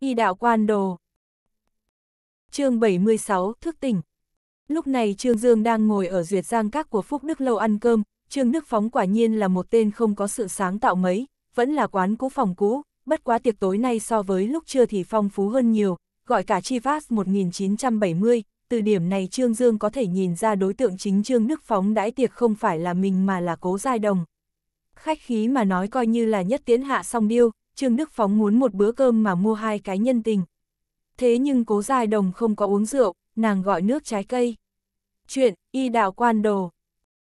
Y đạo quan đồ. chương 76, thức tỉnh. Lúc này Trương Dương đang ngồi ở duyệt giang các của Phúc Đức Lâu ăn cơm, Trương Đức Phóng quả nhiên là một tên không có sự sáng tạo mấy, vẫn là quán cũ phòng cũ, bất quá tiệc tối nay so với lúc trưa thì phong phú hơn nhiều, gọi cả chi Chivas 1970, từ điểm này Trương Dương có thể nhìn ra đối tượng chính Trương Đức Phóng đãi tiệc không phải là mình mà là cố giai đồng. Khách khí mà nói coi như là nhất tiến hạ song điêu, Trương Đức Phóng muốn một bữa cơm mà mua hai cái nhân tình. Thế nhưng cố dài đồng không có uống rượu, nàng gọi nước trái cây. Chuyện, y đạo quan đồ.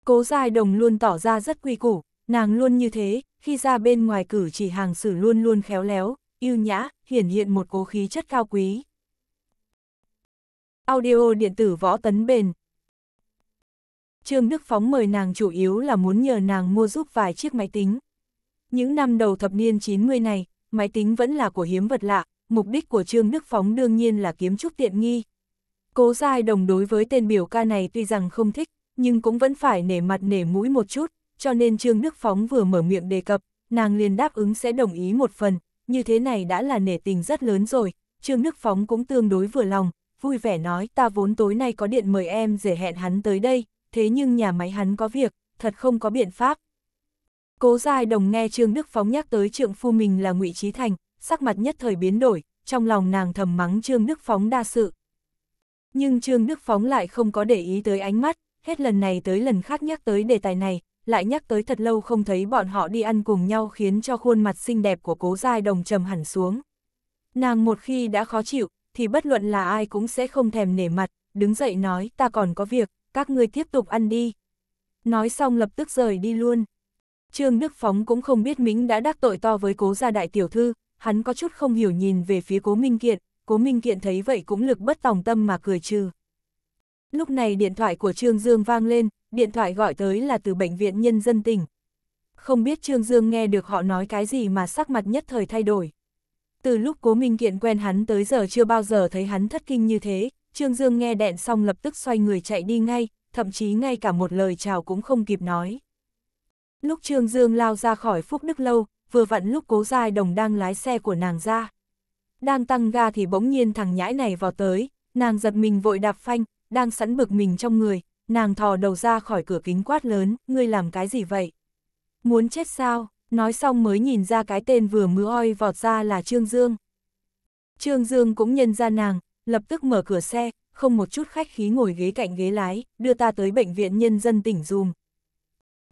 Cố dài đồng luôn tỏ ra rất quy củ, nàng luôn như thế, khi ra bên ngoài cử chỉ hàng xử luôn luôn khéo léo, yêu nhã, hiển hiện một cố khí chất cao quý. Audio điện tử võ tấn bền. Trương Đức Phóng mời nàng chủ yếu là muốn nhờ nàng mua giúp vài chiếc máy tính, những năm đầu thập niên 90 này, máy tính vẫn là của hiếm vật lạ, mục đích của Trương Đức Phóng đương nhiên là kiếm chút tiện nghi. Cố Giai Đồng đối với tên biểu ca này tuy rằng không thích, nhưng cũng vẫn phải nể mặt nể mũi một chút, cho nên Trương Đức Phóng vừa mở miệng đề cập, nàng liền đáp ứng sẽ đồng ý một phần, như thế này đã là nể tình rất lớn rồi, Trương Đức Phóng cũng tương đối vừa lòng, vui vẻ nói ta vốn tối nay có điện mời em rể hẹn hắn tới đây, thế nhưng nhà máy hắn có việc, thật không có biện pháp, Cố Giai Đồng nghe Trương Đức Phóng nhắc tới trượng phu mình là Ngụy Trí Thành, sắc mặt nhất thời biến đổi, trong lòng nàng thầm mắng Trương Đức Phóng đa sự. Nhưng Trương Đức Phóng lại không có để ý tới ánh mắt, hết lần này tới lần khác nhắc tới đề tài này, lại nhắc tới thật lâu không thấy bọn họ đi ăn cùng nhau khiến cho khuôn mặt xinh đẹp của Cố Giai Đồng trầm hẳn xuống. Nàng một khi đã khó chịu, thì bất luận là ai cũng sẽ không thèm nể mặt, đứng dậy nói ta còn có việc, các ngươi tiếp tục ăn đi. Nói xong lập tức rời đi luôn. Trương Đức Phóng cũng không biết Mính đã đắc tội to với cố gia đại tiểu thư, hắn có chút không hiểu nhìn về phía cố Minh Kiện, cố Minh Kiện thấy vậy cũng lực bất tòng tâm mà cười trừ. Lúc này điện thoại của Trương Dương vang lên, điện thoại gọi tới là từ Bệnh viện Nhân dân tỉnh. Không biết Trương Dương nghe được họ nói cái gì mà sắc mặt nhất thời thay đổi. Từ lúc cố Minh Kiện quen hắn tới giờ chưa bao giờ thấy hắn thất kinh như thế, Trương Dương nghe đẹn xong lập tức xoay người chạy đi ngay, thậm chí ngay cả một lời chào cũng không kịp nói. Lúc Trương Dương lao ra khỏi Phúc Đức Lâu, vừa vặn lúc cố dài đồng đang lái xe của nàng ra. Đang tăng ga thì bỗng nhiên thằng nhãi này vào tới, nàng giật mình vội đạp phanh, đang sẵn bực mình trong người, nàng thò đầu ra khỏi cửa kính quát lớn, ngươi làm cái gì vậy? Muốn chết sao? Nói xong mới nhìn ra cái tên vừa mứa oi vọt ra là Trương Dương. Trương Dương cũng nhân ra nàng, lập tức mở cửa xe, không một chút khách khí ngồi ghế cạnh ghế lái, đưa ta tới bệnh viện nhân dân tỉnh dùm,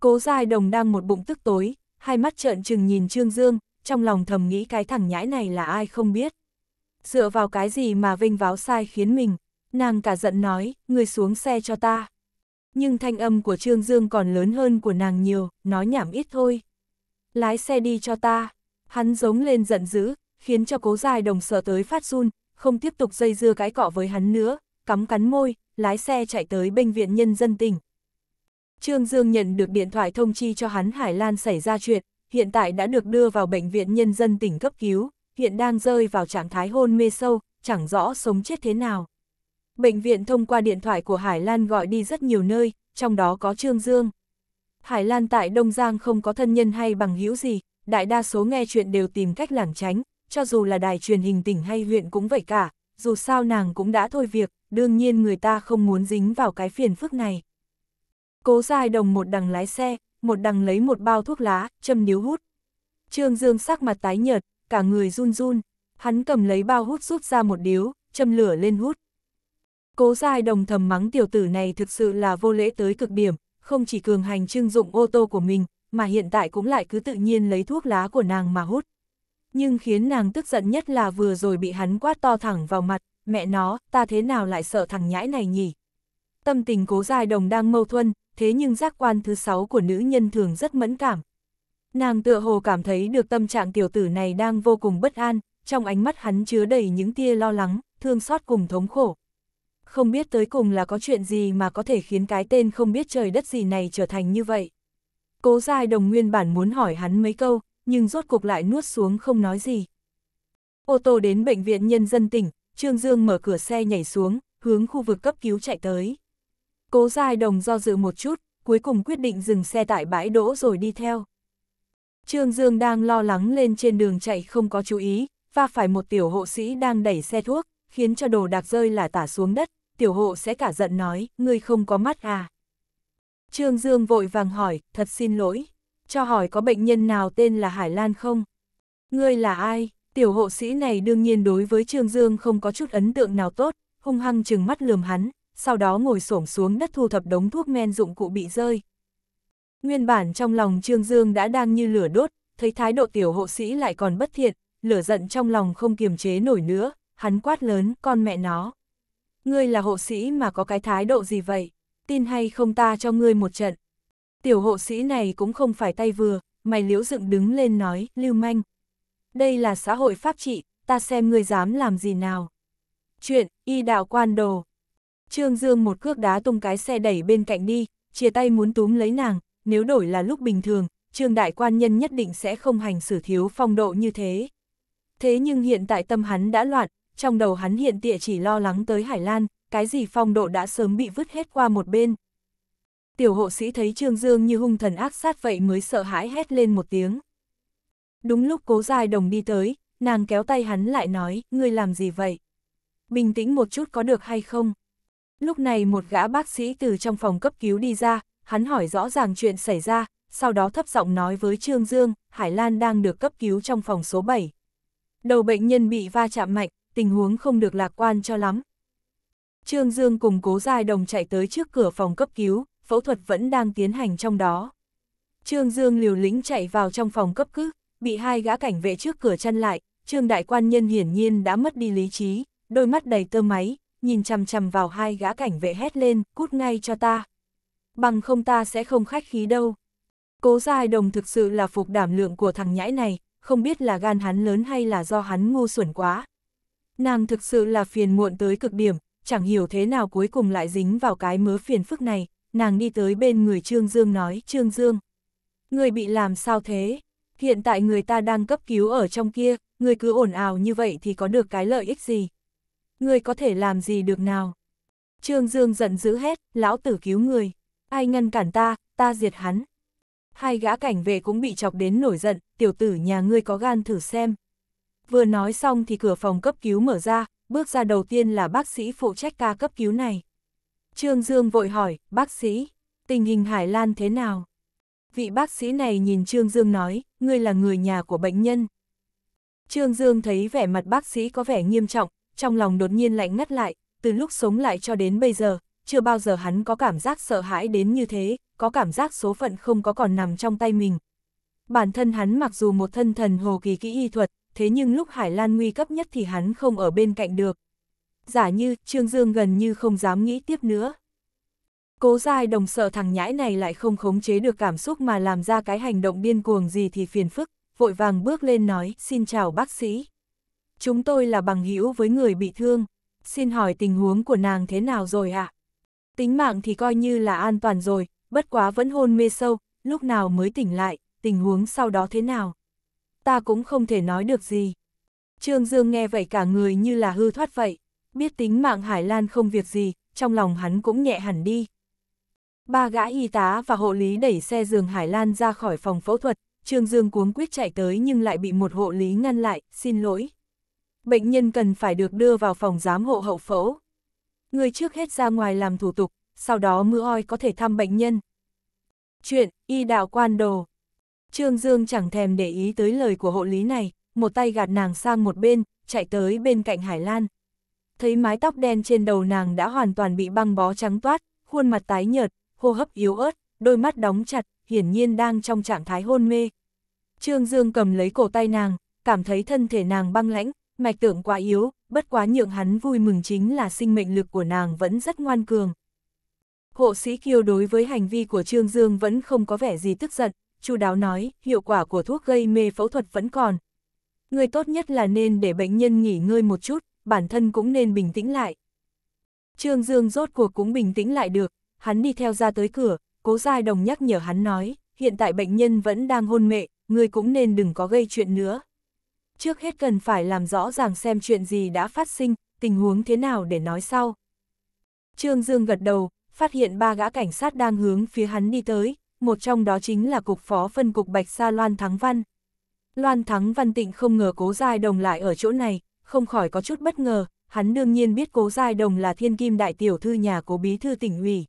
Cố Giai Đồng đang một bụng tức tối, hai mắt trợn trừng nhìn Trương Dương, trong lòng thầm nghĩ cái thằng nhãi này là ai không biết. Dựa vào cái gì mà vinh váo sai khiến mình, nàng cả giận nói, người xuống xe cho ta. Nhưng thanh âm của Trương Dương còn lớn hơn của nàng nhiều, nói nhảm ít thôi. Lái xe đi cho ta, hắn giống lên giận dữ, khiến cho cố dài đồng sợ tới phát run, không tiếp tục dây dưa cái cọ với hắn nữa, cắm cắn môi, lái xe chạy tới bệnh viện nhân dân tỉnh, Trương Dương nhận được điện thoại thông chi cho hắn Hải Lan xảy ra chuyện, hiện tại đã được đưa vào Bệnh viện Nhân dân tỉnh cấp cứu, hiện đang rơi vào trạng thái hôn mê sâu, chẳng rõ sống chết thế nào. Bệnh viện thông qua điện thoại của Hải Lan gọi đi rất nhiều nơi, trong đó có Trương Dương. Hải Lan tại Đông Giang không có thân nhân hay bằng hữu gì, đại đa số nghe chuyện đều tìm cách lảng tránh, cho dù là đài truyền hình tỉnh hay huyện cũng vậy cả, dù sao nàng cũng đã thôi việc, đương nhiên người ta không muốn dính vào cái phiền phức này. Cố dài đồng một đằng lái xe, một đằng lấy một bao thuốc lá, châm điếu hút. Trương Dương sắc mặt tái nhợt, cả người run run, hắn cầm lấy bao hút rút ra một điếu, châm lửa lên hút. Cố dài đồng thầm mắng tiểu tử này thực sự là vô lễ tới cực điểm, không chỉ cường hành trưng dụng ô tô của mình, mà hiện tại cũng lại cứ tự nhiên lấy thuốc lá của nàng mà hút. Nhưng khiến nàng tức giận nhất là vừa rồi bị hắn quát to thẳng vào mặt, mẹ nó, ta thế nào lại sợ thằng nhãi này nhỉ? Tâm tình cố dài đồng đang mâu thuẫn, thế nhưng giác quan thứ sáu của nữ nhân thường rất mẫn cảm. Nàng tựa hồ cảm thấy được tâm trạng tiểu tử này đang vô cùng bất an, trong ánh mắt hắn chứa đầy những tia lo lắng, thương xót cùng thống khổ. Không biết tới cùng là có chuyện gì mà có thể khiến cái tên không biết trời đất gì này trở thành như vậy. Cố dài đồng nguyên bản muốn hỏi hắn mấy câu, nhưng rốt cục lại nuốt xuống không nói gì. Ô tô đến bệnh viện nhân dân tỉnh, Trương Dương mở cửa xe nhảy xuống, hướng khu vực cấp cứu chạy tới. Cố Giai Đồng do dự một chút, cuối cùng quyết định dừng xe tại bãi đỗ rồi đi theo. Trương Dương đang lo lắng lên trên đường chạy không có chú ý, và phải một tiểu hộ sĩ đang đẩy xe thuốc, khiến cho đồ đạc rơi là tả xuống đất, tiểu hộ sẽ cả giận nói, ngươi không có mắt à. Trương Dương vội vàng hỏi, thật xin lỗi, cho hỏi có bệnh nhân nào tên là Hải Lan không? Ngươi là ai? Tiểu hộ sĩ này đương nhiên đối với Trương Dương không có chút ấn tượng nào tốt, hung hăng chừng mắt lườm hắn, sau đó ngồi xổm xuống đất thu thập đống thuốc men dụng cụ bị rơi. Nguyên bản trong lòng Trương Dương đã đang như lửa đốt, thấy thái độ tiểu hộ sĩ lại còn bất thiện, lửa giận trong lòng không kiềm chế nổi nữa, hắn quát lớn con mẹ nó. Ngươi là hộ sĩ mà có cái thái độ gì vậy, tin hay không ta cho ngươi một trận. Tiểu hộ sĩ này cũng không phải tay vừa, mày liễu dựng đứng lên nói, lưu manh. Đây là xã hội pháp trị, ta xem ngươi dám làm gì nào. Chuyện, y đạo quan đồ, Trương Dương một cước đá tung cái xe đẩy bên cạnh đi, chia tay muốn túm lấy nàng, nếu đổi là lúc bình thường, Trương Đại Quan Nhân nhất định sẽ không hành xử thiếu phong độ như thế. Thế nhưng hiện tại tâm hắn đã loạn, trong đầu hắn hiện tịa chỉ lo lắng tới Hải Lan, cái gì phong độ đã sớm bị vứt hết qua một bên. Tiểu hộ sĩ thấy Trương Dương như hung thần ác sát vậy mới sợ hãi hét lên một tiếng. Đúng lúc cố dài đồng đi tới, nàng kéo tay hắn lại nói, ngươi làm gì vậy? Bình tĩnh một chút có được hay không? Lúc này một gã bác sĩ từ trong phòng cấp cứu đi ra, hắn hỏi rõ ràng chuyện xảy ra, sau đó thấp giọng nói với Trương Dương, Hải Lan đang được cấp cứu trong phòng số 7. Đầu bệnh nhân bị va chạm mạnh, tình huống không được lạc quan cho lắm. Trương Dương cùng cố giai đồng chạy tới trước cửa phòng cấp cứu, phẫu thuật vẫn đang tiến hành trong đó. Trương Dương liều lĩnh chạy vào trong phòng cấp cứu, bị hai gã cảnh vệ trước cửa chăn lại, Trương Đại Quan Nhân hiển nhiên đã mất đi lý trí, đôi mắt đầy tơ máy, nhìn chằm chằm vào hai gã cảnh vệ hét lên, cút ngay cho ta. Bằng không ta sẽ không khách khí đâu. Cố Giai Đồng thực sự là phục đảm lượng của thằng nhãi này, không biết là gan hắn lớn hay là do hắn ngu xuẩn quá. Nàng thực sự là phiền muộn tới cực điểm, chẳng hiểu thế nào cuối cùng lại dính vào cái mớ phiền phức này, nàng đi tới bên người Trương Dương nói, Trương Dương, người bị làm sao thế? Hiện tại người ta đang cấp cứu ở trong kia, người cứ ồn ào như vậy thì có được cái lợi ích gì? ngươi có thể làm gì được nào? Trương Dương giận dữ hết, lão tử cứu người, ai ngăn cản ta, ta diệt hắn. Hai gã cảnh vệ cũng bị chọc đến nổi giận, tiểu tử nhà ngươi có gan thử xem. Vừa nói xong thì cửa phòng cấp cứu mở ra, bước ra đầu tiên là bác sĩ phụ trách ca cấp cứu này. Trương Dương vội hỏi, bác sĩ, tình hình Hải Lan thế nào? Vị bác sĩ này nhìn Trương Dương nói, ngươi là người nhà của bệnh nhân. Trương Dương thấy vẻ mặt bác sĩ có vẻ nghiêm trọng, trong lòng đột nhiên lạnh ngắt lại, từ lúc sống lại cho đến bây giờ, chưa bao giờ hắn có cảm giác sợ hãi đến như thế, có cảm giác số phận không có còn nằm trong tay mình. Bản thân hắn mặc dù một thân thần hồ kỳ kỹ y thuật, thế nhưng lúc Hải Lan nguy cấp nhất thì hắn không ở bên cạnh được. Giả như, Trương Dương gần như không dám nghĩ tiếp nữa. Cố dài đồng sợ thằng nhãi này lại không khống chế được cảm xúc mà làm ra cái hành động điên cuồng gì thì phiền phức, vội vàng bước lên nói, xin chào bác sĩ. Chúng tôi là bằng hữu với người bị thương. Xin hỏi tình huống của nàng thế nào rồi ạ? Tính mạng thì coi như là an toàn rồi, bất quá vẫn hôn mê sâu, lúc nào mới tỉnh lại, tình huống sau đó thế nào? Ta cũng không thể nói được gì. Trương Dương nghe vậy cả người như là hư thoát vậy, biết tính mạng Hải Lan không việc gì, trong lòng hắn cũng nhẹ hẳn đi. Ba gã y tá và hộ lý đẩy xe giường Hải Lan ra khỏi phòng phẫu thuật, Trương Dương cuống quyết chạy tới nhưng lại bị một hộ lý ngăn lại, xin lỗi, bệnh nhân cần phải được đưa vào phòng giám hộ hậu phẫu. Người trước hết ra ngoài làm thủ tục, sau đó mưa oi có thể thăm bệnh nhân. Chuyện, y đạo quan đồ. Trương Dương chẳng thèm để ý tới lời của hộ lý này, một tay gạt nàng sang một bên, chạy tới bên cạnh Hải Lan. Thấy mái tóc đen trên đầu nàng đã hoàn toàn bị băng bó trắng toát, khuôn mặt tái nhợt, hô hấp yếu ớt, đôi mắt đóng chặt, hiển nhiên đang trong trạng thái hôn mê. Trương Dương cầm lấy cổ tay nàng, cảm thấy thân thể nàng băng lãnh, mạch tượng quá yếu, bất quá nhượng hắn vui mừng chính là sinh mệnh lực của nàng vẫn rất ngoan cường. Hộ sĩ Kiêu đối với hành vi của Trương Dương vẫn không có vẻ gì tức giận, chu đáo nói, hiệu quả của thuốc gây mê phẫu thuật vẫn còn. Người tốt nhất là nên để bệnh nhân nghỉ ngơi một chút, bản thân cũng nên bình tĩnh lại. Trương Dương rốt cuộc cũng bình tĩnh lại được, hắn đi theo ra tới cửa, cố giai đồng nhắc nhở hắn nói, hiện tại bệnh nhân vẫn đang hôn mệ, người cũng nên đừng có gây chuyện nữa trước hết cần phải làm rõ ràng xem chuyện gì đã phát sinh, tình huống thế nào để nói sau. Trương Dương gật đầu, phát hiện ba gã cảnh sát đang hướng phía hắn đi tới, một trong đó chính là cục phó phân cục Bạch Sa Loan Thắng Văn. Loan Thắng Văn Tịnh không ngờ cố giai đồng lại ở chỗ này, không khỏi có chút bất ngờ, hắn đương nhiên biết cố giai đồng là thiên kim đại tiểu thư nhà cố bí thư tỉnh ủy.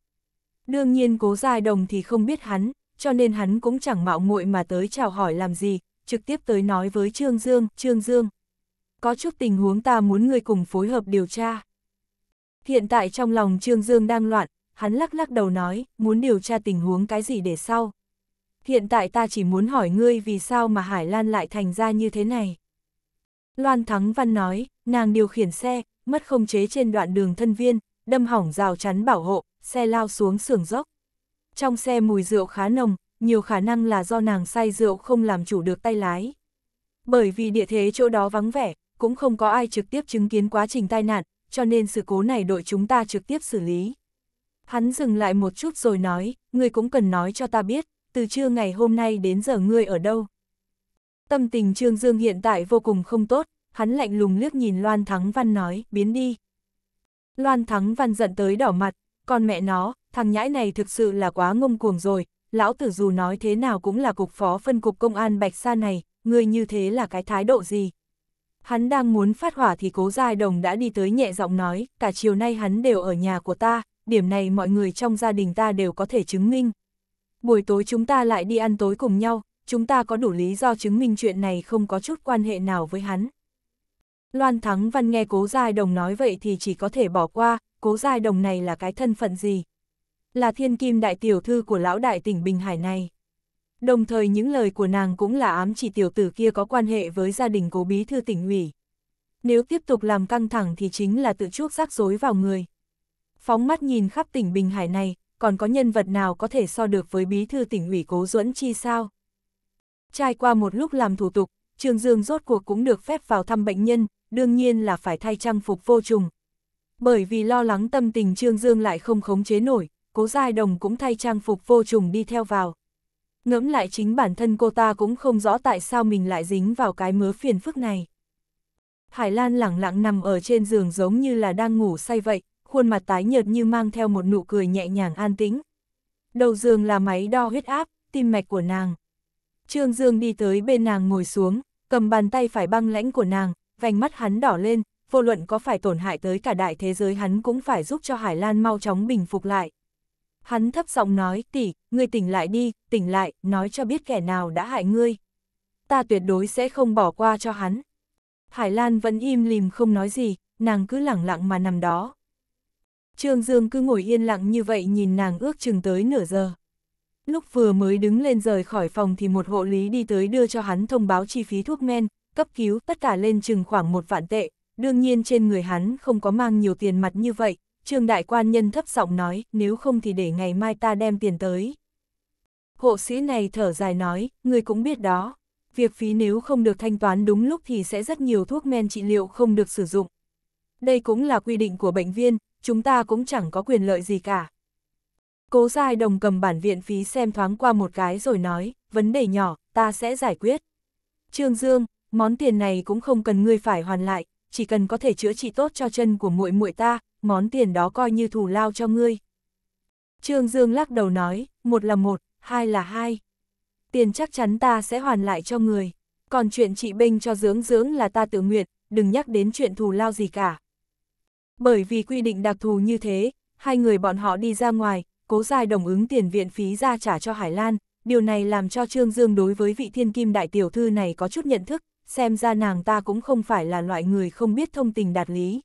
Đương nhiên cố giai đồng thì không biết hắn, cho nên hắn cũng chẳng mạo muội mà tới chào hỏi làm gì, trực tiếp tới nói với Trương Dương, Trương Dương. Có chút tình huống ta muốn người cùng phối hợp điều tra. Hiện tại trong lòng Trương Dương đang loạn, hắn lắc lắc đầu nói, muốn điều tra tình huống cái gì để sau. Hiện tại ta chỉ muốn hỏi ngươi vì sao mà Hải Lan lại thành ra như thế này. Loan Thắng Văn nói, nàng điều khiển xe, mất không chế trên đoạn đường thân viên, đâm hỏng rào chắn bảo hộ, xe lao xuống sườn dốc. Trong xe mùi rượu khá nồng, nhiều khả năng là do nàng say rượu không làm chủ được tay lái. Bởi vì địa thế chỗ đó vắng vẻ, cũng không có ai trực tiếp chứng kiến quá trình tai nạn, cho nên sự cố này đội chúng ta trực tiếp xử lý. Hắn dừng lại một chút rồi nói, ngươi cũng cần nói cho ta biết, từ trưa ngày hôm nay đến giờ ngươi ở đâu. Tâm tình Trương Dương hiện tại vô cùng không tốt, hắn lạnh lùng liếc nhìn Loan Thắng Văn nói, biến đi. Loan Thắng Văn giận tới đỏ mặt, con mẹ nó, thằng nhãi này thực sự là quá ngông cuồng rồi, lão tử dù nói thế nào cũng là cục phó phân cục công an Bạch Sa này, người như thế là cái thái độ gì? Hắn đang muốn phát hỏa thì cố giai đồng đã đi tới nhẹ giọng nói, cả chiều nay hắn đều ở nhà của ta, điểm này mọi người trong gia đình ta đều có thể chứng minh. Buổi tối chúng ta lại đi ăn tối cùng nhau, chúng ta có đủ lý do chứng minh chuyện này không có chút quan hệ nào với hắn. Loan Thắng Văn nghe cố giai đồng nói vậy thì chỉ có thể bỏ qua, cố giai đồng này là cái thân phận gì, là thiên kim đại tiểu thư của lão đại tỉnh Bình Hải này. Đồng thời những lời của nàng cũng là ám chỉ tiểu tử kia có quan hệ với gia đình cố bí thư tỉnh ủy. Nếu tiếp tục làm căng thẳng thì chính là tự chuốc rắc rối vào người. Phóng mắt nhìn khắp tỉnh Bình Hải này, còn có nhân vật nào có thể so được với bí thư tỉnh ủy cố duẫn chi sao? Trải qua một lúc làm thủ tục, Trương Dương rốt cuộc cũng được phép vào thăm bệnh nhân, đương nhiên là phải thay trang phục vô trùng. Bởi vì lo lắng tâm tình Trương Dương lại không khống chế nổi, cố giai đồng cũng thay trang phục vô trùng đi theo vào. Ngẫm lại chính bản thân cô ta cũng không rõ tại sao mình lại dính vào cái mớ phiền phức này. Hải Lan lẳng lặng nằm ở trên giường giống như là đang ngủ say vậy, khuôn mặt tái nhợt như mang theo một nụ cười nhẹ nhàng an tĩnh. Đầu giường là máy đo huyết áp, tim mạch của nàng. Trương Dương đi tới bên nàng ngồi xuống, cầm bàn tay phải băng lãnh của nàng, vành mắt hắn đỏ lên, vô luận có phải tổn hại tới cả đại thế giới hắn cũng phải giúp cho Hải Lan mau chóng bình phục lại. Hắn thấp giọng nói, tỷ, ngươi tỉnh lại đi, tỉnh lại, nói cho biết kẻ nào đã hại ngươi. Ta tuyệt đối sẽ không bỏ qua cho hắn. Hải Lan vẫn im lìm không nói gì, nàng cứ lẳng lặng mà nằm đó. Trương Dương cứ ngồi yên lặng như vậy nhìn nàng ước chừng tới nửa giờ. Lúc vừa mới đứng lên rời khỏi phòng thì một hộ lý đi tới đưa cho hắn thông báo chi phí thuốc men, cấp cứu tất cả lên chừng khoảng một vạn tệ. Đương nhiên trên người hắn không có mang nhiều tiền mặt như vậy, Trương đại quan nhân thấp giọng nói, nếu không thì để ngày mai ta đem tiền tới. Hộ sĩ này thở dài nói, người cũng biết đó, việc phí nếu không được thanh toán đúng lúc thì sẽ rất nhiều thuốc men trị liệu không được sử dụng. Đây cũng là quy định của bệnh viên, chúng ta cũng chẳng có quyền lợi gì cả. Cố Giai Đồng cầm bản viện phí xem thoáng qua một cái rồi nói, vấn đề nhỏ, ta sẽ giải quyết. Trương Dương, món tiền này cũng không cần ngươi phải hoàn lại, chỉ cần có thể chữa trị tốt cho chân của muội muội ta, món tiền đó coi như thù lao cho ngươi. Trương Dương lắc đầu nói, một là một, hai là hai. Tiền chắc chắn ta sẽ hoàn lại cho người. Còn chuyện trị binh cho dưỡng dưỡng là ta tự nguyện, đừng nhắc đến chuyện thù lao gì cả. Bởi vì quy định đặc thù như thế, hai người bọn họ đi ra ngoài, cố dài đồng ứng tiền viện phí ra trả cho Hải Lan, điều này làm cho Trương Dương đối với vị thiên kim đại tiểu thư này có chút nhận thức, xem ra nàng ta cũng không phải là loại người không biết thông tình đạt lý.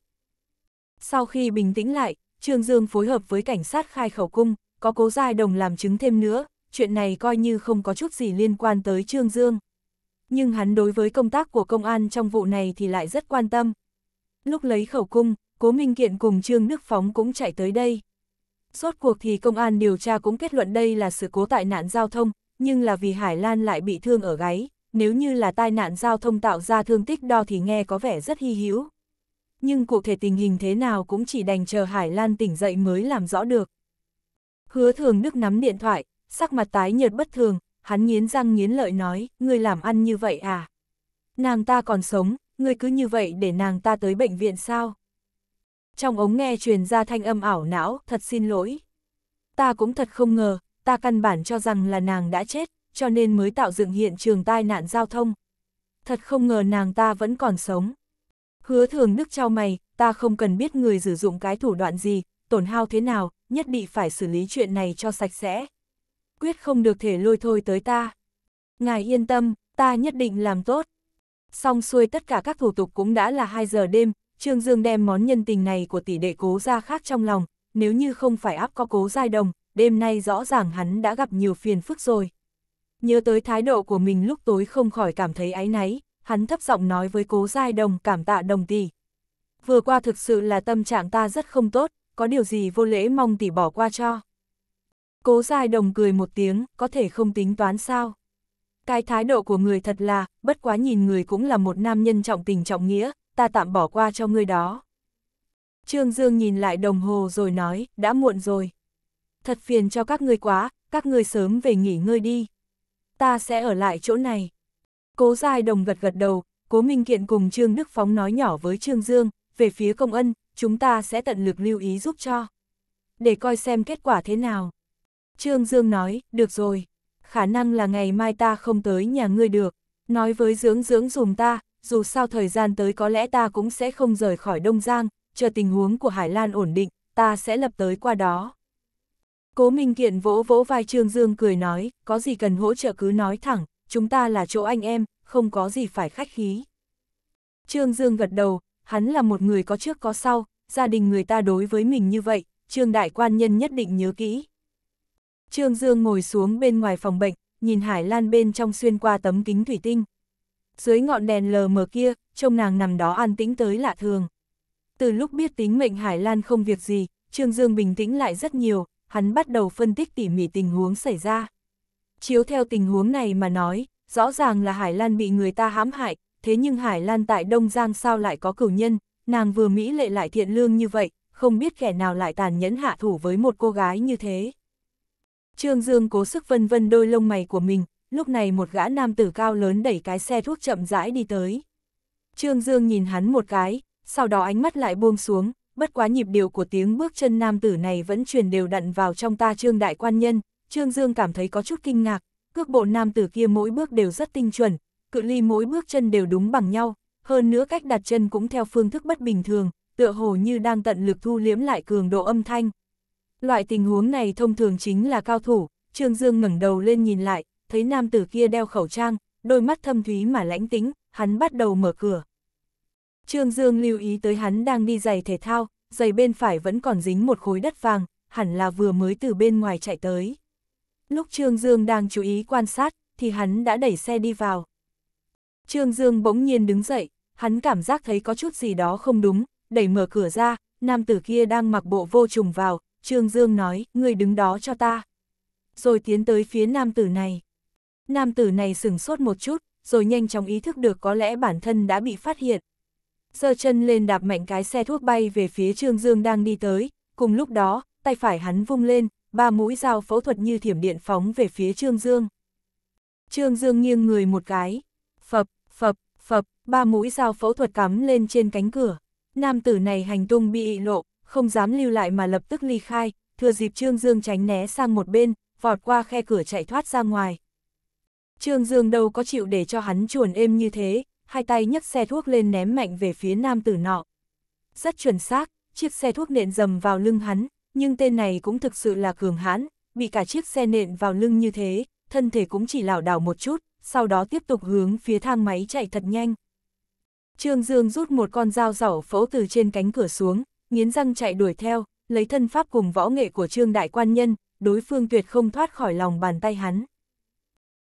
Sau khi bình tĩnh lại, Trương Dương phối hợp với cảnh sát khai khẩu cung, có cố giai đồng làm chứng thêm nữa, chuyện này coi như không có chút gì liên quan tới Trương Dương. Nhưng hắn đối với công tác của công an trong vụ này thì lại rất quan tâm. Lúc lấy khẩu cung, Cố Minh Kiện cùng Trương Đức Phóng cũng chạy tới đây. Rốt cuộc thì công an điều tra cũng kết luận đây là sự cố tai nạn giao thông, nhưng là vì Hải Lan lại bị thương ở gáy, nếu như là tai nạn giao thông tạo ra thương tích đo thì nghe có vẻ rất hy hữu nhưng cụ thể tình hình thế nào cũng chỉ đành chờ Hải Lan tỉnh dậy mới làm rõ được. Hứa thường Đức nắm điện thoại, sắc mặt tái nhợt bất thường, hắn nghiến răng nghiến lợi nói, ngươi làm ăn như vậy à? Nàng ta còn sống, ngươi cứ như vậy để nàng ta tới bệnh viện sao? Trong ống nghe truyền ra thanh âm ảo não, thật xin lỗi. Ta cũng thật không ngờ, ta căn bản cho rằng là nàng đã chết, cho nên mới tạo dựng hiện trường tai nạn giao thông. Thật không ngờ nàng ta vẫn còn sống. Hứa thường đức trao mày, ta không cần biết người sử dụng cái thủ đoạn gì, tổn hao thế nào, nhất định phải xử lý chuyện này cho sạch sẽ. Quyết không được thể lôi thôi tới ta. Ngài yên tâm, ta nhất định làm tốt. Xong xuôi tất cả các thủ tục cũng đã là 2 giờ đêm, Trương Dương đem món nhân tình này của tỷ đệ cố ra khác trong lòng, nếu như không phải áp có cố giai đồng, đêm nay rõ ràng hắn đã gặp nhiều phiền phức rồi. Nhớ tới thái độ của mình lúc tối không khỏi cảm thấy áy náy, hắn thấp giọng nói với cố giai đồng cảm tạ đồng tỷ. Vừa qua thực sự là tâm trạng ta rất không tốt, có điều gì vô lễ mong tỷ bỏ qua cho. Cố giai đồng cười một tiếng, có thể không tính toán sao. Cái thái độ của người thật là, bất quá nhìn người cũng là một nam nhân trọng tình trọng nghĩa, ta tạm bỏ qua cho người đó. Trương Dương nhìn lại đồng hồ rồi nói, đã muộn rồi. Thật phiền cho các ngươi quá, các ngươi sớm về nghỉ ngơi đi. Ta sẽ ở lại chỗ này. Cố Giai Đồng gật gật đầu, Cố Minh Kiện cùng Trương Đức Phóng nói nhỏ với Trương Dương, về phía công ân, chúng ta sẽ tận lực lưu ý giúp cho. Để coi xem kết quả thế nào. Trương Dương nói, được rồi, khả năng là ngày mai ta không tới nhà ngươi được, nói với dưỡng dưỡng dùm ta, dù sao thời gian tới có lẽ ta cũng sẽ không rời khỏi Đông Giang, chờ tình huống của Hải Lan ổn định, ta sẽ lập tới qua đó. Cố Minh Kiện vỗ vỗ vai Trương Dương cười nói, có gì cần hỗ trợ cứ nói thẳng, chúng ta là chỗ anh em, không có gì phải khách khí. Trương Dương gật đầu, hắn là một người có trước có sau, gia đình người ta đối với mình như vậy, Trương Đại Quan Nhân nhất định nhớ kỹ. Trương Dương ngồi xuống bên ngoài phòng bệnh, nhìn Hải Lan bên trong xuyên qua tấm kính thủy tinh. Dưới ngọn đèn lờ mờ kia, trông nàng nằm đó an tĩnh tới lạ thường. Từ lúc biết tính mệnh Hải Lan không việc gì, Trương Dương bình tĩnh lại rất nhiều, hắn bắt đầu phân tích tỉ mỉ tình huống xảy ra. Chiếu theo tình huống này mà nói, rõ ràng là Hải Lan bị người ta hãm hại, thế nhưng Hải Lan tại Đông Giang sao lại có cửu nhân, nàng vừa mỹ lệ lại thiện lương như vậy, không biết kẻ nào lại tàn nhẫn hạ thủ với một cô gái như thế. Trương Dương cố sức vân vân đôi lông mày của mình, lúc này một gã nam tử cao lớn đẩy cái xe thuốc chậm rãi đi tới. Trương Dương nhìn hắn một cái, sau đó ánh mắt lại buông xuống, bất quá nhịp điệu của tiếng bước chân nam tử này vẫn truyền đều đặn vào trong ta Trương Đại Quan Nhân, Trương Dương cảm thấy có chút kinh ngạc, cước bộ nam tử kia mỗi bước đều rất tinh chuẩn, cự ly mỗi bước chân đều đúng bằng nhau, hơn nữa cách đặt chân cũng theo phương thức bất bình thường, tựa hồ như đang tận lực thu liếm lại cường độ âm thanh. Loại tình huống này thông thường chính là cao thủ, Trương Dương ngẩng đầu lên nhìn lại, thấy nam tử kia đeo khẩu trang, đôi mắt thâm thúy mà lãnh tính, hắn bắt đầu mở cửa. Trương Dương lưu ý tới hắn đang đi giày thể thao, giày bên phải vẫn còn dính một khối đất vàng, hẳn là vừa mới từ bên ngoài chạy tới. Lúc Trương Dương đang chú ý quan sát, thì hắn đã đẩy xe đi vào. Trương Dương bỗng nhiên đứng dậy, hắn cảm giác thấy có chút gì đó không đúng, đẩy mở cửa ra, nam tử kia đang mặc bộ vô trùng vào, Trương Dương nói, ngươi đứng đó cho ta. Rồi tiến tới phía nam tử này. Nam tử này sửng sốt một chút, rồi nhanh chóng ý thức được có lẽ bản thân đã bị phát hiện. Giơ chân lên đạp mạnh cái xe thuốc bay về phía Trương Dương đang đi tới, cùng lúc đó, tay phải hắn vung lên, ba mũi dao phẫu thuật như thiểm điện phóng về phía Trương Dương. Trương Dương nghiêng người một cái, phập, phập, phập, ba mũi dao phẫu thuật cắm lên trên cánh cửa. Nam tử này hành tung bị lộ, không dám lưu lại mà lập tức ly khai, thừa dịp Trương Dương tránh né sang một bên, vọt qua khe cửa chạy thoát ra ngoài. Trương Dương đâu có chịu để cho hắn chuồn êm như thế, hai tay nhấc xe thuốc lên ném mạnh về phía nam tử nọ. Rất chuẩn xác, chiếc xe thuốc nện dầm vào lưng hắn, nhưng tên này cũng thực sự là cường hãn, bị cả chiếc xe nện vào lưng như thế, thân thể cũng chỉ lảo đảo một chút, sau đó tiếp tục hướng phía thang máy chạy thật nhanh. Trương Dương rút một con dao giỏ phẫu từ trên cánh cửa xuống, nghiến răng chạy đuổi theo, lấy thân pháp cùng võ nghệ của Trương Đại Quan Nhân, đối phương tuyệt không thoát khỏi lòng bàn tay hắn.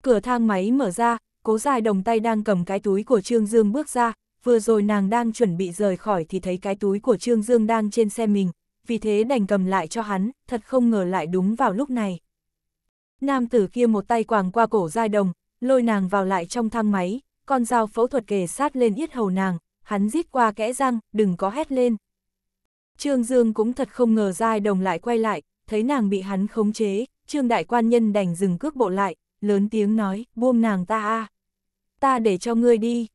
Cửa thang máy mở ra, cố dài đồng tay đang cầm cái túi của Trương Dương bước ra, vừa rồi nàng đang chuẩn bị rời khỏi thì thấy cái túi của Trương Dương đang trên xe mình, vì thế đành cầm lại cho hắn, thật không ngờ lại đúng vào lúc này. Nam tử kia một tay quàng qua cổ giai đồng, lôi nàng vào lại trong thang máy, con dao phẫu thuật kề sát lên yết hầu nàng, hắn giết qua kẽ răng, đừng có hét lên. Trương Dương cũng thật không ngờ giai đồng lại quay lại, thấy nàng bị hắn khống chế, trương đại quan nhân đành dừng cước bộ lại, lớn tiếng nói, buông nàng ta a Ta để cho ngươi đi.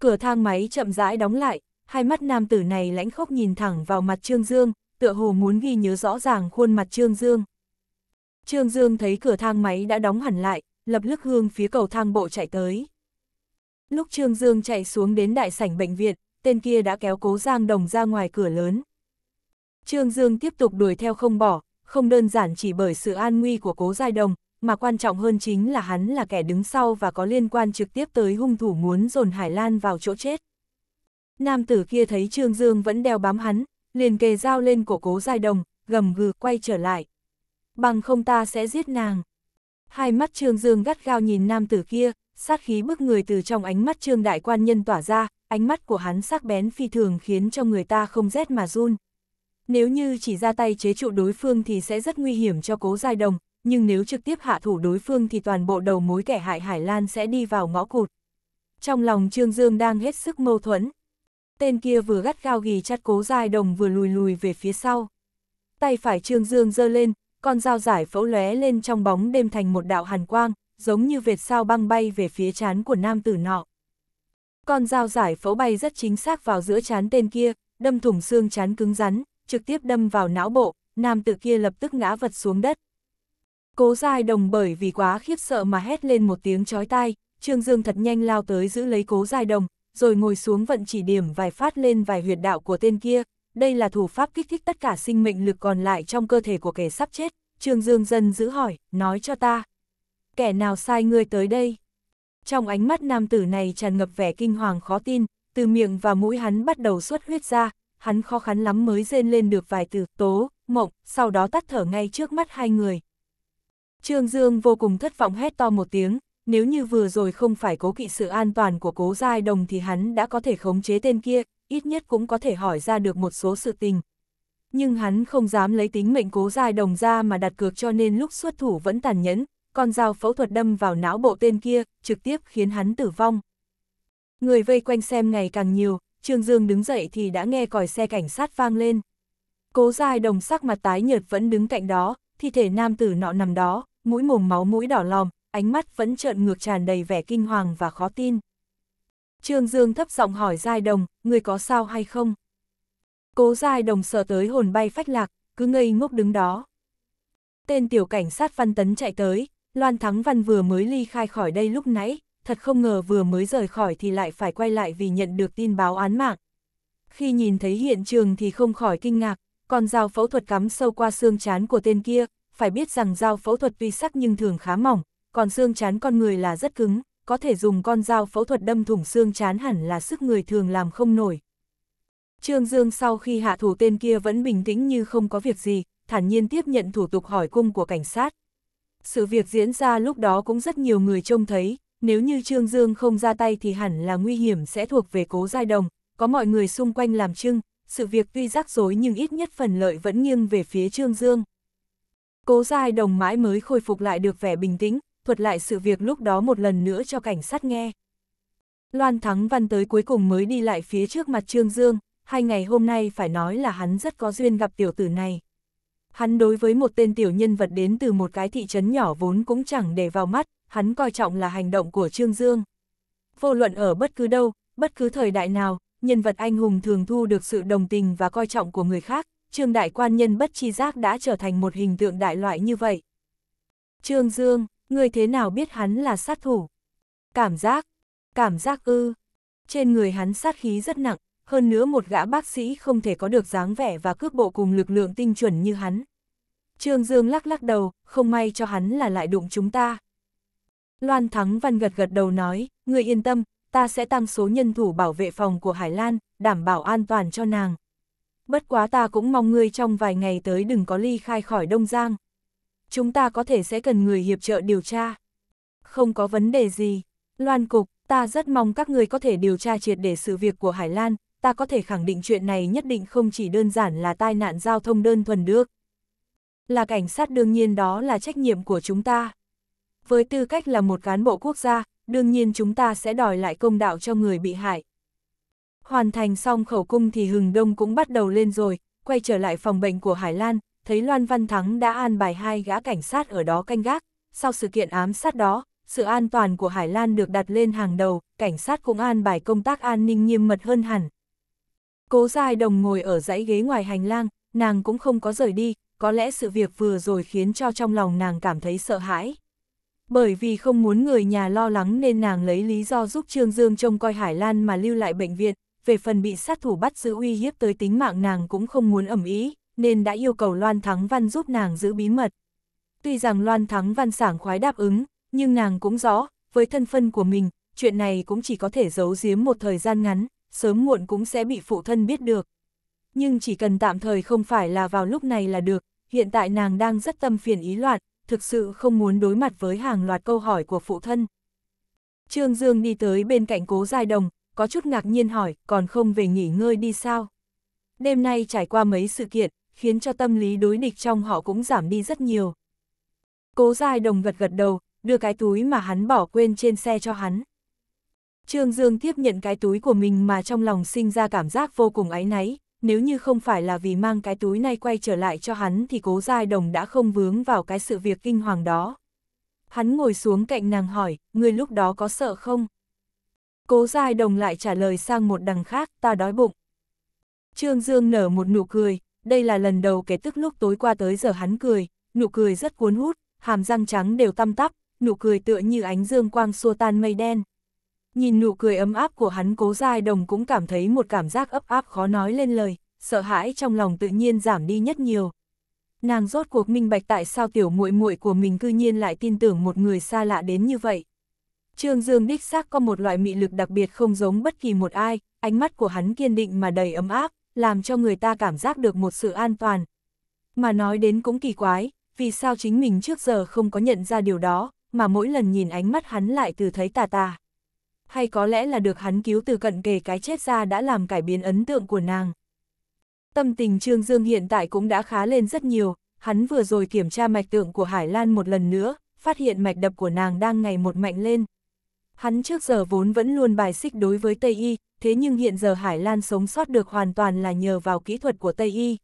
Cửa thang máy chậm rãi đóng lại, hai mắt nam tử này lãnh khốc nhìn thẳng vào mặt Trương Dương, tựa hồ muốn ghi nhớ rõ ràng khuôn mặt Trương Dương. Trương Dương thấy cửa thang máy đã đóng hẳn lại, lập lức hương phía cầu thang bộ chạy tới. Lúc Trương Dương chạy xuống đến đại sảnh bệnh viện, tên kia đã kéo cố Giang Đồng ra ngoài cửa lớn. Trương Dương tiếp tục đuổi theo không bỏ, không đơn giản chỉ bởi sự an nguy của cố Giai Đồng, mà quan trọng hơn chính là hắn là kẻ đứng sau và có liên quan trực tiếp tới hung thủ muốn dồn Hải Lan vào chỗ chết. Nam tử kia thấy Trương Dương vẫn đeo bám hắn, liền kề dao lên cổ cố dài đồng, gầm gừ quay trở lại. Bằng không ta sẽ giết nàng. Hai mắt Trương Dương gắt gao nhìn nam tử kia, sát khí bức người từ trong ánh mắt Trương Đại Quan Nhân tỏa ra, ánh mắt của hắn sắc bén phi thường khiến cho người ta không rét mà run. Nếu như chỉ ra tay chế trụ đối phương thì sẽ rất nguy hiểm cho cố giai đồng, nhưng nếu trực tiếp hạ thủ đối phương thì toàn bộ đầu mối kẻ hại Hải Lan sẽ đi vào ngõ cụt. Trong lòng Trương Dương đang hết sức mâu thuẫn, tên kia vừa gắt gao ghi chặt cố dài đồng vừa lùi lùi về phía sau. Tay phải Trương Dương giơ lên, con dao giải phẫu lóe lên trong bóng đêm thành một đạo hàn quang, giống như vệt sao băng bay về phía chán của nam tử nọ. Con dao giải phẫu bay rất chính xác vào giữa chán tên kia, đâm thủng xương chán cứng rắn, trực tiếp đâm vào não bộ, nam tử kia lập tức ngã vật xuống đất. Cố dài đồng bởi vì quá khiếp sợ mà hét lên một tiếng chói tai, Trương Dương thật nhanh lao tới giữ lấy cố dài đồng, rồi ngồi xuống vận chỉ điểm vài phát lên vài huyệt đạo của tên kia. Đây là thủ pháp kích thích tất cả sinh mệnh lực còn lại trong cơ thể của kẻ sắp chết. Trương Dương dân giữ hỏi, nói cho ta. Kẻ nào sai ngươi tới đây? Trong ánh mắt nam tử này tràn ngập vẻ kinh hoàng khó tin, từ miệng và mũi hắn bắt đầu xuất huyết ra, hắn khó khăn lắm mới rên lên được vài từ tố, mộng, sau đó tắt thở ngay trước mắt hai người. Trương Dương vô cùng thất vọng hét to một tiếng, nếu như vừa rồi không phải cố kỵ sự an toàn của cố giai đồng thì hắn đã có thể khống chế tên kia, ít nhất cũng có thể hỏi ra được một số sự tình. Nhưng hắn không dám lấy tính mệnh cố giai đồng ra mà đặt cược cho nên lúc xuất thủ vẫn tàn nhẫn, con dao phẫu thuật đâm vào não bộ tên kia, trực tiếp khiến hắn tử vong. Người vây quanh xem ngày càng nhiều, Trương Dương đứng dậy thì đã nghe còi xe cảnh sát vang lên. Cố giai đồng sắc mặt tái nhợt vẫn đứng cạnh đó, thi thể nam tử nọ nằm đó, mũi mồm máu mũi đỏ lòm, ánh mắt vẫn trợn ngược tràn đầy vẻ kinh hoàng và khó tin. Trương Dương thấp giọng hỏi Giai Đồng, người có sao hay không? Cố Giai Đồng sợ tới hồn bay phách lạc, cứ ngây ngốc đứng đó. Tên tiểu cảnh sát Văn Tấn chạy tới, Loan Thắng Văn vừa mới ly khai khỏi đây lúc nãy, thật không ngờ vừa mới rời khỏi thì lại phải quay lại vì nhận được tin báo án mạng. Khi nhìn thấy hiện trường thì không khỏi kinh ngạc, còn dao phẫu thuật cắm sâu qua xương chán của tên kia, phải biết rằng dao phẫu thuật tuy sắc nhưng thường khá mỏng, còn xương chán con người là rất cứng, có thể dùng con dao phẫu thuật đâm thủng xương chán hẳn là sức người thường làm không nổi. Trương Dương sau khi hạ thủ tên kia vẫn bình tĩnh như không có việc gì, thản nhiên tiếp nhận thủ tục hỏi cung của cảnh sát. Sự việc diễn ra lúc đó cũng rất nhiều người trông thấy, nếu như Trương Dương không ra tay thì hẳn là nguy hiểm sẽ thuộc về cố giai đồng, có mọi người xung quanh làm chưng, sự việc tuy rắc rối nhưng ít nhất phần lợi vẫn nghiêng về phía Trương Dương. Cố giai đồng mãi mới khôi phục lại được vẻ bình tĩnh, thuật lại sự việc lúc đó một lần nữa cho cảnh sát nghe. Loan Thắng Văn tới cuối cùng mới đi lại phía trước mặt Trương Dương, hai ngày hôm nay phải nói là hắn rất có duyên gặp tiểu tử này. Hắn đối với một tên tiểu nhân vật đến từ một cái thị trấn nhỏ vốn cũng chẳng để vào mắt, hắn coi trọng là hành động của Trương Dương. Vô luận ở bất cứ đâu, bất cứ thời đại nào, nhân vật anh hùng thường thu được sự đồng tình và coi trọng của người khác, Trương Đại Quan Nhân bất chi giác đã trở thành một hình tượng đại loại như vậy. Trương Dương người thế nào biết hắn là sát thủ? Cảm giác, cảm giác ư. Trên người hắn sát khí rất nặng, hơn nữa một gã bác sĩ không thể có được dáng vẻ và cước bộ cùng lực lượng tinh chuẩn như hắn. Trương Dương lắc lắc đầu, không may cho hắn là lại đụng chúng ta. Loan Thắng Văn gật gật đầu nói, người yên tâm, ta sẽ tăng số nhân thủ bảo vệ phòng của Hải Lan, đảm bảo an toàn cho nàng. Bất quá ta cũng mong ngươi trong vài ngày tới đừng có ly khai khỏi Đông Giang chúng ta có thể sẽ cần người hiệp trợ điều tra. Không có vấn đề gì. Loan Cục, ta rất mong các người có thể điều tra triệt để sự việc của Hải Lan, ta có thể khẳng định chuyện này nhất định không chỉ đơn giản là tai nạn giao thông đơn thuần được. Là cảnh sát đương nhiên đó là trách nhiệm của chúng ta. Với tư cách là một cán bộ quốc gia, đương nhiên chúng ta sẽ đòi lại công đạo cho người bị hại. Hoàn thành xong khẩu cung thì Hừng Đông cũng bắt đầu lên rồi, quay trở lại phòng bệnh của Hải Lan, thấy Loan Văn Thắng đã an bài hai gã cảnh sát ở đó canh gác, sau sự kiện ám sát đó, sự an toàn của Hải Lan được đặt lên hàng đầu, cảnh sát cũng an bài công tác an ninh nghiêm mật hơn hẳn. Cố Giai Đồng ngồi ở dãy ghế ngoài hành lang, nàng cũng không có rời đi, có lẽ sự việc vừa rồi khiến cho trong lòng nàng cảm thấy sợ hãi. Bởi vì không muốn người nhà lo lắng nên nàng lấy lý do giúp Trương Dương trông coi Hải Lan mà lưu lại bệnh viện, về phần bị sát thủ bắt giữ uy hiếp tới tính mạng nàng cũng không muốn ẩm ý nên đã yêu cầu Loan Thắng Văn giúp nàng giữ bí mật. Tuy rằng Loan Thắng Văn sảng khoái đáp ứng, nhưng nàng cũng rõ, với thân phân của mình, chuyện này cũng chỉ có thể giấu giếm một thời gian ngắn, sớm muộn cũng sẽ bị phụ thân biết được. Nhưng chỉ cần tạm thời không phải là vào lúc này là được, hiện tại nàng đang rất tâm phiền ý loạn, thực sự không muốn đối mặt với hàng loạt câu hỏi của phụ thân. Trương Dương đi tới bên cạnh cố giai đồng, có chút ngạc nhiên hỏi, còn không về nghỉ ngơi đi sao? Đêm nay trải qua mấy sự kiện, khiến cho tâm lý đối địch trong họ cũng giảm đi rất nhiều. Cố dài đồng gật gật đầu, đưa cái túi mà hắn bỏ quên trên xe cho hắn. Trương Dương tiếp nhận cái túi của mình mà trong lòng sinh ra cảm giác vô cùng áy náy, nếu như không phải là vì mang cái túi này quay trở lại cho hắn thì cố giai đồng đã không vướng vào cái sự việc kinh hoàng đó. Hắn ngồi xuống cạnh nàng hỏi, người lúc đó có sợ không? Cố giai đồng lại trả lời sang một đằng khác, ta đói bụng. Trương Dương nở một nụ cười, đây là lần đầu kể tức lúc tối qua tới giờ hắn cười, nụ cười rất cuốn hút, hàm răng trắng đều tăm tắp, nụ cười tựa như ánh dương quang xua tan mây đen. Nhìn nụ cười ấm áp của hắn cố giai đồng cũng cảm thấy một cảm giác ấp áp khó nói lên lời, sợ hãi trong lòng tự nhiên giảm đi nhất nhiều. Nàng rốt cuộc minh bạch tại sao tiểu muội muội của mình cư nhiên lại tin tưởng một người xa lạ đến như vậy. Trương Dương đích xác có một loại mị lực đặc biệt không giống bất kỳ một ai, ánh mắt của hắn kiên định mà đầy ấm áp, làm cho người ta cảm giác được một sự an toàn. Mà nói đến cũng kỳ quái, vì sao chính mình trước giờ không có nhận ra điều đó, mà mỗi lần nhìn ánh mắt hắn lại từ thấy tà tà. Hay có lẽ là được hắn cứu từ cận kề cái chết ra đã làm cải biến ấn tượng của nàng. Tâm tình Trương Dương hiện tại cũng đã khá lên rất nhiều, hắn vừa rồi kiểm tra mạch tượng của Hải Lan một lần nữa, phát hiện mạch đập của nàng đang ngày một mạnh lên. Hắn trước giờ vốn vẫn luôn bài xích đối với Tây Y, thế nhưng hiện giờ Hải Lan sống sót được hoàn toàn là nhờ vào kỹ thuật của Tây Y.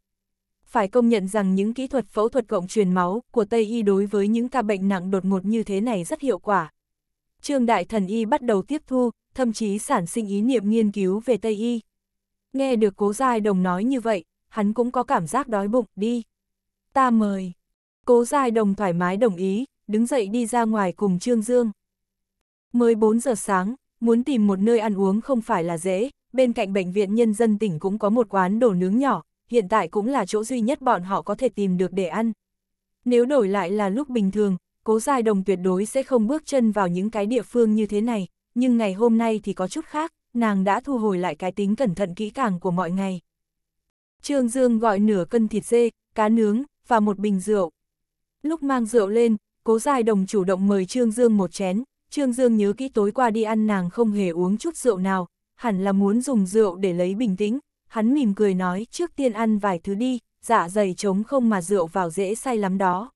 Phải công nhận rằng những kỹ thuật phẫu thuật cộng truyền máu của Tây Y đối với những ca bệnh nặng đột ngột như thế này rất hiệu quả. Trương Đại Thần Y bắt đầu tiếp thu, thậm chí sản sinh ý niệm nghiên cứu về Tây Y. Nghe được Cố Giai Đồng nói như vậy, hắn cũng có cảm giác đói bụng, đi. Ta mời. Cố Giai Đồng thoải mái đồng ý, đứng dậy đi ra ngoài cùng Trương Dương. Mới 4 giờ sáng, muốn tìm một nơi ăn uống không phải là dễ, bên cạnh bệnh viện nhân dân tỉnh cũng có một quán đồ nướng nhỏ, hiện tại cũng là chỗ duy nhất bọn họ có thể tìm được để ăn. Nếu đổi lại là lúc bình thường, cố dài đồng tuyệt đối sẽ không bước chân vào những cái địa phương như thế này, nhưng ngày hôm nay thì có chút khác, nàng đã thu hồi lại cái tính cẩn thận kỹ càng của mọi ngày. Trương Dương gọi nửa cân thịt dê, cá nướng, và một bình rượu. Lúc mang rượu lên, cố dài đồng chủ động mời Trương Dương một chén, Trương Dương nhớ kỹ tối qua đi ăn nàng không hề uống chút rượu nào, hẳn là muốn dùng rượu để lấy bình tĩnh, hắn mỉm cười nói trước tiên ăn vài thứ đi, dạ dày trống không mà rượu vào dễ say lắm đó.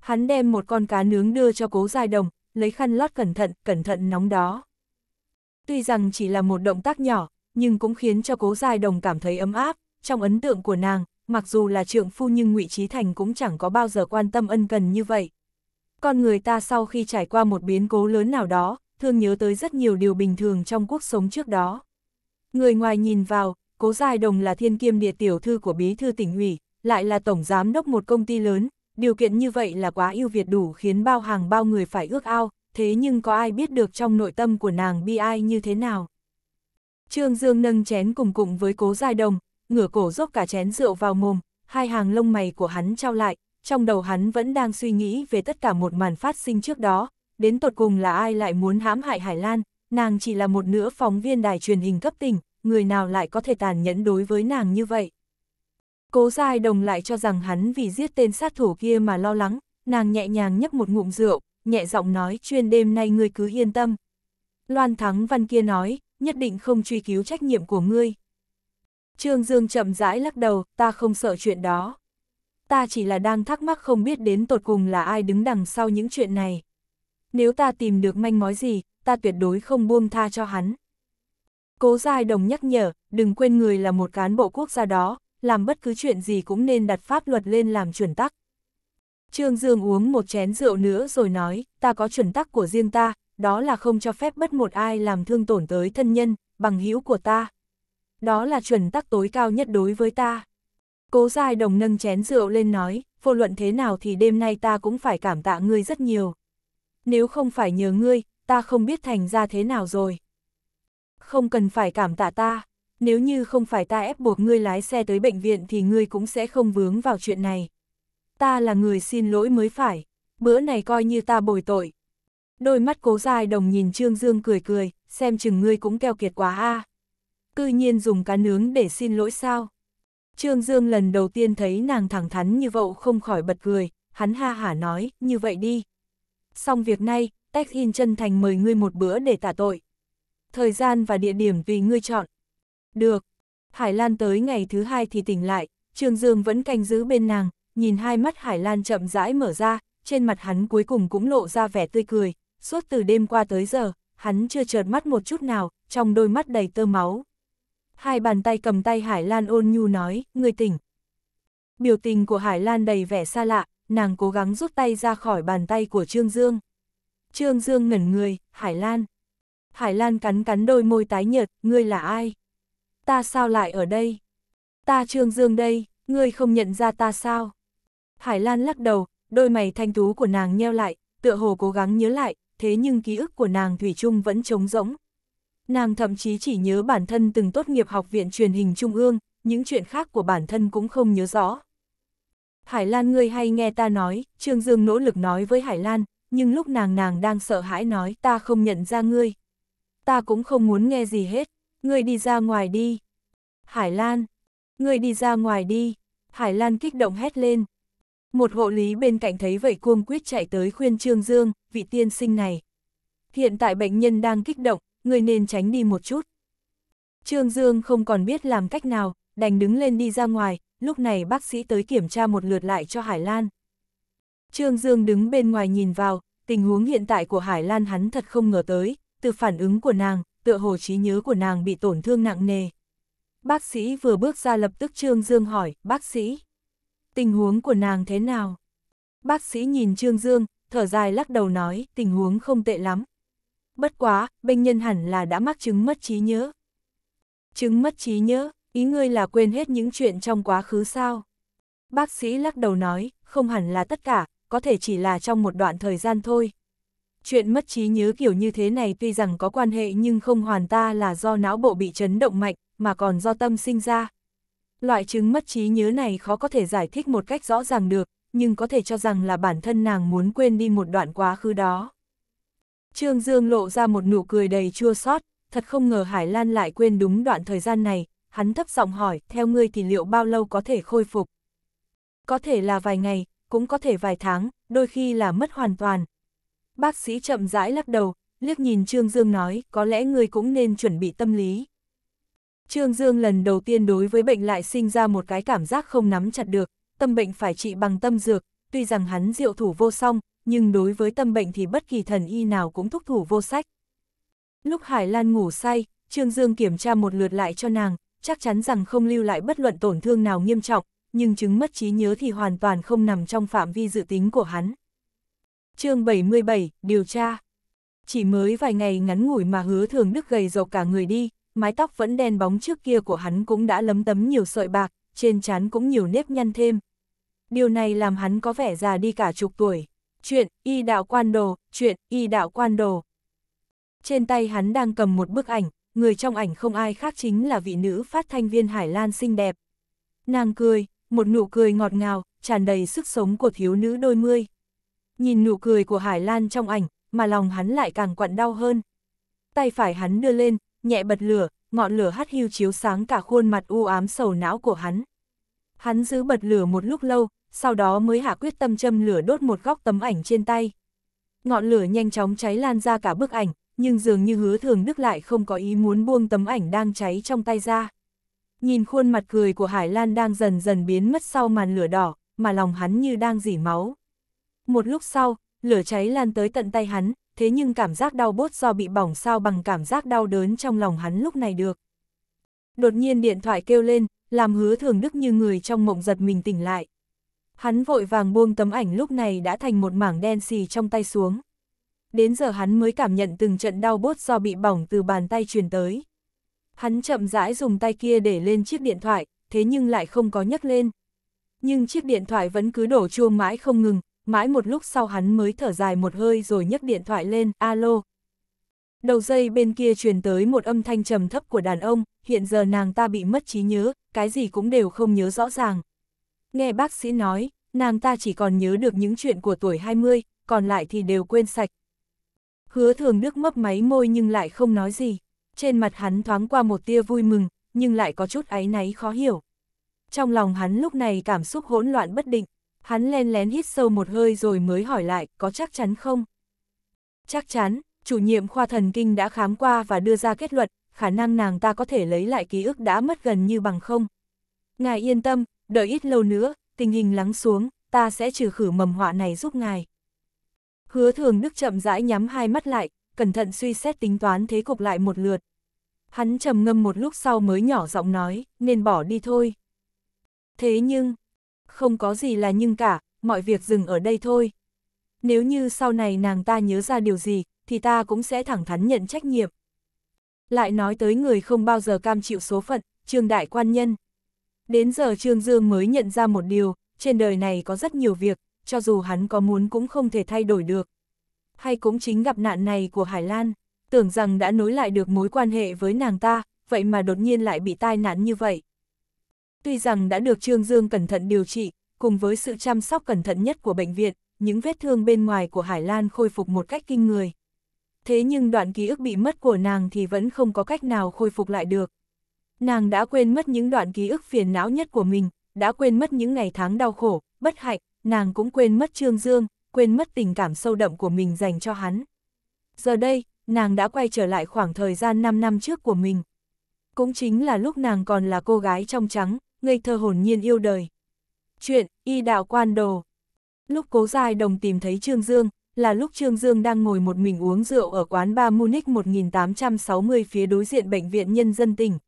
Hắn đem một con cá nướng đưa cho cố dài đồng, lấy khăn lót cẩn thận, cẩn thận nóng đó. Tuy rằng chỉ là một động tác nhỏ, nhưng cũng khiến cho cố dài đồng cảm thấy ấm áp, trong ấn tượng của nàng, mặc dù là trượng phu nhưng ngụy Trí Thành cũng chẳng có bao giờ quan tâm ân cần như vậy, con người ta sau khi trải qua một biến cố lớn nào đó, thường nhớ tới rất nhiều điều bình thường trong cuộc sống trước đó. Người ngoài nhìn vào, cố giai đồng là thiên kiêm địa tiểu thư của bí thư tỉnh ủy, lại là tổng giám đốc một công ty lớn, điều kiện như vậy là quá ưu Việt đủ khiến bao hàng bao người phải ước ao, thế nhưng có ai biết được trong nội tâm của nàng bi ai như thế nào. Trương Dương nâng chén cùng cùng với cố giai đồng, ngửa cổ dốc cả chén rượu vào mồm, hai hàng lông mày của hắn trao lại, trong đầu hắn vẫn đang suy nghĩ về tất cả một màn phát sinh trước đó, đến tột cùng là ai lại muốn hãm hại Hải Lan, nàng chỉ là một nữ phóng viên đài truyền hình cấp tỉnh, người nào lại có thể tàn nhẫn đối với nàng như vậy. Cố Giai Đồng lại cho rằng hắn vì giết tên sát thủ kia mà lo lắng, nàng nhẹ nhàng nhấp một ngụm rượu, nhẹ giọng nói chuyên đêm nay ngươi cứ yên tâm. Loan Thắng Văn kia nói, nhất định không truy cứu trách nhiệm của ngươi. Trương Dương chậm rãi lắc đầu, ta không sợ chuyện đó ta chỉ là đang thắc mắc không biết đến tột cùng là ai đứng đằng sau những chuyện này. Nếu ta tìm được manh mối gì, ta tuyệt đối không buông tha cho hắn. Cố Giai Đồng nhắc nhở, đừng quên người là một cán bộ quốc gia đó, làm bất cứ chuyện gì cũng nên đặt pháp luật lên làm chuẩn tắc. Trương Dương uống một chén rượu nữa rồi nói, ta có chuẩn tắc của riêng ta, đó là không cho phép bất một ai làm thương tổn tới thân nhân, bằng hữu của ta. Đó là chuẩn tắc tối cao nhất đối với ta. Cố dài đồng nâng chén rượu lên nói, vô luận thế nào thì đêm nay ta cũng phải cảm tạ ngươi rất nhiều. Nếu không phải nhờ ngươi, ta không biết thành ra thế nào rồi. Không cần phải cảm tạ ta, nếu như không phải ta ép buộc ngươi lái xe tới bệnh viện thì ngươi cũng sẽ không vướng vào chuyện này. Ta là người xin lỗi mới phải, bữa này coi như ta bồi tội. Đôi mắt cố dài đồng nhìn Trương Dương cười cười, xem chừng ngươi cũng keo kiệt quá a Cư nhiên dùng cá nướng để xin lỗi sao. Trương Dương lần đầu tiên thấy nàng thẳng thắn như vậy không khỏi bật cười, hắn ha hả nói, như vậy đi. Xong việc này, Tech In chân thành mời ngươi một bữa để tả tội. Thời gian và địa điểm vì ngươi chọn. Được. Hải Lan tới ngày thứ hai thì tỉnh lại, Trương Dương vẫn canh giữ bên nàng, nhìn hai mắt Hải Lan chậm rãi mở ra, trên mặt hắn cuối cùng cũng lộ ra vẻ tươi cười, suốt từ đêm qua tới giờ, hắn chưa chợt mắt một chút nào, trong đôi mắt đầy tơ máu, hai bàn tay cầm tay Hải Lan ôn nhu nói, người tỉnh. Biểu tình của Hải Lan đầy vẻ xa lạ, nàng cố gắng rút tay ra khỏi bàn tay của Trương Dương. Trương Dương ngẩn người, Hải Lan. Hải Lan cắn cắn đôi môi tái nhợt, ngươi là ai? Ta sao lại ở đây? Ta Trương Dương đây, ngươi không nhận ra ta sao? Hải Lan lắc đầu, đôi mày thanh tú của nàng nheo lại, tựa hồ cố gắng nhớ lại, thế nhưng ký ức của nàng Thủy chung vẫn trống rỗng, nàng thậm chí chỉ nhớ bản thân từng tốt nghiệp học viện truyền hình trung ương, những chuyện khác của bản thân cũng không nhớ rõ. Hải Lan ngươi hay nghe ta nói, Trương Dương nỗ lực nói với Hải Lan, nhưng lúc nàng nàng đang sợ hãi nói ta không nhận ra ngươi. Ta cũng không muốn nghe gì hết, ngươi đi ra ngoài đi. Hải Lan, ngươi đi ra ngoài đi. Hải Lan kích động hét lên. Một hộ lý bên cạnh thấy vậy cuông quyết chạy tới khuyên Trương Dương, vị tiên sinh này. Hiện tại bệnh nhân đang kích động, người nên tránh đi một chút. Trương Dương không còn biết làm cách nào, đành đứng lên đi ra ngoài, lúc này bác sĩ tới kiểm tra một lượt lại cho Hải Lan. Trương Dương đứng bên ngoài nhìn vào, tình huống hiện tại của Hải Lan hắn thật không ngờ tới, từ phản ứng của nàng, tựa hồ trí nhớ của nàng bị tổn thương nặng nề. Bác sĩ vừa bước ra lập tức Trương Dương hỏi, bác sĩ, tình huống của nàng thế nào? Bác sĩ nhìn Trương Dương, thở dài lắc đầu nói, tình huống không tệ lắm, bất quá, bệnh nhân hẳn là đã mắc chứng mất trí nhớ. Chứng mất trí nhớ, ý ngươi là quên hết những chuyện trong quá khứ sao? Bác sĩ lắc đầu nói, không hẳn là tất cả, có thể chỉ là trong một đoạn thời gian thôi. Chuyện mất trí nhớ kiểu như thế này tuy rằng có quan hệ nhưng không hoàn ta là do não bộ bị chấn động mạnh, mà còn do tâm sinh ra. Loại chứng mất trí nhớ này khó có thể giải thích một cách rõ ràng được, nhưng có thể cho rằng là bản thân nàng muốn quên đi một đoạn quá khứ đó. Trương Dương lộ ra một nụ cười đầy chua xót thật không ngờ Hải Lan lại quên đúng đoạn thời gian này, hắn thấp giọng hỏi, theo ngươi thì liệu bao lâu có thể khôi phục? Có thể là vài ngày, cũng có thể vài tháng, đôi khi là mất hoàn toàn. Bác sĩ chậm rãi lắc đầu, liếc nhìn Trương Dương nói, có lẽ ngươi cũng nên chuẩn bị tâm lý. Trương Dương lần đầu tiên đối với bệnh lại sinh ra một cái cảm giác không nắm chặt được, tâm bệnh phải trị bằng tâm dược, tuy rằng hắn diệu thủ vô song, nhưng đối với tâm bệnh thì bất kỳ thần y nào cũng thúc thủ vô sách. Lúc Hải Lan ngủ say, Trương Dương kiểm tra một lượt lại cho nàng, chắc chắn rằng không lưu lại bất luận tổn thương nào nghiêm trọng, nhưng chứng mất trí nhớ thì hoàn toàn không nằm trong phạm vi dự tính của hắn. chương 77, Điều tra Chỉ mới vài ngày ngắn ngủi mà hứa thường đức gầy dầu cả người đi, mái tóc vẫn đen bóng trước kia của hắn cũng đã lấm tấm nhiều sợi bạc, trên trán cũng nhiều nếp nhăn thêm. Điều này làm hắn có vẻ già đi cả chục tuổi chuyện y đạo quan đồ, chuyện y đạo quan đồ. Trên tay hắn đang cầm một bức ảnh, người trong ảnh không ai khác chính là vị nữ phát thanh viên Hải Lan xinh đẹp. Nàng cười, một nụ cười ngọt ngào, tràn đầy sức sống của thiếu nữ đôi mươi. Nhìn nụ cười của Hải Lan trong ảnh, mà lòng hắn lại càng quặn đau hơn. Tay phải hắn đưa lên, nhẹ bật lửa, ngọn lửa hắt hiu chiếu sáng cả khuôn mặt u ám sầu não của hắn. Hắn giữ bật lửa một lúc lâu, sau đó mới hạ quyết tâm châm lửa đốt một góc tấm ảnh trên tay. Ngọn lửa nhanh chóng cháy lan ra cả bức ảnh, nhưng dường như hứa thường đức lại không có ý muốn buông tấm ảnh đang cháy trong tay ra. Nhìn khuôn mặt cười của Hải Lan đang dần dần biến mất sau màn lửa đỏ, mà lòng hắn như đang dỉ máu. Một lúc sau, lửa cháy lan tới tận tay hắn, thế nhưng cảm giác đau bốt do bị bỏng sao bằng cảm giác đau đớn trong lòng hắn lúc này được. Đột nhiên điện thoại kêu lên, làm hứa thường đức như người trong mộng giật mình tỉnh lại, Hắn vội vàng buông tấm ảnh lúc này đã thành một mảng đen xì trong tay xuống. Đến giờ hắn mới cảm nhận từng trận đau bốt do bị bỏng từ bàn tay truyền tới. Hắn chậm rãi dùng tay kia để lên chiếc điện thoại, thế nhưng lại không có nhấc lên. Nhưng chiếc điện thoại vẫn cứ đổ chuông mãi không ngừng, mãi một lúc sau hắn mới thở dài một hơi rồi nhấc điện thoại lên, alo. Đầu dây bên kia truyền tới một âm thanh trầm thấp của đàn ông, hiện giờ nàng ta bị mất trí nhớ, cái gì cũng đều không nhớ rõ ràng. Nghe bác sĩ nói, nàng ta chỉ còn nhớ được những chuyện của tuổi 20, còn lại thì đều quên sạch. Hứa thường đức mấp máy môi nhưng lại không nói gì. Trên mặt hắn thoáng qua một tia vui mừng, nhưng lại có chút áy náy khó hiểu. Trong lòng hắn lúc này cảm xúc hỗn loạn bất định, hắn len lén hít sâu một hơi rồi mới hỏi lại có chắc chắn không? Chắc chắn, chủ nhiệm khoa thần kinh đã khám qua và đưa ra kết luận, khả năng nàng ta có thể lấy lại ký ức đã mất gần như bằng không. Ngài yên tâm, đợi ít lâu nữa, tình hình lắng xuống, ta sẽ trừ khử mầm họa này giúp ngài. Hứa thường đức chậm rãi nhắm hai mắt lại, cẩn thận suy xét tính toán thế cục lại một lượt. Hắn trầm ngâm một lúc sau mới nhỏ giọng nói, nên bỏ đi thôi. Thế nhưng, không có gì là nhưng cả, mọi việc dừng ở đây thôi. Nếu như sau này nàng ta nhớ ra điều gì, thì ta cũng sẽ thẳng thắn nhận trách nhiệm. Lại nói tới người không bao giờ cam chịu số phận, trương đại quan nhân, Đến giờ Trương Dương mới nhận ra một điều, trên đời này có rất nhiều việc, cho dù hắn có muốn cũng không thể thay đổi được. Hay cũng chính gặp nạn này của Hải Lan, tưởng rằng đã nối lại được mối quan hệ với nàng ta, vậy mà đột nhiên lại bị tai nạn như vậy. Tuy rằng đã được Trương Dương cẩn thận điều trị, cùng với sự chăm sóc cẩn thận nhất của bệnh viện, những vết thương bên ngoài của Hải Lan khôi phục một cách kinh người. Thế nhưng đoạn ký ức bị mất của nàng thì vẫn không có cách nào khôi phục lại được. Nàng đã quên mất những đoạn ký ức phiền não nhất của mình, đã quên mất những ngày tháng đau khổ, bất hạnh, nàng cũng quên mất Trương Dương, quên mất tình cảm sâu đậm của mình dành cho hắn. Giờ đây, nàng đã quay trở lại khoảng thời gian 5 năm trước của mình. Cũng chính là lúc nàng còn là cô gái trong trắng, ngây thơ hồn nhiên yêu đời. Chuyện, y đạo quan đồ. Lúc cố dài đồng tìm thấy Trương Dương, là lúc Trương Dương đang ngồi một mình uống rượu ở quán ba Munich 1860 phía đối diện Bệnh viện Nhân dân tỉnh,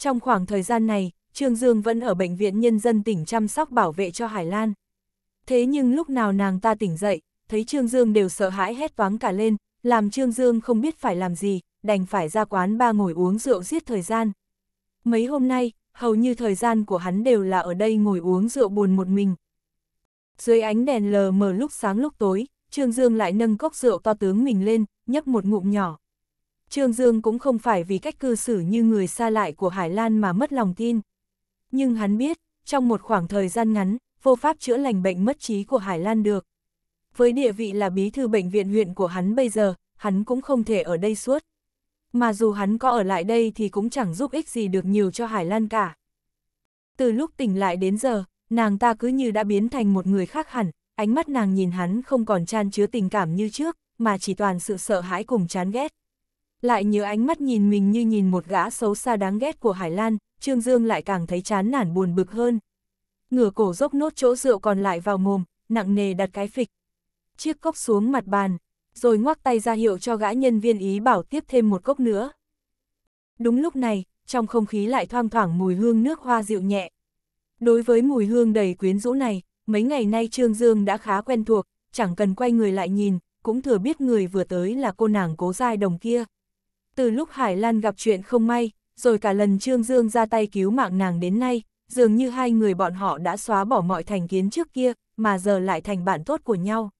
trong khoảng thời gian này, Trương Dương vẫn ở Bệnh viện Nhân dân tỉnh chăm sóc bảo vệ cho Hải Lan. Thế nhưng lúc nào nàng ta tỉnh dậy, thấy Trương Dương đều sợ hãi hét toáng cả lên, làm Trương Dương không biết phải làm gì, đành phải ra quán ba ngồi uống rượu giết thời gian. Mấy hôm nay, hầu như thời gian của hắn đều là ở đây ngồi uống rượu buồn một mình. Dưới ánh đèn lờ mờ lúc sáng lúc tối, Trương Dương lại nâng cốc rượu to tướng mình lên, nhấp một ngụm nhỏ. Trương Dương cũng không phải vì cách cư xử như người xa lại của Hải Lan mà mất lòng tin. Nhưng hắn biết, trong một khoảng thời gian ngắn, vô pháp chữa lành bệnh mất trí của Hải Lan được. Với địa vị là bí thư bệnh viện huyện của hắn bây giờ, hắn cũng không thể ở đây suốt. Mà dù hắn có ở lại đây thì cũng chẳng giúp ích gì được nhiều cho Hải Lan cả. Từ lúc tỉnh lại đến giờ, nàng ta cứ như đã biến thành một người khác hẳn, ánh mắt nàng nhìn hắn không còn chan chứa tình cảm như trước, mà chỉ toàn sự sợ hãi cùng chán ghét. Lại nhớ ánh mắt nhìn mình như nhìn một gã xấu xa đáng ghét của Hải Lan, Trương Dương lại càng thấy chán nản buồn bực hơn. Ngửa cổ dốc nốt chỗ rượu còn lại vào mồm, nặng nề đặt cái phịch. Chiếc cốc xuống mặt bàn, rồi ngoắc tay ra hiệu cho gã nhân viên ý bảo tiếp thêm một cốc nữa. Đúng lúc này, trong không khí lại thoang thoảng mùi hương nước hoa dịu nhẹ. Đối với mùi hương đầy quyến rũ này, mấy ngày nay Trương Dương đã khá quen thuộc, chẳng cần quay người lại nhìn, cũng thừa biết người vừa tới là cô nàng cố dai đồng kia. Từ lúc Hải Lan gặp chuyện không may, rồi cả lần Trương Dương ra tay cứu mạng nàng đến nay, dường như hai người bọn họ đã xóa bỏ mọi thành kiến trước kia, mà giờ lại thành bạn tốt của nhau.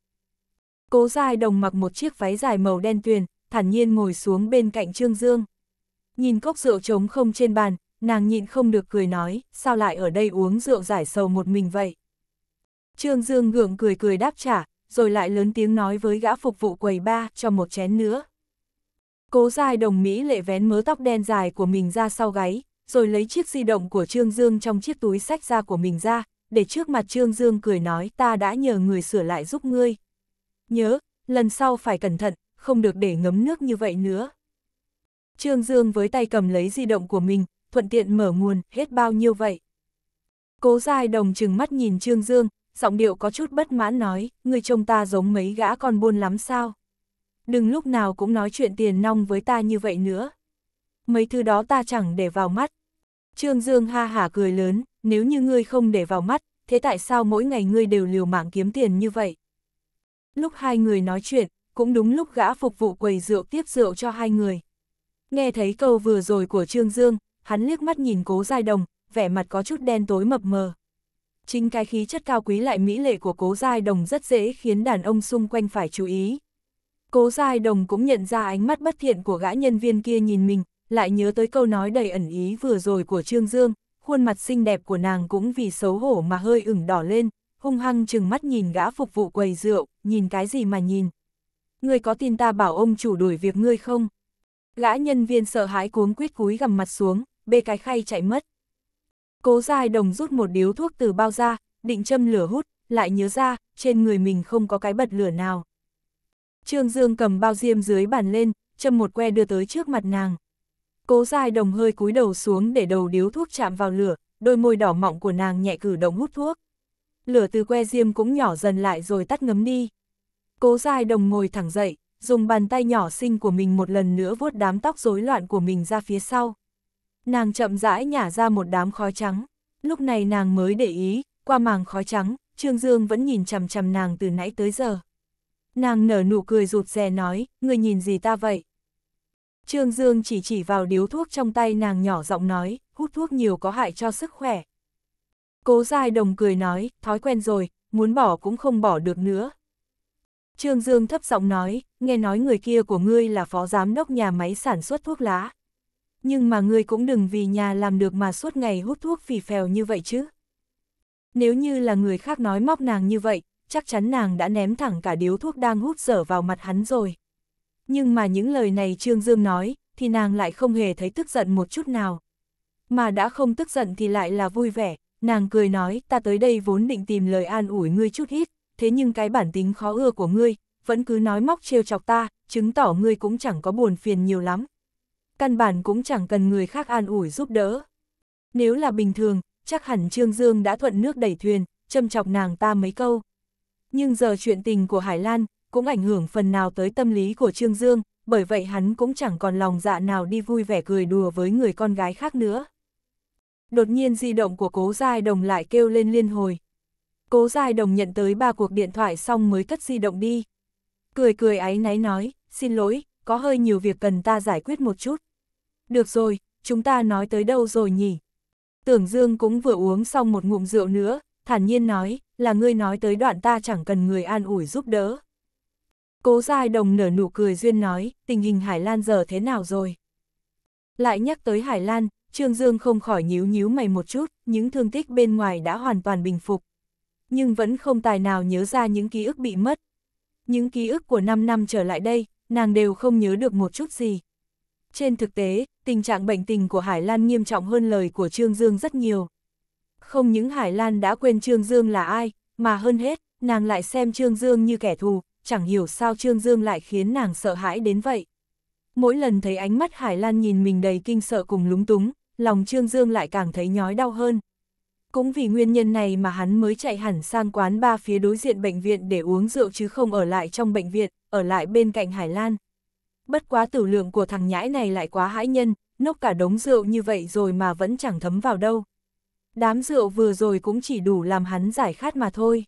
Cố dài đồng mặc một chiếc váy dài màu đen tuyền, thản nhiên ngồi xuống bên cạnh Trương Dương. Nhìn cốc rượu trống không trên bàn, nàng nhịn không được cười nói, sao lại ở đây uống rượu giải sầu một mình vậy? Trương Dương gượng cười cười đáp trả, rồi lại lớn tiếng nói với gã phục vụ quầy ba cho một chén nữa. Cố dài đồng Mỹ lệ vén mớ tóc đen dài của mình ra sau gáy, rồi lấy chiếc di động của Trương Dương trong chiếc túi sách ra của mình ra, để trước mặt Trương Dương cười nói ta đã nhờ người sửa lại giúp ngươi. Nhớ, lần sau phải cẩn thận, không được để ngấm nước như vậy nữa. Trương Dương với tay cầm lấy di động của mình, thuận tiện mở nguồn, hết bao nhiêu vậy. Cố dài đồng chừng mắt nhìn Trương Dương, giọng điệu có chút bất mãn nói, Ngươi trông ta giống mấy gã con buôn lắm sao đừng lúc nào cũng nói chuyện tiền nong với ta như vậy nữa. Mấy thứ đó ta chẳng để vào mắt. Trương Dương ha hả cười lớn, nếu như ngươi không để vào mắt, thế tại sao mỗi ngày ngươi đều liều mạng kiếm tiền như vậy? Lúc hai người nói chuyện, cũng đúng lúc gã phục vụ quầy rượu tiếp rượu cho hai người. Nghe thấy câu vừa rồi của Trương Dương, hắn liếc mắt nhìn cố giai đồng, vẻ mặt có chút đen tối mập mờ. Chính cái khí chất cao quý lại mỹ lệ của cố giai đồng rất dễ khiến đàn ông xung quanh phải chú ý. Cố Giai Đồng cũng nhận ra ánh mắt bất thiện của gã nhân viên kia nhìn mình, lại nhớ tới câu nói đầy ẩn ý vừa rồi của Trương Dương, khuôn mặt xinh đẹp của nàng cũng vì xấu hổ mà hơi ửng đỏ lên, hung hăng chừng mắt nhìn gã phục vụ quầy rượu, nhìn cái gì mà nhìn. Ngươi có tin ta bảo ông chủ đuổi việc ngươi không? Gã nhân viên sợ hãi cuống quýt cúi gằm mặt xuống, bê cái khay chạy mất. Cố Giai Đồng rút một điếu thuốc từ bao ra, định châm lửa hút, lại nhớ ra, trên người mình không có cái bật lửa nào. Trương Dương cầm bao diêm dưới bàn lên, châm một que đưa tới trước mặt nàng. Cố dài đồng hơi cúi đầu xuống để đầu điếu thuốc chạm vào lửa, đôi môi đỏ mọng của nàng nhẹ cử động hút thuốc. Lửa từ que diêm cũng nhỏ dần lại rồi tắt ngấm đi. Cố dài đồng ngồi thẳng dậy, dùng bàn tay nhỏ xinh của mình một lần nữa vuốt đám tóc rối loạn của mình ra phía sau. Nàng chậm rãi nhả ra một đám khói trắng. Lúc này nàng mới để ý, qua màng khói trắng, Trương Dương vẫn nhìn chằm chằm nàng từ nãy tới giờ. Nàng nở nụ cười rụt rè nói, người nhìn gì ta vậy? Trương Dương chỉ chỉ vào điếu thuốc trong tay nàng nhỏ giọng nói, hút thuốc nhiều có hại cho sức khỏe. Cố dài đồng cười nói, thói quen rồi, muốn bỏ cũng không bỏ được nữa. Trương Dương thấp giọng nói, nghe nói người kia của ngươi là phó giám đốc nhà máy sản xuất thuốc lá. Nhưng mà ngươi cũng đừng vì nhà làm được mà suốt ngày hút thuốc phì phèo như vậy chứ. Nếu như là người khác nói móc nàng như vậy, chắc chắn nàng đã ném thẳng cả điếu thuốc đang hút dở vào mặt hắn rồi. Nhưng mà những lời này Trương Dương nói, thì nàng lại không hề thấy tức giận một chút nào. Mà đã không tức giận thì lại là vui vẻ, nàng cười nói ta tới đây vốn định tìm lời an ủi ngươi chút ít, thế nhưng cái bản tính khó ưa của ngươi, vẫn cứ nói móc trêu chọc ta, chứng tỏ ngươi cũng chẳng có buồn phiền nhiều lắm. Căn bản cũng chẳng cần người khác an ủi giúp đỡ. Nếu là bình thường, chắc hẳn Trương Dương đã thuận nước đẩy thuyền, châm chọc nàng ta mấy câu. Nhưng giờ chuyện tình của Hải Lan cũng ảnh hưởng phần nào tới tâm lý của Trương Dương, bởi vậy hắn cũng chẳng còn lòng dạ nào đi vui vẻ cười đùa với người con gái khác nữa. Đột nhiên di động của cố giai đồng lại kêu lên liên hồi. Cố giai đồng nhận tới ba cuộc điện thoại xong mới cất di động đi. Cười cười áy náy nói, xin lỗi, có hơi nhiều việc cần ta giải quyết một chút. Được rồi, chúng ta nói tới đâu rồi nhỉ? Tưởng Dương cũng vừa uống xong một ngụm rượu nữa, thản nhiên nói, là ngươi nói tới đoạn ta chẳng cần người an ủi giúp đỡ. Cố Giai Đồng nở nụ cười duyên nói, tình hình Hải Lan giờ thế nào rồi? Lại nhắc tới Hải Lan, Trương Dương không khỏi nhíu nhíu mày một chút, những thương tích bên ngoài đã hoàn toàn bình phục. Nhưng vẫn không tài nào nhớ ra những ký ức bị mất. Những ký ức của 5 năm trở lại đây, nàng đều không nhớ được một chút gì. Trên thực tế, tình trạng bệnh tình của Hải Lan nghiêm trọng hơn lời của Trương Dương rất nhiều. Không những Hải Lan đã quên Trương Dương là ai, mà hơn hết, nàng lại xem Trương Dương như kẻ thù, chẳng hiểu sao Trương Dương lại khiến nàng sợ hãi đến vậy. Mỗi lần thấy ánh mắt Hải Lan nhìn mình đầy kinh sợ cùng lúng túng, lòng Trương Dương lại càng thấy nhói đau hơn. Cũng vì nguyên nhân này mà hắn mới chạy hẳn sang quán ba phía đối diện bệnh viện để uống rượu chứ không ở lại trong bệnh viện, ở lại bên cạnh Hải Lan. Bất quá tử lượng của thằng nhãi này lại quá hãi nhân, nốc cả đống rượu như vậy rồi mà vẫn chẳng thấm vào đâu. Đám rượu vừa rồi cũng chỉ đủ làm hắn giải khát mà thôi.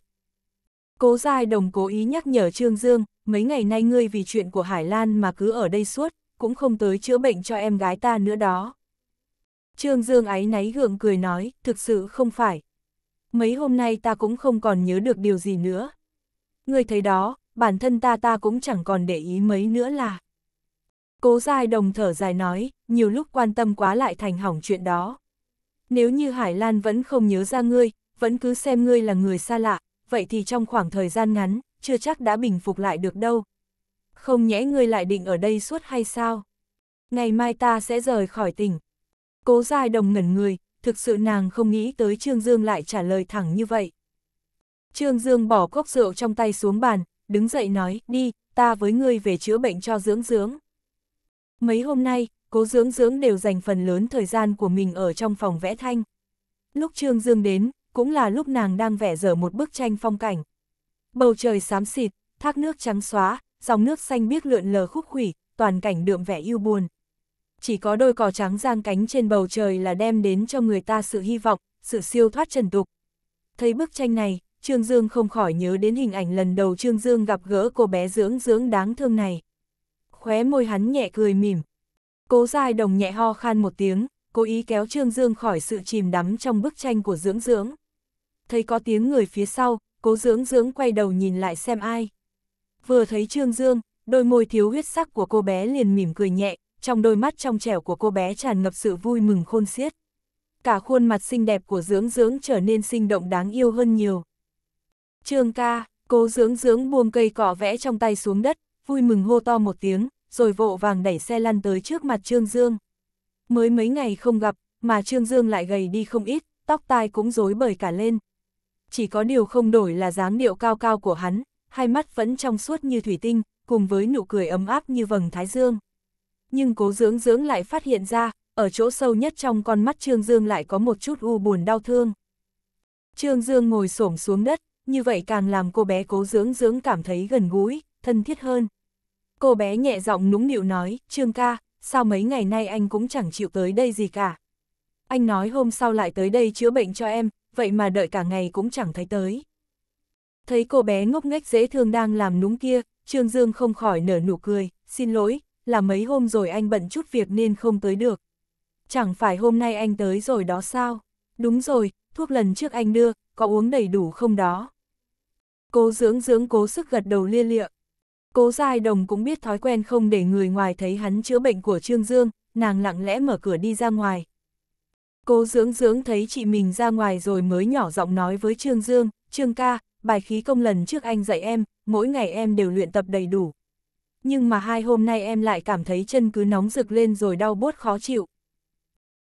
Cố Giai Đồng cố ý nhắc nhở Trương Dương, mấy ngày nay ngươi vì chuyện của Hải Lan mà cứ ở đây suốt, cũng không tới chữa bệnh cho em gái ta nữa đó. Trương Dương áy náy gượng cười nói, thực sự không phải. Mấy hôm nay ta cũng không còn nhớ được điều gì nữa. Ngươi thấy đó, bản thân ta ta cũng chẳng còn để ý mấy nữa là. Cố Giai Đồng thở dài nói, nhiều lúc quan tâm quá lại thành hỏng chuyện đó nếu như Hải Lan vẫn không nhớ ra ngươi, vẫn cứ xem ngươi là người xa lạ, vậy thì trong khoảng thời gian ngắn, chưa chắc đã bình phục lại được đâu. Không nhẽ ngươi lại định ở đây suốt hay sao? Ngày mai ta sẽ rời khỏi tỉnh. Cố Giai Đồng ngẩn người, thực sự nàng không nghĩ tới Trương Dương lại trả lời thẳng như vậy. Trương Dương bỏ cốc rượu trong tay xuống bàn, đứng dậy nói, đi, ta với ngươi về chữa bệnh cho dưỡng dưỡng. Mấy hôm nay, cố dưỡng dưỡng đều dành phần lớn thời gian của mình ở trong phòng vẽ thanh. Lúc Trương Dương đến, cũng là lúc nàng đang vẽ dở một bức tranh phong cảnh. Bầu trời xám xịt, thác nước trắng xóa, dòng nước xanh biếc lượn lờ khúc khủy, toàn cảnh đượm vẻ yêu buồn. Chỉ có đôi cỏ trắng giang cánh trên bầu trời là đem đến cho người ta sự hy vọng, sự siêu thoát trần tục. Thấy bức tranh này, Trương Dương không khỏi nhớ đến hình ảnh lần đầu Trương Dương gặp gỡ cô bé dưỡng dưỡng đáng thương này. Khóe môi hắn nhẹ cười mỉm, Cố dài đồng nhẹ ho khan một tiếng, cố ý kéo Trương Dương khỏi sự chìm đắm trong bức tranh của dưỡng dưỡng. Thấy có tiếng người phía sau, cố dưỡng dưỡng quay đầu nhìn lại xem ai. Vừa thấy Trương Dương, đôi môi thiếu huyết sắc của cô bé liền mỉm cười nhẹ, trong đôi mắt trong trẻo của cô bé tràn ngập sự vui mừng khôn xiết. Cả khuôn mặt xinh đẹp của dưỡng dưỡng trở nên sinh động đáng yêu hơn nhiều. Trương ca, cố dưỡng dưỡng buông cây cỏ vẽ trong tay xuống đất, vui mừng hô to một tiếng, rồi vội vàng đẩy xe lăn tới trước mặt Trương Dương. Mới mấy ngày không gặp, mà Trương Dương lại gầy đi không ít, tóc tai cũng rối bời cả lên. Chỉ có điều không đổi là dáng điệu cao cao của hắn, hai mắt vẫn trong suốt như thủy tinh, cùng với nụ cười ấm áp như vầng thái dương. Nhưng cố dưỡng dưỡng lại phát hiện ra, ở chỗ sâu nhất trong con mắt Trương Dương lại có một chút u buồn đau thương. Trương Dương ngồi xổm xuống đất, như vậy càng làm cô bé cố dưỡng dưỡng cảm thấy gần gũi, thân thiết hơn. Cô bé nhẹ giọng núng nịu nói, Trương ca, sao mấy ngày nay anh cũng chẳng chịu tới đây gì cả. Anh nói hôm sau lại tới đây chữa bệnh cho em, vậy mà đợi cả ngày cũng chẳng thấy tới. Thấy cô bé ngốc nghếch dễ thương đang làm núng kia, Trương Dương không khỏi nở nụ cười, xin lỗi, là mấy hôm rồi anh bận chút việc nên không tới được. Chẳng phải hôm nay anh tới rồi đó sao? Đúng rồi, thuốc lần trước anh đưa, có uống đầy đủ không đó? cô dưỡng dưỡng cố sức gật đầu lia lịa, Cố Giai Đồng cũng biết thói quen không để người ngoài thấy hắn chữa bệnh của Trương Dương, nàng lặng lẽ mở cửa đi ra ngoài. Cố dưỡng dưỡng thấy chị mình ra ngoài rồi mới nhỏ giọng nói với Trương Dương, Trương ca, bài khí công lần trước anh dạy em, mỗi ngày em đều luyện tập đầy đủ. Nhưng mà hai hôm nay em lại cảm thấy chân cứ nóng rực lên rồi đau bốt khó chịu.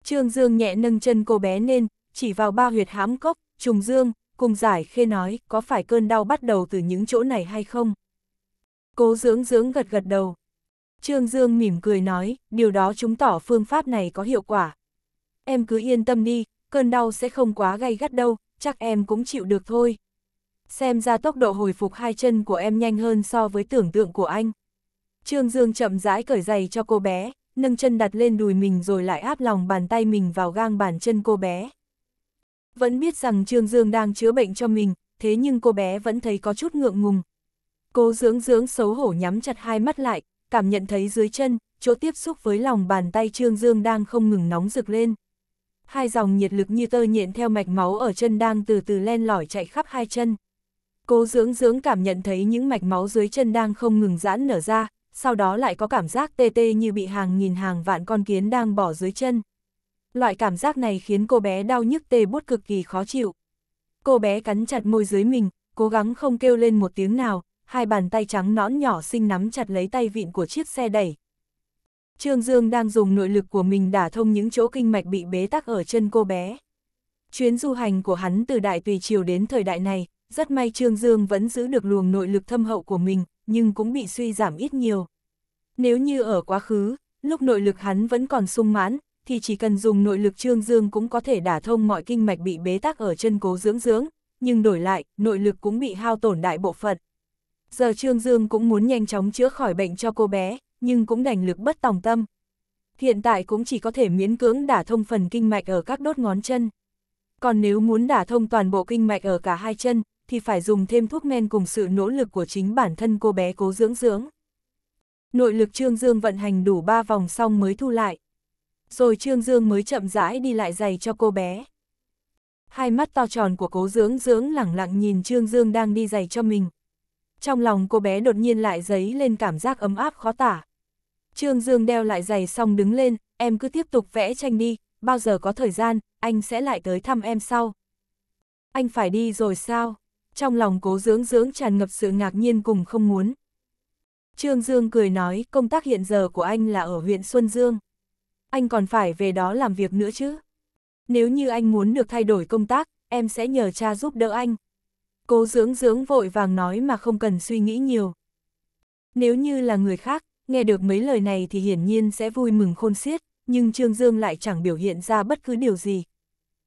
Trương Dương nhẹ nâng chân cô bé lên, chỉ vào ba huyệt hãm cốc, trùng dương, cùng giải khê nói có phải cơn đau bắt đầu từ những chỗ này hay không. Cố dưỡng dưỡng gật gật đầu. Trương Dương mỉm cười nói, điều đó chứng tỏ phương pháp này có hiệu quả. Em cứ yên tâm đi, cơn đau sẽ không quá gay gắt đâu, chắc em cũng chịu được thôi. Xem ra tốc độ hồi phục hai chân của em nhanh hơn so với tưởng tượng của anh. Trương Dương chậm rãi cởi giày cho cô bé, nâng chân đặt lên đùi mình rồi lại áp lòng bàn tay mình vào gang bàn chân cô bé. Vẫn biết rằng Trương Dương đang chữa bệnh cho mình, thế nhưng cô bé vẫn thấy có chút ngượng ngùng, Cô dưỡng dưỡng xấu hổ nhắm chặt hai mắt lại, cảm nhận thấy dưới chân, chỗ tiếp xúc với lòng bàn tay Trương Dương đang không ngừng nóng rực lên. Hai dòng nhiệt lực như tơ nhện theo mạch máu ở chân đang từ từ len lỏi chạy khắp hai chân. Cô dưỡng dưỡng cảm nhận thấy những mạch máu dưới chân đang không ngừng giãn nở ra, sau đó lại có cảm giác tê tê như bị hàng nghìn hàng vạn con kiến đang bỏ dưới chân. Loại cảm giác này khiến cô bé đau nhức tê bút cực kỳ khó chịu. Cô bé cắn chặt môi dưới mình, cố gắng không kêu lên một tiếng nào, hai bàn tay trắng nõn nhỏ xinh nắm chặt lấy tay vịn của chiếc xe đẩy. Trương Dương đang dùng nội lực của mình đả thông những chỗ kinh mạch bị bế tắc ở chân cô bé. Chuyến du hành của hắn từ đại tùy triều đến thời đại này, rất may Trương Dương vẫn giữ được luồng nội lực thâm hậu của mình, nhưng cũng bị suy giảm ít nhiều. Nếu như ở quá khứ, lúc nội lực hắn vẫn còn sung mãn, thì chỉ cần dùng nội lực Trương Dương cũng có thể đả thông mọi kinh mạch bị bế tắc ở chân cố dưỡng dưỡng, nhưng đổi lại, nội lực cũng bị hao tổn đại bộ phận. Giờ Trương Dương cũng muốn nhanh chóng chữa khỏi bệnh cho cô bé, nhưng cũng đành lực bất tòng tâm. Hiện tại cũng chỉ có thể miễn cưỡng đả thông phần kinh mạch ở các đốt ngón chân. Còn nếu muốn đả thông toàn bộ kinh mạch ở cả hai chân, thì phải dùng thêm thuốc men cùng sự nỗ lực của chính bản thân cô bé cố dưỡng dưỡng. Nội lực Trương Dương vận hành đủ 3 vòng xong mới thu lại. Rồi Trương Dương mới chậm rãi đi lại giày cho cô bé. Hai mắt to tròn của cố dưỡng dưỡng lẳng lặng nhìn Trương Dương đang đi giày cho mình, trong lòng cô bé đột nhiên lại dấy lên cảm giác ấm áp khó tả. Trương Dương đeo lại giày xong đứng lên, em cứ tiếp tục vẽ tranh đi, bao giờ có thời gian, anh sẽ lại tới thăm em sau. Anh phải đi rồi sao? Trong lòng cố dưỡng dưỡng tràn ngập sự ngạc nhiên cùng không muốn. Trương Dương cười nói công tác hiện giờ của anh là ở huyện Xuân Dương. Anh còn phải về đó làm việc nữa chứ. Nếu như anh muốn được thay đổi công tác, em sẽ nhờ cha giúp đỡ anh. Cố dưỡng dưỡng vội vàng nói mà không cần suy nghĩ nhiều. Nếu như là người khác, nghe được mấy lời này thì hiển nhiên sẽ vui mừng khôn xiết, nhưng Trương Dương lại chẳng biểu hiện ra bất cứ điều gì.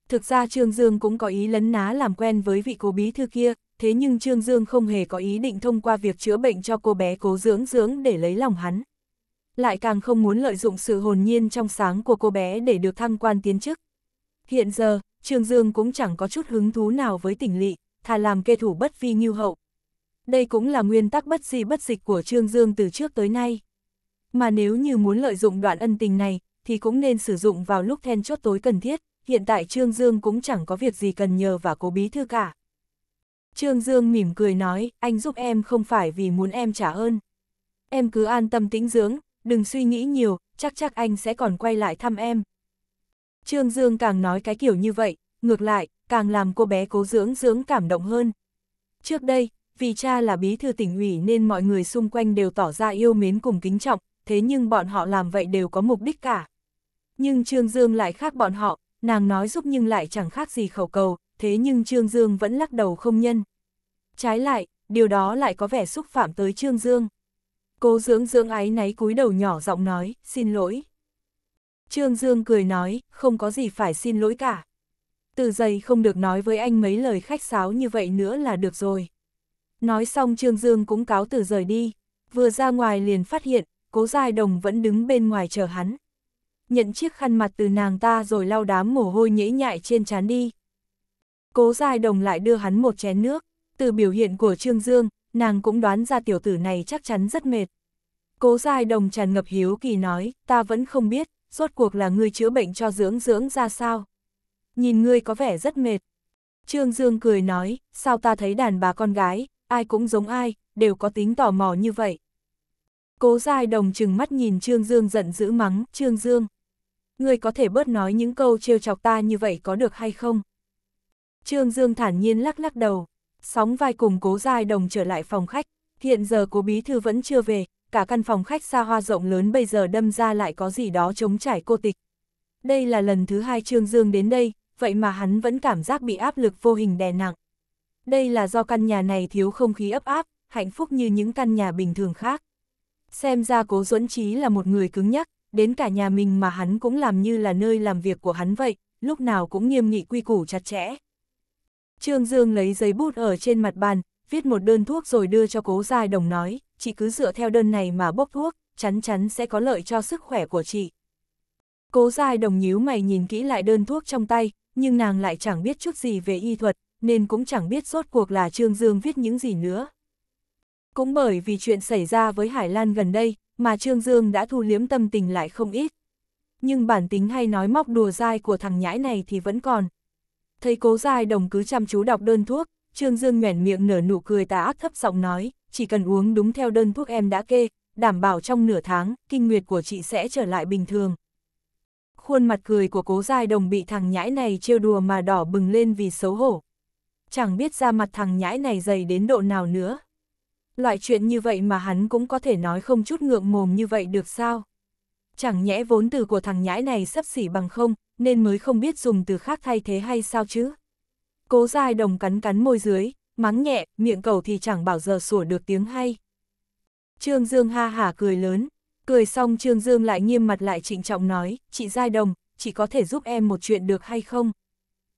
Thực ra Trương Dương cũng có ý lấn ná làm quen với vị cố bí thư kia, thế nhưng Trương Dương không hề có ý định thông qua việc chữa bệnh cho cô bé cố dưỡng dưỡng để lấy lòng hắn. Lại càng không muốn lợi dụng sự hồn nhiên trong sáng của cô bé để được thăng quan tiến chức. Hiện giờ, Trương Dương cũng chẳng có chút hứng thú nào với tỉnh lỵ thà làm kê thủ bất vi như hậu. Đây cũng là nguyên tắc bất di bất dịch của Trương Dương từ trước tới nay. Mà nếu như muốn lợi dụng đoạn ân tình này, thì cũng nên sử dụng vào lúc then chốt tối cần thiết, hiện tại Trương Dương cũng chẳng có việc gì cần nhờ và cố bí thư cả. Trương Dương mỉm cười nói, anh giúp em không phải vì muốn em trả ơn. Em cứ an tâm tĩnh dưỡng, đừng suy nghĩ nhiều, chắc chắc anh sẽ còn quay lại thăm em. Trương Dương càng nói cái kiểu như vậy, ngược lại, càng làm cô bé cố dưỡng dưỡng cảm động hơn. Trước đây, vì cha là bí thư tỉnh ủy nên mọi người xung quanh đều tỏ ra yêu mến cùng kính trọng, thế nhưng bọn họ làm vậy đều có mục đích cả. Nhưng Trương Dương lại khác bọn họ, nàng nói giúp nhưng lại chẳng khác gì khẩu cầu, thế nhưng Trương Dương vẫn lắc đầu không nhân. Trái lại, điều đó lại có vẻ xúc phạm tới Trương Dương. Cố dưỡng dưỡng áy náy cúi đầu nhỏ giọng nói, xin lỗi. Trương Dương cười nói, không có gì phải xin lỗi cả từ giây không được nói với anh mấy lời khách sáo như vậy nữa là được rồi. Nói xong Trương Dương cũng cáo từ rời đi, vừa ra ngoài liền phát hiện, cố dài đồng vẫn đứng bên ngoài chờ hắn. Nhận chiếc khăn mặt từ nàng ta rồi lau đám mồ hôi nhễ nhại trên trán đi. Cố dài đồng lại đưa hắn một chén nước, từ biểu hiện của Trương Dương, nàng cũng đoán ra tiểu tử này chắc chắn rất mệt. Cố dài đồng tràn ngập hiếu kỳ nói, ta vẫn không biết, rốt cuộc là người chữa bệnh cho dưỡng dưỡng ra sao nhìn ngươi có vẻ rất mệt. Trương Dương cười nói, sao ta thấy đàn bà con gái, ai cũng giống ai, đều có tính tò mò như vậy. Cố dai đồng chừng mắt nhìn Trương Dương giận dữ mắng, Trương Dương. Ngươi có thể bớt nói những câu trêu chọc ta như vậy có được hay không? Trương Dương thản nhiên lắc lắc đầu, sóng vai cùng cố dai đồng trở lại phòng khách, hiện giờ cố bí thư vẫn chưa về, cả căn phòng khách xa hoa rộng lớn bây giờ đâm ra lại có gì đó chống trải cô tịch. Đây là lần thứ hai Trương Dương đến đây, vậy mà hắn vẫn cảm giác bị áp lực vô hình đè nặng. Đây là do căn nhà này thiếu không khí ấp áp, hạnh phúc như những căn nhà bình thường khác. Xem ra cố duẫn trí là một người cứng nhắc, đến cả nhà mình mà hắn cũng làm như là nơi làm việc của hắn vậy, lúc nào cũng nghiêm nghị quy củ chặt chẽ. Trương Dương lấy giấy bút ở trên mặt bàn, viết một đơn thuốc rồi đưa cho cố giai đồng nói, chỉ cứ dựa theo đơn này mà bốc thuốc, chắn chắn sẽ có lợi cho sức khỏe của chị. Cố giai đồng nhíu mày nhìn kỹ lại đơn thuốc trong tay, nhưng nàng lại chẳng biết chút gì về y thuật, nên cũng chẳng biết rốt cuộc là Trương Dương viết những gì nữa. Cũng bởi vì chuyện xảy ra với Hải Lan gần đây, mà Trương Dương đã thu liếm tâm tình lại không ít. Nhưng bản tính hay nói móc đùa dai của thằng nhãi này thì vẫn còn. Thấy cố dai đồng cứ chăm chú đọc đơn thuốc, Trương Dương nhoẻn miệng nở nụ cười tà ác thấp giọng nói, chỉ cần uống đúng theo đơn thuốc em đã kê, đảm bảo trong nửa tháng, kinh nguyệt của chị sẽ trở lại bình thường khuôn mặt cười của cố giai đồng bị thằng nhãi này trêu đùa mà đỏ bừng lên vì xấu hổ. Chẳng biết ra mặt thằng nhãi này dày đến độ nào nữa. Loại chuyện như vậy mà hắn cũng có thể nói không chút ngượng mồm như vậy được sao? Chẳng nhẽ vốn từ của thằng nhãi này sắp xỉ bằng không, nên mới không biết dùng từ khác thay thế hay sao chứ? Cố giai đồng cắn cắn môi dưới, mắng nhẹ, miệng cầu thì chẳng bảo giờ sủa được tiếng hay. Trương Dương ha hả cười lớn, Cười xong Trương Dương lại nghiêm mặt lại trịnh trọng nói, chị Giai Đồng, chị có thể giúp em một chuyện được hay không?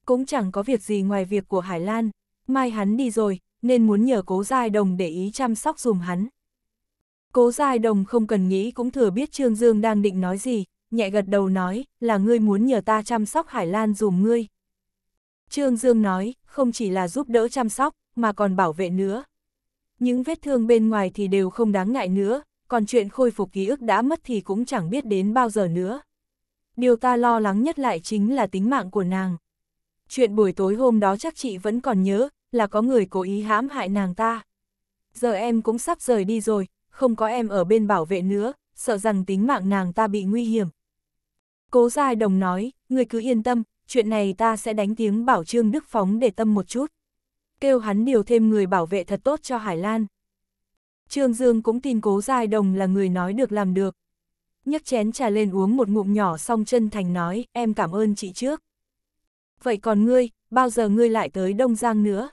Cũng chẳng có việc gì ngoài việc của Hải Lan, mai hắn đi rồi, nên muốn nhờ cố Giai Đồng để ý chăm sóc dùm hắn. Cố Giai Đồng không cần nghĩ cũng thừa biết Trương Dương đang định nói gì, nhẹ gật đầu nói, là ngươi muốn nhờ ta chăm sóc Hải Lan dùm ngươi. Trương Dương nói, không chỉ là giúp đỡ chăm sóc, mà còn bảo vệ nữa. Những vết thương bên ngoài thì đều không đáng ngại nữa, còn chuyện khôi phục ký ức đã mất thì cũng chẳng biết đến bao giờ nữa. Điều ta lo lắng nhất lại chính là tính mạng của nàng. Chuyện buổi tối hôm đó chắc chị vẫn còn nhớ, là có người cố ý hãm hại nàng ta. Giờ em cũng sắp rời đi rồi, không có em ở bên bảo vệ nữa, sợ rằng tính mạng nàng ta bị nguy hiểm. Cố Giai Đồng nói, người cứ yên tâm, chuyện này ta sẽ đánh tiếng bảo Trương Đức Phóng để tâm một chút. Kêu hắn điều thêm người bảo vệ thật tốt cho Hải Lan. Trương Dương cũng tin cố giai đồng là người nói được làm được. nhấc chén trà lên uống một ngụm nhỏ xong chân thành nói, em cảm ơn chị trước. Vậy còn ngươi, bao giờ ngươi lại tới Đông Giang nữa?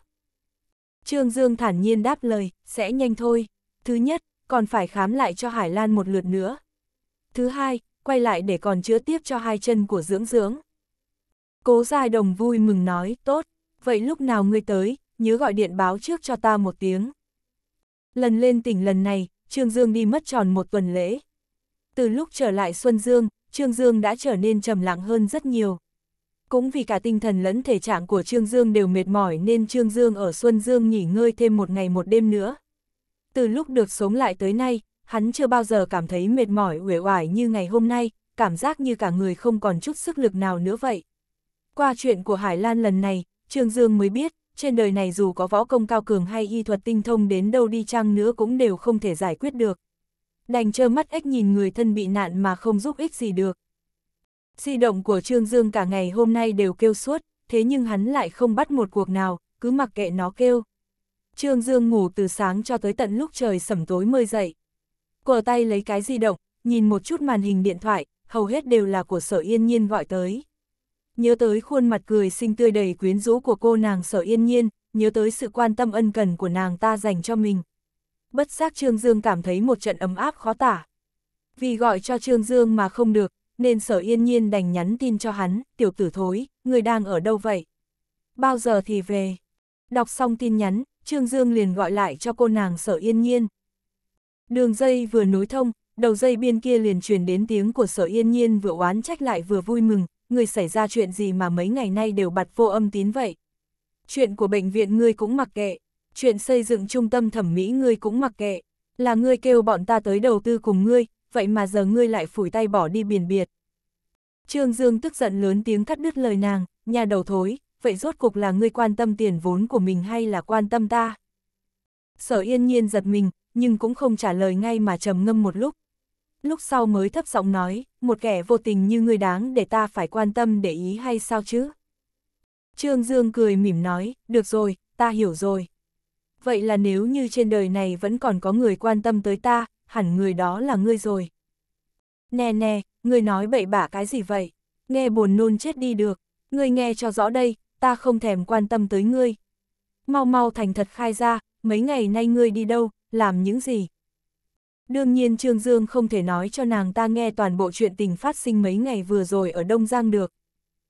Trương Dương thản nhiên đáp lời, sẽ nhanh thôi. Thứ nhất, còn phải khám lại cho Hải Lan một lượt nữa. Thứ hai, quay lại để còn chữa tiếp cho hai chân của dưỡng dưỡng. Cố Giai Đồng vui mừng nói, tốt, vậy lúc nào ngươi tới, nhớ gọi điện báo trước cho ta một tiếng. Lần lên tỉnh lần này, Trương Dương đi mất tròn một tuần lễ. Từ lúc trở lại Xuân Dương, Trương Dương đã trở nên trầm lặng hơn rất nhiều. Cũng vì cả tinh thần lẫn thể trạng của Trương Dương đều mệt mỏi nên Trương Dương ở Xuân Dương nghỉ ngơi thêm một ngày một đêm nữa. Từ lúc được sống lại tới nay, hắn chưa bao giờ cảm thấy mệt mỏi uể oải như ngày hôm nay, cảm giác như cả người không còn chút sức lực nào nữa vậy. Qua chuyện của Hải Lan lần này, Trương Dương mới biết, trên đời này dù có võ công cao cường hay y thuật tinh thông đến đâu đi chăng nữa cũng đều không thể giải quyết được. Đành trơ mắt ếch nhìn người thân bị nạn mà không giúp ích gì được. Di động của Trương Dương cả ngày hôm nay đều kêu suốt, thế nhưng hắn lại không bắt một cuộc nào, cứ mặc kệ nó kêu. Trương Dương ngủ từ sáng cho tới tận lúc trời sẩm tối mới dậy. Cờ tay lấy cái di động, nhìn một chút màn hình điện thoại, hầu hết đều là của sở yên nhiên gọi tới. Nhớ tới khuôn mặt cười xinh tươi đầy quyến rũ của cô nàng sở yên nhiên, nhớ tới sự quan tâm ân cần của nàng ta dành cho mình. Bất giác Trương Dương cảm thấy một trận ấm áp khó tả. Vì gọi cho Trương Dương mà không được, nên sở yên nhiên đành nhắn tin cho hắn, tiểu tử thối, người đang ở đâu vậy? Bao giờ thì về? Đọc xong tin nhắn, Trương Dương liền gọi lại cho cô nàng sở yên nhiên. Đường dây vừa nối thông, đầu dây bên kia liền truyền đến tiếng của sở yên nhiên vừa oán trách lại vừa vui mừng, người xảy ra chuyện gì mà mấy ngày nay đều bật vô âm tín vậy? Chuyện của bệnh viện ngươi cũng mặc kệ, chuyện xây dựng trung tâm thẩm mỹ ngươi cũng mặc kệ, là ngươi kêu bọn ta tới đầu tư cùng ngươi, vậy mà giờ ngươi lại phủi tay bỏ đi biển biệt. Trương Dương tức giận lớn tiếng thắt đứt lời nàng, nhà đầu thối, vậy rốt cục là ngươi quan tâm tiền vốn của mình hay là quan tâm ta? Sở yên nhiên giật mình, nhưng cũng không trả lời ngay mà trầm ngâm một lúc, lúc sau mới thấp giọng nói, một kẻ vô tình như ngươi đáng để ta phải quan tâm để ý hay sao chứ? Trương Dương cười mỉm nói, được rồi, ta hiểu rồi. Vậy là nếu như trên đời này vẫn còn có người quan tâm tới ta, hẳn người đó là ngươi rồi. Nè nè, ngươi nói bậy bạ cái gì vậy? Nghe buồn nôn chết đi được, ngươi nghe cho rõ đây, ta không thèm quan tâm tới ngươi. Mau mau thành thật khai ra, mấy ngày nay ngươi đi đâu, làm những gì? Đương nhiên Trương Dương không thể nói cho nàng ta nghe toàn bộ chuyện tình phát sinh mấy ngày vừa rồi ở Đông Giang được.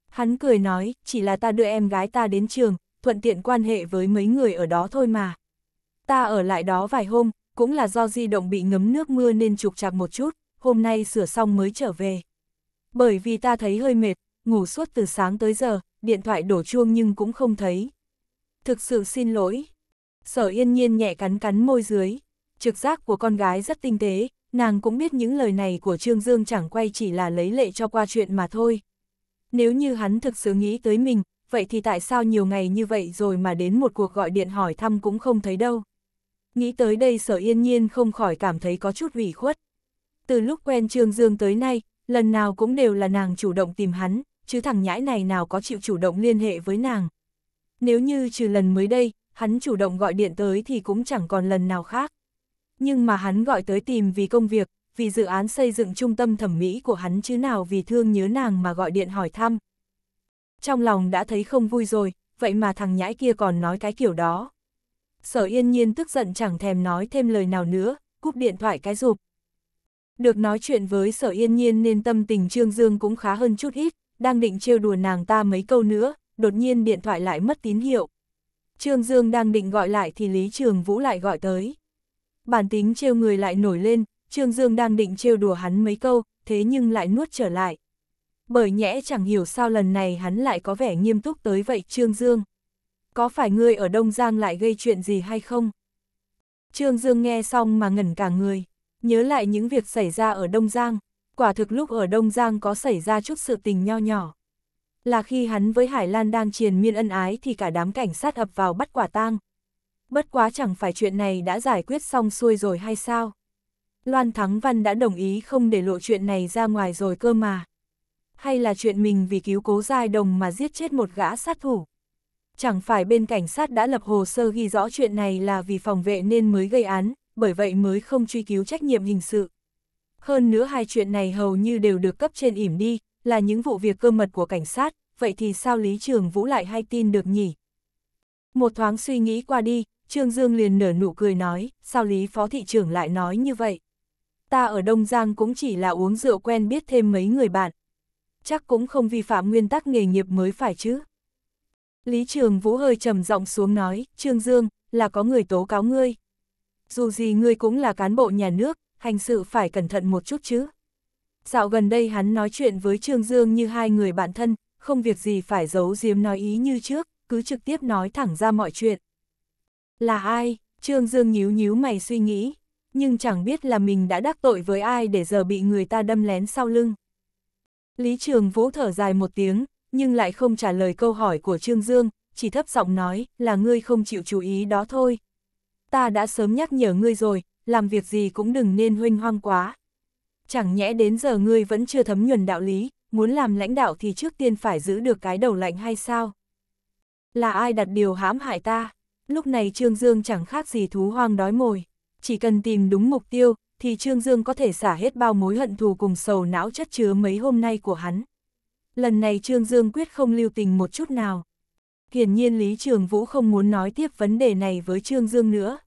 Hắn cười nói, chỉ là ta đưa em gái ta đến trường, thuận tiện quan hệ với mấy người ở đó thôi mà. Ta ở lại đó vài hôm, cũng là do di động bị ngấm nước mưa nên trục trặc một chút, hôm nay sửa xong mới trở về. Bởi vì ta thấy hơi mệt, ngủ suốt từ sáng tới giờ, điện thoại đổ chuông nhưng cũng không thấy. Thực sự xin lỗi. Sở yên nhiên nhẹ cắn cắn môi dưới, trực giác của con gái rất tinh tế, nàng cũng biết những lời này của Trương Dương chẳng quay chỉ là lấy lệ cho qua chuyện mà thôi. Nếu như hắn thực sự nghĩ tới mình, vậy thì tại sao nhiều ngày như vậy rồi mà đến một cuộc gọi điện hỏi thăm cũng không thấy đâu. Nghĩ tới đây sở yên nhiên không khỏi cảm thấy có chút ủy khuất. Từ lúc quen Trương Dương tới nay, lần nào cũng đều là nàng chủ động tìm hắn, chứ thằng nhãi này nào có chịu chủ động liên hệ với nàng. Nếu như trừ lần mới đây, hắn chủ động gọi điện tới thì cũng chẳng còn lần nào khác nhưng mà hắn gọi tới tìm vì công việc, vì dự án xây dựng trung tâm thẩm mỹ của hắn chứ nào vì thương nhớ nàng mà gọi điện hỏi thăm. Trong lòng đã thấy không vui rồi, vậy mà thằng nhãi kia còn nói cái kiểu đó. Sở yên nhiên tức giận chẳng thèm nói thêm lời nào nữa, cúp điện thoại cái rụp. Được nói chuyện với sở yên nhiên nên tâm tình Trương Dương cũng khá hơn chút ít, đang định trêu đùa nàng ta mấy câu nữa, đột nhiên điện thoại lại mất tín hiệu. Trương Dương đang định gọi lại thì Lý Trường Vũ lại gọi tới bản tính trêu người lại nổi lên, Trương Dương đang định trêu đùa hắn mấy câu, thế nhưng lại nuốt trở lại. Bởi nhẽ chẳng hiểu sao lần này hắn lại có vẻ nghiêm túc tới vậy Trương Dương. Có phải ngươi ở Đông Giang lại gây chuyện gì hay không? Trương Dương nghe xong mà ngẩn cả người, nhớ lại những việc xảy ra ở Đông Giang, quả thực lúc ở Đông Giang có xảy ra chút sự tình nho nhỏ. Là khi hắn với Hải Lan đang triền miên ân ái thì cả đám cảnh sát ập vào bắt quả tang, bất quá chẳng phải chuyện này đã giải quyết xong xuôi rồi hay sao? Loan Thắng Văn đã đồng ý không để lộ chuyện này ra ngoài rồi cơ mà. Hay là chuyện mình vì cứu cố giai đồng mà giết chết một gã sát thủ? Chẳng phải bên cảnh sát đã lập hồ sơ ghi rõ chuyện này là vì phòng vệ nên mới gây án, bởi vậy mới không truy cứu trách nhiệm hình sự. Hơn nữa hai chuyện này hầu như đều được cấp trên ỉm đi, là những vụ việc cơ mật của cảnh sát, vậy thì sao Lý Trường Vũ lại hay tin được nhỉ? Một thoáng suy nghĩ qua đi, Trương Dương liền nở nụ cười nói, sao Lý Phó Thị trưởng lại nói như vậy? Ta ở Đông Giang cũng chỉ là uống rượu quen biết thêm mấy người bạn. Chắc cũng không vi phạm nguyên tắc nghề nghiệp mới phải chứ. Lý Trường Vũ hơi trầm giọng xuống nói, Trương Dương, là có người tố cáo ngươi. Dù gì ngươi cũng là cán bộ nhà nước, hành sự phải cẩn thận một chút chứ. Dạo gần đây hắn nói chuyện với Trương Dương như hai người bạn thân, không việc gì phải giấu giếm nói ý như trước, cứ trực tiếp nói thẳng ra mọi chuyện. Là ai? Trương Dương nhíu nhíu mày suy nghĩ, nhưng chẳng biết là mình đã đắc tội với ai để giờ bị người ta đâm lén sau lưng. Lý Trường Vũ thở dài một tiếng, nhưng lại không trả lời câu hỏi của Trương Dương, chỉ thấp giọng nói là ngươi không chịu chú ý đó thôi. Ta đã sớm nhắc nhở ngươi rồi, làm việc gì cũng đừng nên huynh hoang quá. Chẳng nhẽ đến giờ ngươi vẫn chưa thấm nhuần đạo lý, muốn làm lãnh đạo thì trước tiên phải giữ được cái đầu lạnh hay sao? Là ai đặt điều hãm hại ta? Lúc này Trương Dương chẳng khác gì thú hoang đói mồi. Chỉ cần tìm đúng mục tiêu, thì Trương Dương có thể xả hết bao mối hận thù cùng sầu não chất chứa mấy hôm nay của hắn. Lần này Trương Dương quyết không lưu tình một chút nào. Hiển nhiên Lý Trường Vũ không muốn nói tiếp vấn đề này với Trương Dương nữa.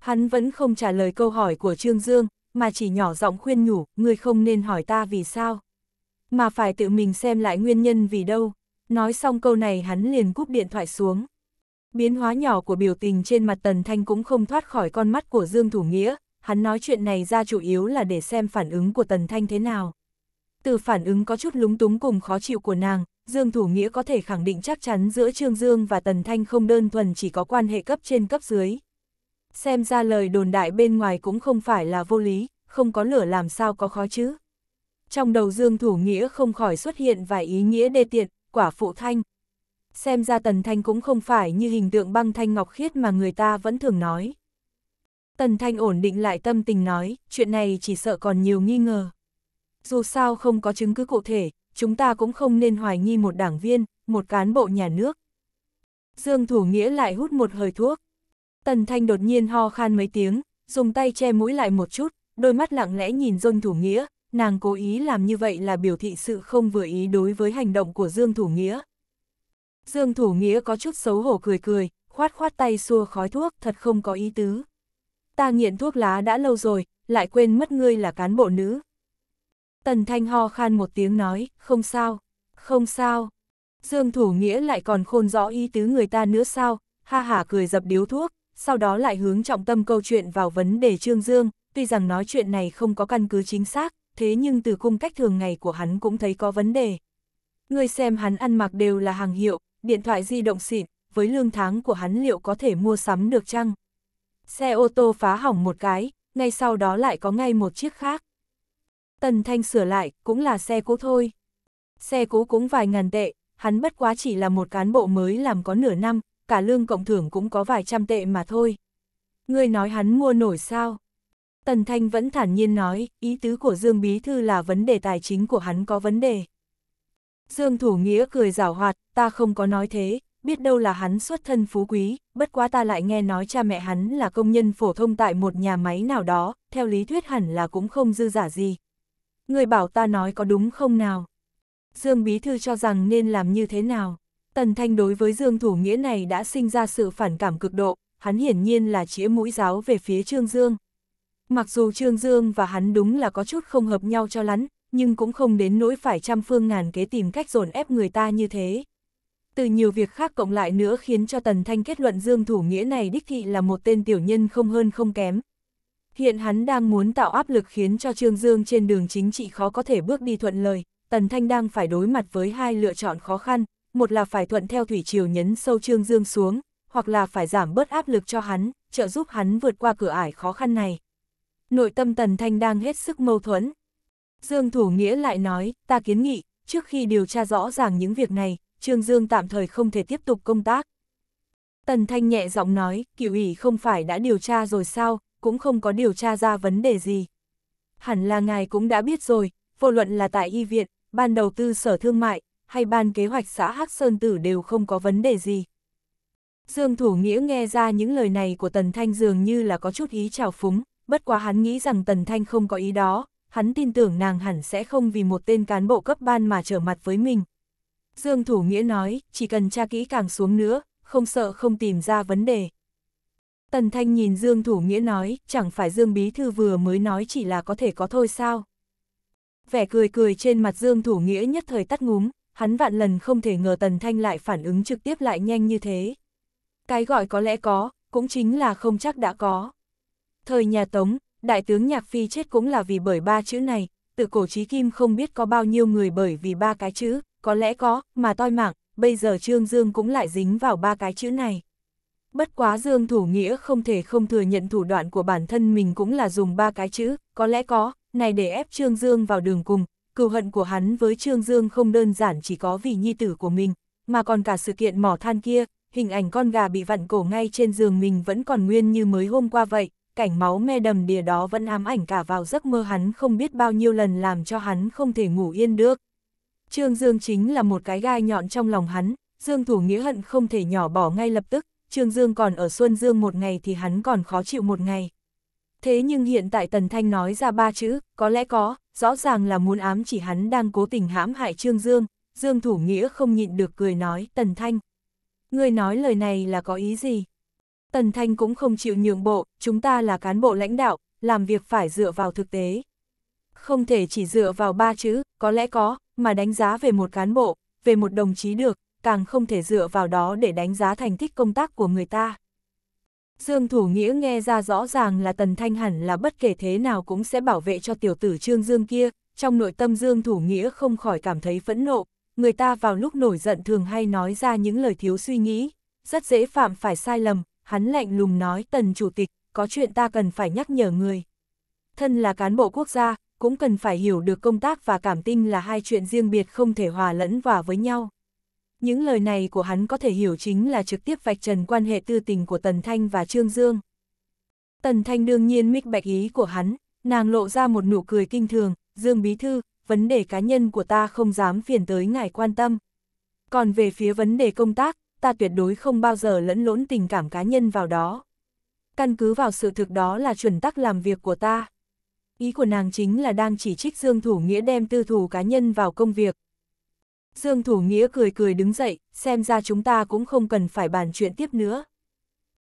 Hắn vẫn không trả lời câu hỏi của Trương Dương, mà chỉ nhỏ giọng khuyên nhủ, người không nên hỏi ta vì sao. Mà phải tự mình xem lại nguyên nhân vì đâu. Nói xong câu này hắn liền cúp điện thoại xuống. Biến hóa nhỏ của biểu tình trên mặt Tần Thanh cũng không thoát khỏi con mắt của Dương Thủ Nghĩa, hắn nói chuyện này ra chủ yếu là để xem phản ứng của Tần Thanh thế nào. Từ phản ứng có chút lúng túng cùng khó chịu của nàng, Dương Thủ Nghĩa có thể khẳng định chắc chắn giữa Trương Dương và Tần Thanh không đơn thuần chỉ có quan hệ cấp trên cấp dưới. Xem ra lời đồn đại bên ngoài cũng không phải là vô lý, không có lửa làm sao có khó chứ. Trong đầu Dương Thủ Nghĩa không khỏi xuất hiện vài ý nghĩa đê tiện, quả phụ thanh, xem ra Tần Thanh cũng không phải như hình tượng băng thanh ngọc khiết mà người ta vẫn thường nói. Tần Thanh ổn định lại tâm tình nói, chuyện này chỉ sợ còn nhiều nghi ngờ. Dù sao không có chứng cứ cụ thể, chúng ta cũng không nên hoài nghi một đảng viên, một cán bộ nhà nước. Dương Thủ Nghĩa lại hút một hơi thuốc. Tần Thanh đột nhiên ho khan mấy tiếng, dùng tay che mũi lại một chút, đôi mắt lặng lẽ nhìn Dương Thủ Nghĩa, nàng cố ý làm như vậy là biểu thị sự không vừa ý đối với hành động của Dương Thủ Nghĩa. Dương Thủ Nghĩa có chút xấu hổ cười cười, khoát khoát tay xua khói thuốc, thật không có ý tứ. Ta nghiện thuốc lá đã lâu rồi, lại quên mất ngươi là cán bộ nữ. Tần Thanh ho khan một tiếng nói, không sao, không sao. Dương Thủ Nghĩa lại còn khôn rõ ý tứ người ta nữa sao, ha hả cười dập điếu thuốc, sau đó lại hướng trọng tâm câu chuyện vào vấn đề Trương Dương, tuy rằng nói chuyện này không có căn cứ chính xác, thế nhưng từ cung cách thường ngày của hắn cũng thấy có vấn đề. Người xem hắn ăn mặc đều là hàng hiệu, điện thoại di động xịn, với lương tháng của hắn liệu có thể mua sắm được chăng? Xe ô tô phá hỏng một cái, ngay sau đó lại có ngay một chiếc khác. Tần Thanh sửa lại, cũng là xe cũ thôi. Xe cũ cũng vài ngàn tệ, hắn bất quá chỉ là một cán bộ mới làm có nửa năm, cả lương cộng thưởng cũng có vài trăm tệ mà thôi. Ngươi nói hắn mua nổi sao? Tần Thanh vẫn thản nhiên nói, ý tứ của Dương Bí Thư là vấn đề tài chính của hắn có vấn đề. Dương Thủ Nghĩa cười giảo hoạt, ta không có nói thế, biết đâu là hắn xuất thân phú quý, bất quá ta lại nghe nói cha mẹ hắn là công nhân phổ thông tại một nhà máy nào đó, theo lý thuyết hẳn là cũng không dư giả gì. Người bảo ta nói có đúng không nào? Dương Bí Thư cho rằng nên làm như thế nào? Tần Thanh đối với Dương Thủ Nghĩa này đã sinh ra sự phản cảm cực độ, hắn hiển nhiên là chĩa mũi giáo về phía Trương Dương. Mặc dù Trương Dương và hắn đúng là có chút không hợp nhau cho lắm, nhưng cũng không đến nỗi phải trăm phương ngàn kế tìm cách dồn ép người ta như thế. Từ nhiều việc khác cộng lại nữa khiến cho Tần Thanh kết luận Dương Thủ Nghĩa này đích thị là một tên tiểu nhân không hơn không kém. Hiện hắn đang muốn tạo áp lực khiến cho Trương Dương trên đường chính trị khó có thể bước đi thuận lời, Tần Thanh đang phải đối mặt với hai lựa chọn khó khăn, một là phải thuận theo thủy triều nhấn sâu Trương Dương xuống, hoặc là phải giảm bớt áp lực cho hắn, trợ giúp hắn vượt qua cửa ải khó khăn này. Nội tâm Tần Thanh đang hết sức mâu thuẫn, Dương Thủ Nghĩa lại nói, ta kiến nghị, trước khi điều tra rõ ràng những việc này, Trương Dương tạm thời không thể tiếp tục công tác. Tần Thanh nhẹ giọng nói, cựu ủy không phải đã điều tra rồi sao, cũng không có điều tra ra vấn đề gì. Hẳn là ngài cũng đã biết rồi, vô luận là tại y viện, ban đầu tư sở thương mại, hay ban kế hoạch xã Hắc Sơn Tử đều không có vấn đề gì. Dương Thủ Nghĩa nghe ra những lời này của Tần Thanh dường như là có chút ý trào phúng, bất quá hắn nghĩ rằng Tần Thanh không có ý đó, hắn tin tưởng nàng hẳn sẽ không vì một tên cán bộ cấp ban mà trở mặt với mình. Dương Thủ Nghĩa nói, chỉ cần tra kỹ càng xuống nữa, không sợ không tìm ra vấn đề. Tần Thanh nhìn Dương Thủ Nghĩa nói, chẳng phải Dương Bí Thư vừa mới nói chỉ là có thể có thôi sao. Vẻ cười cười trên mặt Dương Thủ Nghĩa nhất thời tắt ngúm, hắn vạn lần không thể ngờ Tần Thanh lại phản ứng trực tiếp lại nhanh như thế. Cái gọi có lẽ có, cũng chính là không chắc đã có. Thời nhà Tống, Đại tướng Nhạc Phi chết cũng là vì bởi ba chữ này, từ cổ trí kim không biết có bao nhiêu người bởi vì ba cái chữ, có lẽ có, mà toi mạng, bây giờ Trương Dương cũng lại dính vào ba cái chữ này. Bất quá Dương Thủ Nghĩa không thể không thừa nhận thủ đoạn của bản thân mình cũng là dùng ba cái chữ, có lẽ có, này để ép Trương Dương vào đường cùng, cừu hận của hắn với Trương Dương không đơn giản chỉ có vì nhi tử của mình, mà còn cả sự kiện mỏ than kia, hình ảnh con gà bị vặn cổ ngay trên giường mình vẫn còn nguyên như mới hôm qua vậy, cảnh máu me đầm đìa đó vẫn ám ảnh cả vào giấc mơ hắn không biết bao nhiêu lần làm cho hắn không thể ngủ yên được. Trương Dương chính là một cái gai nhọn trong lòng hắn, Dương Thủ Nghĩa hận không thể nhỏ bỏ ngay lập tức, Trương Dương còn ở Xuân Dương một ngày thì hắn còn khó chịu một ngày. Thế nhưng hiện tại Tần Thanh nói ra ba chữ, có lẽ có, rõ ràng là muốn ám chỉ hắn đang cố tình hãm hại Trương Dương, Dương Thủ Nghĩa không nhịn được cười nói, Tần Thanh. Người nói lời này là có ý gì? Tần Thanh cũng không chịu nhường bộ, chúng ta là cán bộ lãnh đạo, làm việc phải dựa vào thực tế. Không thể chỉ dựa vào ba chữ, có lẽ có, mà đánh giá về một cán bộ, về một đồng chí được, càng không thể dựa vào đó để đánh giá thành tích công tác của người ta. Dương Thủ Nghĩa nghe ra rõ ràng là Tần Thanh hẳn là bất kể thế nào cũng sẽ bảo vệ cho tiểu tử Trương Dương kia, trong nội tâm Dương Thủ Nghĩa không khỏi cảm thấy phẫn nộ, người ta vào lúc nổi giận thường hay nói ra những lời thiếu suy nghĩ, rất dễ phạm phải sai lầm, hắn lạnh lùng nói tần chủ tịch, có chuyện ta cần phải nhắc nhở người. Thân là cán bộ quốc gia, cũng cần phải hiểu được công tác và cảm tinh là hai chuyện riêng biệt không thể hòa lẫn vào với nhau. Những lời này của hắn có thể hiểu chính là trực tiếp vạch trần quan hệ tư tình của Tần Thanh và Trương Dương. Tần Thanh đương nhiên mít bạch ý của hắn, nàng lộ ra một nụ cười kinh thường, Dương Bí Thư, vấn đề cá nhân của ta không dám phiền tới ngài quan tâm. Còn về phía vấn đề công tác, ta tuyệt đối không bao giờ lẫn lỗn tình cảm cá nhân vào đó. Căn cứ vào sự thực đó là chuẩn tắc làm việc của ta. Ý của nàng chính là đang chỉ trích Dương Thủ Nghĩa đem tư thù cá nhân vào công việc. Dương Thủ Nghĩa cười cười đứng dậy, xem ra chúng ta cũng không cần phải bàn chuyện tiếp nữa.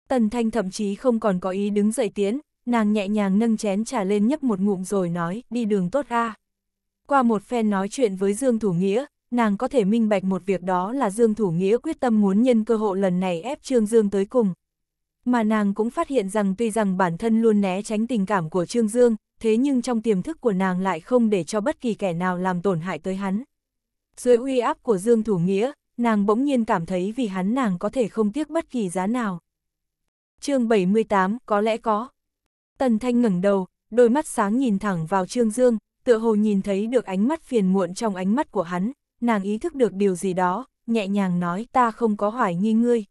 Tần Thanh thậm chí không còn có ý đứng dậy tiến, nàng nhẹ nhàng nâng chén trà lên nhấp một ngụm rồi nói, đi đường tốt a. Qua một phen nói chuyện với Dương Thủ Nghĩa, nàng có thể minh bạch một việc đó là Dương Thủ Nghĩa quyết tâm muốn nhân cơ hội lần này ép Trương Dương tới cùng. Mà nàng cũng phát hiện rằng tuy rằng bản thân luôn né tránh tình cảm của Trương Dương, thế nhưng trong tiềm thức của nàng lại không để cho bất kỳ kẻ nào làm tổn hại tới hắn. Dưới uy áp của Dương Thủ Nghĩa, nàng bỗng nhiên cảm thấy vì hắn nàng có thể không tiếc bất kỳ giá nào. chương 78 có lẽ có. Tần Thanh ngẩng đầu, đôi mắt sáng nhìn thẳng vào Trương Dương, tựa hồ nhìn thấy được ánh mắt phiền muộn trong ánh mắt của hắn, nàng ý thức được điều gì đó, nhẹ nhàng nói ta không có hoài nghi ngươi.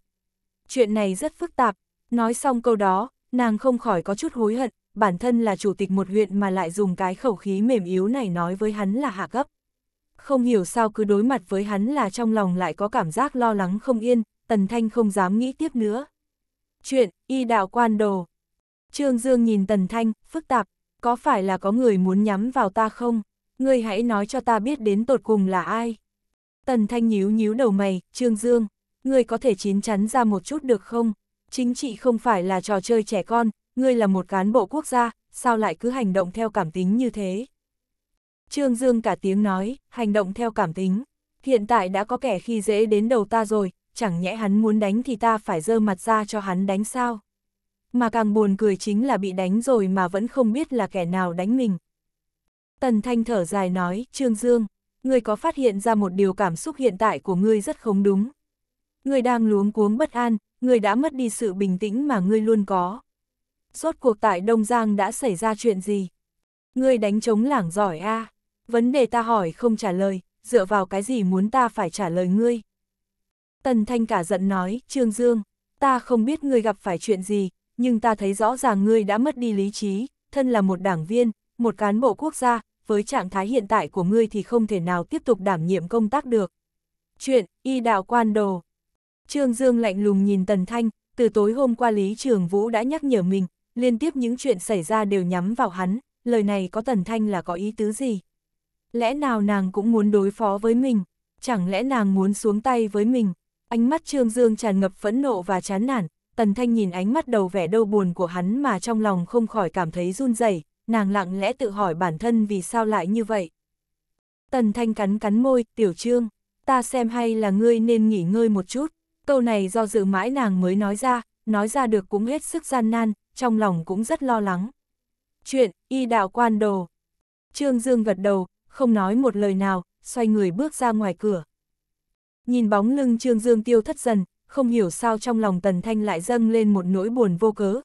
Chuyện này rất phức tạp, nói xong câu đó, nàng không khỏi có chút hối hận, bản thân là chủ tịch một huyện mà lại dùng cái khẩu khí mềm yếu này nói với hắn là hạ cấp. Không hiểu sao cứ đối mặt với hắn là trong lòng lại có cảm giác lo lắng không yên, Tần Thanh không dám nghĩ tiếp nữa. Chuyện, y đạo quan đồ. Trương Dương nhìn Tần Thanh, phức tạp, có phải là có người muốn nhắm vào ta không? ngươi hãy nói cho ta biết đến tột cùng là ai. Tần Thanh nhíu nhíu đầu mày, Trương Dương, ngươi có thể chín chắn ra một chút được không? Chính trị không phải là trò chơi trẻ con, ngươi là một cán bộ quốc gia, sao lại cứ hành động theo cảm tính như thế? Trương Dương cả tiếng nói, hành động theo cảm tính. Hiện tại đã có kẻ khi dễ đến đầu ta rồi, chẳng nhẽ hắn muốn đánh thì ta phải dơ mặt ra cho hắn đánh sao? Mà càng buồn cười chính là bị đánh rồi mà vẫn không biết là kẻ nào đánh mình. Tần Thanh thở dài nói, Trương Dương, ngươi có phát hiện ra một điều cảm xúc hiện tại của ngươi rất không đúng. Ngươi đang luống cuống bất an, ngươi đã mất đi sự bình tĩnh mà ngươi luôn có. Suốt cuộc tại Đông Giang đã xảy ra chuyện gì? Ngươi đánh trống lảng giỏi a Vấn đề ta hỏi không trả lời, dựa vào cái gì muốn ta phải trả lời ngươi? Tần Thanh cả giận nói, Trương Dương, ta không biết ngươi gặp phải chuyện gì, nhưng ta thấy rõ ràng ngươi đã mất đi lý trí, thân là một đảng viên, một cán bộ quốc gia, với trạng thái hiện tại của ngươi thì không thể nào tiếp tục đảm nhiệm công tác được. Chuyện, y đạo quan đồ. Trương Dương lạnh lùng nhìn Tần Thanh, từ tối hôm qua Lý Trường Vũ đã nhắc nhở mình, liên tiếp những chuyện xảy ra đều nhắm vào hắn, lời này có Tần Thanh là có ý tứ gì? Lẽ nào nàng cũng muốn đối phó với mình? Chẳng lẽ nàng muốn xuống tay với mình? Ánh mắt Trương Dương tràn ngập phẫn nộ và chán nản, Tần Thanh nhìn ánh mắt đầu vẻ đau buồn của hắn mà trong lòng không khỏi cảm thấy run rẩy nàng lặng lẽ tự hỏi bản thân vì sao lại như vậy. Tần Thanh cắn cắn môi, tiểu trương, ta xem hay là ngươi nên nghỉ ngơi một chút, câu này do dự mãi nàng mới nói ra, nói ra được cũng hết sức gian nan, trong lòng cũng rất lo lắng. Chuyện, y đạo quan đồ. Trương Dương gật đầu, không nói một lời nào, xoay người bước ra ngoài cửa. Nhìn bóng lưng Trương Dương tiêu thất dần, không hiểu sao trong lòng Tần Thanh lại dâng lên một nỗi buồn vô cớ,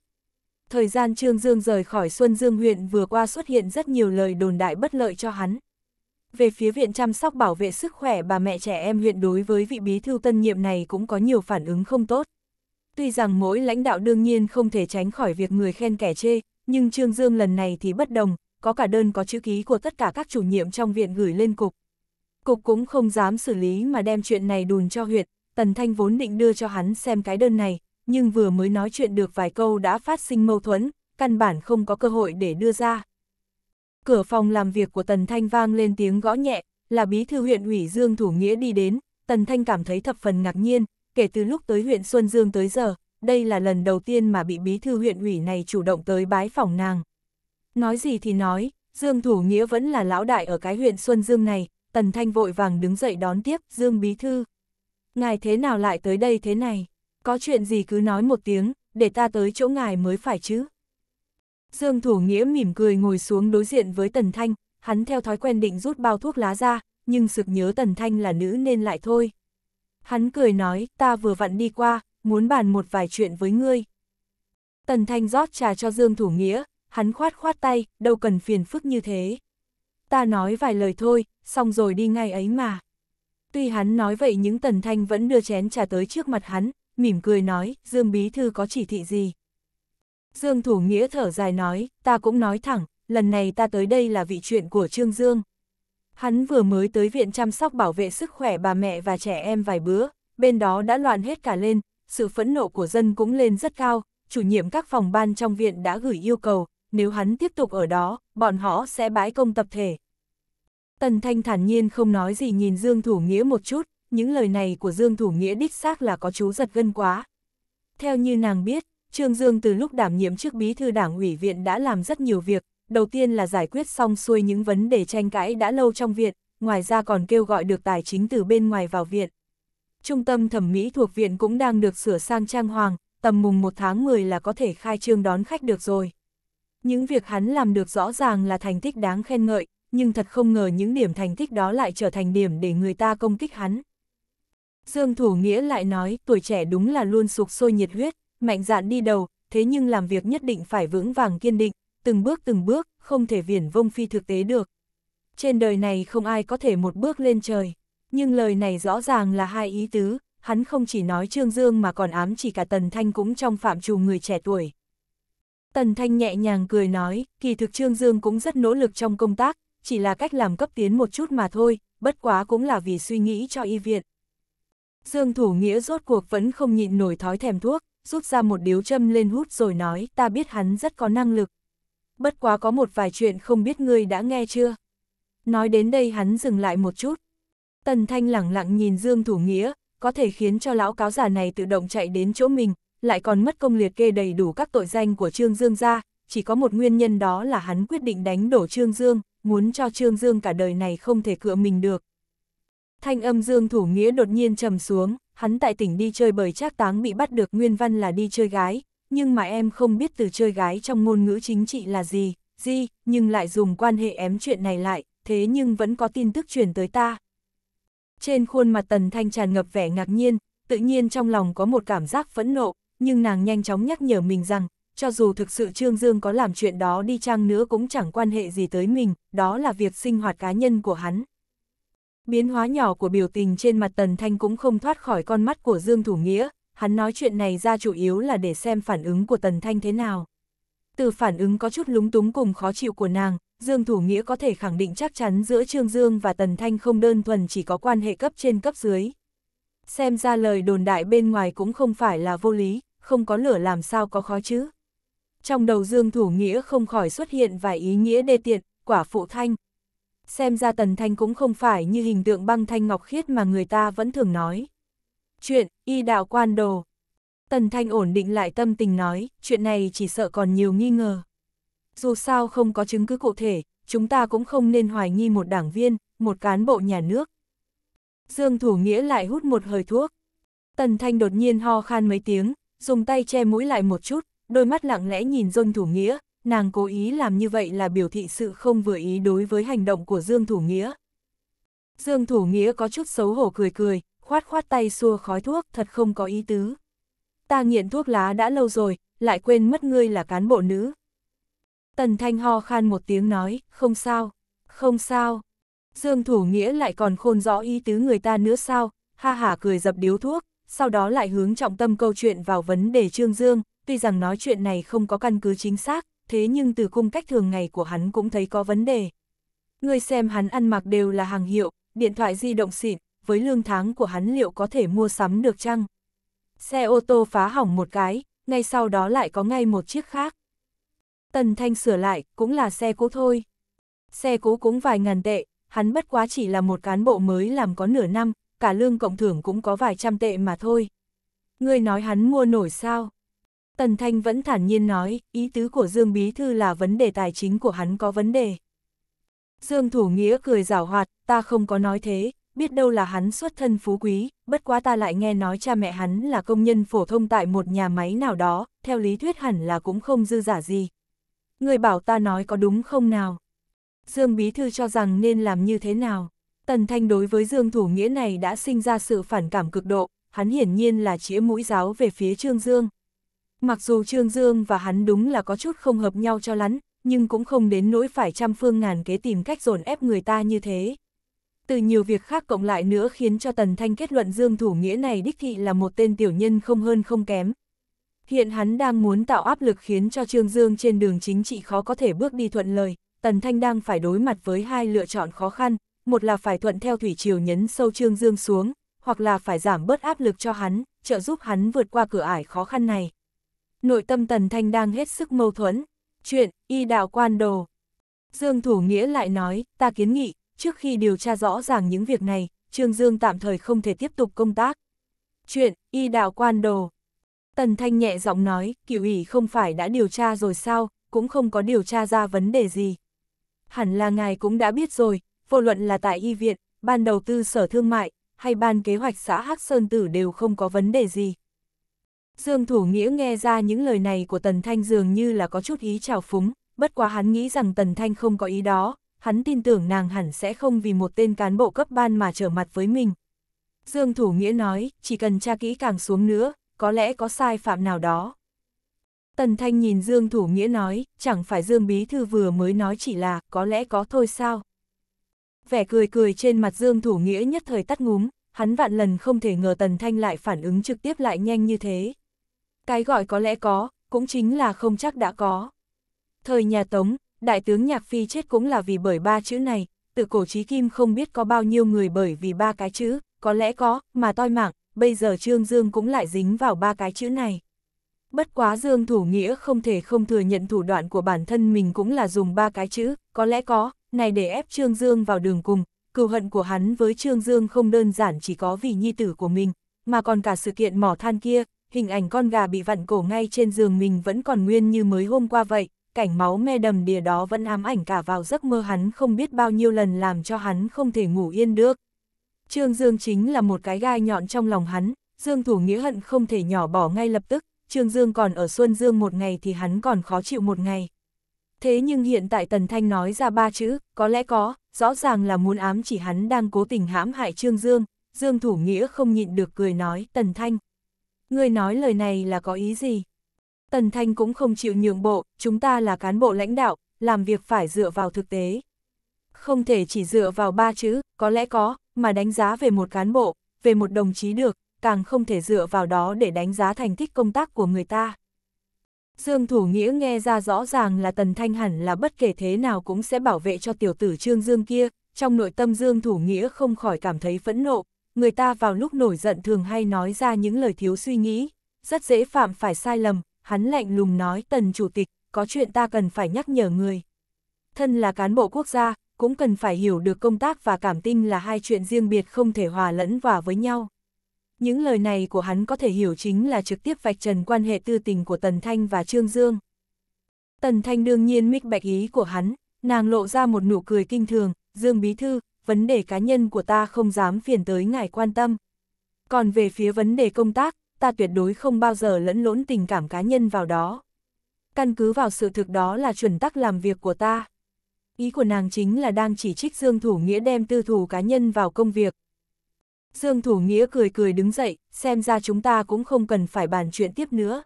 thời gian Trương Dương rời khỏi Xuân Dương huyện vừa qua xuất hiện rất nhiều lời đồn đại bất lợi cho hắn. Về phía viện chăm sóc bảo vệ sức khỏe bà mẹ trẻ em huyện đối với vị bí thư tân nhiệm này cũng có nhiều phản ứng không tốt. Tuy rằng mỗi lãnh đạo đương nhiên không thể tránh khỏi việc người khen kẻ chê, nhưng Trương Dương lần này thì bất đồng, có cả đơn có chữ ký của tất cả các chủ nhiệm trong viện gửi lên cục. Cục cũng không dám xử lý mà đem chuyện này đùn cho huyện, Tần Thanh vốn định đưa cho hắn xem cái đơn này, nhưng vừa mới nói chuyện được vài câu đã phát sinh mâu thuẫn, căn bản không có cơ hội để đưa ra. Cửa phòng làm việc của Tần Thanh vang lên tiếng gõ nhẹ, là bí thư huyện ủy Dương Thủ Nghĩa đi đến, Tần Thanh cảm thấy thập phần ngạc nhiên, kể từ lúc tới huyện Xuân Dương tới giờ, đây là lần đầu tiên mà bị bí thư huyện ủy này chủ động tới bái phòng nàng. Nói gì thì nói, Dương Thủ Nghĩa vẫn là lão đại ở cái huyện Xuân Dương này, Tần Thanh vội vàng đứng dậy đón tiếp Dương Bí Thư. Ngài thế nào lại tới đây thế này? có chuyện gì cứ nói một tiếng, để ta tới chỗ ngài mới phải chứ. Dương Thủ Nghĩa mỉm cười ngồi xuống đối diện với Tần Thanh, hắn theo thói quen định rút bao thuốc lá ra, nhưng sực nhớ Tần Thanh là nữ nên lại thôi. Hắn cười nói, ta vừa vặn đi qua, muốn bàn một vài chuyện với ngươi. Tần Thanh rót trà cho Dương Thủ Nghĩa, hắn khoát khoát tay, đâu cần phiền phức như thế. Ta nói vài lời thôi, xong rồi đi ngay ấy mà. Tuy hắn nói vậy nhưng Tần Thanh vẫn đưa chén trà tới trước mặt hắn, mỉm cười nói, Dương Bí Thư có chỉ thị gì? Dương Thủ Nghĩa thở dài nói, ta cũng nói thẳng, lần này ta tới đây là vị chuyện của Trương Dương. Hắn vừa mới tới viện chăm sóc bảo vệ sức khỏe bà mẹ và trẻ em vài bữa, bên đó đã loạn hết cả lên, sự phẫn nộ của dân cũng lên rất cao, chủ nhiệm các phòng ban trong viện đã gửi yêu cầu, nếu hắn tiếp tục ở đó, bọn họ sẽ bãi công tập thể. Tần Thanh thản nhiên không nói gì nhìn Dương Thủ Nghĩa một chút, những lời này của Dương Thủ Nghĩa đích xác là có chú giật gân quá. Theo như nàng biết, Trương Dương từ lúc đảm nhiệm chức bí thư đảng ủy viện đã làm rất nhiều việc, đầu tiên là giải quyết xong xuôi những vấn đề tranh cãi đã lâu trong viện, ngoài ra còn kêu gọi được tài chính từ bên ngoài vào viện. Trung tâm thẩm mỹ thuộc viện cũng đang được sửa sang trang hoàng, tầm mùng 1 tháng 10 là có thể khai trương đón khách được rồi. Những việc hắn làm được rõ ràng là thành tích đáng khen ngợi, nhưng thật không ngờ những điểm thành tích đó lại trở thành điểm để người ta công kích hắn. Dương Thủ Nghĩa lại nói, tuổi trẻ đúng là luôn sục sôi nhiệt huyết, mạnh dạn đi đầu, thế nhưng làm việc nhất định phải vững vàng kiên định, từng bước từng bước, không thể viển vông phi thực tế được. Trên đời này không ai có thể một bước lên trời, nhưng lời này rõ ràng là hai ý tứ, hắn không chỉ nói Trương Dương mà còn ám chỉ cả Tần Thanh cũng trong phạm trù người trẻ tuổi. Tần Thanh nhẹ nhàng cười nói, kỳ thực Trương Dương cũng rất nỗ lực trong công tác, chỉ là cách làm cấp tiến một chút mà thôi, bất quá cũng là vì suy nghĩ cho y viện. Dương Thủ Nghĩa rốt cuộc vẫn không nhịn nổi thói thèm thuốc, rút ra một điếu châm lên hút rồi nói ta biết hắn rất có năng lực. Bất quá có một vài chuyện không biết ngươi đã nghe chưa. Nói đến đây hắn dừng lại một chút. Tần Thanh lẳng lặng nhìn Dương Thủ Nghĩa, có thể khiến cho lão cáo giả này tự động chạy đến chỗ mình, lại còn mất công liệt kê đầy đủ các tội danh của Trương Dương ra, chỉ có một nguyên nhân đó là hắn quyết định đánh đổ Trương Dương, muốn cho Trương Dương cả đời này không thể cựa mình được. Thanh âm Dương Thủ Nghĩa đột nhiên trầm xuống, hắn tại tỉnh đi chơi bởi trác táng bị bắt được nguyên văn là đi chơi gái, nhưng mà em không biết từ chơi gái trong ngôn ngữ chính trị là gì, gì, nhưng lại dùng quan hệ ém chuyện này lại, thế nhưng vẫn có tin tức truyền tới ta. Trên khuôn mặt Tần Thanh tràn ngập vẻ ngạc nhiên, tự nhiên trong lòng có một cảm giác phẫn nộ, nhưng nàng nhanh chóng nhắc nhở mình rằng, cho dù thực sự Trương Dương có làm chuyện đó đi chăng nữa cũng chẳng quan hệ gì tới mình, đó là việc sinh hoạt cá nhân của hắn, Biến hóa nhỏ của biểu tình trên mặt Tần Thanh cũng không thoát khỏi con mắt của Dương Thủ Nghĩa, hắn nói chuyện này ra chủ yếu là để xem phản ứng của Tần Thanh thế nào. Từ phản ứng có chút lúng túng cùng khó chịu của nàng, Dương Thủ Nghĩa có thể khẳng định chắc chắn giữa Trương Dương và Tần Thanh không đơn thuần chỉ có quan hệ cấp trên cấp dưới. Xem ra lời đồn đại bên ngoài cũng không phải là vô lý, không có lửa làm sao có khó chứ. Trong đầu Dương Thủ Nghĩa không khỏi xuất hiện vài ý nghĩa đê tiện, quả phụ thanh, xem ra Tần Thanh cũng không phải như hình tượng băng thanh ngọc khiết mà người ta vẫn thường nói. Chuyện, y đạo quan đồ. Tần Thanh ổn định lại tâm tình nói, chuyện này chỉ sợ còn nhiều nghi ngờ. Dù sao không có chứng cứ cụ thể, chúng ta cũng không nên hoài nghi một đảng viên, một cán bộ nhà nước. Dương Thủ Nghĩa lại hút một hơi thuốc. Tần Thanh đột nhiên ho khan mấy tiếng, dùng tay che mũi lại một chút, đôi mắt lặng lẽ nhìn dương Thủ Nghĩa, nàng cố ý làm như vậy là biểu thị sự không vừa ý đối với hành động của Dương Thủ Nghĩa. Dương Thủ Nghĩa có chút xấu hổ cười cười, khoát khoát tay xua khói thuốc thật không có ý tứ. Ta nghiện thuốc lá đã lâu rồi, lại quên mất ngươi là cán bộ nữ. Tần Thanh ho khan một tiếng nói, không sao, không sao. Dương Thủ Nghĩa lại còn khôn rõ ý tứ người ta nữa sao, ha hả cười dập điếu thuốc, sau đó lại hướng trọng tâm câu chuyện vào vấn đề Trương Dương, tuy rằng nói chuyện này không có căn cứ chính xác, thế nhưng từ cung cách thường ngày của hắn cũng thấy có vấn đề. Người xem hắn ăn mặc đều là hàng hiệu, điện thoại di động xịn, với lương tháng của hắn liệu có thể mua sắm được chăng? Xe ô tô phá hỏng một cái, ngay sau đó lại có ngay một chiếc khác. Tần Thanh sửa lại, cũng là xe cũ thôi. Xe cũ cũng vài ngàn tệ, hắn bất quá chỉ là một cán bộ mới làm có nửa năm, cả lương cộng thưởng cũng có vài trăm tệ mà thôi. người nói hắn mua nổi sao? Tần Thanh vẫn thản nhiên nói, ý tứ của Dương Bí Thư là vấn đề tài chính của hắn có vấn đề. Dương Thủ Nghĩa cười giảo hoạt, ta không có nói thế, biết đâu là hắn xuất thân phú quý, bất quá ta lại nghe nói cha mẹ hắn là công nhân phổ thông tại một nhà máy nào đó, theo lý thuyết hẳn là cũng không dư giả gì. Người bảo ta nói có đúng không nào? Dương Bí Thư cho rằng nên làm như thế nào? Tần Thanh đối với Dương Thủ Nghĩa này đã sinh ra sự phản cảm cực độ, hắn hiển nhiên là chĩa mũi giáo về phía Trương Dương, Mặc dù Trương Dương và hắn đúng là có chút không hợp nhau cho lắm, nhưng cũng không đến nỗi phải trăm phương ngàn kế tìm cách dồn ép người ta như thế. Từ nhiều việc khác cộng lại nữa khiến cho Tần Thanh kết luận Dương Thủ Nghĩa này đích thị là một tên tiểu nhân không hơn không kém. Hiện hắn đang muốn tạo áp lực khiến cho Trương Dương trên đường chính trị khó có thể bước đi thuận lời, Tần Thanh đang phải đối mặt với hai lựa chọn khó khăn, một là phải thuận theo thủy chiều nhấn sâu Trương Dương xuống, hoặc là phải giảm bớt áp lực cho hắn, trợ giúp hắn vượt qua cửa ải khó khăn này nội tâm Tần Thanh đang hết sức mâu thuẫn. Chuyện, y đạo quan đồ. Dương Thủ Nghĩa lại nói, ta kiến nghị, trước khi điều tra rõ ràng những việc này, Trương Dương tạm thời không thể tiếp tục công tác. Chuyện, y đạo quan đồ. Tần Thanh nhẹ giọng nói, cựu ủy không phải đã điều tra rồi sao, cũng không có điều tra ra vấn đề gì. Hẳn là ngài cũng đã biết rồi, vô luận là tại y viện, ban đầu tư sở thương mại, hay ban kế hoạch xã Hắc Sơn Tử đều không có vấn đề gì, Dương Thủ Nghĩa nghe ra những lời này của Tần Thanh dường như là có chút ý trào phúng, bất quá hắn nghĩ rằng Tần Thanh không có ý đó, hắn tin tưởng nàng hẳn sẽ không vì một tên cán bộ cấp ban mà trở mặt với mình. Dương Thủ Nghĩa nói, chỉ cần tra kỹ càng xuống nữa, có lẽ có sai phạm nào đó. Tần Thanh nhìn Dương Thủ Nghĩa nói, chẳng phải Dương Bí Thư vừa mới nói chỉ là, có lẽ có thôi sao. Vẻ cười cười trên mặt Dương Thủ Nghĩa nhất thời tắt ngúm, hắn vạn lần không thể ngờ Tần Thanh lại phản ứng trực tiếp lại nhanh như thế. Cái gọi có lẽ có, cũng chính là không chắc đã có. Thời nhà Tống, đại tướng Nhạc Phi chết cũng là vì bởi ba chữ này, từ cổ chí kim không biết có bao nhiêu người bởi vì ba cái chữ, có lẽ có, mà toi mạng, bây giờ Trương Dương cũng lại dính vào ba cái chữ này. Bất quá Dương Thủ Nghĩa không thể không thừa nhận thủ đoạn của bản thân mình cũng là dùng ba cái chữ, có lẽ có, này để ép Trương Dương vào đường cùng, cừu hận của hắn với Trương Dương không đơn giản chỉ có vì nhi tử của mình, mà còn cả sự kiện mỏ than kia, hình ảnh con gà bị vặn cổ ngay trên giường mình vẫn còn nguyên như mới hôm qua vậy, cảnh máu me đầm đìa đó vẫn ám ảnh cả vào giấc mơ hắn không biết bao nhiêu lần làm cho hắn không thể ngủ yên được. Trương Dương chính là một cái gai nhọn trong lòng hắn, Dương Thủ Nghĩa hận không thể nhỏ bỏ ngay lập tức, Trương Dương còn ở Xuân Dương một ngày thì hắn còn khó chịu một ngày. Thế nhưng hiện tại Tần Thanh nói ra ba chữ, có lẽ có, rõ ràng là muốn ám chỉ hắn đang cố tình hãm hại Trương Dương, Dương Thủ Nghĩa không nhịn được cười nói, Tần Thanh, ngươi nói lời này là có ý gì? Tần Thanh cũng không chịu nhượng bộ, chúng ta là cán bộ lãnh đạo, làm việc phải dựa vào thực tế. Không thể chỉ dựa vào ba chữ, có lẽ có, mà đánh giá về một cán bộ, về một đồng chí được, càng không thể dựa vào đó để đánh giá thành tích công tác của người ta. Dương Thủ Nghĩa nghe ra rõ ràng là Tần Thanh hẳn là bất kể thế nào cũng sẽ bảo vệ cho tiểu tử Trương Dương kia, trong nội tâm Dương Thủ Nghĩa không khỏi cảm thấy phẫn nộ, người ta vào lúc nổi giận thường hay nói ra những lời thiếu suy nghĩ, rất dễ phạm phải sai lầm, hắn lạnh lùng nói tần chủ tịch, có chuyện ta cần phải nhắc nhở người. Thân là cán bộ quốc gia, cũng cần phải hiểu được công tác và cảm tinh là hai chuyện riêng biệt không thể hòa lẫn vào với nhau. Những lời này của hắn có thể hiểu chính là trực tiếp vạch trần quan hệ tư tình của Tần Thanh và Trương Dương. Tần Thanh đương nhiên mích bạch ý của hắn, nàng lộ ra một nụ cười kinh thường, Dương Bí Thư, vấn đề cá nhân của ta không dám phiền tới ngài quan tâm. Còn về phía vấn đề công tác, ta tuyệt đối không bao giờ lẫn lỗn tình cảm cá nhân vào đó. Căn cứ vào sự thực đó là chuẩn tắc làm việc của ta. Ý của nàng chính là đang chỉ trích Dương Thủ Nghĩa đem tư thủ cá nhân vào công việc. Dương Thủ Nghĩa cười cười đứng dậy, xem ra chúng ta cũng không cần phải bàn chuyện tiếp nữa.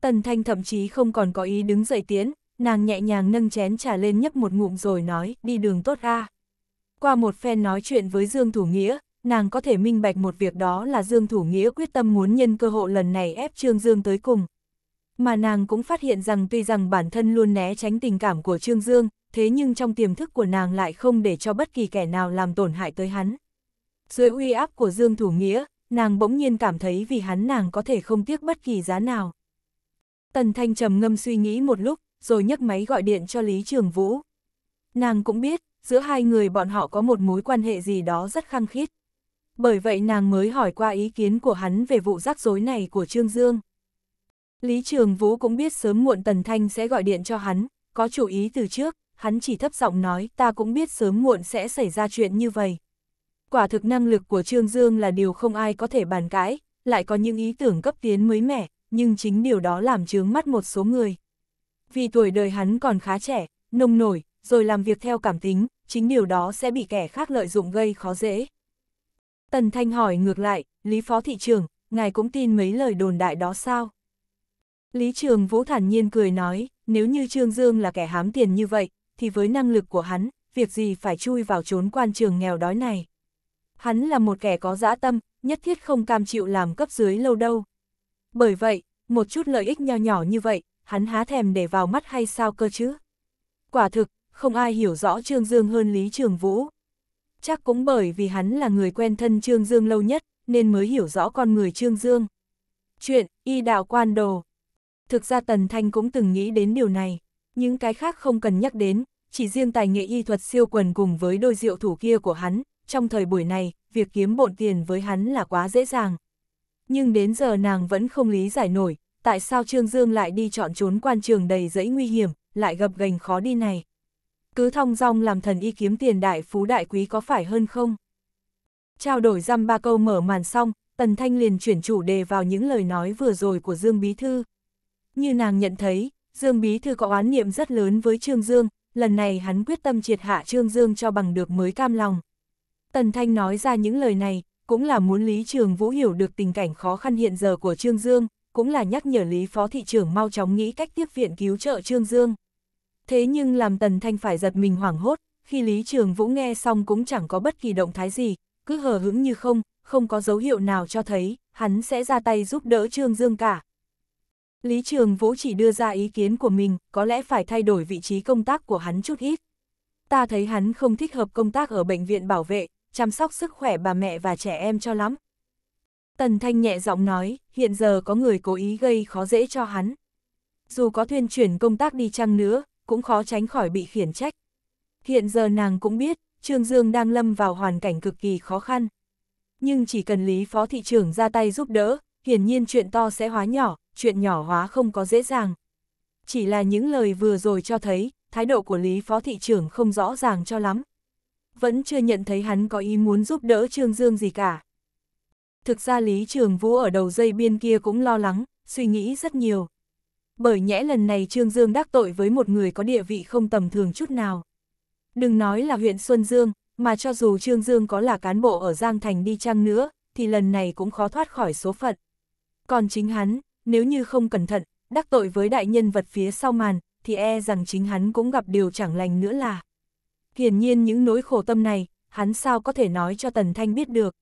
Tần Thanh thậm chí không còn có ý đứng dậy tiến, nàng nhẹ nhàng nâng chén trà lên nhấp một ngụm rồi nói, đi đường tốt a. À. Qua một phen nói chuyện với Dương Thủ Nghĩa, nàng có thể minh bạch một việc đó là Dương Thủ Nghĩa quyết tâm muốn nhân cơ hội lần này ép Trương Dương tới cùng. Mà nàng cũng phát hiện rằng tuy rằng bản thân luôn né tránh tình cảm của Trương Dương, thế nhưng trong tiềm thức của nàng lại không để cho bất kỳ kẻ nào làm tổn hại tới hắn. Dưới uy áp của Dương Thủ Nghĩa, nàng bỗng nhiên cảm thấy vì hắn nàng có thể không tiếc bất kỳ giá nào. Tần Thanh trầm ngâm suy nghĩ một lúc, rồi nhấc máy gọi điện cho Lý Trường Vũ. Nàng cũng biết, giữa hai người bọn họ có một mối quan hệ gì đó rất khăng khít. Bởi vậy nàng mới hỏi qua ý kiến của hắn về vụ rắc rối này của Trương Dương. Lý Trường Vũ cũng biết sớm muộn Tần Thanh sẽ gọi điện cho hắn, có chủ ý từ trước, hắn chỉ thấp giọng nói ta cũng biết sớm muộn sẽ xảy ra chuyện như vậy. Quả thực năng lực của Trương Dương là điều không ai có thể bàn cãi, lại có những ý tưởng cấp tiến mới mẻ, nhưng chính điều đó làm chướng mắt một số người. Vì tuổi đời hắn còn khá trẻ, nông nổi, rồi làm việc theo cảm tính, chính điều đó sẽ bị kẻ khác lợi dụng gây khó dễ. Tần Thanh hỏi ngược lại, Lý Phó Thị trưởng, ngài cũng tin mấy lời đồn đại đó sao? Lý Trường Vũ thản nhiên cười nói, nếu như Trương Dương là kẻ hám tiền như vậy, thì với năng lực của hắn, việc gì phải chui vào trốn quan trường nghèo đói này. Hắn là một kẻ có dã tâm, nhất thiết không cam chịu làm cấp dưới lâu đâu. Bởi vậy, một chút lợi ích nho nhỏ như vậy, hắn há thèm để vào mắt hay sao cơ chứ? Quả thực, không ai hiểu rõ Trương Dương hơn Lý Trường Vũ. Chắc cũng bởi vì hắn là người quen thân Trương Dương lâu nhất, nên mới hiểu rõ con người Trương Dương. Chuyện, y đạo quan đồ. Thực ra Tần Thanh cũng từng nghĩ đến điều này, những cái khác không cần nhắc đến, chỉ riêng tài nghệ y thuật siêu quần cùng với đôi diệu thủ kia của hắn, trong thời buổi này, việc kiếm bộn tiền với hắn là quá dễ dàng. Nhưng đến giờ nàng vẫn không lý giải nổi, tại sao Trương Dương lại đi chọn trốn quan trường đầy dẫy nguy hiểm, lại gặp gành khó đi này cứ thong dong làm thần y kiếm tiền đại phú đại quý có phải hơn không? Trao đổi dăm ba câu mở màn xong, Tần Thanh liền chuyển chủ đề vào những lời nói vừa rồi của Dương Bí Thư. Như nàng nhận thấy, Dương Bí Thư có oán niệm rất lớn với Trương Dương, lần này hắn quyết tâm triệt hạ Trương Dương cho bằng được mới cam lòng. Tần Thanh nói ra những lời này, cũng là muốn Lý Trường Vũ hiểu được tình cảnh khó khăn hiện giờ của Trương Dương, cũng là nhắc nhở Lý Phó Thị trưởng mau chóng nghĩ cách tiếp viện cứu trợ Trương Dương thế nhưng làm Tần Thanh phải giật mình hoảng hốt, khi Lý Trường Vũ nghe xong cũng chẳng có bất kỳ động thái gì, cứ hờ hững như không, không có dấu hiệu nào cho thấy, hắn sẽ ra tay giúp đỡ Trương Dương cả. Lý Trường Vũ chỉ đưa ra ý kiến của mình, có lẽ phải thay đổi vị trí công tác của hắn chút ít. Ta thấy hắn không thích hợp công tác ở bệnh viện bảo vệ, chăm sóc sức khỏe bà mẹ và trẻ em cho lắm. Tần Thanh nhẹ giọng nói, hiện giờ có người cố ý gây khó dễ cho hắn. Dù có thuyên chuyển công tác đi chăng nữa, cũng khó tránh khỏi bị khiển trách. Hiện giờ nàng cũng biết, Trương Dương đang lâm vào hoàn cảnh cực kỳ khó khăn. Nhưng chỉ cần Lý Phó Thị trưởng ra tay giúp đỡ, hiển nhiên chuyện to sẽ hóa nhỏ, chuyện nhỏ hóa không có dễ dàng. Chỉ là những lời vừa rồi cho thấy, thái độ của Lý Phó Thị trưởng không rõ ràng cho lắm. Vẫn chưa nhận thấy hắn có ý muốn giúp đỡ Trương Dương gì cả. Thực ra Lý Trường Vũ ở đầu dây biên kia cũng lo lắng, suy nghĩ rất nhiều bởi nhẽ lần này Trương Dương đắc tội với một người có địa vị không tầm thường chút nào. Đừng nói là huyện Xuân Dương, mà cho dù Trương Dương có là cán bộ ở Giang Thành đi chăng nữa, thì lần này cũng khó thoát khỏi số phận. Còn chính hắn, nếu như không cẩn thận, đắc tội với đại nhân vật phía sau màn, thì e rằng chính hắn cũng gặp điều chẳng lành nữa là. Hiển nhiên những nỗi khổ tâm này, hắn sao có thể nói cho Tần Thanh biết được.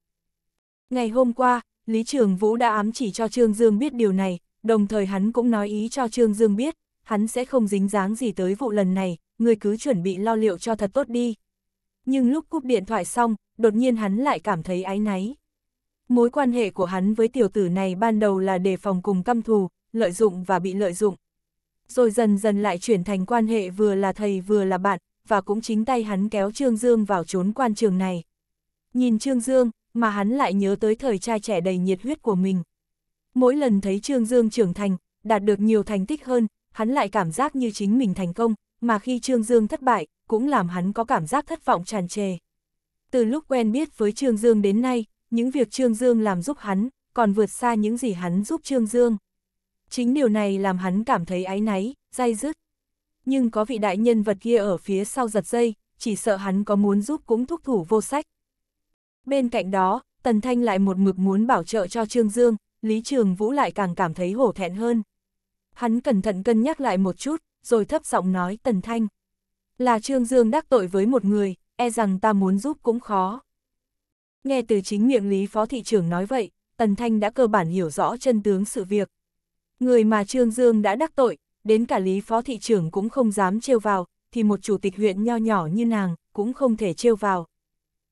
Ngày hôm qua, Lý Trường Vũ đã ám chỉ cho Trương Dương biết điều này, đồng thời hắn cũng nói ý cho Trương Dương biết, hắn sẽ không dính dáng gì tới vụ lần này, người cứ chuẩn bị lo liệu cho thật tốt đi. Nhưng lúc cúp điện thoại xong, đột nhiên hắn lại cảm thấy áy náy. Mối quan hệ của hắn với tiểu tử này ban đầu là đề phòng cùng căm thù, lợi dụng và bị lợi dụng. Rồi dần dần lại chuyển thành quan hệ vừa là thầy vừa là bạn, và cũng chính tay hắn kéo Trương Dương vào trốn quan trường này. Nhìn Trương Dương, mà hắn lại nhớ tới thời trai trẻ đầy nhiệt huyết của mình. Mỗi lần thấy Trương Dương trưởng thành, đạt được nhiều thành tích hơn, hắn lại cảm giác như chính mình thành công, mà khi Trương Dương thất bại, cũng làm hắn có cảm giác thất vọng tràn trề. Từ lúc quen biết với Trương Dương đến nay, những việc Trương Dương làm giúp hắn, còn vượt xa những gì hắn giúp Trương Dương. Chính điều này làm hắn cảm thấy áy náy, dai dứt. Nhưng có vị đại nhân vật kia ở phía sau giật dây, chỉ sợ hắn có muốn giúp cũng thúc thủ vô sách. Bên cạnh đó, Tần Thanh lại một mực muốn bảo trợ cho Trương Dương, Lý Trường Vũ lại càng cảm thấy hổ thẹn hơn. Hắn cẩn thận cân nhắc lại một chút, rồi thấp giọng nói Tần Thanh. Là Trương Dương đắc tội với một người, e rằng ta muốn giúp cũng khó. Nghe từ chính miệng Lý Phó Thị trưởng nói vậy, Tần Thanh đã cơ bản hiểu rõ chân tướng sự việc. Người mà Trương Dương đã đắc tội, đến cả Lý Phó Thị trưởng cũng không dám trêu vào, thì một chủ tịch huyện nho nhỏ như nàng cũng không thể trêu vào.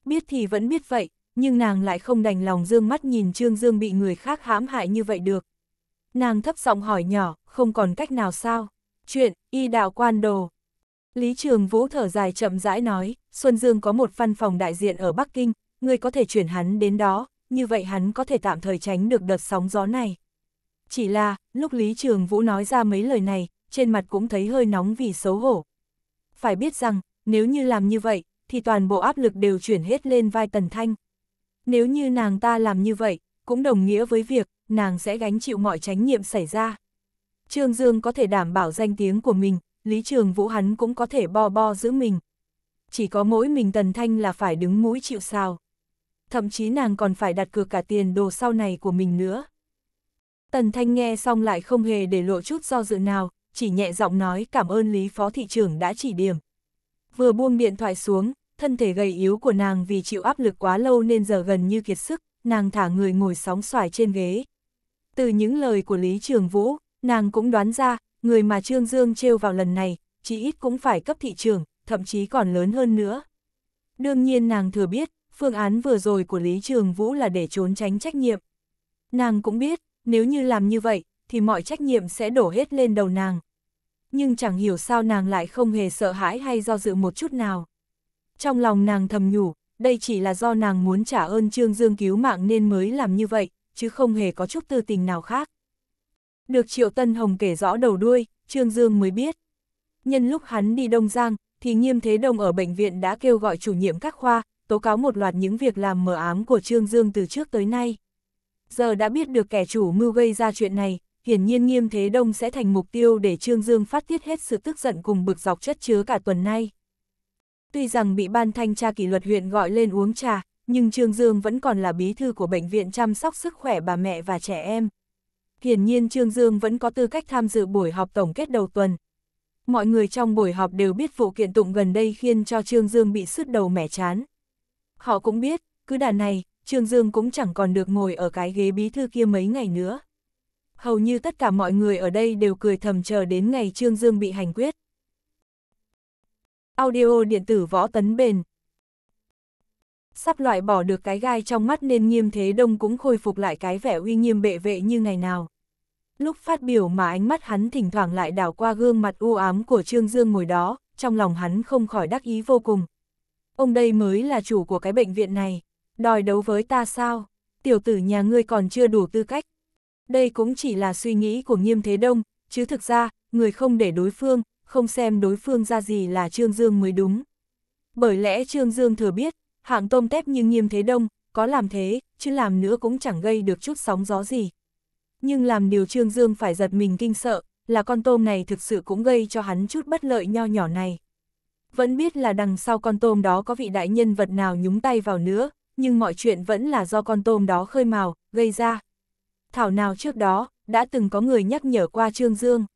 Biết thì vẫn biết vậy, nhưng nàng lại không đành lòng dương mắt nhìn Trương Dương bị người khác hãm hại như vậy được. Nàng thấp giọng hỏi nhỏ, không còn cách nào sao? Chuyện, y đạo quan đồ. Lý Trường Vũ thở dài chậm rãi nói, Xuân Dương có một văn phòng đại diện ở Bắc Kinh, người có thể chuyển hắn đến đó, như vậy hắn có thể tạm thời tránh được đợt sóng gió này. Chỉ là, lúc Lý Trường Vũ nói ra mấy lời này, trên mặt cũng thấy hơi nóng vì xấu hổ. Phải biết rằng, nếu như làm như vậy, thì toàn bộ áp lực đều chuyển hết lên vai Tần Thanh. Nếu như nàng ta làm như vậy, cũng đồng nghĩa với việc nàng sẽ gánh chịu mọi trách nhiệm xảy ra. Trương Dương có thể đảm bảo danh tiếng của mình, Lý Trường Vũ hắn cũng có thể bo bo giữ mình. Chỉ có mỗi mình Tần Thanh là phải đứng mũi chịu sao. Thậm chí nàng còn phải đặt cược cả tiền đồ sau này của mình nữa. Tần Thanh nghe xong lại không hề để lộ chút do dự nào, chỉ nhẹ giọng nói cảm ơn Lý Phó Thị trưởng đã chỉ điểm. Vừa buông điện thoại xuống, thân thể gầy yếu của nàng vì chịu áp lực quá lâu nên giờ gần như kiệt sức, nàng thả người ngồi sóng xoài trên ghế. Từ những lời của Lý Trường Vũ, nàng cũng đoán ra, người mà Trương Dương trêu vào lần này, chỉ ít cũng phải cấp thị trường, thậm chí còn lớn hơn nữa. Đương nhiên nàng thừa biết, phương án vừa rồi của Lý Trường Vũ là để trốn tránh trách nhiệm. Nàng cũng biết, nếu như làm như vậy, thì mọi trách nhiệm sẽ đổ hết lên đầu nàng. Nhưng chẳng hiểu sao nàng lại không hề sợ hãi hay do dự một chút nào. Trong lòng nàng thầm nhủ, đây chỉ là do nàng muốn trả ơn Trương Dương cứu mạng nên mới làm như vậy, chứ không hề có chút tư tình nào khác. Được Triệu Tân Hồng kể rõ đầu đuôi, Trương Dương mới biết. Nhân lúc hắn đi Đông Giang, thì Nghiêm Thế Đông ở bệnh viện đã kêu gọi chủ nhiệm các khoa, tố cáo một loạt những việc làm mờ ám của Trương Dương từ trước tới nay. Giờ đã biết được kẻ chủ mưu gây ra chuyện này, hiển nhiên Nghiêm Thế Đông sẽ thành mục tiêu để Trương Dương phát tiết hết sự tức giận cùng bực dọc chất chứa cả tuần nay. Tuy rằng bị ban thanh tra kỷ luật huyện gọi lên uống trà, nhưng Trương Dương vẫn còn là bí thư của Bệnh viện chăm sóc sức khỏe bà mẹ và trẻ em. Hiển nhiên Trương Dương vẫn có tư cách tham dự buổi họp tổng kết đầu tuần. Mọi người trong buổi họp đều biết vụ kiện tụng gần đây khiến cho Trương Dương bị sứt đầu mẻ chán. Họ cũng biết, cứ đà này, Trương Dương cũng chẳng còn được ngồi ở cái ghế bí thư kia mấy ngày nữa. Hầu như tất cả mọi người ở đây đều cười thầm chờ đến ngày Trương Dương bị hành quyết. Audio điện tử võ tấn bền. Sắp loại bỏ được cái gai trong mắt nên nghiêm thế đông cũng khôi phục lại cái vẻ uy nghiêm bệ vệ như ngày nào. Lúc phát biểu mà ánh mắt hắn thỉnh thoảng lại đảo qua gương mặt u ám của Trương Dương ngồi đó, trong lòng hắn không khỏi đắc ý vô cùng. Ông đây mới là chủ của cái bệnh viện này, đòi đấu với ta sao? Tiểu tử nhà ngươi còn chưa đủ tư cách. Đây cũng chỉ là suy nghĩ của nghiêm thế đông, chứ thực ra, người không để đối phương, không xem đối phương ra gì là Trương Dương mới đúng. Bởi lẽ Trương Dương thừa biết, hạng tôm tép như nghiêm thế đông, có làm thế, chứ làm nữa cũng chẳng gây được chút sóng gió gì. Nhưng làm điều Trương Dương phải giật mình kinh sợ, là con tôm này thực sự cũng gây cho hắn chút bất lợi nho nhỏ này. Vẫn biết là đằng sau con tôm đó có vị đại nhân vật nào nhúng tay vào nữa, nhưng mọi chuyện vẫn là do con tôm đó khơi mào, gây ra. Thảo nào trước đó, đã từng có người nhắc nhở qua Trương Dương.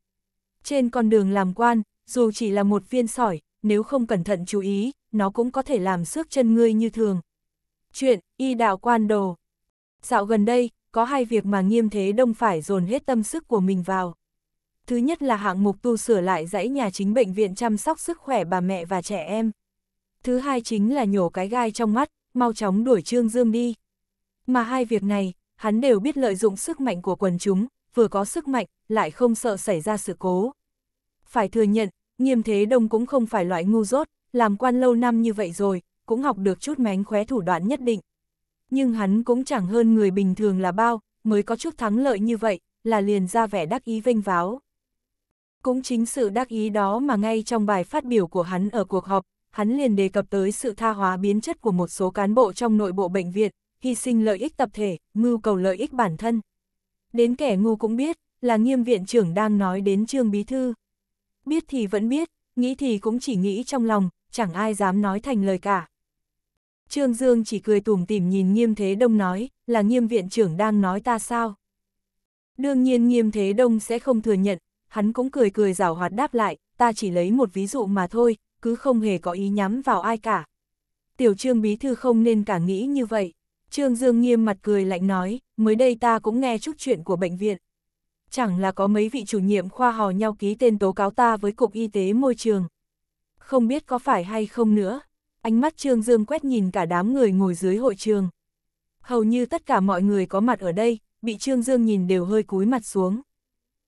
Trên con đường làm quan, dù chỉ là một viên sỏi, nếu không cẩn thận chú ý, nó cũng có thể làm xước chân ngươi như thường. Chuyện, y đạo quan đồ. Dạo gần đây, có hai việc mà nghiêm thế đông phải dồn hết tâm sức của mình vào. Thứ nhất là hạng mục tu sửa lại dãy nhà chính bệnh viện chăm sóc sức khỏe bà mẹ và trẻ em. Thứ hai chính là nhổ cái gai trong mắt, mau chóng đuổi Trương Dương đi. Mà hai việc này, hắn đều biết lợi dụng sức mạnh của quần chúng, vừa có sức mạnh, lại không sợ xảy ra sự cố. Phải thừa nhận, nghiêm thế đông cũng không phải loại ngu dốt, làm quan lâu năm như vậy rồi, cũng học được chút mánh khóe thủ đoạn nhất định. Nhưng hắn cũng chẳng hơn người bình thường là bao, mới có chút thắng lợi như vậy, là liền ra vẻ đắc ý vênh váo. Cũng chính sự đắc ý đó mà ngay trong bài phát biểu của hắn ở cuộc họp, hắn liền đề cập tới sự tha hóa biến chất của một số cán bộ trong nội bộ bệnh viện, hy sinh lợi ích tập thể, mưu cầu lợi ích bản thân. Đến kẻ ngu cũng biết, là nghiêm viện trưởng đang nói đến Trương Bí Thư. Biết thì vẫn biết, nghĩ thì cũng chỉ nghĩ trong lòng, chẳng ai dám nói thành lời cả. Trương Dương chỉ cười tủm tỉm nhìn Nghiêm Thế Đông nói, là Nghiêm viện trưởng đang nói ta sao? Đương nhiên Nghiêm Thế Đông sẽ không thừa nhận, hắn cũng cười cười rảo hoạt đáp lại, ta chỉ lấy một ví dụ mà thôi, cứ không hề có ý nhắm vào ai cả. Tiểu Trương Bí Thư không nên cả nghĩ như vậy. Trương Dương nghiêm mặt cười lạnh nói, mới đây ta cũng nghe chút chuyện của bệnh viện chẳng là có mấy vị chủ nhiệm khoa hò nhau ký tên tố cáo ta với Cục Y tế Môi trường. Không biết có phải hay không nữa, ánh mắt Trương Dương quét nhìn cả đám người ngồi dưới hội trường. Hầu như tất cả mọi người có mặt ở đây, bị Trương Dương nhìn đều hơi cúi mặt xuống.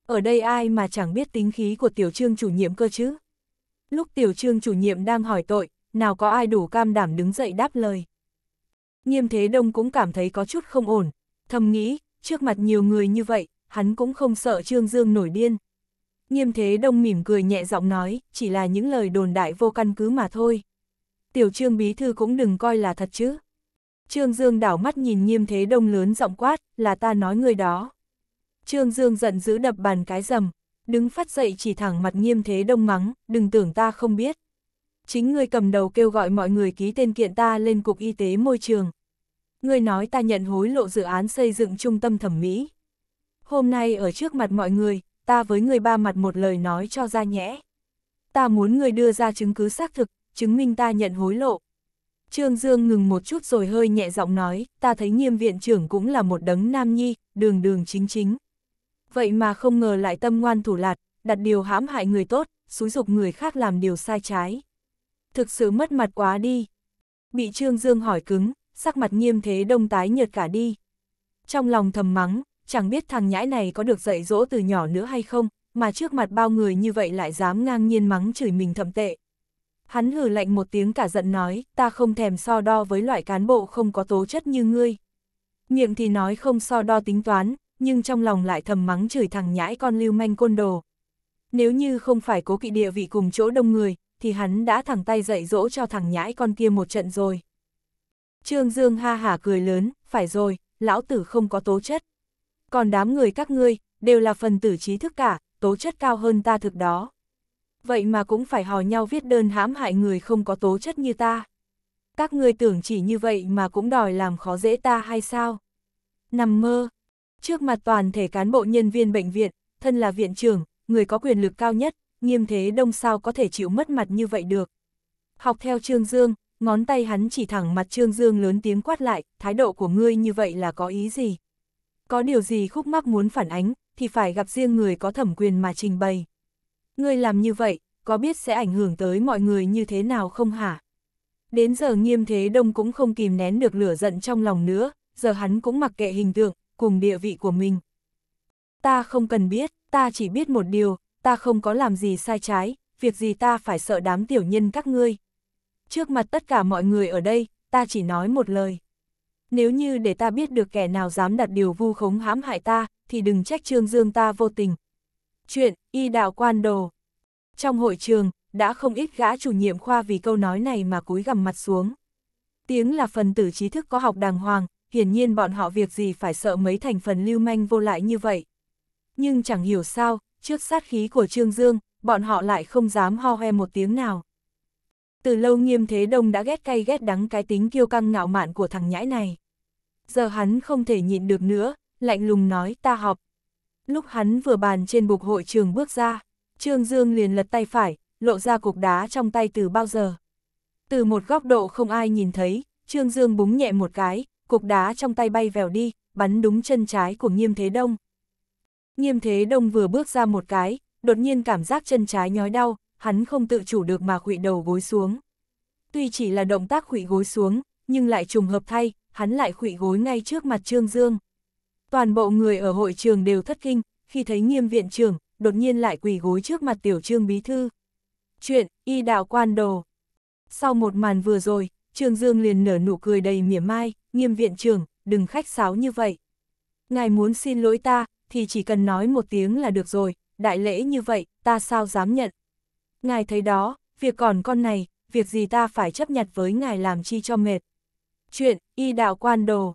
Ở đây ai mà chẳng biết tính khí của tiểu trương chủ nhiệm cơ chứ? Lúc tiểu trương chủ nhiệm đang hỏi tội, nào có ai đủ cam đảm đứng dậy đáp lời. Nghiêm Thế Đông cũng cảm thấy có chút không ổn, thầm nghĩ, trước mặt nhiều người như vậy, hắn cũng không sợ Trương Dương nổi điên. Nghiêm thế đông mỉm cười nhẹ giọng nói, chỉ là những lời đồn đại vô căn cứ mà thôi. Tiểu trương bí thư cũng đừng coi là thật chứ. Trương Dương đảo mắt nhìn nghiêm thế đông lớn giọng quát, là ta nói người đó. Trương Dương giận dữ đập bàn cái rầm, đứng phát dậy chỉ thẳng mặt nghiêm thế đông mắng, đừng tưởng ta không biết. Chính người cầm đầu kêu gọi mọi người ký tên kiện ta lên Cục Y tế Môi trường. người nói ta nhận hối lộ dự án xây dựng trung tâm thẩm mỹ hôm nay ở trước mặt mọi người, ta với người ba mặt một lời nói cho ra nhẽ. Ta muốn người đưa ra chứng cứ xác thực, chứng minh ta nhận hối lộ. Trương Dương ngừng một chút rồi hơi nhẹ giọng nói, ta thấy nghiêm viện trưởng cũng là một đấng nam nhi, đường đường chính chính. Vậy mà không ngờ lại tâm ngoan thủ lạt, đặt điều hãm hại người tốt, xúi dục người khác làm điều sai trái. Thực sự mất mặt quá đi. Bị Trương Dương hỏi cứng, sắc mặt nghiêm thế đông tái nhợt cả đi. Trong lòng thầm mắng, chẳng biết thằng nhãi này có được dạy dỗ từ nhỏ nữa hay không, mà trước mặt bao người như vậy lại dám ngang nhiên mắng chửi mình thậm tệ. Hắn hừ lạnh một tiếng cả giận nói, ta không thèm so đo với loại cán bộ không có tố chất như ngươi. Miệng thì nói không so đo tính toán, nhưng trong lòng lại thầm mắng chửi thằng nhãi con lưu manh côn đồ. Nếu như không phải cố kỵ địa vị cùng chỗ đông người, thì hắn đã thẳng tay dạy dỗ cho thằng nhãi con kia một trận rồi. Trương Dương ha hả cười lớn, phải rồi, lão tử không có tố chất còn đám người các ngươi, đều là phần tử trí thức cả, tố chất cao hơn ta thực đó. Vậy mà cũng phải hò nhau viết đơn hãm hại người không có tố chất như ta. Các ngươi tưởng chỉ như vậy mà cũng đòi làm khó dễ ta hay sao? Nằm mơ. Trước mặt toàn thể cán bộ nhân viên bệnh viện, thân là viện trưởng, người có quyền lực cao nhất, nghiêm thế đông sao có thể chịu mất mặt như vậy được. Học theo Trương Dương, ngón tay hắn chỉ thẳng mặt Trương Dương lớn tiếng quát lại, thái độ của ngươi như vậy là có ý gì? có điều gì khúc mắc muốn phản ánh, thì phải gặp riêng người có thẩm quyền mà trình bày. Ngươi làm như vậy, có biết sẽ ảnh hưởng tới mọi người như thế nào không hả? Đến giờ nghiêm thế đông cũng không kìm nén được lửa giận trong lòng nữa, giờ hắn cũng mặc kệ hình tượng, cùng địa vị của mình. Ta không cần biết, ta chỉ biết một điều, ta không có làm gì sai trái, việc gì ta phải sợ đám tiểu nhân các ngươi. Trước mặt tất cả mọi người ở đây, ta chỉ nói một lời. Nếu như để ta biết được kẻ nào dám đặt điều vu khống hãm hại ta, thì đừng trách Trương Dương ta vô tình. Chuyện, y đạo quan đồ. Trong hội trường, đã không ít gã chủ nhiệm khoa vì câu nói này mà cúi gằm mặt xuống. Tiếng là phần tử trí thức có học đàng hoàng, hiển nhiên bọn họ việc gì phải sợ mấy thành phần lưu manh vô lại như vậy. Nhưng chẳng hiểu sao, trước sát khí của Trương Dương, bọn họ lại không dám ho hoe một tiếng nào. Từ lâu nghiêm thế đông đã ghét cay ghét đắng cái tính kiêu căng ngạo mạn của thằng nhãi này. Giờ hắn không thể nhịn được nữa, lạnh lùng nói ta họp. Lúc hắn vừa bàn trên bục hội trường bước ra, Trương Dương liền lật tay phải, lộ ra cục đá trong tay từ bao giờ. Từ một góc độ không ai nhìn thấy, Trương Dương búng nhẹ một cái, cục đá trong tay bay vèo đi, bắn đúng chân trái của Nghiêm Thế Đông. Nghiêm Thế Đông vừa bước ra một cái, đột nhiên cảm giác chân trái nhói đau, hắn không tự chủ được mà khụy đầu gối xuống. Tuy chỉ là động tác khụy gối xuống, nhưng lại trùng hợp thay, hắn lại khụy gối ngay trước mặt Trương Dương. Toàn bộ người ở hội trường đều thất kinh, khi thấy nghiêm viện trưởng, đột nhiên lại quỳ gối trước mặt tiểu trương bí thư. Chuyện, y đạo quan đồ. Sau một màn vừa rồi, Trương Dương liền nở nụ cười đầy mỉa mai, nghiêm viện trưởng, đừng khách sáo như vậy. Ngài muốn xin lỗi ta, thì chỉ cần nói một tiếng là được rồi, đại lễ như vậy, ta sao dám nhận ngài thấy đó, việc còn con này, việc gì ta phải chấp nhận với ngài làm chi cho mệt. Chuyện, y đạo quan đồ.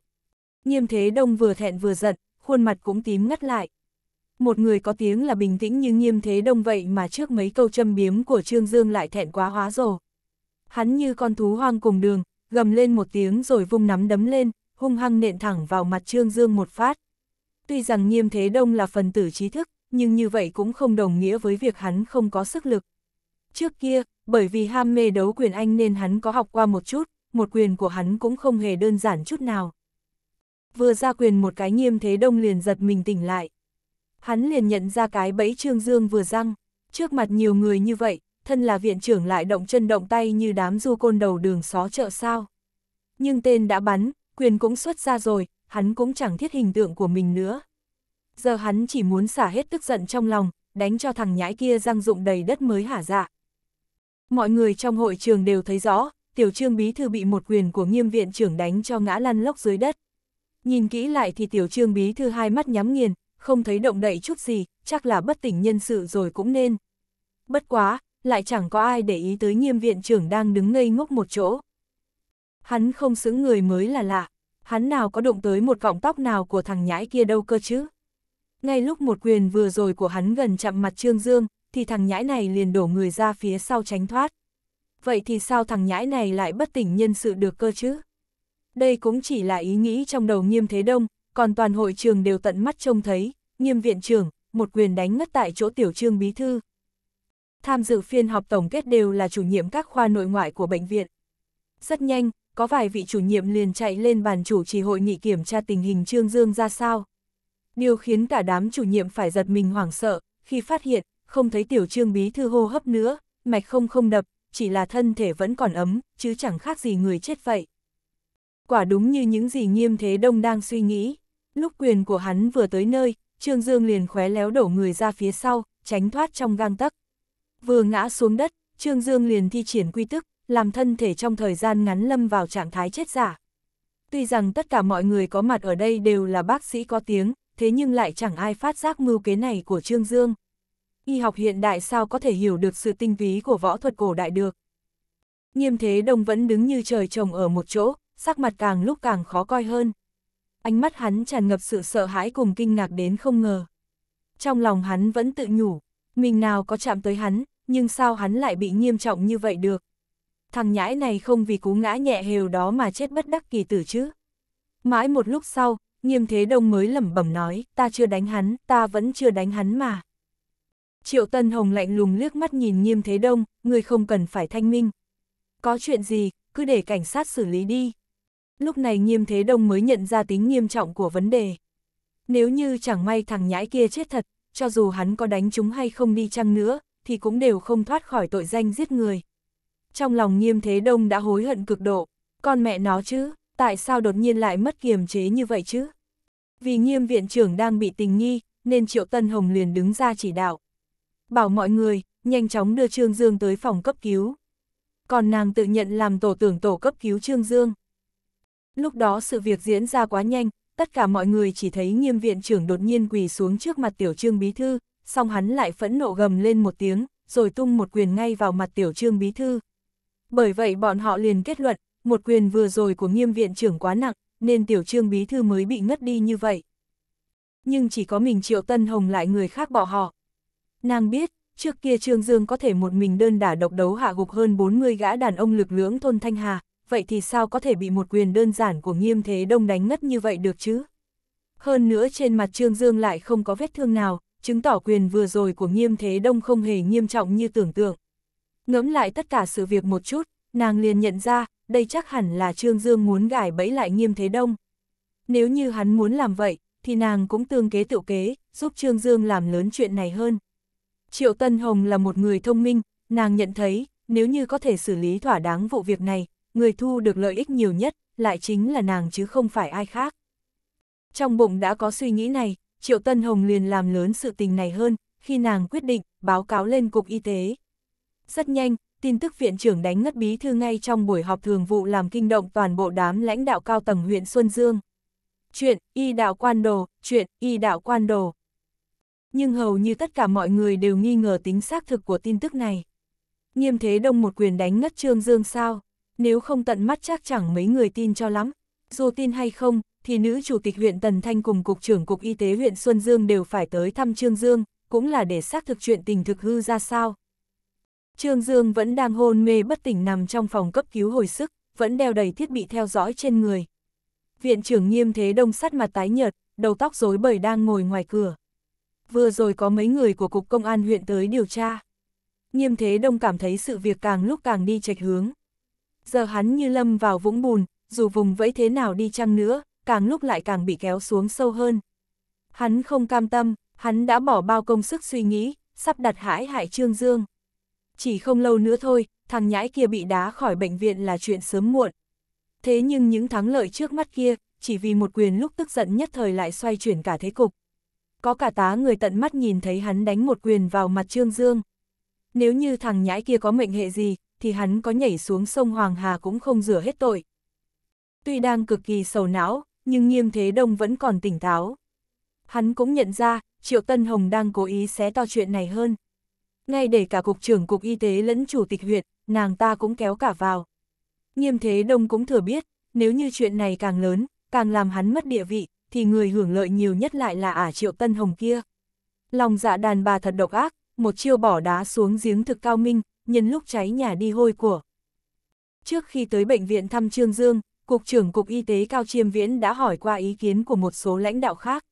Nghiêm thế đông vừa thẹn vừa giận, khuôn mặt cũng tím ngắt lại. Một người có tiếng là bình tĩnh nhưng nghiêm thế đông vậy mà trước mấy câu châm biếm của Trương Dương lại thẹn quá hóa rồ. Hắn như con thú hoang cùng đường, gầm lên một tiếng rồi vung nắm đấm lên, hung hăng nện thẳng vào mặt Trương Dương một phát. Tuy rằng nghiêm thế đông là phần tử trí thức, nhưng như vậy cũng không đồng nghĩa với việc hắn không có sức lực. Trước kia, bởi vì ham mê đấu quyền anh nên hắn có học qua một chút, một quyền của hắn cũng không hề đơn giản chút nào. Vừa ra quyền một cái nghiêm thế đông liền giật mình tỉnh lại. Hắn liền nhận ra cái bẫy Trương Dương vừa răng, trước mặt nhiều người như vậy, thân là viện trưởng lại động chân động tay như đám du côn đầu đường xó chợ sao. Nhưng tên đã bắn, quyền cũng xuất ra rồi, hắn cũng chẳng thiết hình tượng của mình nữa. Giờ hắn chỉ muốn xả hết tức giận trong lòng, đánh cho thằng nhãi kia răng rụng đầy đất mới hả dạ. Mọi người trong hội trường đều thấy rõ, tiểu trương bí thư bị một quyền của nghiêm viện trưởng đánh cho ngã lăn lóc dưới đất. Nhìn kỹ lại thì tiểu trương bí thư hai mắt nhắm nghiền, không thấy động đậy chút gì, chắc là bất tỉnh nhân sự rồi cũng nên. Bất quá, lại chẳng có ai để ý tới nghiêm viện trưởng đang đứng ngây ngốc một chỗ. Hắn không xứng người mới là lạ, hắn nào có động tới một cọng tóc nào của thằng nhãi kia đâu cơ chứ. Ngay lúc một quyền vừa rồi của hắn gần chạm mặt Trương Dương, thì thằng nhãi này liền đổ người ra phía sau tránh thoát. Vậy thì sao thằng nhãi này lại bất tỉnh nhân sự được cơ chứ? Đây cũng chỉ là ý nghĩ trong đầu nghiêm thế đông, còn toàn hội trường đều tận mắt trông thấy, nghiêm viện trưởng, một quyền đánh ngất tại chỗ tiểu trương bí thư. Tham dự phiên họp tổng kết đều là chủ nhiệm các khoa nội ngoại của bệnh viện. Rất nhanh, có vài vị chủ nhiệm liền chạy lên bàn chủ trì hội nghị kiểm tra tình hình Trương Dương ra sao. Điều khiến cả đám chủ nhiệm phải giật mình hoảng sợ, khi phát hiện không thấy tiểu trương bí thư hô hấp nữa, mạch không không đập, chỉ là thân thể vẫn còn ấm, chứ chẳng khác gì người chết vậy. Quả đúng như những gì nghiêm thế đông đang suy nghĩ, lúc quyền của hắn vừa tới nơi, Trương Dương liền khóe léo đổ người ra phía sau, tránh thoát trong gang tấc. Vừa ngã xuống đất, Trương Dương liền thi triển quy tức, làm thân thể trong thời gian ngắn lâm vào trạng thái chết giả. Tuy rằng tất cả mọi người có mặt ở đây đều là bác sĩ có tiếng, thế nhưng lại chẳng ai phát giác mưu kế này của Trương Dương y học hiện đại sao có thể hiểu được sự tinh ví của võ thuật cổ đại được. Nghiêm Thế Đông vẫn đứng như trời trồng ở một chỗ, sắc mặt càng lúc càng khó coi hơn. Ánh mắt hắn tràn ngập sự sợ hãi cùng kinh ngạc đến không ngờ. Trong lòng hắn vẫn tự nhủ, mình nào có chạm tới hắn, nhưng sao hắn lại bị nghiêm trọng như vậy được. Thằng nhãi này không vì cú ngã nhẹ hều đó mà chết bất đắc kỳ tử chứ. Mãi một lúc sau, Nghiêm Thế Đông mới lẩm bẩm nói, ta chưa đánh hắn, ta vẫn chưa đánh hắn mà. Triệu Tân Hồng lạnh lùng liếc mắt nhìn Nghiêm Thế Đông, người không cần phải thanh minh. Có chuyện gì, cứ để cảnh sát xử lý đi. Lúc này Nghiêm Thế Đông mới nhận ra tính nghiêm trọng của vấn đề. Nếu như chẳng may thằng nhãi kia chết thật, cho dù hắn có đánh chúng hay không đi chăng nữa, thì cũng đều không thoát khỏi tội danh giết người. Trong lòng Nghiêm Thế Đông đã hối hận cực độ, con mẹ nó chứ, tại sao đột nhiên lại mất kiềm chế như vậy chứ? Vì Nghiêm Viện trưởng đang bị tình nghi, nên Triệu Tân Hồng liền đứng ra chỉ đạo bảo mọi người, nhanh chóng đưa Trương Dương tới phòng cấp cứu. Còn nàng tự nhận làm tổ tưởng tổ cấp cứu Trương Dương. Lúc đó sự việc diễn ra quá nhanh, tất cả mọi người chỉ thấy nghiêm viện trưởng đột nhiên quỳ xuống trước mặt tiểu trương bí thư, song hắn lại phẫn nộ gầm lên một tiếng, rồi tung một quyền ngay vào mặt tiểu trương bí thư. Bởi vậy bọn họ liền kết luận, một quyền vừa rồi của nghiêm viện trưởng quá nặng, nên tiểu trương bí thư mới bị ngất đi như vậy. Nhưng chỉ có mình Triệu Tân Hồng lại người khác bỏ họ, Nàng biết, trước kia Trương Dương có thể một mình đơn đả độc đấu hạ gục hơn 40 gã đàn ông lực lưỡng thôn Thanh Hà, vậy thì sao có thể bị một quyền đơn giản của nghiêm thế đông đánh ngất như vậy được chứ? Hơn nữa trên mặt Trương Dương lại không có vết thương nào, chứng tỏ quyền vừa rồi của nghiêm thế đông không hề nghiêm trọng như tưởng tượng. Ngẫm lại tất cả sự việc một chút, nàng liền nhận ra, đây chắc hẳn là Trương Dương muốn gải bẫy lại nghiêm thế đông. Nếu như hắn muốn làm vậy, thì nàng cũng tương kế tự kế, giúp Trương Dương làm lớn chuyện này hơn. Triệu Tân Hồng là một người thông minh, nàng nhận thấy, nếu như có thể xử lý thỏa đáng vụ việc này, người thu được lợi ích nhiều nhất, lại chính là nàng chứ không phải ai khác. Trong bụng đã có suy nghĩ này, Triệu Tân Hồng liền làm lớn sự tình này hơn, khi nàng quyết định, báo cáo lên Cục Y tế. Rất nhanh, tin tức viện trưởng đánh ngất bí thư ngay trong buổi họp thường vụ làm kinh động toàn bộ đám lãnh đạo cao tầng huyện Xuân Dương. Chuyện, y đạo quan đồ, chuyện, y đạo quan đồ nhưng hầu như tất cả mọi người đều nghi ngờ tính xác thực của tin tức này. Nghiêm Thế Đông một quyền đánh ngất Trương Dương sao, nếu không tận mắt chắc chẳng mấy người tin cho lắm, dù tin hay không, thì nữ chủ tịch huyện Tần Thanh cùng Cục trưởng Cục Y tế huyện Xuân Dương đều phải tới thăm Trương Dương, cũng là để xác thực chuyện tình thực hư ra sao. Trương Dương vẫn đang hôn mê bất tỉnh nằm trong phòng cấp cứu hồi sức, vẫn đeo đầy thiết bị theo dõi trên người. Viện trưởng nghiêm thế đông sắt mặt tái nhợt, đầu tóc rối bời đang ngồi ngoài cửa vừa rồi có mấy người của Cục Công an huyện tới điều tra. Nghiêm Thế Đông cảm thấy sự việc càng lúc càng đi chệch hướng. Giờ hắn như lâm vào vũng bùn, dù vùng vẫy thế nào đi chăng nữa, càng lúc lại càng bị kéo xuống sâu hơn. Hắn không cam tâm, hắn đã bỏ bao công sức suy nghĩ, sắp đặt hãi hại Trương Dương. Chỉ không lâu nữa thôi, thằng nhãi kia bị đá khỏi bệnh viện là chuyện sớm muộn. Thế nhưng những thắng lợi trước mắt kia, chỉ vì một quyền lúc tức giận nhất thời lại xoay chuyển cả thế cục có cả tá người tận mắt nhìn thấy hắn đánh một quyền vào mặt Trương Dương. Nếu như thằng nhãi kia có mệnh hệ gì, thì hắn có nhảy xuống sông Hoàng Hà cũng không rửa hết tội. Tuy đang cực kỳ sầu não, nhưng nghiêm thế đông vẫn còn tỉnh táo. Hắn cũng nhận ra, Triệu Tân Hồng đang cố ý xé to chuyện này hơn. Ngay để cả Cục trưởng Cục Y tế lẫn Chủ tịch huyện, nàng ta cũng kéo cả vào. Nghiêm thế đông cũng thừa biết, nếu như chuyện này càng lớn, càng làm hắn mất địa vị, thì người hưởng lợi nhiều nhất lại là ả triệu tân hồng kia. Lòng dạ đàn bà thật độc ác, một chiêu bỏ đá xuống giếng thực cao minh, nhân lúc cháy nhà đi hôi của. Trước khi tới bệnh viện thăm Trương Dương, Cục trưởng Cục Y tế Cao Chiêm Viễn đã hỏi qua ý kiến của một số lãnh đạo khác.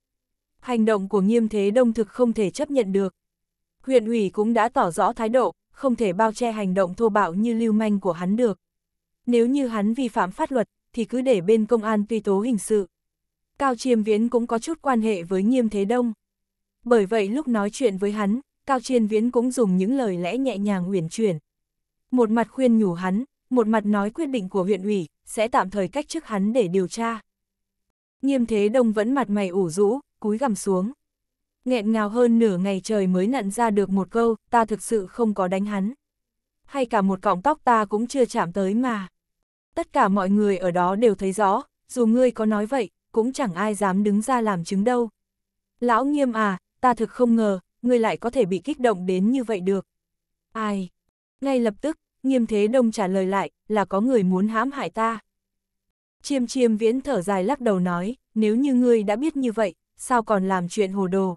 Hành động của nghiêm thế đông thực không thể chấp nhận được. Huyện ủy cũng đã tỏ rõ thái độ, không thể bao che hành động thô bạo như lưu manh của hắn được. Nếu như hắn vi phạm pháp luật, thì cứ để bên công an tuy tố hình sự. Cao Chiêm Viễn cũng có chút quan hệ với Nghiêm Thế Đông. Bởi vậy lúc nói chuyện với hắn, Cao Chiêm Viễn cũng dùng những lời lẽ nhẹ nhàng uyển chuyển. Một mặt khuyên nhủ hắn, một mặt nói quyết định của huyện ủy, sẽ tạm thời cách chức hắn để điều tra. Nghiêm Thế Đông vẫn mặt mày ủ rũ, cúi gằm xuống. Nghẹn ngào hơn nửa ngày trời mới nặn ra được một câu, ta thực sự không có đánh hắn. Hay cả một cọng tóc ta cũng chưa chạm tới mà. Tất cả mọi người ở đó đều thấy rõ, dù ngươi có nói vậy, cũng chẳng ai dám đứng ra làm chứng đâu. Lão nghiêm à, ta thực không ngờ, ngươi lại có thể bị kích động đến như vậy được. Ai? Ngay lập tức, nghiêm thế đông trả lời lại, là có người muốn hãm hại ta. Chiêm chiêm viễn thở dài lắc đầu nói, nếu như ngươi đã biết như vậy, sao còn làm chuyện hồ đồ.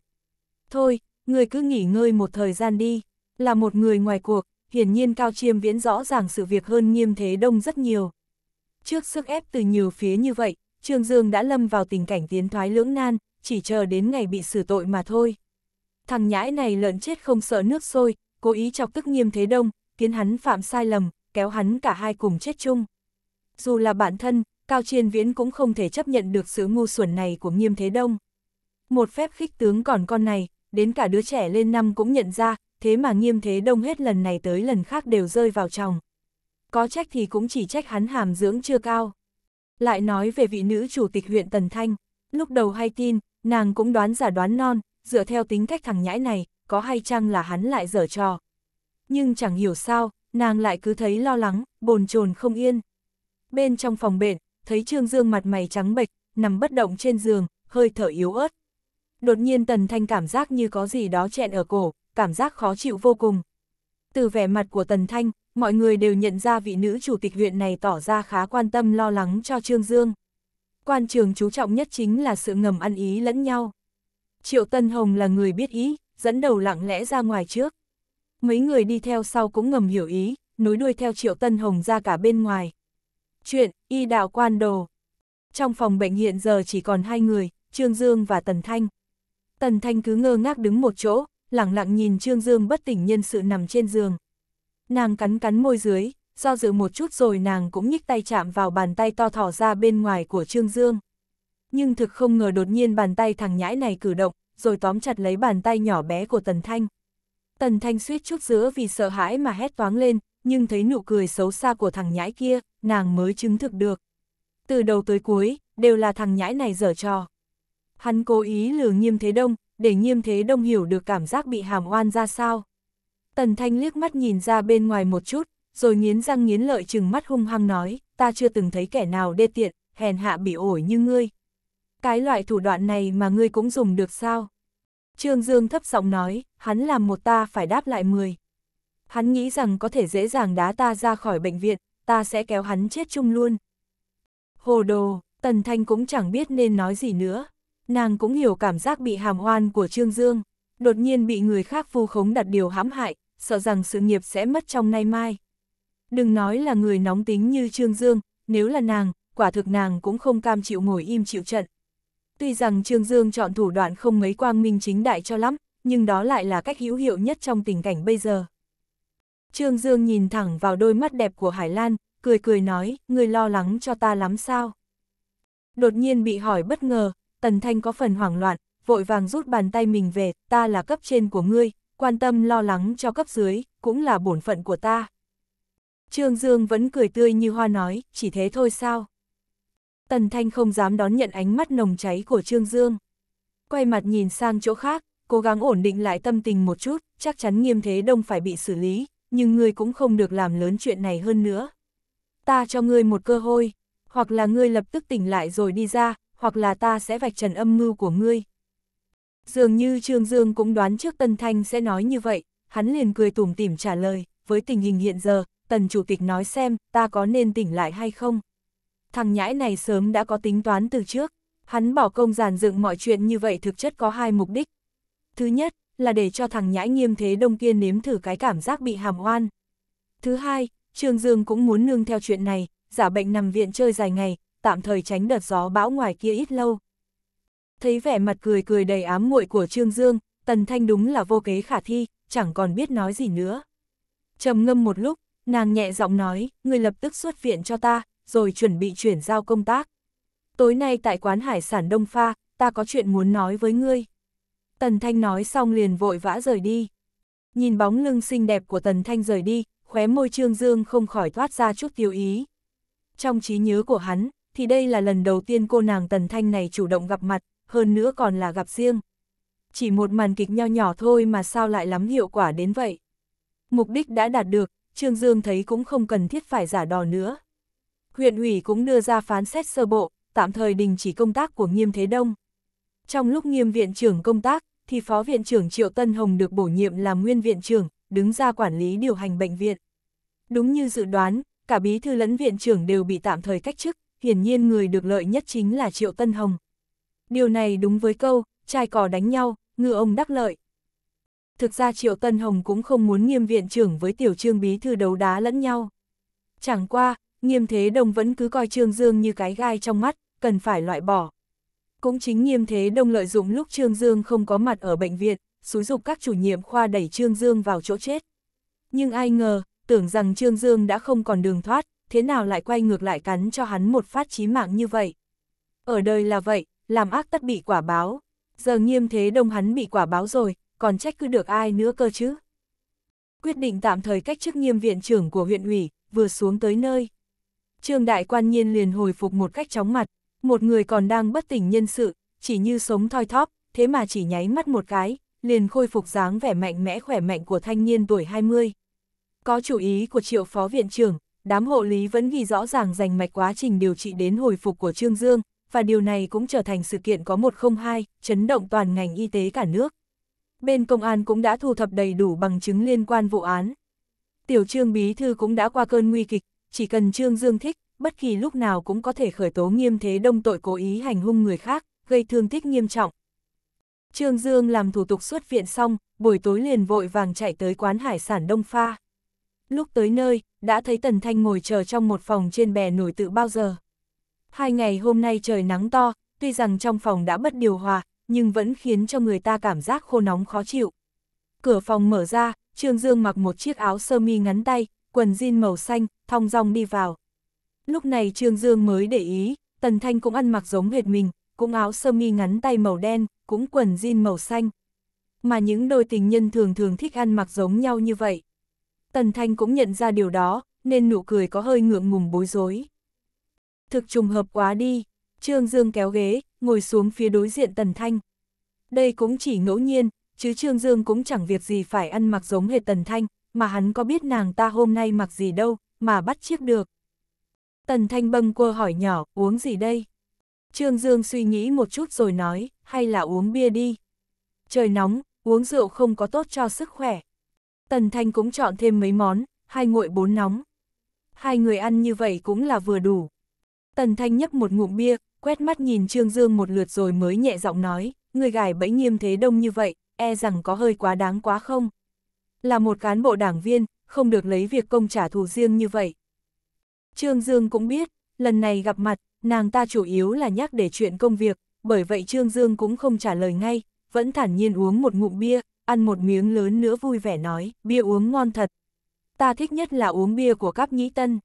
Thôi, ngươi cứ nghỉ ngơi một thời gian đi, là một người ngoài cuộc, hiển nhiên cao chiêm viễn rõ ràng sự việc hơn nghiêm thế đông rất nhiều. Trước sức ép từ nhiều phía như vậy, Trương Dương đã lâm vào tình cảnh tiến thoái lưỡng nan, chỉ chờ đến ngày bị xử tội mà thôi. Thằng nhãi này lợn chết không sợ nước sôi, cố ý chọc tức nghiêm thế đông, khiến hắn phạm sai lầm, kéo hắn cả hai cùng chết chung. Dù là bản thân, Cao Chiên Viễn cũng không thể chấp nhận được sự ngu xuẩn này của nghiêm thế đông. Một phép khích tướng còn con này, đến cả đứa trẻ lên năm cũng nhận ra, thế mà nghiêm thế đông hết lần này tới lần khác đều rơi vào chồng. Có trách thì cũng chỉ trách hắn hàm dưỡng chưa cao. Lại nói về vị nữ chủ tịch huyện Tần Thanh, lúc đầu hay tin, nàng cũng đoán giả đoán non, dựa theo tính cách thằng nhãi này, có hay chăng là hắn lại dở trò. Nhưng chẳng hiểu sao, nàng lại cứ thấy lo lắng, bồn chồn không yên. Bên trong phòng bệnh, thấy Trương Dương mặt mày trắng bệch, nằm bất động trên giường, hơi thở yếu ớt. Đột nhiên Tần Thanh cảm giác như có gì đó chẹn ở cổ, cảm giác khó chịu vô cùng. Từ vẻ mặt của Tần Thanh, mọi người đều nhận ra vị nữ chủ tịch huyện này tỏ ra khá quan tâm lo lắng cho Trương Dương. Quan trường chú trọng nhất chính là sự ngầm ăn ý lẫn nhau. Triệu Tân Hồng là người biết ý, dẫn đầu lặng lẽ ra ngoài trước. Mấy người đi theo sau cũng ngầm hiểu ý, nối đuôi theo Triệu Tân Hồng ra cả bên ngoài. Chuyện, y đạo quan đồ. Trong phòng bệnh hiện giờ chỉ còn hai người, Trương Dương và Tần Thanh. Tần Thanh cứ ngơ ngác đứng một chỗ, lặng lặng nhìn Trương Dương bất tỉnh nhân sự nằm trên giường, Nàng cắn cắn môi dưới, do dự một chút rồi nàng cũng nhích tay chạm vào bàn tay to thỏ ra bên ngoài của Trương Dương. Nhưng thực không ngờ đột nhiên bàn tay thằng nhãi này cử động, rồi tóm chặt lấy bàn tay nhỏ bé của Tần Thanh. Tần Thanh suýt chút giữa vì sợ hãi mà hét toáng lên, nhưng thấy nụ cười xấu xa của thằng nhãi kia, nàng mới chứng thực được. Từ đầu tới cuối, đều là thằng nhãi này dở trò. Hắn cố ý lừa nghiêm thế đông, để nghiêm thế đông hiểu được cảm giác bị hàm oan ra sao. Tần Thanh liếc mắt nhìn ra bên ngoài một chút, rồi nghiến răng nghiến lợi chừng mắt hung hăng nói, ta chưa từng thấy kẻ nào đê tiện, hèn hạ bị ổi như ngươi. Cái loại thủ đoạn này mà ngươi cũng dùng được sao? Trương Dương thấp giọng nói, hắn làm một ta phải đáp lại mười. Hắn nghĩ rằng có thể dễ dàng đá ta ra khỏi bệnh viện, ta sẽ kéo hắn chết chung luôn. Hồ đồ, Tần Thanh cũng chẳng biết nên nói gì nữa. Nàng cũng hiểu cảm giác bị hàm oan của Trương Dương, đột nhiên bị người khác vu khống đặt điều hãm hại, sợ rằng sự nghiệp sẽ mất trong nay mai. Đừng nói là người nóng tính như Trương Dương, nếu là nàng, quả thực nàng cũng không cam chịu ngồi im chịu trận. Tuy rằng Trương Dương chọn thủ đoạn không mấy quang minh chính đại cho lắm, nhưng đó lại là cách hữu hiệu nhất trong tình cảnh bây giờ. Trương Dương nhìn thẳng vào đôi mắt đẹp của Hải Lan, cười cười nói, người lo lắng cho ta lắm sao? Đột nhiên bị hỏi bất ngờ, Tần Thanh có phần hoảng loạn, vội vàng rút bàn tay mình về, ta là cấp trên của ngươi, quan tâm lo lắng cho cấp dưới, cũng là bổn phận của ta. Trương Dương vẫn cười tươi như hoa nói, chỉ thế thôi sao? Tần Thanh không dám đón nhận ánh mắt nồng cháy của Trương Dương. Quay mặt nhìn sang chỗ khác, cố gắng ổn định lại tâm tình một chút, chắc chắn nghiêm thế đông phải bị xử lý, nhưng ngươi cũng không được làm lớn chuyện này hơn nữa. Ta cho ngươi một cơ hội, hoặc là ngươi lập tức tỉnh lại rồi đi ra, hoặc là ta sẽ vạch trần âm mưu của ngươi. Dường như Trương Dương cũng đoán trước Tân Thanh sẽ nói như vậy, hắn liền cười tủm tỉm trả lời, với tình hình hiện giờ, Tần Chủ tịch nói xem, ta có nên tỉnh lại hay không? Thằng nhãi này sớm đã có tính toán từ trước, hắn bỏ công giàn dựng mọi chuyện như vậy thực chất có hai mục đích. Thứ nhất, là để cho thằng nhãi nghiêm thế đông kia nếm thử cái cảm giác bị hàm oan. Thứ hai, Trương Dương cũng muốn nương theo chuyện này, giả bệnh nằm viện chơi dài ngày, tạm thời tránh đợt gió bão ngoài kia ít lâu. Thấy vẻ mặt cười cười đầy ám muội của Trương Dương, Tần Thanh đúng là vô kế khả thi, chẳng còn biết nói gì nữa. trầm ngâm một lúc, nàng nhẹ giọng nói, người lập tức xuất viện cho ta, rồi chuẩn bị chuyển giao công tác. Tối nay tại quán hải sản Đông Pha, ta có chuyện muốn nói với ngươi. Tần Thanh nói xong liền vội vã rời đi. Nhìn bóng lưng xinh đẹp của Tần Thanh rời đi, khóe môi Trương Dương không khỏi thoát ra chút tiêu ý. Trong trí nhớ của hắn, thì đây là lần đầu tiên cô nàng Tần Thanh này chủ động gặp mặt, hơn nữa còn là gặp riêng. Chỉ một màn kịch nho nhỏ thôi mà sao lại lắm hiệu quả đến vậy. Mục đích đã đạt được, Trương Dương thấy cũng không cần thiết phải giả đò nữa. Huyện ủy cũng đưa ra phán xét sơ bộ, tạm thời đình chỉ công tác của Nghiêm Thế Đông. Trong lúc Nghiêm viện trưởng công tác, thì Phó viện trưởng Triệu Tân Hồng được bổ nhiệm làm nguyên viện trưởng, đứng ra quản lý điều hành bệnh viện. Đúng như dự đoán, cả bí thư lẫn viện trưởng đều bị tạm thời cách chức, hiển nhiên người được lợi nhất chính là Triệu Tân Hồng điều này đúng với câu, trai cỏ đánh nhau, ngư ông đắc lợi. Thực ra Triệu Tân Hồng cũng không muốn nghiêm viện trưởng với tiểu trương bí thư đấu đá lẫn nhau. Chẳng qua, nghiêm thế đông vẫn cứ coi Trương Dương như cái gai trong mắt, cần phải loại bỏ. Cũng chính nghiêm thế đông lợi dụng lúc Trương Dương không có mặt ở bệnh viện, xúi dục các chủ nhiệm khoa đẩy Trương Dương vào chỗ chết. Nhưng ai ngờ, tưởng rằng Trương Dương đã không còn đường thoát, thế nào lại quay ngược lại cắn cho hắn một phát chí mạng như vậy. Ở đời là vậy, làm ác tất bị quả báo, giờ nghiêm thế đông hắn bị quả báo rồi, còn trách cứ được ai nữa cơ chứ. Quyết định tạm thời cách chức nghiêm viện trưởng của huyện ủy, vừa xuống tới nơi. Trương đại quan nhiên liền hồi phục một cách chóng mặt, một người còn đang bất tỉnh nhân sự, chỉ như sống thoi thóp, thế mà chỉ nháy mắt một cái, liền khôi phục dáng vẻ mạnh mẽ khỏe mạnh của thanh niên tuổi 20. Có chủ ý của triệu phó viện trưởng, đám hộ lý vẫn ghi rõ ràng dành mạch quá trình điều trị đến hồi phục của Trương Dương, và điều này cũng trở thành sự kiện có 102, chấn động toàn ngành y tế cả nước. Bên công an cũng đã thu thập đầy đủ bằng chứng liên quan vụ án. Tiểu trương bí thư cũng đã qua cơn nguy kịch, chỉ cần trương dương thích, bất kỳ lúc nào cũng có thể khởi tố nghiêm thế đông tội cố ý hành hung người khác, gây thương tích nghiêm trọng. Trương Dương làm thủ tục xuất viện xong, buổi tối liền vội vàng chạy tới quán hải sản Đông Pha. Lúc tới nơi, đã thấy Tần Thanh ngồi chờ trong một phòng trên bè nổi tự bao giờ. Hai ngày hôm nay trời nắng to, tuy rằng trong phòng đã bất điều hòa, nhưng vẫn khiến cho người ta cảm giác khô nóng khó chịu. Cửa phòng mở ra, Trương Dương mặc một chiếc áo sơ mi ngắn tay, quần jean màu xanh, thong dong đi vào. Lúc này Trương Dương mới để ý, Tần Thanh cũng ăn mặc giống hệt mình, cũng áo sơ mi ngắn tay màu đen, cũng quần jean màu xanh. Mà những đôi tình nhân thường thường thích ăn mặc giống nhau như vậy. Tần Thanh cũng nhận ra điều đó, nên nụ cười có hơi ngượng ngùng bối rối thực trùng hợp quá đi. Trương Dương kéo ghế, ngồi xuống phía đối diện Tần Thanh. Đây cũng chỉ ngẫu nhiên, chứ Trương Dương cũng chẳng việc gì phải ăn mặc giống hệt Tần Thanh, mà hắn có biết nàng ta hôm nay mặc gì đâu, mà bắt chiếc được. Tần Thanh bâng quơ hỏi nhỏ, uống gì đây? Trương Dương suy nghĩ một chút rồi nói, hay là uống bia đi. Trời nóng, uống rượu không có tốt cho sức khỏe. Tần Thanh cũng chọn thêm mấy món, hai nguội bốn nóng. Hai người ăn như vậy cũng là vừa đủ. Tần Thanh nhấp một ngụm bia, quét mắt nhìn Trương Dương một lượt rồi mới nhẹ giọng nói, người gài bẫy nghiêm thế đông như vậy, e rằng có hơi quá đáng quá không? Là một cán bộ đảng viên, không được lấy việc công trả thù riêng như vậy. Trương Dương cũng biết, lần này gặp mặt, nàng ta chủ yếu là nhắc để chuyện công việc, bởi vậy Trương Dương cũng không trả lời ngay, vẫn thản nhiên uống một ngụm bia, ăn một miếng lớn nữa vui vẻ nói, bia uống ngon thật. Ta thích nhất là uống bia của Cáp Nhĩ Tân.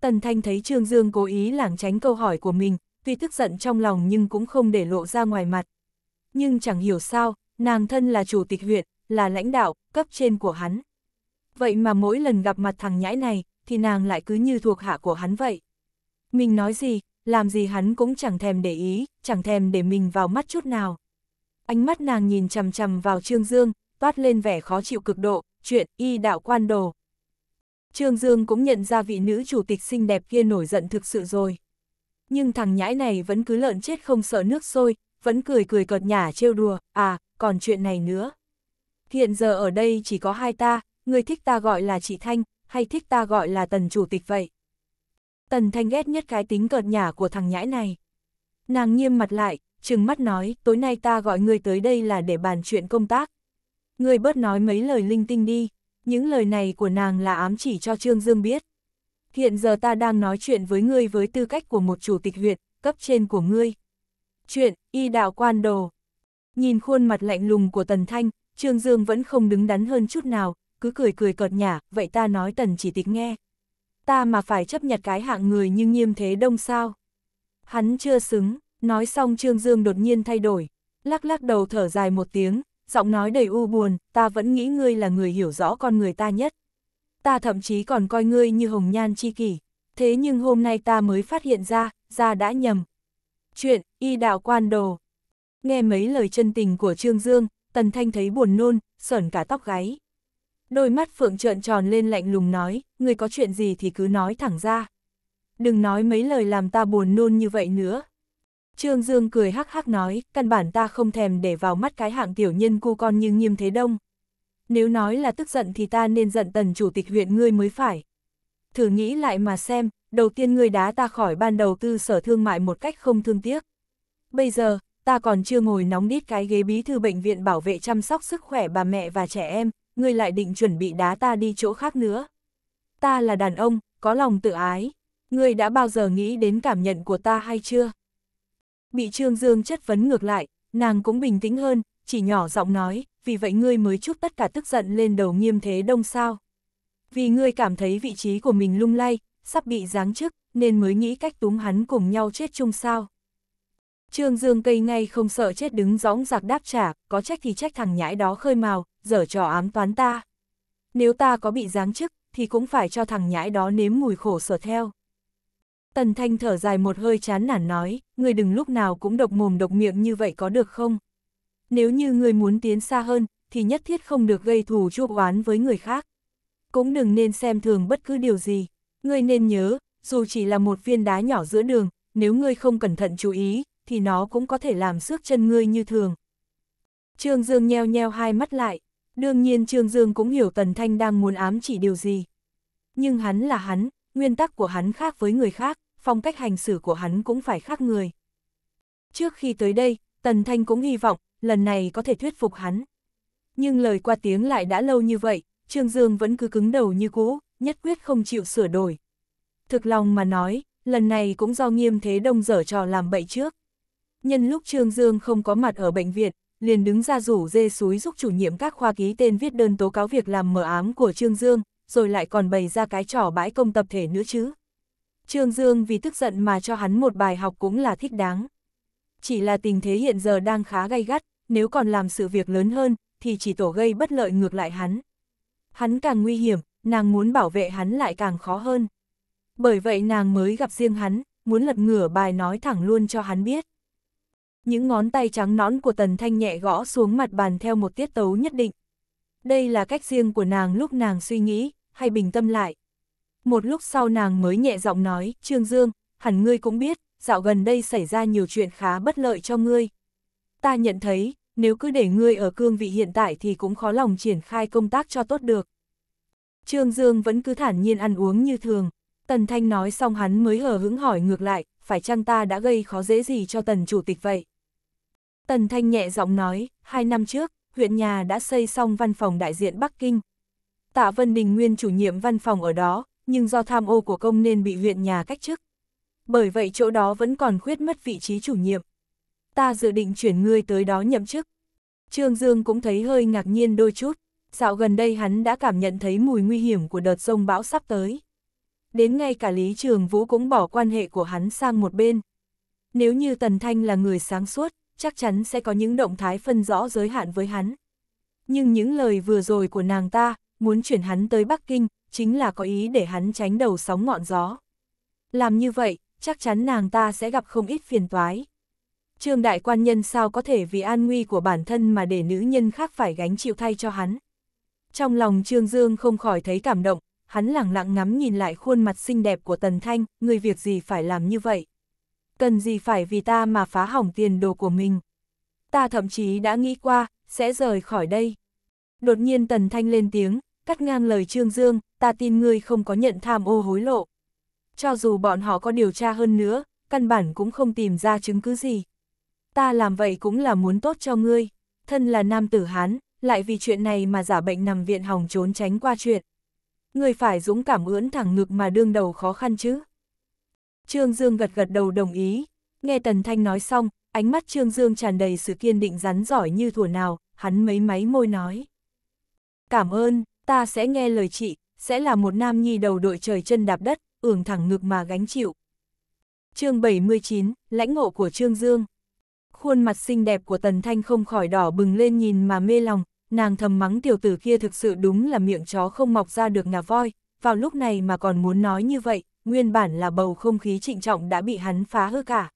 Tần Thanh thấy Trương Dương cố ý lảng tránh câu hỏi của mình, tuy tức giận trong lòng nhưng cũng không để lộ ra ngoài mặt. Nhưng chẳng hiểu sao, nàng thân là chủ tịch huyện, là lãnh đạo, cấp trên của hắn. Vậy mà mỗi lần gặp mặt thằng nhãi này, thì nàng lại cứ như thuộc hạ của hắn vậy. Mình nói gì, làm gì hắn cũng chẳng thèm để ý, chẳng thèm để mình vào mắt chút nào. Ánh mắt nàng nhìn chằm chằm vào Trương Dương, toát lên vẻ khó chịu cực độ, chuyện y đạo quan đồ, Trương Dương cũng nhận ra vị nữ chủ tịch xinh đẹp kia nổi giận thực sự rồi. Nhưng thằng nhãi này vẫn cứ lợn chết không sợ nước sôi, vẫn cười cười cợt nhả trêu đùa, à, còn chuyện này nữa. Hiện giờ ở đây chỉ có hai ta, người thích ta gọi là chị Thanh, hay thích ta gọi là tần chủ tịch vậy. Tần Thanh ghét nhất cái tính cợt nhả của thằng nhãi này. Nàng nghiêm mặt lại, trừng mắt nói, tối nay ta gọi người tới đây là để bàn chuyện công tác. Người bớt nói mấy lời linh tinh đi những lời này của nàng là ám chỉ cho Trương Dương biết. Hiện giờ ta đang nói chuyện với ngươi với tư cách của một chủ tịch huyện, cấp trên của ngươi. Chuyện, y đạo quan đồ. Nhìn khuôn mặt lạnh lùng của Tần Thanh, Trương Dương vẫn không đứng đắn hơn chút nào, cứ cười cười cợt nhả, vậy ta nói Tần chỉ tịch nghe. Ta mà phải chấp nhận cái hạng người như nghiêm thế đông sao. Hắn chưa xứng, nói xong Trương Dương đột nhiên thay đổi, lắc lắc đầu thở dài một tiếng, giọng nói đầy u buồn, ta vẫn nghĩ ngươi là người hiểu rõ con người ta nhất. Ta thậm chí còn coi ngươi như hồng nhan chi kỷ, thế nhưng hôm nay ta mới phát hiện ra, ra đã nhầm. Chuyện, y đạo quan đồ. Nghe mấy lời chân tình của Trương Dương, Tần Thanh thấy buồn nôn, sởn cả tóc gáy. Đôi mắt Phượng trợn tròn lên lạnh lùng nói, ngươi có chuyện gì thì cứ nói thẳng ra. Đừng nói mấy lời làm ta buồn nôn như vậy nữa. Trương Dương cười hắc hắc nói, căn bản ta không thèm để vào mắt cái hạng tiểu nhân cu con như nghiêm thế đông. Nếu nói là tức giận thì ta nên giận tần chủ tịch huyện ngươi mới phải. Thử nghĩ lại mà xem, đầu tiên ngươi đá ta khỏi ban đầu tư sở thương mại một cách không thương tiếc. Bây giờ, ta còn chưa ngồi nóng đít cái ghế bí thư bệnh viện bảo vệ chăm sóc sức khỏe bà mẹ và trẻ em, ngươi lại định chuẩn bị đá ta đi chỗ khác nữa. Ta là đàn ông, có lòng tự ái. Ngươi đã bao giờ nghĩ đến cảm nhận của ta hay chưa? Bị Trương Dương chất vấn ngược lại, nàng cũng bình tĩnh hơn, chỉ nhỏ giọng nói, vì vậy ngươi mới chút tất cả tức giận lên đầu nghiêm thế đông sao. Vì ngươi cảm thấy vị trí của mình lung lay, sắp bị giáng chức, nên mới nghĩ cách túm hắn cùng nhau chết chung sao. Trương Dương cây ngay không sợ chết đứng gióng giặc đáp trả, có trách thì trách thằng nhãi đó khơi màu, dở trò ám toán ta. Nếu ta có bị giáng chức, thì cũng phải cho thằng nhãi đó nếm mùi khổ sở theo. Tần Thanh thở dài một hơi chán nản nói, Ngươi đừng lúc nào cũng độc mồm độc miệng như vậy có được không? Nếu như ngươi muốn tiến xa hơn, thì nhất thiết không được gây thù chuốc oán với người khác. Cũng đừng nên xem thường bất cứ điều gì. Ngươi nên nhớ, dù chỉ là một viên đá nhỏ giữa đường, nếu ngươi không cẩn thận chú ý, thì nó cũng có thể làm xước chân ngươi như thường. Trương Dương nheo nheo hai mắt lại, đương nhiên Trương Dương cũng hiểu Tần Thanh đang muốn ám chỉ điều gì. Nhưng hắn là hắn, nguyên tắc của hắn khác với người khác, phong cách hành xử của hắn cũng phải khác người. Trước khi tới đây, Tần Thanh cũng hy vọng, lần này có thể thuyết phục hắn. Nhưng lời qua tiếng lại đã lâu như vậy, Trương Dương vẫn cứ cứng đầu như cũ, nhất quyết không chịu sửa đổi. Thực lòng mà nói, lần này cũng do nghiêm thế đông dở trò làm bậy trước. Nhân lúc Trương Dương không có mặt ở bệnh viện, liền đứng ra rủ dê suối giúp chủ nhiệm các khoa ký tên viết đơn tố cáo việc làm mờ ám của Trương Dương, rồi lại còn bày ra cái trò bãi công tập thể nữa chứ. Trương Dương vì tức giận mà cho hắn một bài học cũng là thích đáng. Chỉ là tình thế hiện giờ đang khá gay gắt, nếu còn làm sự việc lớn hơn, thì chỉ tổ gây bất lợi ngược lại hắn. Hắn càng nguy hiểm, nàng muốn bảo vệ hắn lại càng khó hơn. Bởi vậy nàng mới gặp riêng hắn, muốn lật ngửa bài nói thẳng luôn cho hắn biết. Những ngón tay trắng nõn của Tần Thanh nhẹ gõ xuống mặt bàn theo một tiết tấu nhất định. Đây là cách riêng của nàng lúc nàng suy nghĩ, hay bình tâm lại. Một lúc sau nàng mới nhẹ giọng nói, Trương Dương, hẳn ngươi cũng biết, dạo gần đây xảy ra nhiều chuyện khá bất lợi cho ngươi. Ta nhận thấy, nếu cứ để ngươi ở cương vị hiện tại thì cũng khó lòng triển khai công tác cho tốt được. Trương Dương vẫn cứ thản nhiên ăn uống như thường. Tần Thanh nói xong hắn mới hờ hững hỏi ngược lại, phải chăng ta đã gây khó dễ gì cho Tần Chủ tịch vậy? Tần Thanh nhẹ giọng nói, hai năm trước, huyện nhà đã xây xong văn phòng đại diện Bắc Kinh, Tạ Vân Đình nguyên chủ nhiệm văn phòng ở đó, nhưng do tham ô của công nên bị huyện nhà cách chức. Bởi vậy chỗ đó vẫn còn khuyết mất vị trí chủ nhiệm. Ta dự định chuyển ngươi tới đó nhậm chức. Trương Dương cũng thấy hơi ngạc nhiên đôi chút, dạo gần đây hắn đã cảm nhận thấy mùi nguy hiểm của đợt sông bão sắp tới. Đến ngay cả Lý Trường Vũ cũng bỏ quan hệ của hắn sang một bên. Nếu như Tần Thanh là người sáng suốt, chắc chắn sẽ có những động thái phân rõ giới hạn với hắn. Nhưng những lời vừa rồi của nàng ta, muốn chuyển hắn tới Bắc Kinh, chính là có ý để hắn tránh đầu sóng ngọn gió. Làm như vậy, chắc chắn nàng ta sẽ gặp không ít phiền toái. Trương đại quan nhân sao có thể vì an nguy của bản thân mà để nữ nhân khác phải gánh chịu thay cho hắn. Trong lòng Trương Dương không khỏi thấy cảm động, hắn lẳng lặng ngắm nhìn lại khuôn mặt xinh đẹp của Tần Thanh, người việc gì phải làm như vậy. Cần gì phải vì ta mà phá hỏng tiền đồ của mình. Ta thậm chí đã nghĩ qua, sẽ rời khỏi đây. Đột nhiên Tần Thanh lên tiếng, cắt ngang lời Trương Dương, ta tin ngươi không có nhận tham ô hối lộ. Cho dù bọn họ có điều tra hơn nữa, căn bản cũng không tìm ra chứng cứ gì. Ta làm vậy cũng là muốn tốt cho ngươi, thân là nam tử Hán, lại vì chuyện này mà giả bệnh nằm viện hòng trốn tránh qua chuyện. Ngươi phải dũng cảm ưỡn thẳng ngực mà đương đầu khó khăn chứ. Trương Dương gật gật đầu đồng ý, nghe Tần Thanh nói xong, ánh mắt Trương Dương tràn đầy sự kiên định rắn giỏi như thủa nào, hắn mấy máy môi nói. Cảm ơn, ta sẽ nghe lời chị, sẽ là một nam nhi đầu đội trời chân đạp đất, ưởng thẳng ngực mà gánh chịu. chương 79, lãnh ngộ của Trương Dương. Khuôn mặt xinh đẹp của Tần Thanh không khỏi đỏ bừng lên nhìn mà mê lòng, nàng thầm mắng tiểu tử kia thực sự đúng là miệng chó không mọc ra được ngà voi, vào lúc này mà còn muốn nói như vậy, nguyên bản là bầu không khí trịnh trọng đã bị hắn phá hư cả.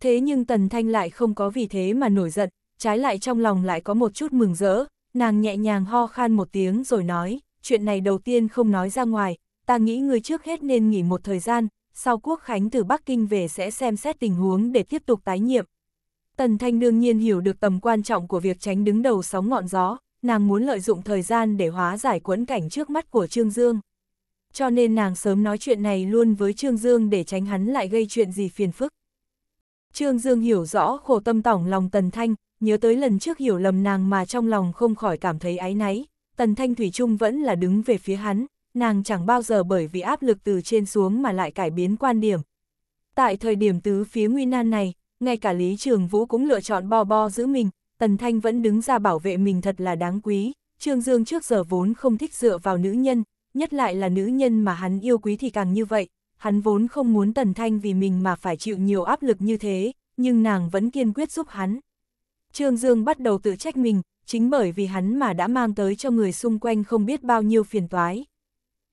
Thế nhưng Tần Thanh lại không có vì thế mà nổi giận, trái lại trong lòng lại có một chút mừng rỡ, Nàng nhẹ nhàng ho khan một tiếng rồi nói, chuyện này đầu tiên không nói ra ngoài, ta nghĩ người trước hết nên nghỉ một thời gian, sau quốc khánh từ Bắc Kinh về sẽ xem xét tình huống để tiếp tục tái nhiệm. Tần Thanh đương nhiên hiểu được tầm quan trọng của việc tránh đứng đầu sóng ngọn gió, nàng muốn lợi dụng thời gian để hóa giải quẫn cảnh trước mắt của Trương Dương. Cho nên nàng sớm nói chuyện này luôn với Trương Dương để tránh hắn lại gây chuyện gì phiền phức. Trương Dương hiểu rõ khổ tâm tỏng lòng Tần Thanh, nhớ tới lần trước hiểu lầm nàng mà trong lòng không khỏi cảm thấy áy náy, Tần Thanh Thủy Trung vẫn là đứng về phía hắn, nàng chẳng bao giờ bởi vì áp lực từ trên xuống mà lại cải biến quan điểm. Tại thời điểm tứ phía nguy nan này, ngay cả Lý Trường Vũ cũng lựa chọn bo bo giữ mình, Tần Thanh vẫn đứng ra bảo vệ mình thật là đáng quý, Trương Dương trước giờ vốn không thích dựa vào nữ nhân, nhất lại là nữ nhân mà hắn yêu quý thì càng như vậy, hắn vốn không muốn Tần Thanh vì mình mà phải chịu nhiều áp lực như thế, nhưng nàng vẫn kiên quyết giúp hắn. Trương Dương bắt đầu tự trách mình, chính bởi vì hắn mà đã mang tới cho người xung quanh không biết bao nhiêu phiền toái.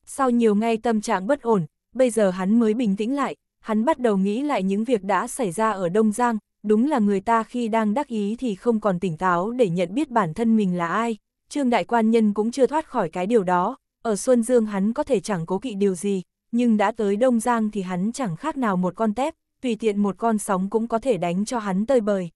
Sau nhiều ngày tâm trạng bất ổn, bây giờ hắn mới bình tĩnh lại, hắn bắt đầu nghĩ lại những việc đã xảy ra ở Đông Giang, đúng là người ta khi đang đắc ý thì không còn tỉnh táo để nhận biết bản thân mình là ai, Trương Đại Quan Nhân cũng chưa thoát khỏi cái điều đó, ở Xuân Dương hắn có thể chẳng cố kỵ điều gì, nhưng đã tới Đông Giang thì hắn chẳng khác nào một con tép, tùy tiện một con sóng cũng có thể đánh cho hắn tơi bời.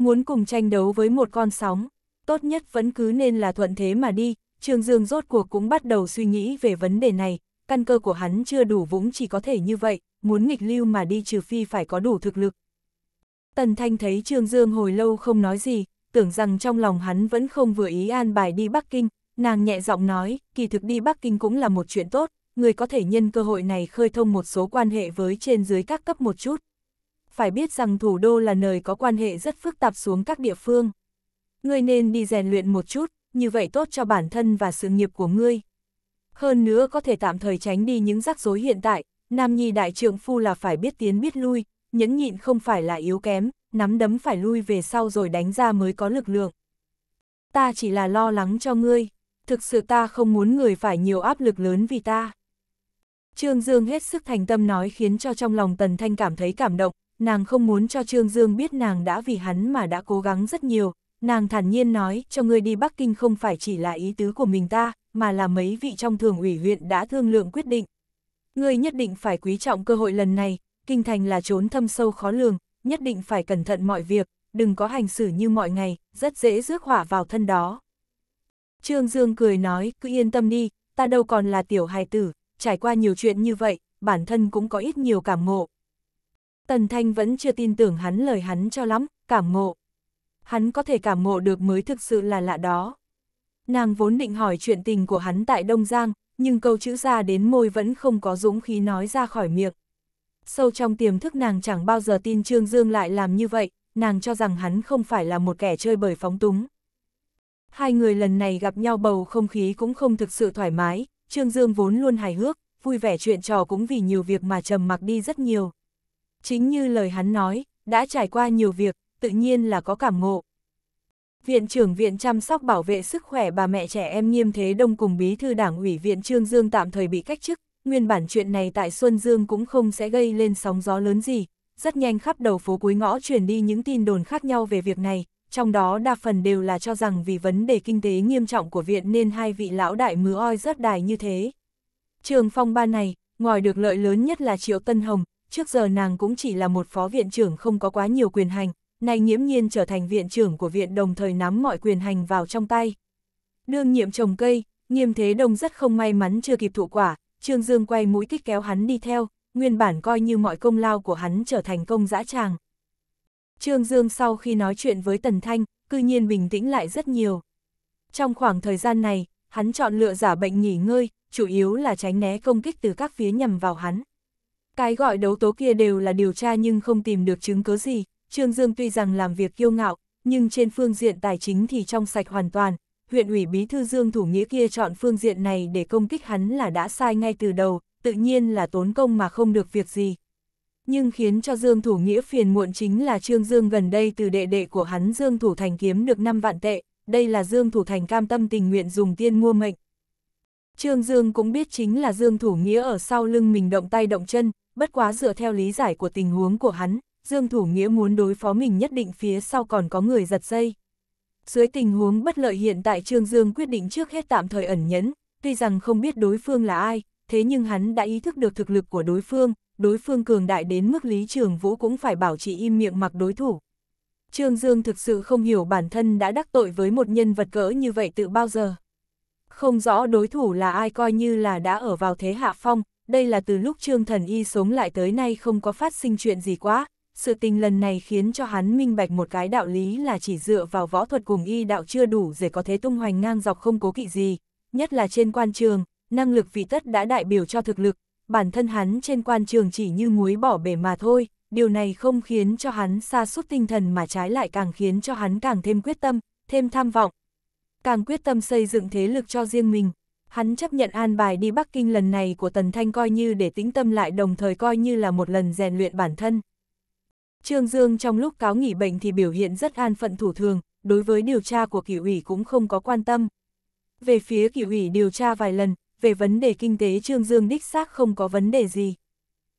Muốn cùng tranh đấu với một con sóng, tốt nhất vẫn cứ nên là thuận thế mà đi, Trương Dương rốt cuộc cũng bắt đầu suy nghĩ về vấn đề này, căn cơ của hắn chưa đủ vũng chỉ có thể như vậy, muốn nghịch lưu mà đi trừ phi phải có đủ thực lực. Tần Thanh thấy Trương Dương hồi lâu không nói gì, tưởng rằng trong lòng hắn vẫn không vừa ý an bài đi Bắc Kinh, nàng nhẹ giọng nói, kỳ thực đi Bắc Kinh cũng là một chuyện tốt, người có thể nhân cơ hội này khơi thông một số quan hệ với trên dưới các cấp một chút phải biết rằng thủ đô là nơi có quan hệ rất phức tạp xuống các địa phương. Ngươi nên đi rèn luyện một chút, như vậy tốt cho bản thân và sự nghiệp của ngươi. Hơn nữa có thể tạm thời tránh đi những rắc rối hiện tại, nam nhi đại trượng phu là phải biết tiến biết lui, nhẫn nhịn không phải là yếu kém, nắm đấm phải lui về sau rồi đánh ra mới có lực lượng. Ta chỉ là lo lắng cho ngươi, thực sự ta không muốn người phải nhiều áp lực lớn vì ta. Trương Dương hết sức thành tâm nói khiến cho trong lòng Tần Thanh cảm thấy cảm động, nàng không muốn cho Trương Dương biết nàng đã vì hắn mà đã cố gắng rất nhiều, nàng thản nhiên nói cho ngươi đi Bắc Kinh không phải chỉ là ý tứ của mình ta, mà là mấy vị trong thường ủy huyện đã thương lượng quyết định. Ngươi nhất định phải quý trọng cơ hội lần này, kinh thành là trốn thâm sâu khó lường, nhất định phải cẩn thận mọi việc, đừng có hành xử như mọi ngày, rất dễ rước hỏa vào thân đó. Trương Dương cười nói, cứ yên tâm đi, ta đâu còn là tiểu hài tử, trải qua nhiều chuyện như vậy, bản thân cũng có ít nhiều cảm ngộ, Tần Thanh vẫn chưa tin tưởng hắn lời hắn cho lắm, cảm ngộ. Hắn có thể cảm ngộ được mới thực sự là lạ đó. Nàng vốn định hỏi chuyện tình của hắn tại Đông Giang, nhưng câu chữ ra đến môi vẫn không có dũng khí nói ra khỏi miệng. Sâu trong tiềm thức nàng chẳng bao giờ tin Trương Dương lại làm như vậy, nàng cho rằng hắn không phải là một kẻ chơi bời phóng túng. Hai người lần này gặp nhau bầu không khí cũng không thực sự thoải mái, Trương Dương vốn luôn hài hước, vui vẻ chuyện trò cũng vì nhiều việc mà trầm mặc đi rất nhiều chính như lời hắn nói, đã trải qua nhiều việc, tự nhiên là có cảm ngộ. Viện trưởng Viện chăm sóc bảo vệ sức khỏe bà mẹ trẻ em Nghiêm Thế Đông cùng bí thư đảng ủy Viện Trương Dương tạm thời bị cách chức, nguyên bản chuyện này tại Xuân Dương cũng không sẽ gây lên sóng gió lớn gì, rất nhanh khắp đầu phố cuối ngõ truyền đi những tin đồn khác nhau về việc này, trong đó đa phần đều là cho rằng vì vấn đề kinh tế nghiêm trọng của viện nên hai vị lão đại mứa oi rớt đài như thế. Trường phong ba này, ngoài được lợi lớn nhất là Triệu Tân Hồng, trước giờ nàng cũng chỉ là một phó viện trưởng không có quá nhiều quyền hành, nay nghiễm nhiên trở thành viện trưởng của viện đồng thời nắm mọi quyền hành vào trong tay. Đương nhiệm trồng cây, nghiêm thế đông rất không may mắn chưa kịp thụ quả, Trương Dương quay mũi kích kéo hắn đi theo, nguyên bản coi như mọi công lao của hắn trở thành công dã tràng. Trương Dương sau khi nói chuyện với Tần Thanh, cư nhiên bình tĩnh lại rất nhiều. Trong khoảng thời gian này, hắn chọn lựa giả bệnh nghỉ ngơi, chủ yếu là tránh né công kích từ các phía nhằm vào hắn. Cái gọi đấu tố kia đều là điều tra nhưng không tìm được chứng cứ gì, Trương Dương tuy rằng làm việc kiêu ngạo, nhưng trên phương diện tài chính thì trong sạch hoàn toàn, huyện ủy bí thư Dương Thủ Nghĩa kia chọn phương diện này để công kích hắn là đã sai ngay từ đầu, tự nhiên là tốn công mà không được việc gì. Nhưng khiến cho Dương Thủ Nghĩa phiền muộn chính là Trương Dương gần đây từ đệ đệ của hắn Dương Thủ Thành kiếm được 5 vạn tệ, đây là Dương Thủ Thành cam tâm tình nguyện dùng tiên mua mệnh. Trương Dương cũng biết chính là Dương Thủ Nghĩa ở sau lưng mình động tay động chân, bất quá dựa theo lý giải của tình huống của hắn, Dương Thủ Nghĩa muốn đối phó mình nhất định phía sau còn có người giật dây. Dưới tình huống bất lợi hiện tại Trương Dương quyết định trước hết tạm thời ẩn nhẫn, tuy rằng không biết đối phương là ai, thế nhưng hắn đã ý thức được thực lực của đối phương, đối phương cường đại đến mức Lý Trường Vũ cũng phải bảo trì im miệng mặc đối thủ. Trương Dương thực sự không hiểu bản thân đã đắc tội với một nhân vật cỡ như vậy từ bao giờ. Không rõ đối thủ là ai coi như là đã ở vào thế hạ phong, đây là từ lúc Trương Thần Y sống lại tới nay không có phát sinh chuyện gì quá, sự tình lần này khiến cho hắn minh bạch một cái đạo lý là chỉ dựa vào võ thuật cùng y đạo chưa đủ để có thế tung hoành ngang dọc không cố kỵ gì, nhất là trên quan trường, năng lực vị tất đã đại biểu cho thực lực, bản thân hắn trên quan trường chỉ như muối bỏ bể mà thôi, điều này không khiến cho hắn xa sút tinh thần mà trái lại càng khiến cho hắn càng thêm quyết tâm, thêm tham vọng, càng quyết tâm xây dựng thế lực cho riêng mình hắn chấp nhận an bài đi Bắc Kinh lần này của Tần Thanh coi như để tĩnh tâm lại đồng thời coi như là một lần rèn luyện bản thân. Trương Dương trong lúc cáo nghỉ bệnh thì biểu hiện rất an phận thủ thường, đối với điều tra của kỷ ủy cũng không có quan tâm. Về phía kỷ ủy điều tra vài lần, về vấn đề kinh tế Trương Dương đích xác không có vấn đề gì.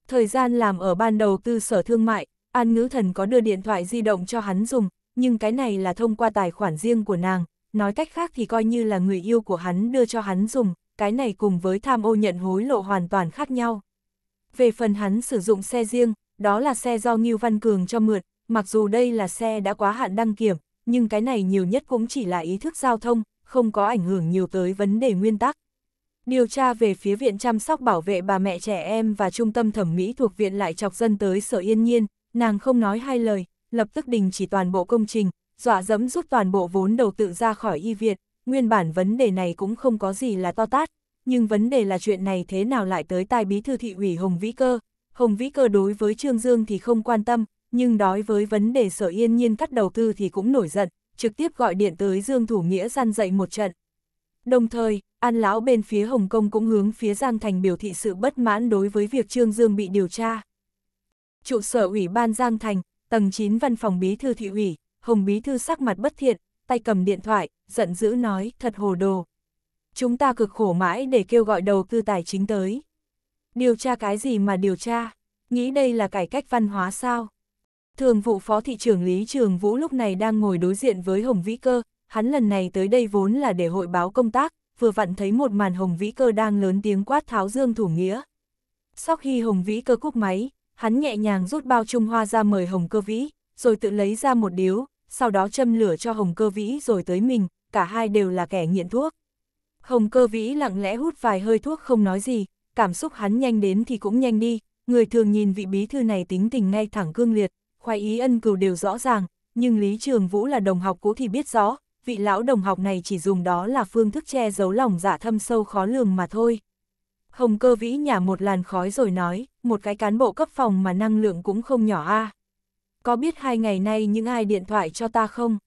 Thời gian làm ở ban đầu tư sở thương mại, An Ngữ Thần có đưa điện thoại di động cho hắn dùng, nhưng cái này là thông qua tài khoản riêng của nàng, nói cách khác thì coi như là người yêu của hắn đưa cho hắn dùng, cái này cùng với tham ô nhận hối lộ hoàn toàn khác nhau. Về phần hắn sử dụng xe riêng, đó là xe do Ngưu Văn Cường cho mượn, mặc dù đây là xe đã quá hạn đăng kiểm, nhưng cái này nhiều nhất cũng chỉ là ý thức giao thông, không có ảnh hưởng nhiều tới vấn đề nguyên tắc. Điều tra về phía Viện Chăm sóc Bảo vệ Bà Mẹ Trẻ Em và Trung tâm Thẩm mỹ thuộc Viện lại chọc dân tới Sở Yên Nhiên, nàng không nói hai lời, lập tức đình chỉ toàn bộ công trình, dọa dẫm rút toàn bộ vốn đầu tư ra khỏi y viện, nguyên bản vấn đề này cũng không có gì là to tát, nhưng vấn đề là chuyện này thế nào lại tới tai bí thư thị ủy Hồng Vĩ Cơ. Hồng Vĩ Cơ đối với Trương Dương thì không quan tâm, nhưng đối với vấn đề sở yên nhiên cắt đầu tư thì cũng nổi giận, trực tiếp gọi điện tới Dương Thủ Nghĩa gian dậy một trận. Đồng thời, An Lão bên phía Hồng Kông cũng hướng phía Giang Thành biểu thị sự bất mãn đối với việc Trương Dương bị điều tra. Trụ sở ủy ban Giang Thành, tầng 9 văn phòng bí thư thị ủy, Hồng Bí Thư sắc mặt bất thiện, tay cầm điện thoại, giận dữ nói, thật hồ đồ. Chúng ta cực khổ mãi để kêu gọi đầu tư tài chính tới. Điều tra cái gì mà điều tra? Nghĩ đây là cải cách văn hóa sao? Thường vụ Phó Thị trưởng Lý Trường Vũ lúc này đang ngồi đối diện với Hồng Vĩ Cơ, hắn lần này tới đây vốn là để hội báo công tác, vừa vặn thấy một màn Hồng Vĩ Cơ đang lớn tiếng quát tháo dương thủ nghĩa. Sau khi Hồng Vĩ Cơ cúp máy, hắn nhẹ nhàng rút bao Trung Hoa ra mời Hồng Cơ Vĩ, rồi tự lấy ra một điếu, sau đó châm lửa cho Hồng Cơ Vĩ rồi tới mình, cả hai đều là kẻ nghiện thuốc. Hồng Cơ Vĩ lặng lẽ hút vài hơi thuốc không nói gì, cảm xúc hắn nhanh đến thì cũng nhanh đi, người thường nhìn vị bí thư này tính tình ngay thẳng cương liệt, khoái ý ân cừu đều rõ ràng, nhưng Lý Trường Vũ là đồng học cũ thì biết rõ, vị lão đồng học này chỉ dùng đó là phương thức che giấu lòng dạ thâm sâu khó lường mà thôi. Hồng cơ vĩ nhả một làn khói rồi nói, một cái cán bộ cấp phòng mà năng lượng cũng không nhỏ a. À có biết hai ngày nay những ai điện thoại cho ta không?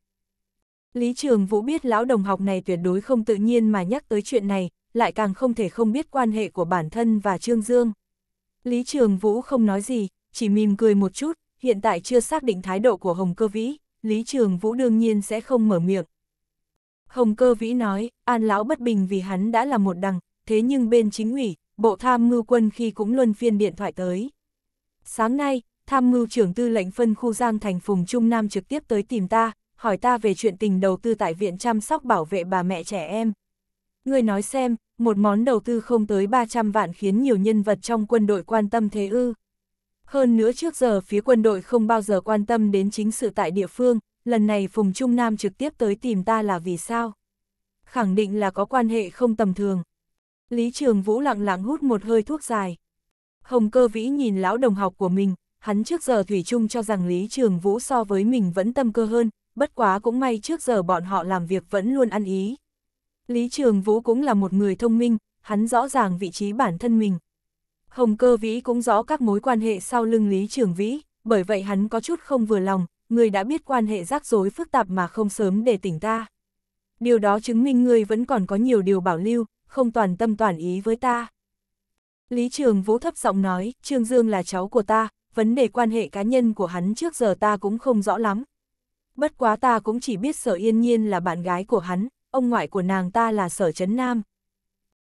Lý Trường Vũ biết lão đồng học này tuyệt đối không tự nhiên mà nhắc tới chuyện này, lại càng không thể không biết quan hệ của bản thân và Trương Dương. Lý Trường Vũ không nói gì, chỉ mỉm cười một chút, hiện tại chưa xác định thái độ của Hồng Cơ Vĩ, Lý Trường Vũ đương nhiên sẽ không mở miệng. Hồng Cơ Vĩ nói, An Lão bất bình vì hắn đã là một đằng, thế nhưng bên chính ủy, bộ tham ngưu quân khi cũng luân phiên điện thoại tới. Sáng nay, tham mưu trưởng tư lệnh phân khu Giang Thành Phùng Trung Nam trực tiếp tới tìm ta, hỏi ta về chuyện tình đầu tư tại viện chăm sóc bảo vệ bà mẹ trẻ em. Người nói xem, một món đầu tư không tới 300 vạn khiến nhiều nhân vật trong quân đội quan tâm thế ư. Hơn nữa trước giờ phía quân đội không bao giờ quan tâm đến chính sự tại địa phương, lần này Phùng Trung Nam trực tiếp tới tìm ta là vì sao? Khẳng định là có quan hệ không tầm thường. Lý Trường Vũ lặng lặng hút một hơi thuốc dài. Hồng cơ vĩ nhìn lão đồng học của mình, hắn trước giờ Thủy chung cho rằng Lý Trường Vũ so với mình vẫn tâm cơ hơn, bất quá cũng may trước giờ bọn họ làm việc vẫn luôn ăn ý. Lý Trường Vũ cũng là một người thông minh, hắn rõ ràng vị trí bản thân mình. Hồng Cơ Vĩ cũng rõ các mối quan hệ sau lưng Lý Trường Vĩ, bởi vậy hắn có chút không vừa lòng, người đã biết quan hệ rắc rối phức tạp mà không sớm để tỉnh ta. Điều đó chứng minh người vẫn còn có nhiều điều bảo lưu, không toàn tâm toàn ý với ta. Lý Trường Vũ thấp giọng nói, Trương Dương là cháu của ta, vấn đề quan hệ cá nhân của hắn trước giờ ta cũng không rõ lắm. Bất quá ta cũng chỉ biết sở yên nhiên là bạn gái của hắn, ông ngoại của nàng ta là sở Trấn Nam.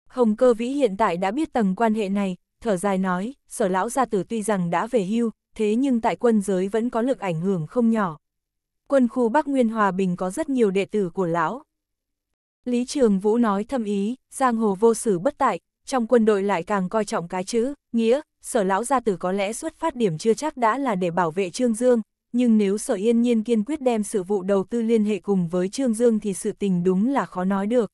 Hồng cơ vĩ hiện tại đã biết tầng quan hệ này, thở dài nói, sở lão gia tử tuy rằng đã về hưu, thế nhưng tại quân giới vẫn có lực ảnh hưởng không nhỏ. Quân khu Bắc Nguyên Hòa Bình có rất nhiều đệ tử của lão. Lý Trường Vũ nói thâm ý, giang hồ vô sử bất tại, trong quân đội lại càng coi trọng cái chữ, nghĩa, sở lão gia tử có lẽ xuất phát điểm chưa chắc đã là để bảo vệ Trương Dương, nhưng nếu sở yên nhiên kiên quyết đem sự vụ đầu tư liên hệ cùng với Trương Dương thì sự tình đúng là khó nói được.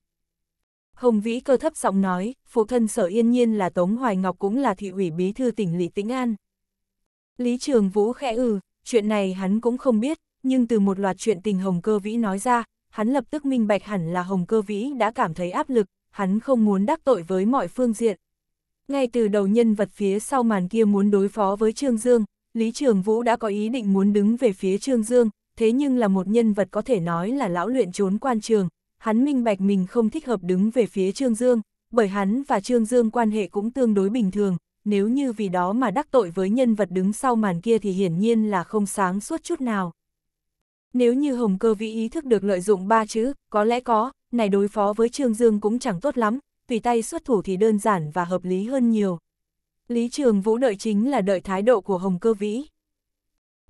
Hồng Vĩ cơ thấp giọng nói, phụ thân sở yên nhiên là Tống Hoài Ngọc cũng là thị ủy bí thư tỉnh Lý Tĩnh An. Lý Trường Vũ khẽ ừ, chuyện này hắn cũng không biết, nhưng từ một loạt chuyện tình Hồng Cơ Vĩ nói ra, hắn lập tức minh bạch hẳn là Hồng Cơ Vĩ đã cảm thấy áp lực, hắn không muốn đắc tội với mọi phương diện, ngay từ đầu nhân vật phía sau màn kia muốn đối phó với Trương Dương, Lý Trường Vũ đã có ý định muốn đứng về phía Trương Dương, thế nhưng là một nhân vật có thể nói là lão luyện trốn quan trường, hắn minh bạch mình không thích hợp đứng về phía Trương Dương, bởi hắn và Trương Dương quan hệ cũng tương đối bình thường, nếu như vì đó mà đắc tội với nhân vật đứng sau màn kia thì hiển nhiên là không sáng suốt chút nào. Nếu như Hồng Cơ Vĩ ý thức được lợi dụng ba chữ, có lẽ có, này đối phó với Trương Dương cũng chẳng tốt lắm, tùy tay xuất thủ thì đơn giản và hợp lý hơn nhiều. Lý Trường Vũ đợi chính là đợi thái độ của Hồng Cơ Vĩ.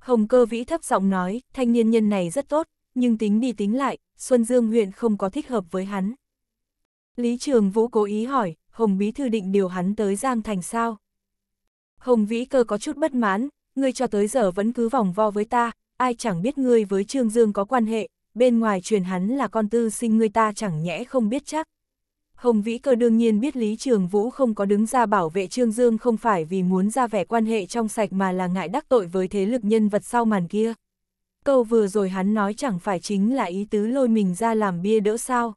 Hồng Cơ Vĩ thấp giọng nói, thanh niên nhân này rất tốt, nhưng tính đi tính lại, Xuân Dương huyện không có thích hợp với hắn. Lý Trường Vũ cố ý hỏi, Hồng Bí Thư định điều hắn tới Giang Thành sao? Hồng Vĩ Cơ có chút bất mãn, ngươi cho tới giờ vẫn cứ vòng vo với ta, ai chẳng biết ngươi với Trương Dương có quan hệ, bên ngoài truyền hắn là con tư sinh ngươi ta chẳng nhẽ không biết chắc. Hồng Vĩ Cơ đương nhiên biết Lý Trường Vũ không có đứng ra bảo vệ Trương Dương không phải vì muốn ra vẻ quan hệ trong sạch mà là ngại đắc tội với thế lực nhân vật sau màn kia. Câu vừa rồi hắn nói chẳng phải chính là ý tứ lôi mình ra làm bia đỡ sao.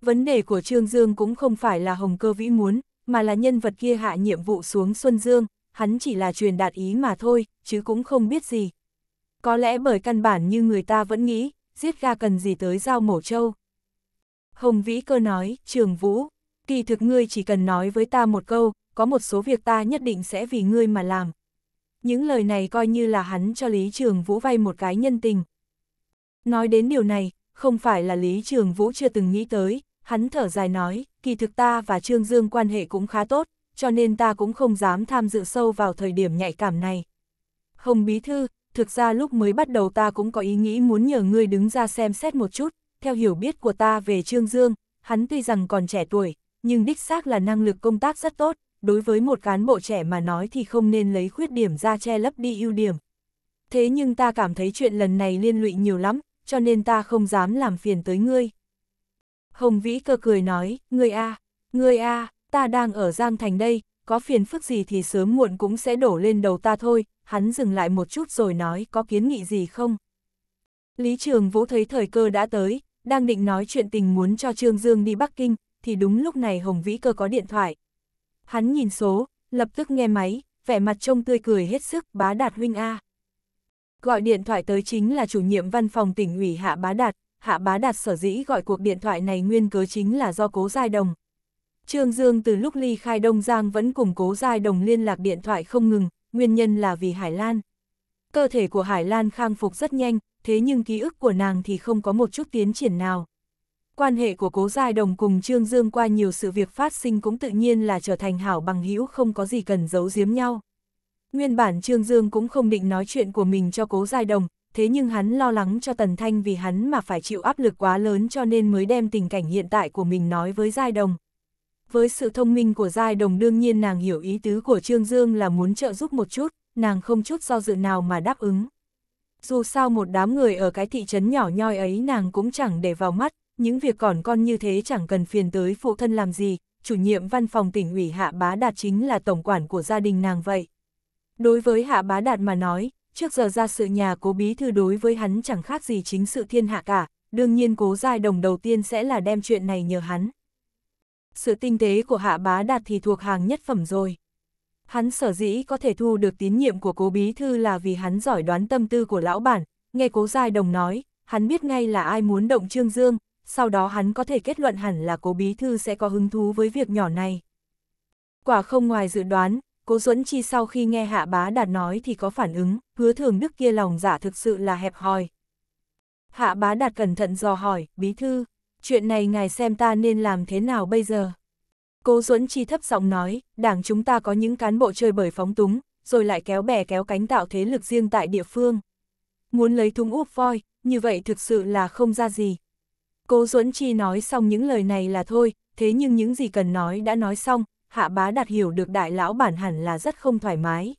Vấn đề của Trương Dương cũng không phải là Hồng Cơ Vĩ muốn, mà là nhân vật kia hạ nhiệm vụ xuống Xuân Dương, hắn chỉ là truyền đạt ý mà thôi, chứ cũng không biết gì. Có lẽ bởi căn bản như người ta vẫn nghĩ, giết ga cần gì tới giao mổ châu. Hồng Vĩ Cơ nói, Trường Vũ, kỳ thực ngươi chỉ cần nói với ta một câu, có một số việc ta nhất định sẽ vì ngươi mà làm. Những lời này coi như là hắn cho Lý Trường Vũ vay một cái nhân tình. Nói đến điều này, không phải là Lý Trường Vũ chưa từng nghĩ tới, hắn thở dài nói, kỳ thực ta và Trương Dương quan hệ cũng khá tốt, cho nên ta cũng không dám tham dự sâu vào thời điểm nhạy cảm này. Hồng Bí Thư, thực ra lúc mới bắt đầu ta cũng có ý nghĩ muốn nhờ ngươi đứng ra xem xét một chút, theo hiểu biết của ta về Trương Dương, hắn tuy rằng còn trẻ tuổi, nhưng đích xác là năng lực công tác rất tốt, đối với một cán bộ trẻ mà nói thì không nên lấy khuyết điểm ra che lấp đi ưu điểm. Thế nhưng ta cảm thấy chuyện lần này liên lụy nhiều lắm, cho nên ta không dám làm phiền tới ngươi. Hồng Vĩ cơ cười nói, ngươi a, ngươi a, ta đang ở Giang Thành đây, có phiền phức gì thì sớm muộn cũng sẽ đổ lên đầu ta thôi, hắn dừng lại một chút rồi nói có kiến nghị gì không. Lý Trường Vũ thấy thời cơ đã tới, đang định nói chuyện tình muốn cho Trương Dương đi Bắc Kinh, thì đúng lúc này Hồng Vĩ Cơ có điện thoại. Hắn nhìn số, lập tức nghe máy, vẻ mặt trông tươi cười hết sức, bá đạt huynh A. Gọi điện thoại tới chính là chủ nhiệm văn phòng tỉnh ủy Hạ Bá Đạt, Hạ Bá Đạt sở dĩ gọi cuộc điện thoại này nguyên cớ chính là do Cố Giai Đồng. Trương Dương từ lúc ly khai Đông Giang vẫn cùng Cố Giai Đồng liên lạc điện thoại không ngừng, nguyên nhân là vì Hải Lan. Cơ thể của Hải Lan khang phục rất nhanh, thế nhưng ký ức của nàng thì không có một chút tiến triển nào. Quan hệ của Cố Giai Đồng cùng Trương Dương qua nhiều sự việc phát sinh cũng tự nhiên là trở thành hảo bằng hữu không có gì cần giấu giếm nhau. Nguyên bản Trương Dương cũng không định nói chuyện của mình cho Cố Giai Đồng, thế nhưng hắn lo lắng cho Tần Thanh vì hắn mà phải chịu áp lực quá lớn cho nên mới đem tình cảnh hiện tại của mình nói với Giai Đồng. Với sự thông minh của Giai Đồng đương nhiên nàng hiểu ý tứ của Trương Dương là muốn trợ giúp một chút, nàng không chút do dự nào mà đáp ứng dù sao một đám người ở cái thị trấn nhỏ nhoi ấy nàng cũng chẳng để vào mắt, những việc còn con như thế chẳng cần phiền tới phụ thân làm gì, chủ nhiệm văn phòng tỉnh ủy Hạ Bá Đạt chính là tổng quản của gia đình nàng vậy. Đối với Hạ Bá Đạt mà nói, trước giờ ra sự nhà cố bí thư đối với hắn chẳng khác gì chính sự thiên hạ cả, đương nhiên cố giai đồng đầu tiên sẽ là đem chuyện này nhờ hắn. Sự tinh tế của Hạ Bá Đạt thì thuộc hàng nhất phẩm rồi. Hắn sở dĩ có thể thu được tín nhiệm của cố bí thư là vì hắn giỏi đoán tâm tư của lão bản, nghe cố giai đồng nói, hắn biết ngay là ai muốn động Trương Dương, sau đó hắn có thể kết luận hẳn là cố bí thư sẽ có hứng thú với việc nhỏ này. Quả không ngoài dự đoán, cố Duẫn Chi sau khi nghe Hạ Bá Đạt nói thì có phản ứng, hứa thường đức kia lòng giả dạ thực sự là hẹp hòi. Hạ Bá Đạt cẩn thận dò hỏi, bí thư, chuyện này ngài xem ta nên làm thế nào bây giờ? Cố Duẫn Chi thấp giọng nói, đảng chúng ta có những cán bộ chơi bời phóng túng, rồi lại kéo bè kéo cánh tạo thế lực riêng tại địa phương. Muốn lấy thung úp voi, như vậy thực sự là không ra gì. Cố Duẫn Chi nói xong những lời này là thôi, thế nhưng những gì cần nói đã nói xong, hạ bá đạt hiểu được đại lão bản hẳn là rất không thoải mái.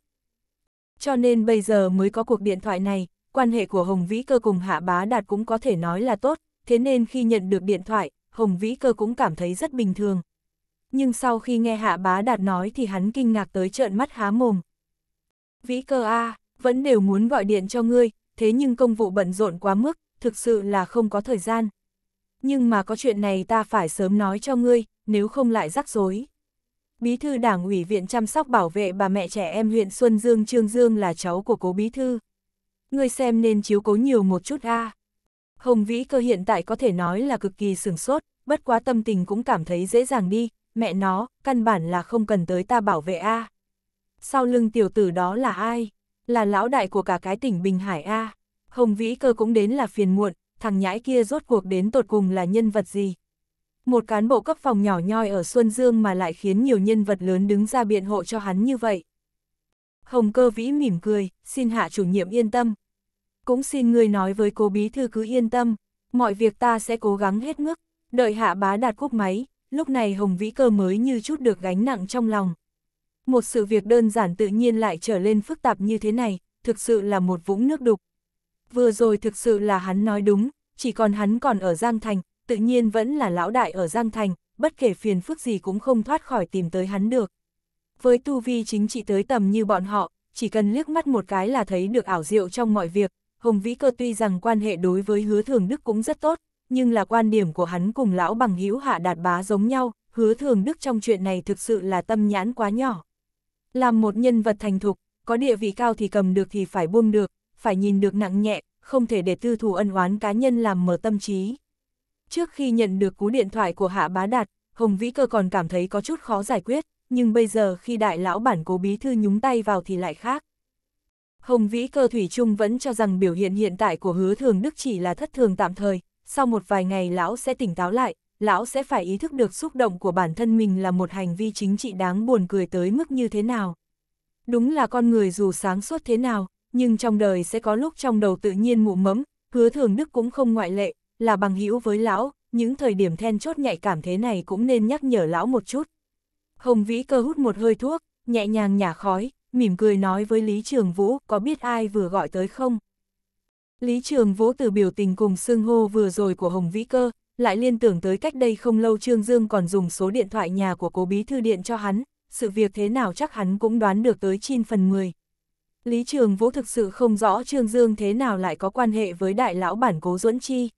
Cho nên bây giờ mới có cuộc điện thoại này, quan hệ của Hồng Vĩ Cơ cùng hạ bá đạt cũng có thể nói là tốt, thế nên khi nhận được điện thoại, Hồng Vĩ Cơ cũng cảm thấy rất bình thường, nhưng sau khi nghe Hạ Bá Đạt nói thì hắn kinh ngạc tới trợn mắt há mồm. Vĩ cơ A, vẫn đều muốn gọi điện cho ngươi, thế nhưng công vụ bận rộn quá mức, thực sự là không có thời gian. Nhưng mà có chuyện này ta phải sớm nói cho ngươi, nếu không lại rắc rối. Bí thư đảng ủy viện chăm sóc bảo vệ bà mẹ trẻ em huyện Xuân Dương Trương Dương là cháu của cố bí thư. Ngươi xem nên chiếu cố nhiều một chút a. Hồng Vĩ cơ hiện tại có thể nói là cực kỳ sửng sốt, bất quá tâm tình cũng cảm thấy dễ dàng đi, mẹ nó, căn bản là không cần tới ta bảo vệ a. Sau lưng tiểu tử đó là ai? Là lão đại của cả cái tỉnh Bình Hải a. Hồng Vĩ Cơ cũng đến là phiền muộn, thằng nhãi kia rốt cuộc đến tột cùng là nhân vật gì? Một cán bộ cấp phòng nhỏ nhoi ở Xuân Dương mà lại khiến nhiều nhân vật lớn đứng ra biện hộ cho hắn như vậy. Hồng Cơ Vĩ mỉm cười, xin hạ chủ nhiệm yên tâm. Cũng xin người nói với cô bí thư cứ yên tâm, mọi việc ta sẽ cố gắng hết mức, đợi hạ bá đạt cúp máy, lúc này Hồng Vĩ Cơ mới như chút được gánh nặng trong lòng. Một sự việc đơn giản tự nhiên lại trở lên phức tạp như thế này, thực sự là một vũng nước đục. Vừa rồi thực sự là hắn nói đúng, chỉ còn hắn còn ở Giang Thành, tự nhiên vẫn là lão đại ở Giang Thành, bất kể phiền phức gì cũng không thoát khỏi tìm tới hắn được. Với tu vi chính trị tới tầm như bọn họ, chỉ cần liếc mắt một cái là thấy được ảo diệu trong mọi việc, Hồng Vĩ Cơ tuy rằng quan hệ đối với hứa thường Đức cũng rất tốt, nhưng là quan điểm của hắn cùng lão bằng hữu hạ đạt bá giống nhau, hứa thường đức trong chuyện này thực sự là tâm nhãn quá nhỏ. Làm một nhân vật thành thục, có địa vị cao thì cầm được thì phải buông được, phải nhìn được nặng nhẹ, không thể để tư thù ân oán cá nhân làm mở tâm trí. Trước khi nhận được cú điện thoại của Hạ Bá Đạt, Hồng Vĩ Cơ còn cảm thấy có chút khó giải quyết, nhưng bây giờ khi đại lão bản cố bí thư nhúng tay vào thì lại khác. Hồng Vĩ Cơ Thủy Trung vẫn cho rằng biểu hiện hiện tại của hứa thường Đức chỉ là thất thường tạm thời, sau một vài ngày lão sẽ tỉnh táo lại, lão sẽ phải ý thức được xúc động của bản thân mình là một hành vi chính trị đáng buồn cười tới mức như thế nào. Đúng là con người dù sáng suốt thế nào, nhưng trong đời sẽ có lúc trong đầu tự nhiên mụ mẫm, hứa thường đức cũng không ngoại lệ, là bằng hữu với lão, những thời điểm then chốt nhạy cảm thế này cũng nên nhắc nhở lão một chút. Hồng Vĩ cơ hút một hơi thuốc, nhẹ nhàng nhả khói, mỉm cười nói với Lý Trường Vũ, có biết ai vừa gọi tới không? Lý Trường Vũ từ biểu tình cùng sương hô vừa rồi của Hồng Vĩ Cơ, lại liên tưởng tới cách đây không lâu Trương Dương còn dùng số điện thoại nhà của cố bí thư điện cho hắn, sự việc thế nào chắc hắn cũng đoán được tới chín phần 10. Lý Trường Vũ thực sự không rõ Trương Dương thế nào lại có quan hệ với đại lão bản cố duẫn chi.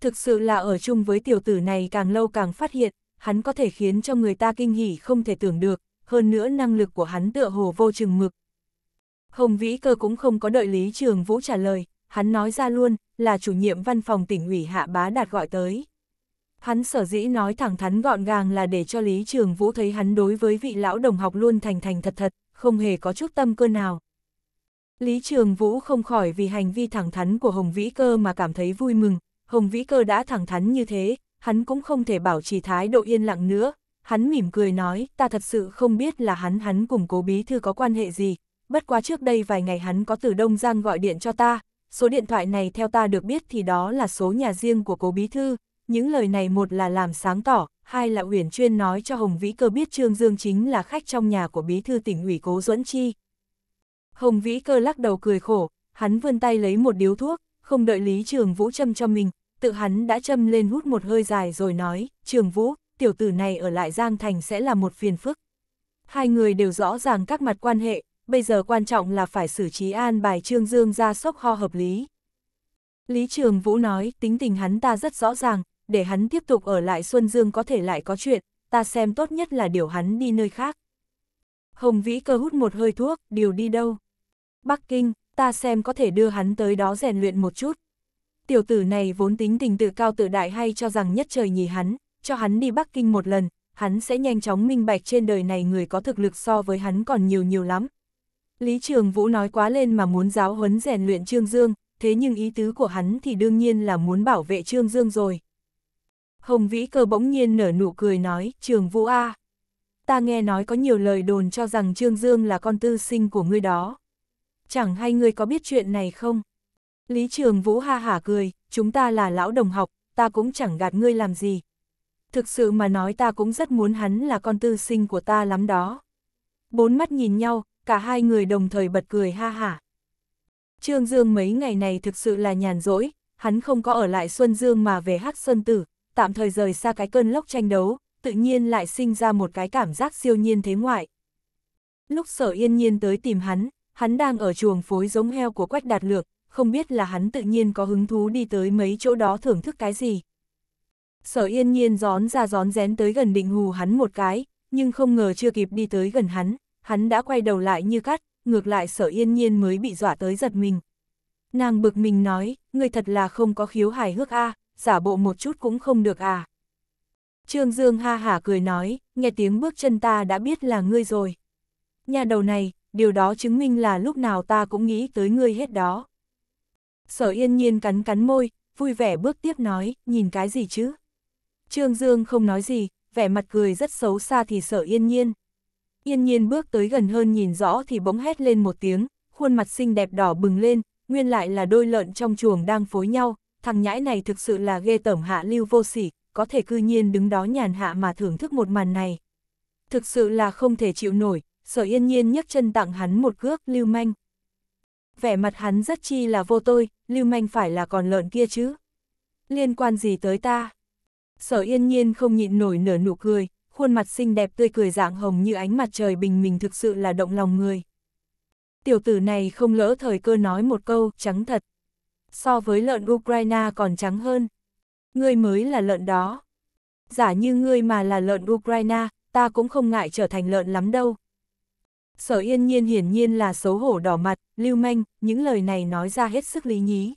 Thực sự là ở chung với tiểu tử này càng lâu càng phát hiện, hắn có thể khiến cho người ta kinh hỉ không thể tưởng được, hơn nữa năng lực của hắn tựa hồ vô chừng mực. Hồng Vĩ Cơ cũng không có đợi Lý Trường Vũ trả lời, hắn nói ra luôn, là chủ nhiệm văn phòng tỉnh ủy Hạ Bá Đạt gọi tới. Hắn sở dĩ nói thẳng thắn gọn gàng là để cho Lý Trường Vũ thấy hắn đối với vị lão đồng học luôn thành thành thật thật, không hề có chút tâm cơ nào. Lý Trường Vũ không khỏi vì hành vi thẳng thắn của Hồng Vĩ Cơ mà cảm thấy vui mừng, Hồng Vĩ Cơ đã thẳng thắn như thế, hắn cũng không thể bảo trì thái độ yên lặng nữa. Hắn mỉm cười nói, ta thật sự không biết là hắn hắn cùng cố bí thư có quan hệ gì, bất quá trước đây vài ngày hắn có từ Đông Giang gọi điện cho ta, số điện thoại này theo ta được biết thì đó là số nhà riêng của cố bí thư, những lời này một là làm sáng tỏ, hai là Uyển Chuyên nói cho Hồng Vĩ Cơ biết Trương Dương chính là khách trong nhà của bí thư tỉnh ủy Cố Duẫn Chi. Hồng Vĩ Cơ lắc đầu cười khổ, hắn vươn tay lấy một điếu thuốc, không đợi Lý Trường Vũ châm cho mình, tự hắn đã châm lên hút một hơi dài rồi nói, Trường Vũ, tiểu tử này ở lại Giang Thành sẽ là một phiền phức. Hai người đều rõ ràng các mặt quan hệ, bây giờ quan trọng là phải xử trí an bài Trương Dương ra sốc ho hợp lý. Lý Trường Vũ nói, tính tình hắn ta rất rõ ràng, để hắn tiếp tục ở lại Xuân Dương có thể lại có chuyện, ta xem tốt nhất là điều hắn đi nơi khác. Hồng Vĩ cơ hút một hơi thuốc, điều đi đâu? Bắc Kinh, ta xem có thể đưa hắn tới đó rèn luyện một chút. Tiểu tử này vốn tính tình tự cao tự đại hay cho rằng nhất trời nhì hắn, cho hắn đi Bắc Kinh một lần, hắn sẽ nhanh chóng minh bạch trên đời này người có thực lực so với hắn còn nhiều nhiều lắm, Lý Trường Vũ nói quá lên mà muốn giáo huấn rèn luyện Trương Dương, thế nhưng ý tứ của hắn thì đương nhiên là muốn bảo vệ Trương Dương rồi. Hồng Vĩ Cơ bỗng nhiên nở nụ cười nói, Trường Vũ A. ta nghe nói có nhiều lời đồn cho rằng Trương Dương là con tư sinh của ngươi đó. Chẳng hay ngươi có biết chuyện này không? Lý Trường Vũ ha hả cười, chúng ta là lão đồng học, ta cũng chẳng gạt ngươi làm gì. Thực sự mà nói ta cũng rất muốn hắn là con tư sinh của ta lắm đó. Bốn mắt nhìn nhau, cả hai người đồng thời bật cười ha hả. Trương Dương mấy ngày này thực sự là nhàn rỗi, hắn không có ở lại Xuân Dương mà về Hắc Xuân Tử, tạm thời rời xa cái cơn lốc tranh đấu, tự nhiên lại sinh ra một cái cảm giác siêu nhiên thế ngoại. Lúc sở yên nhiên tới tìm hắn, hắn đang ở chuồng phối giống heo của quách đạt lược, không biết là hắn tự nhiên có hứng thú đi tới mấy chỗ đó thưởng thức cái gì. Sở yên nhiên gión ra gión rén tới gần định hù hắn một cái, nhưng không ngờ chưa kịp đi tới gần hắn, hắn đã quay đầu lại như cắt, ngược lại sở yên nhiên mới bị dọa tới giật mình. Nàng bực mình nói, ngươi thật là không có khiếu hài hước a, giả bộ một chút cũng không được à. Trương Dương ha hả cười nói, nghe tiếng bước chân ta đã biết là ngươi rồi. Nhà đầu này, điều đó chứng minh là lúc nào ta cũng nghĩ tới ngươi hết đó. Sở yên nhiên cắn cắn môi, vui vẻ bước tiếp nói, nhìn cái gì chứ? Trương Dương không nói gì, vẻ mặt cười rất xấu xa thì sở yên nhiên. Yên nhiên bước tới gần hơn nhìn rõ thì bỗng hét lên một tiếng, khuôn mặt xinh đẹp đỏ bừng lên, nguyên lại là đôi lợn trong chuồng đang phối nhau, thằng nhãi này thực sự là ghê tởm hạ lưu vô sỉ, có thể cư nhiên đứng đó nhàn hạ mà thưởng thức một màn này. Thực sự là không thể chịu nổi, sở yên nhiên nhấc chân tặng hắn một cước lưu manh. Vẻ mặt hắn rất chi là vô tôi, lưu manh phải là còn lợn kia chứ. Liên quan gì tới ta? Sở yên nhiên không nhịn nổi nở nụ cười, khuôn mặt xinh đẹp tươi cười dạng hồng như ánh mặt trời bình mình thực sự là động lòng người. Tiểu tử này không lỡ thời cơ nói một câu, trắng thật. So với lợn Ukraine còn trắng hơn. Ngươi mới là lợn đó. Giả như ngươi mà là lợn Ukraine, ta cũng không ngại trở thành lợn lắm đâu. Sở yên nhiên hiển nhiên là xấu hổ đỏ mặt, lưu manh, những lời này nói ra hết sức lý nhí.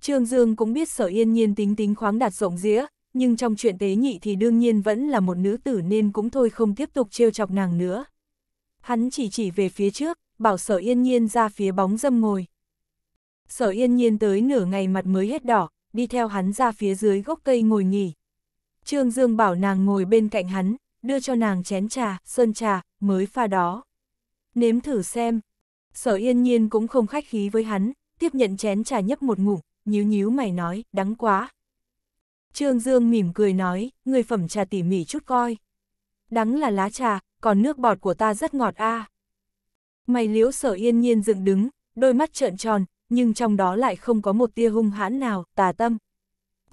Trương Dương cũng biết sở yên nhiên tính tính khoáng đạt rộng rĩa, nhưng trong chuyện tế nhị thì đương nhiên vẫn là một nữ tử nên cũng thôi không tiếp tục trêu chọc nàng nữa. Hắn chỉ chỉ về phía trước, bảo sở yên nhiên ra phía bóng dâm ngồi. Sở yên nhiên tới nửa ngày mặt mới hết đỏ, đi theo hắn ra phía dưới gốc cây ngồi nghỉ. Trương Dương bảo nàng ngồi bên cạnh hắn, đưa cho nàng chén trà, sơn trà, mới pha đó. Nếm thử xem. Sở yên nhiên cũng không khách khí với hắn, tiếp nhận chén trà nhấp một ngủ, nhíu nhíu mày nói, đắng quá, Trương Dương mỉm cười nói, người phẩm trà tỉ mỉ chút coi. Đắng là lá trà, còn nước bọt của ta rất ngọt a. Mày liễu sở yên nhiên dựng đứng, đôi mắt trợn tròn, nhưng trong đó lại không có một tia hung hãn nào, tà tâm.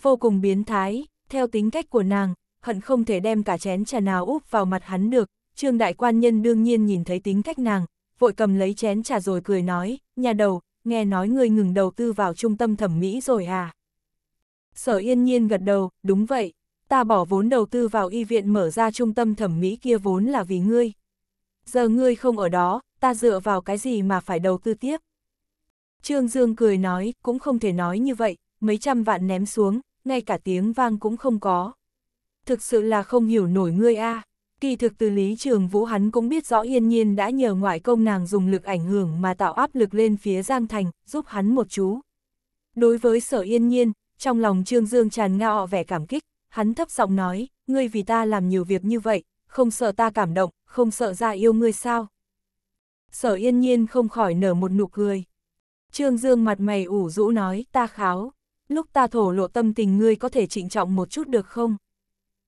Vô cùng biến thái, theo tính cách của nàng, hận không thể đem cả chén trà nào úp vào mặt hắn được, trương đại quan nhân đương nhiên nhìn thấy tính cách nàng, vội cầm lấy chén trà rồi cười nói, nhà đầu, nghe nói người ngừng đầu tư vào trung tâm thẩm mỹ rồi à. Sở yên nhiên gật đầu, đúng vậy, ta bỏ vốn đầu tư vào y viện mở ra trung tâm thẩm mỹ kia vốn là vì ngươi. Giờ ngươi không ở đó, ta dựa vào cái gì mà phải đầu tư tiếp. Trương Dương cười nói, cũng không thể nói như vậy, mấy trăm vạn ném xuống, ngay cả tiếng vang cũng không có. Thực sự là không hiểu nổi ngươi a Kỳ thực từ Lý Trường Vũ hắn cũng biết rõ yên nhiên đã nhờ ngoại công nàng dùng lực ảnh hưởng mà tạo áp lực lên phía Giang Thành, giúp hắn một chú. Đối với sở yên nhiên, trong lòng Trương Dương tràn ngao vẻ cảm kích, hắn thấp giọng nói, ngươi vì ta làm nhiều việc như vậy, không sợ ta cảm động, không sợ ra yêu ngươi sao. Sở yên nhiên không khỏi nở một nụ cười. Trương Dương mặt mày ủ rũ nói, ta kháo, lúc ta thổ lộ tâm tình ngươi có thể trịnh trọng một chút được không?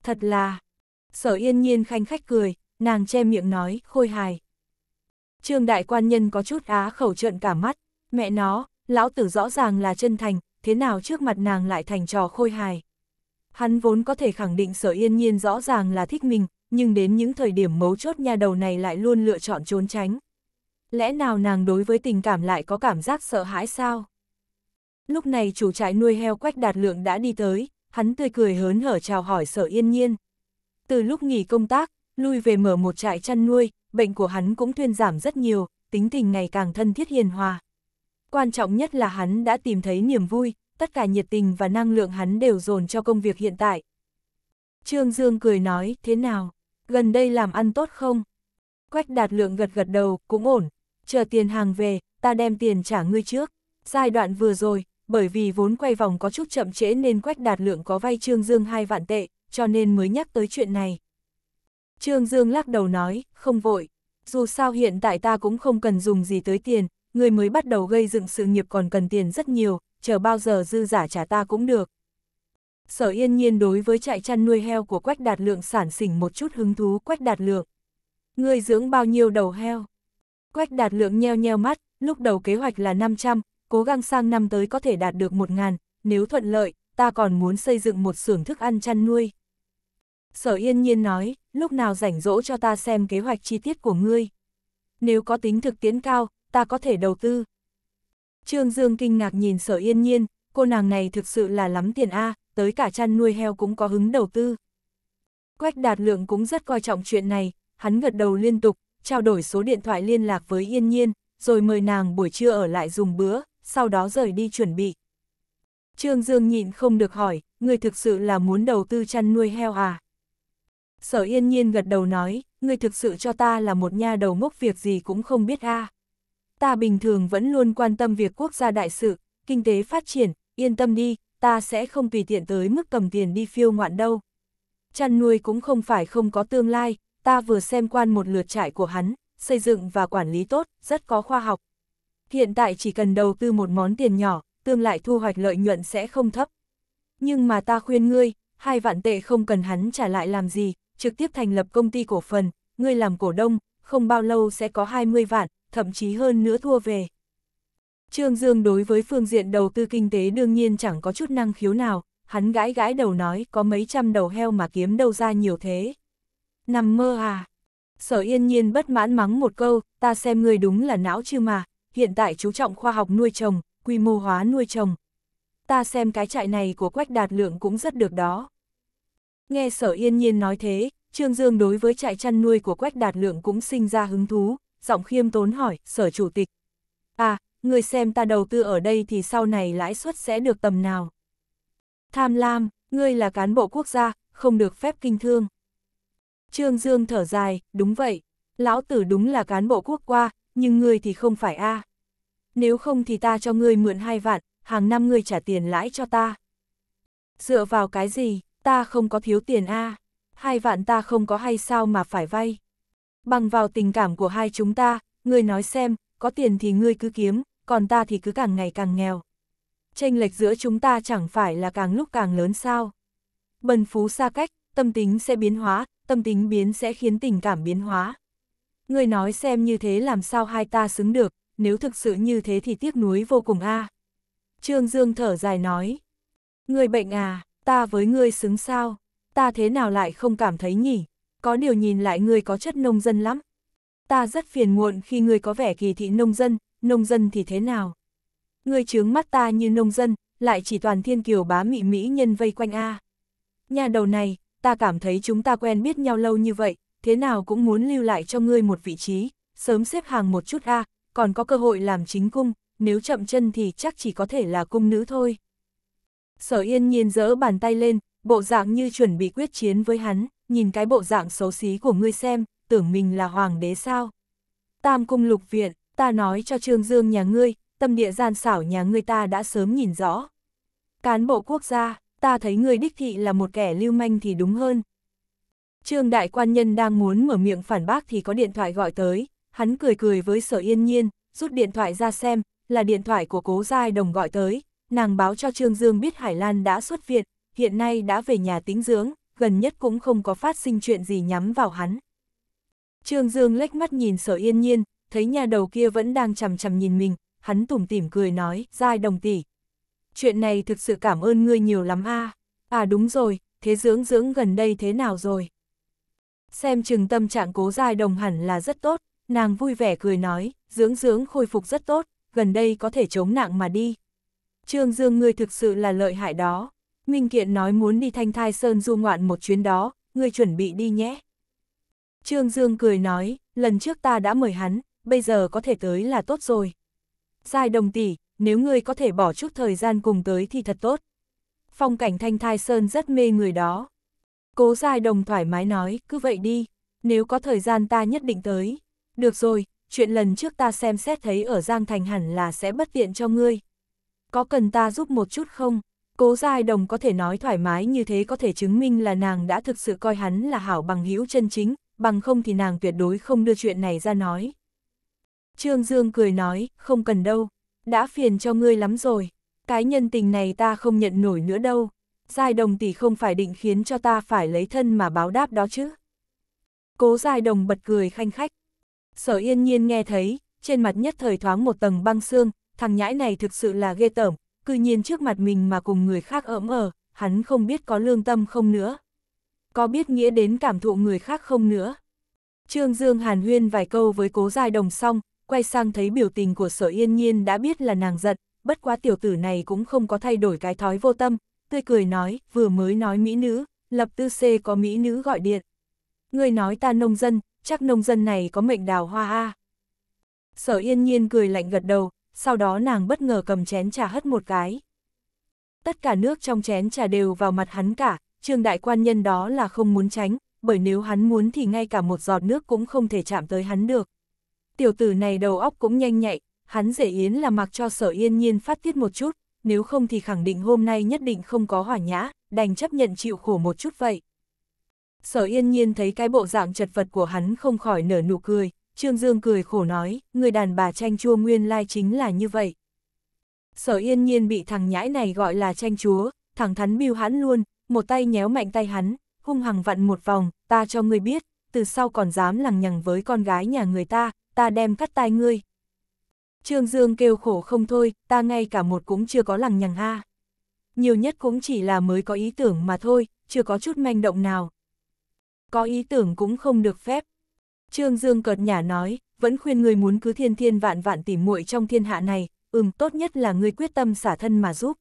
Thật là, sở yên nhiên khanh khách cười, nàng che miệng nói, khôi hài. Trương đại quan nhân có chút á khẩu trợn cả mắt, mẹ nó, lão tử rõ ràng là chân thành, thế nào trước mặt nàng lại thành trò khôi hài. Hắn vốn có thể khẳng định sở yên nhiên rõ ràng là thích mình, nhưng đến những thời điểm mấu chốt nhà đầu này lại luôn lựa chọn trốn tránh. Lẽ nào nàng đối với tình cảm lại có cảm giác sợ hãi sao? Lúc này chủ trại nuôi heo quách đạt lượng đã đi tới, hắn tươi cười hớn hở chào hỏi sở yên nhiên. Từ lúc nghỉ công tác, lui về mở một trại chăn nuôi, bệnh của hắn cũng thuyên giảm rất nhiều, tính tình ngày càng thân thiết hiền hòa quan trọng nhất là hắn đã tìm thấy niềm vui, tất cả nhiệt tình và năng lượng hắn đều dồn cho công việc hiện tại. Trương Dương cười nói, thế nào, gần đây làm ăn tốt không? Quách đạt lượng gật gật đầu, cũng ổn, chờ tiền hàng về, ta đem tiền trả ngươi trước. Giai đoạn vừa rồi, bởi vì vốn quay vòng có chút chậm trễ nên Quách Đạt Lượng có vay Trương Dương hai vạn tệ, cho nên mới nhắc tới chuyện này. Trương Dương lắc đầu nói, không vội, dù sao hiện tại ta cũng không cần dùng gì tới tiền, người mới bắt đầu gây dựng sự nghiệp còn cần tiền rất nhiều, chờ bao giờ dư giả trả ta cũng được. Sở yên nhiên đối với trại chăn nuôi heo của Quách Đạt Lượng sản sinh một chút hứng thú Quách Đạt Lượng. Người dưỡng bao nhiêu đầu heo? Quách Đạt Lượng nheo nheo mắt, lúc đầu kế hoạch là 500, cố gắng sang năm tới có thể đạt được 1.000, nếu thuận lợi, ta còn muốn xây dựng một xưởng thức ăn chăn nuôi. Sở yên nhiên nói, lúc nào rảnh rỗ cho ta xem kế hoạch chi tiết của ngươi. Nếu có tính thực tiễn cao, ta có thể đầu tư. Trương Dương kinh ngạc nhìn sở yên nhiên, cô nàng này thực sự là lắm tiền A, tới cả chăn nuôi heo cũng có hứng đầu tư. Quách đạt lượng cũng rất coi trọng chuyện này, hắn gật đầu liên tục, trao đổi số điện thoại liên lạc với yên nhiên, rồi mời nàng buổi trưa ở lại dùng bữa, sau đó rời đi chuẩn bị. Trương Dương nhịn không được hỏi, người thực sự là muốn đầu tư chăn nuôi heo à? Sở yên nhiên gật đầu nói, người thực sự cho ta là một nha đầu ngốc việc gì cũng không biết a à ta bình thường vẫn luôn quan tâm việc quốc gia đại sự, kinh tế phát triển, yên tâm đi, ta sẽ không tùy tiện tới mức cầm tiền đi phiêu ngoạn đâu. Chăn nuôi cũng không phải không có tương lai, ta vừa xem quan một lượt trại của hắn, xây dựng và quản lý tốt, rất có khoa học. Hiện tại chỉ cần đầu tư một món tiền nhỏ, tương lai thu hoạch lợi nhuận sẽ không thấp. Nhưng mà ta khuyên ngươi, hai vạn tệ không cần hắn trả lại làm gì, trực tiếp thành lập công ty cổ phần, ngươi làm cổ đông, không bao lâu sẽ có 20 vạn, thậm chí hơn nữa thua về. Trương Dương đối với phương diện đầu tư kinh tế đương nhiên chẳng có chút năng khiếu nào, hắn gãi gãi đầu nói có mấy trăm đầu heo mà kiếm đâu ra nhiều thế. Nằm mơ à? Sở yên nhiên bất mãn mắng một câu, ta xem người đúng là não chứ mà, hiện tại chú trọng khoa học nuôi trồng, quy mô hóa nuôi trồng. Ta xem cái trại này của Quách Đạt Lượng cũng rất được đó. Nghe sở yên nhiên nói thế, Trương Dương đối với trại chăn nuôi của Quách Đạt Lượng cũng sinh ra hứng thú, giọng khiêm tốn hỏi, sở chủ tịch. À, người xem ta đầu tư ở đây thì sau này lãi suất sẽ được tầm nào? Tham lam, ngươi là cán bộ quốc gia, không được phép kinh thương. Trương Dương thở dài, đúng vậy, lão tử đúng là cán bộ quốc qua, nhưng ngươi thì không phải a. Nếu không thì ta cho ngươi mượn hai vạn, hàng năm ngươi trả tiền lãi cho ta. Dựa vào cái gì, ta không có thiếu tiền a. Hai vạn ta không có hay sao mà phải vay bằng vào tình cảm của hai chúng ta, ngươi nói xem, có tiền thì ngươi cứ kiếm, còn ta thì cứ càng ngày càng nghèo. Tranh lệch giữa chúng ta chẳng phải là càng lúc càng lớn sao. Bần phú xa cách, tâm tính sẽ biến hóa, tâm tính biến sẽ khiến tình cảm biến hóa. Ngươi nói xem như thế làm sao hai ta xứng được, nếu thực sự như thế thì tiếc nuối vô cùng a. Trương Dương thở dài nói. Ngươi bệnh à, ta với ngươi xứng sao, ta thế nào lại không cảm thấy nhỉ? có điều nhìn lại ngươi có chất nông dân lắm. Ta rất phiền muộn khi ngươi có vẻ kỳ thị nông dân, nông dân thì thế nào? Ngươi chướng mắt ta như nông dân, lại chỉ toàn thiên kiều bá mị mỹ nhân vây quanh A. Nhà đầu này, ta cảm thấy chúng ta quen biết nhau lâu như vậy, thế nào cũng muốn lưu lại cho ngươi một vị trí, sớm xếp hàng một chút A, còn có cơ hội làm chính cung, nếu chậm chân thì chắc chỉ có thể là cung nữ thôi. Sở yên nhiên dỡ bàn tay lên, bộ dạng như chuẩn bị quyết chiến với hắn nhìn cái bộ dạng xấu xí của ngươi xem, tưởng mình là hoàng đế sao. Tam cung lục viện, ta nói cho Trương Dương nhà ngươi, tâm địa gian xảo nhà ngươi ta đã sớm nhìn rõ. Cán bộ quốc gia, ta thấy ngươi đích thị là một kẻ lưu manh thì đúng hơn. Trương đại quan nhân đang muốn mở miệng phản bác thì có điện thoại gọi tới, hắn cười cười với sở yên nhiên, rút điện thoại ra xem, là điện thoại của cố giai đồng gọi tới, nàng báo cho Trương Dương biết Hải Lan đã xuất viện, hiện nay đã về nhà tính dưỡng gần nhất cũng không có phát sinh chuyện gì nhắm vào hắn. Trương Dương lách mắt nhìn sở yên nhiên, thấy nhà đầu kia vẫn đang chằm chằm nhìn mình, hắn tủm tỉm cười nói, giai đồng tỷ. Chuyện này thực sự cảm ơn ngươi nhiều lắm a à. à đúng rồi, thế dưỡng dưỡng gần đây thế nào rồi? Xem chừng tâm trạng cố giai đồng hẳn là rất tốt, nàng vui vẻ cười nói, dưỡng dưỡng khôi phục rất tốt, gần đây có thể chống nặng mà đi. Trương Dương ngươi thực sự là lợi hại đó. Minh Kiện nói muốn đi thanh thai sơn du ngoạn một chuyến đó, ngươi chuẩn bị đi nhé. Trương Dương cười nói, lần trước ta đã mời hắn, bây giờ có thể tới là tốt rồi. Giai đồng tỷ, nếu ngươi có thể bỏ chút thời gian cùng tới thì thật tốt. Phong cảnh thanh thai sơn rất mê người đó. Cố Giai đồng thoải mái nói, cứ vậy đi, nếu có thời gian ta nhất định tới. Được rồi, chuyện lần trước ta xem xét thấy ở Giang Thành hẳn là sẽ bất tiện cho ngươi. Có cần ta giúp một chút không? Cố Giai Đồng có thể nói thoải mái như thế có thể chứng minh là nàng đã thực sự coi hắn là hảo bằng hữu chân chính, bằng không thì nàng tuyệt đối không đưa chuyện này ra nói. Trương Dương cười nói, không cần đâu, đã phiền cho ngươi lắm rồi, cái nhân tình này ta không nhận nổi nữa đâu, Giai Đồng tỷ không phải định khiến cho ta phải lấy thân mà báo đáp đó chứ. Cố Giai Đồng bật cười khanh khách. Sở yên nhiên nghe thấy, trên mặt nhất thời thoáng một tầng băng xương, thằng nhãi này thực sự là ghê tởm, cư nhiên trước mặt mình mà cùng người khác ỡm ở, ờ, hắn không biết có lương tâm không nữa. Có biết nghĩa đến cảm thụ người khác không nữa. Trương Dương hàn huyên vài câu với cố dài đồng xong, quay sang thấy biểu tình của sở yên nhiên đã biết là nàng giận, bất quá tiểu tử này cũng không có thay đổi cái thói vô tâm, tươi cười nói, vừa mới nói mỹ nữ, lập tư xê có mỹ nữ gọi điện. Người nói ta nông dân, chắc nông dân này có mệnh đào hoa ha Sở yên nhiên cười lạnh gật đầu, sau đó nàng bất ngờ cầm chén trà hất một cái. Tất cả nước trong chén trà đều vào mặt hắn cả, trương đại quan nhân đó là không muốn tránh, bởi nếu hắn muốn thì ngay cả một giọt nước cũng không thể chạm tới hắn được. Tiểu tử này đầu óc cũng nhanh nhạy, hắn dễ yến là mặc cho sở yên nhiên phát tiết một chút, nếu không thì khẳng định hôm nay nhất định không có hỏa nhã, đành chấp nhận chịu khổ một chút vậy. Sở yên nhiên thấy cái bộ dạng chật vật của hắn không khỏi nở nụ cười, Trương Dương cười khổ nói, người đàn bà tranh chua nguyên lai chính là như vậy. Sở yên nhiên bị thằng nhãi này gọi là tranh chúa, thẳng thắn biêu hắn luôn, một tay nhéo mạnh tay hắn, hung hằng vặn một vòng, ta cho ngươi biết, từ sau còn dám lằng nhằng với con gái nhà người ta, ta đem cắt tai ngươi. Trương Dương kêu khổ không thôi, ta ngay cả một cũng chưa có lằng nhằng ha. Nhiều nhất cũng chỉ là mới có ý tưởng mà thôi, chưa có chút manh động nào. Có ý tưởng cũng không được phép, Trương Dương cợt nhả nói, vẫn khuyên người muốn cứ thiên thiên vạn vạn tỉ muội trong thiên hạ này, ừm tốt nhất là người quyết tâm xả thân mà giúp.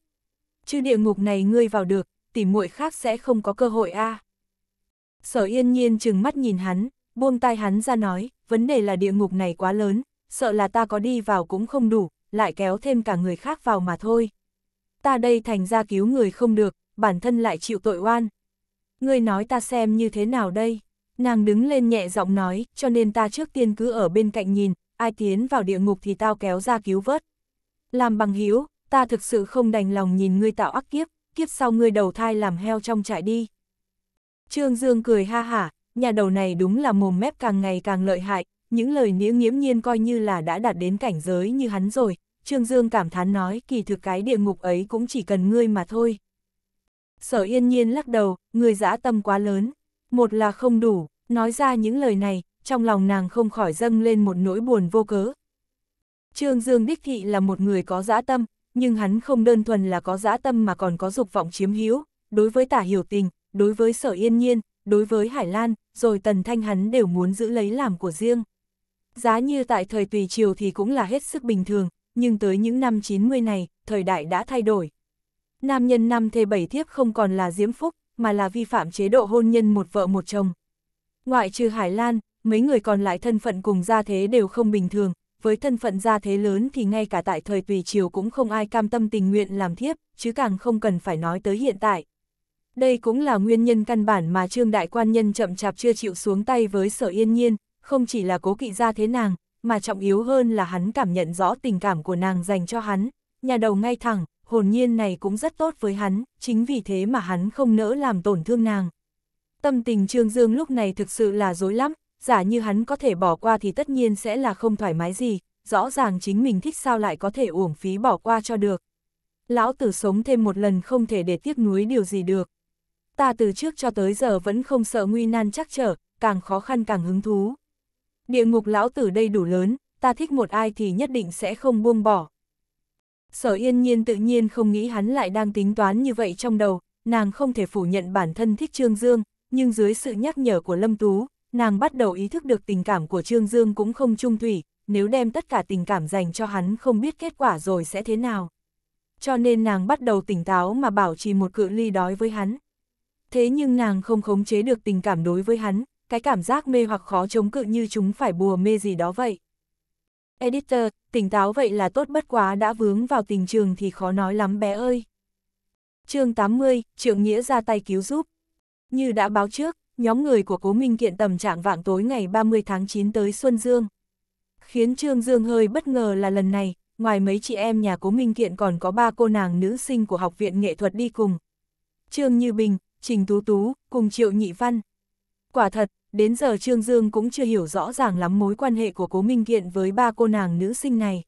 Chứ địa ngục này ngươi vào được, tỉ muội khác sẽ không có cơ hội a. À. Sở yên nhiên chừng mắt nhìn hắn, buông tay hắn ra nói, vấn đề là địa ngục này quá lớn, sợ là ta có đi vào cũng không đủ, lại kéo thêm cả người khác vào mà thôi. Ta đây thành ra cứu người không được, bản thân lại chịu tội oan. Ngươi nói ta xem như thế nào đây? Nàng đứng lên nhẹ giọng nói, cho nên ta trước tiên cứ ở bên cạnh nhìn, ai tiến vào địa ngục thì tao kéo ra cứu vớt. Làm bằng hiếu, ta thực sự không đành lòng nhìn ngươi tạo ác kiếp, kiếp sau ngươi đầu thai làm heo trong trại đi. Trương Dương cười ha hả, nhà đầu này đúng là mồm mép càng ngày càng lợi hại, những lời nghĩa nghiễm nhiên coi như là đã đạt đến cảnh giới như hắn rồi. Trương Dương cảm thán nói kỳ thực cái địa ngục ấy cũng chỉ cần ngươi mà thôi. Sở yên nhiên lắc đầu, ngươi dã tâm quá lớn một là không đủ, nói ra những lời này, trong lòng nàng không khỏi dâng lên một nỗi buồn vô cớ. Trương Dương Đích Thị là một người có dã tâm, nhưng hắn không đơn thuần là có dã tâm mà còn có dục vọng chiếm hữu, đối với tả hiểu tình, đối với sở yên nhiên, đối với Hải Lan, rồi Tần Thanh hắn đều muốn giữ lấy làm của riêng. Giá như tại thời tùy triều thì cũng là hết sức bình thường, nhưng tới những năm 90 này, thời đại đã thay đổi. Nam nhân năm thê bảy thiếp không còn là diễm phúc, mà là vi phạm chế độ hôn nhân một vợ một chồng. Ngoại trừ Hải Lan, mấy người còn lại thân phận cùng gia thế đều không bình thường, với thân phận gia thế lớn thì ngay cả tại thời tùy triều cũng không ai cam tâm tình nguyện làm thiếp, chứ càng không cần phải nói tới hiện tại. Đây cũng là nguyên nhân căn bản mà Trương Đại Quan Nhân chậm chạp chưa chịu xuống tay với Sở Yên Nhiên, không chỉ là cố kỵ gia thế nàng, mà trọng yếu hơn là hắn cảm nhận rõ tình cảm của nàng dành cho hắn, nhà đầu ngay thẳng, hồn nhiên này cũng rất tốt với hắn, chính vì thế mà hắn không nỡ làm tổn thương nàng. Tâm tình Trương Dương lúc này thực sự là dối lắm, giả như hắn có thể bỏ qua thì tất nhiên sẽ là không thoải mái gì, rõ ràng chính mình thích sao lại có thể uổng phí bỏ qua cho được. Lão tử sống thêm một lần không thể để tiếc nuối điều gì được. Ta từ trước cho tới giờ vẫn không sợ nguy nan chắc trở, càng khó khăn càng hứng thú. Địa ngục lão tử đây đủ lớn, ta thích một ai thì nhất định sẽ không buông bỏ. Sở yên nhiên tự nhiên không nghĩ hắn lại đang tính toán như vậy trong đầu, nàng không thể phủ nhận bản thân thích Trương Dương, nhưng dưới sự nhắc nhở của Lâm Tú, nàng bắt đầu ý thức được tình cảm của Trương Dương cũng không trung thủy, nếu đem tất cả tình cảm dành cho hắn không biết kết quả rồi sẽ thế nào. Cho nên nàng bắt đầu tỉnh táo mà bảo trì một cự ly đói với hắn. Thế nhưng nàng không khống chế được tình cảm đối với hắn, cái cảm giác mê hoặc khó chống cự như chúng phải bùa mê gì đó vậy. Editor, tỉnh táo vậy là tốt bất quá đã vướng vào tình trường thì khó nói lắm bé ơi. chương 80, Trượng Nghĩa ra tay cứu giúp. Như đã báo trước, nhóm người của Cố Minh kiện tầm trạng vạng tối ngày 30 tháng 9 tới Xuân Dương. Khiến Trương Dương hơi bất ngờ là lần này, ngoài mấy chị em nhà Cố Minh kiện còn có ba cô nàng nữ sinh của Học viện Nghệ thuật đi cùng. Trương Như Bình, Trình Tú Tú, cùng Triệu Nhị Văn. Quả thật, đến giờ Trương Dương cũng chưa hiểu rõ ràng lắm mối quan hệ của Cố Minh Kiện với ba cô nàng nữ sinh này.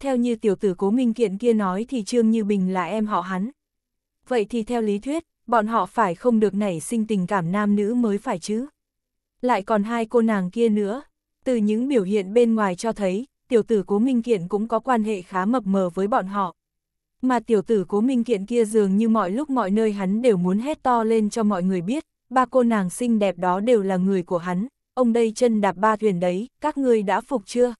Theo như tiểu tử Cố Minh Kiện kia nói thì Trương Như Bình là em họ hắn. Vậy thì theo lý thuyết, bọn họ phải không được nảy sinh tình cảm nam nữ mới phải chứ. Lại còn hai cô nàng kia nữa, từ những biểu hiện bên ngoài cho thấy, tiểu tử Cố Minh Kiện cũng có quan hệ khá mập mờ với bọn họ. Mà tiểu tử Cố Minh Kiện kia dường như mọi lúc mọi nơi hắn đều muốn hét to lên cho mọi người biết, ba cô nàng xinh đẹp đó đều là người của hắn, ông đây chân đạp ba thuyền đấy, các ngươi đã phục chưa?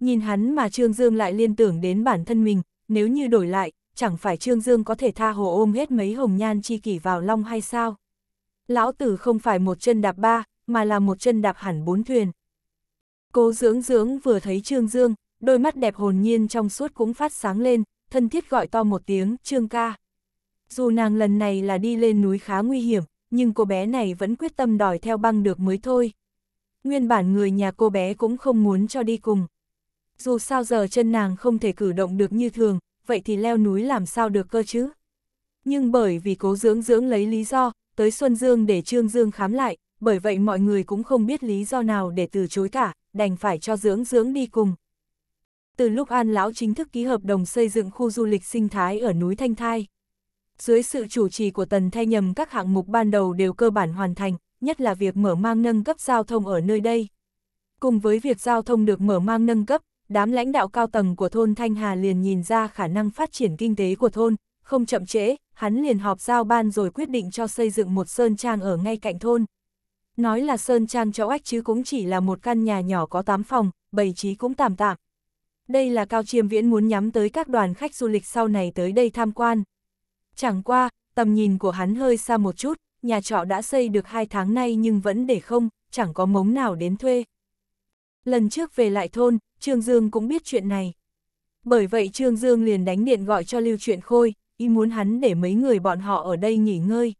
Nhìn hắn mà Trương Dương lại liên tưởng đến bản thân mình, nếu như đổi lại, chẳng phải Trương Dương có thể tha hồ ôm hết mấy hồng nhan chi kỷ vào long hay sao? Lão tử không phải một chân đạp ba, mà là một chân đạp hẳn bốn thuyền. cố dưỡng dưỡng vừa thấy Trương Dương, đôi mắt đẹp hồn nhiên trong suốt cũng phát sáng lên, thân thiết gọi to một tiếng, Trương ca. Dù nàng lần này là đi lên núi khá nguy hiểm, nhưng cô bé này vẫn quyết tâm đòi theo băng được mới thôi. Nguyên bản người nhà cô bé cũng không muốn cho đi cùng. Dù sao giờ chân nàng không thể cử động được như thường, vậy thì leo núi làm sao được cơ chứ? Nhưng bởi vì cố dưỡng dưỡng lấy lý do, tới Xuân Dương để Trương Dương khám lại, bởi vậy mọi người cũng không biết lý do nào để từ chối cả, đành phải cho dưỡng dưỡng đi cùng. Từ lúc An Lão chính thức ký hợp đồng xây dựng khu du lịch sinh thái ở núi Thanh Thai, dưới sự chủ trì của Tần Thay Nhầm các hạng mục ban đầu đều cơ bản hoàn thành, nhất là việc mở mang nâng cấp giao thông ở nơi đây. Cùng với việc giao thông được mở mang nâng cấp, đám lãnh đạo cao tầng của thôn Thanh Hà liền nhìn ra khả năng phát triển kinh tế của thôn, không chậm trễ, hắn liền họp giao ban rồi quyết định cho xây dựng một sơn trang ở ngay cạnh thôn. Nói là sơn trang cho ách chứ cũng chỉ là một căn nhà nhỏ có 8 phòng, bày trí cũng tạm tạm. Đây là Cao Chiêm Viễn muốn nhắm tới các đoàn khách du lịch sau này tới đây tham quan. Chẳng qua, tầm nhìn của hắn hơi xa một chút, nhà trọ đã xây được hai tháng nay nhưng vẫn để không, chẳng có mống nào đến thuê. Lần trước về lại thôn, Trương Dương cũng biết chuyện này. Bởi vậy Trương Dương liền đánh điện gọi cho Lưu chuyện Khôi, ý muốn hắn để mấy người bọn họ ở đây nghỉ ngơi.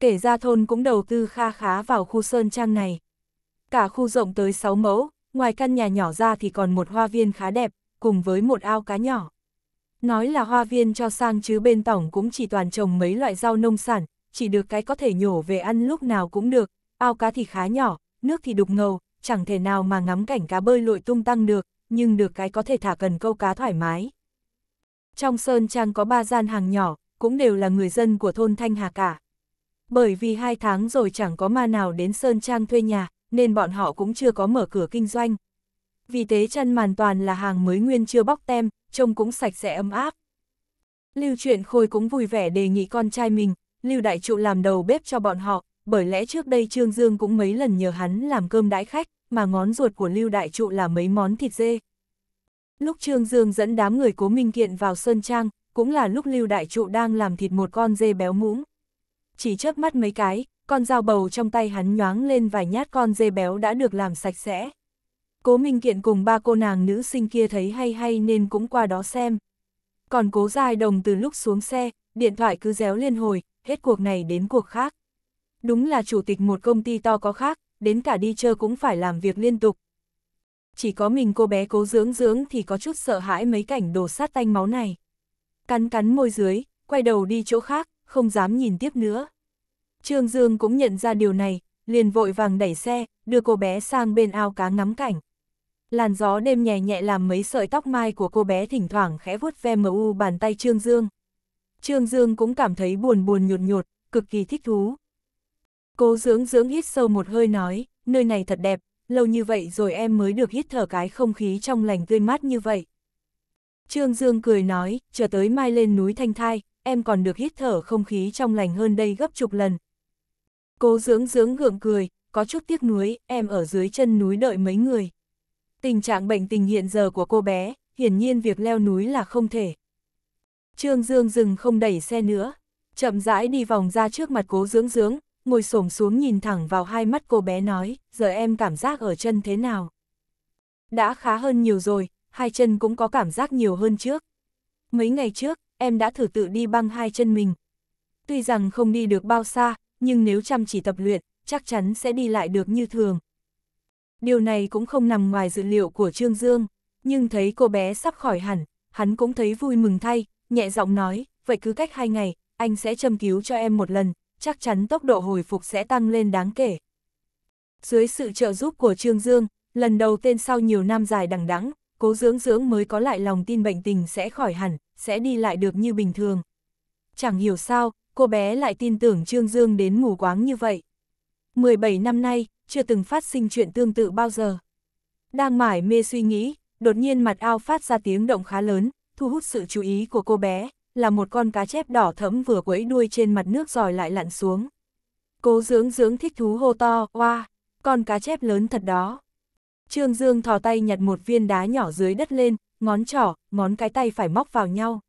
Kể ra thôn cũng đầu tư kha khá vào khu sơn trang này. Cả khu rộng tới 6 mẫu, ngoài căn nhà nhỏ ra thì còn một hoa viên khá đẹp, cùng với một ao cá nhỏ. Nói là hoa viên cho sang chứ bên tổng cũng chỉ toàn trồng mấy loại rau nông sản, chỉ được cái có thể nhổ về ăn lúc nào cũng được, ao cá thì khá nhỏ, nước thì đục ngầu, chẳng thể nào mà ngắm cảnh cá bơi lội tung tăng được, nhưng được cái có thể thả cần câu cá thoải mái. Trong sơn trang có ba gian hàng nhỏ, cũng đều là người dân của thôn Thanh Hà cả. Bởi vì hai tháng rồi chẳng có ma nào đến sơn trang thuê nhà, nên bọn họ cũng chưa có mở cửa kinh doanh. Vì thế chân màn toàn là hàng mới nguyên chưa bóc tem, trông cũng sạch sẽ ấm áp. Lưu Truyện Khôi cũng vui vẻ đề nghị con trai mình, Lưu Đại Trụ làm đầu bếp cho bọn họ, bởi lẽ trước đây Trương Dương cũng mấy lần nhờ hắn làm cơm đãi khách, mà ngón ruột của Lưu Đại Trụ là mấy món thịt dê. Lúc Trương Dương dẫn đám người cố Minh Kiện vào Sơn Trang, cũng là lúc Lưu Đại Trụ đang làm thịt một con dê béo muỗng. Chỉ chớp mắt mấy cái, con dao bầu trong tay hắn nhoáng lên vài nhát con dê béo đã được làm sạch sẽ. Cố Minh Kiện cùng ba cô nàng nữ sinh kia thấy hay hay nên cũng qua đó xem. Còn cố dài đồng từ lúc xuống xe, điện thoại cứ réo liên hồi, hết cuộc này đến cuộc khác. Đúng là chủ tịch một công ty to có khác, đến cả đi chơi cũng phải làm việc liên tục. Chỉ có mình cô bé cố dưỡng dưỡng thì có chút sợ hãi mấy cảnh đổ sát tanh máu này. Cắn cắn môi dưới, quay đầu đi chỗ khác, không dám nhìn tiếp nữa. Trương Dương cũng nhận ra điều này, liền vội vàng đẩy xe, đưa cô bé sang bên ao cá ngắm cảnh. Làn gió đêm nhẹ nhẹ làm mấy sợi tóc mai của cô bé thỉnh thoảng khẽ vuốt ve mờ u bàn tay Trương Dương. Trương Dương cũng cảm thấy buồn buồn nhột nhột, cực kỳ thích thú. Cô dưỡng dưỡng hít sâu một hơi nói, nơi này thật đẹp, lâu như vậy rồi em mới được hít thở cái không khí trong lành tươi mát như vậy. Trương Dương cười nói, chờ tới mai lên núi Thanh Thai, em còn được hít thở không khí trong lành hơn đây gấp chục lần. Cô dưỡng dưỡng gượng cười, có chút tiếc nuối, em ở dưới chân núi đợi mấy người. Tình trạng bệnh tình hiện giờ của cô bé, hiển nhiên việc leo núi là không thể. Trương Dương dừng không đẩy xe nữa, chậm rãi đi vòng ra trước mặt cố dưỡng dưỡng, ngồi xổm xuống nhìn thẳng vào hai mắt cô bé nói, giờ em cảm giác ở chân thế nào? Đã khá hơn nhiều rồi, hai chân cũng có cảm giác nhiều hơn trước. Mấy ngày trước, em đã thử tự đi băng hai chân mình. Tuy rằng không đi được bao xa, nhưng nếu chăm chỉ tập luyện, chắc chắn sẽ đi lại được như thường. Điều này cũng không nằm ngoài dự liệu của Trương Dương, nhưng thấy cô bé sắp khỏi hẳn, hắn cũng thấy vui mừng thay, nhẹ giọng nói, vậy cứ cách hai ngày, anh sẽ châm cứu cho em một lần, chắc chắn tốc độ hồi phục sẽ tăng lên đáng kể. Dưới sự trợ giúp của Trương Dương, lần đầu tiên sau nhiều năm dài đằng đẵng cố dưỡng dưỡng mới có lại lòng tin bệnh tình sẽ khỏi hẳn, sẽ đi lại được như bình thường. Chẳng hiểu sao, cô bé lại tin tưởng Trương Dương đến mù quáng như vậy. 17 năm nay, chưa từng phát sinh chuyện tương tự bao giờ. Đang mải mê suy nghĩ, đột nhiên mặt ao phát ra tiếng động khá lớn, thu hút sự chú ý của cô bé, là một con cá chép đỏ thẫm vừa quấy đuôi trên mặt nước rồi lại lặn xuống. Cố dưỡng dưỡng thích thú hô to, oa, wow, con cá chép lớn thật đó. Trương Dương thò tay nhặt một viên đá nhỏ dưới đất lên, ngón trỏ, ngón cái tay phải móc vào nhau.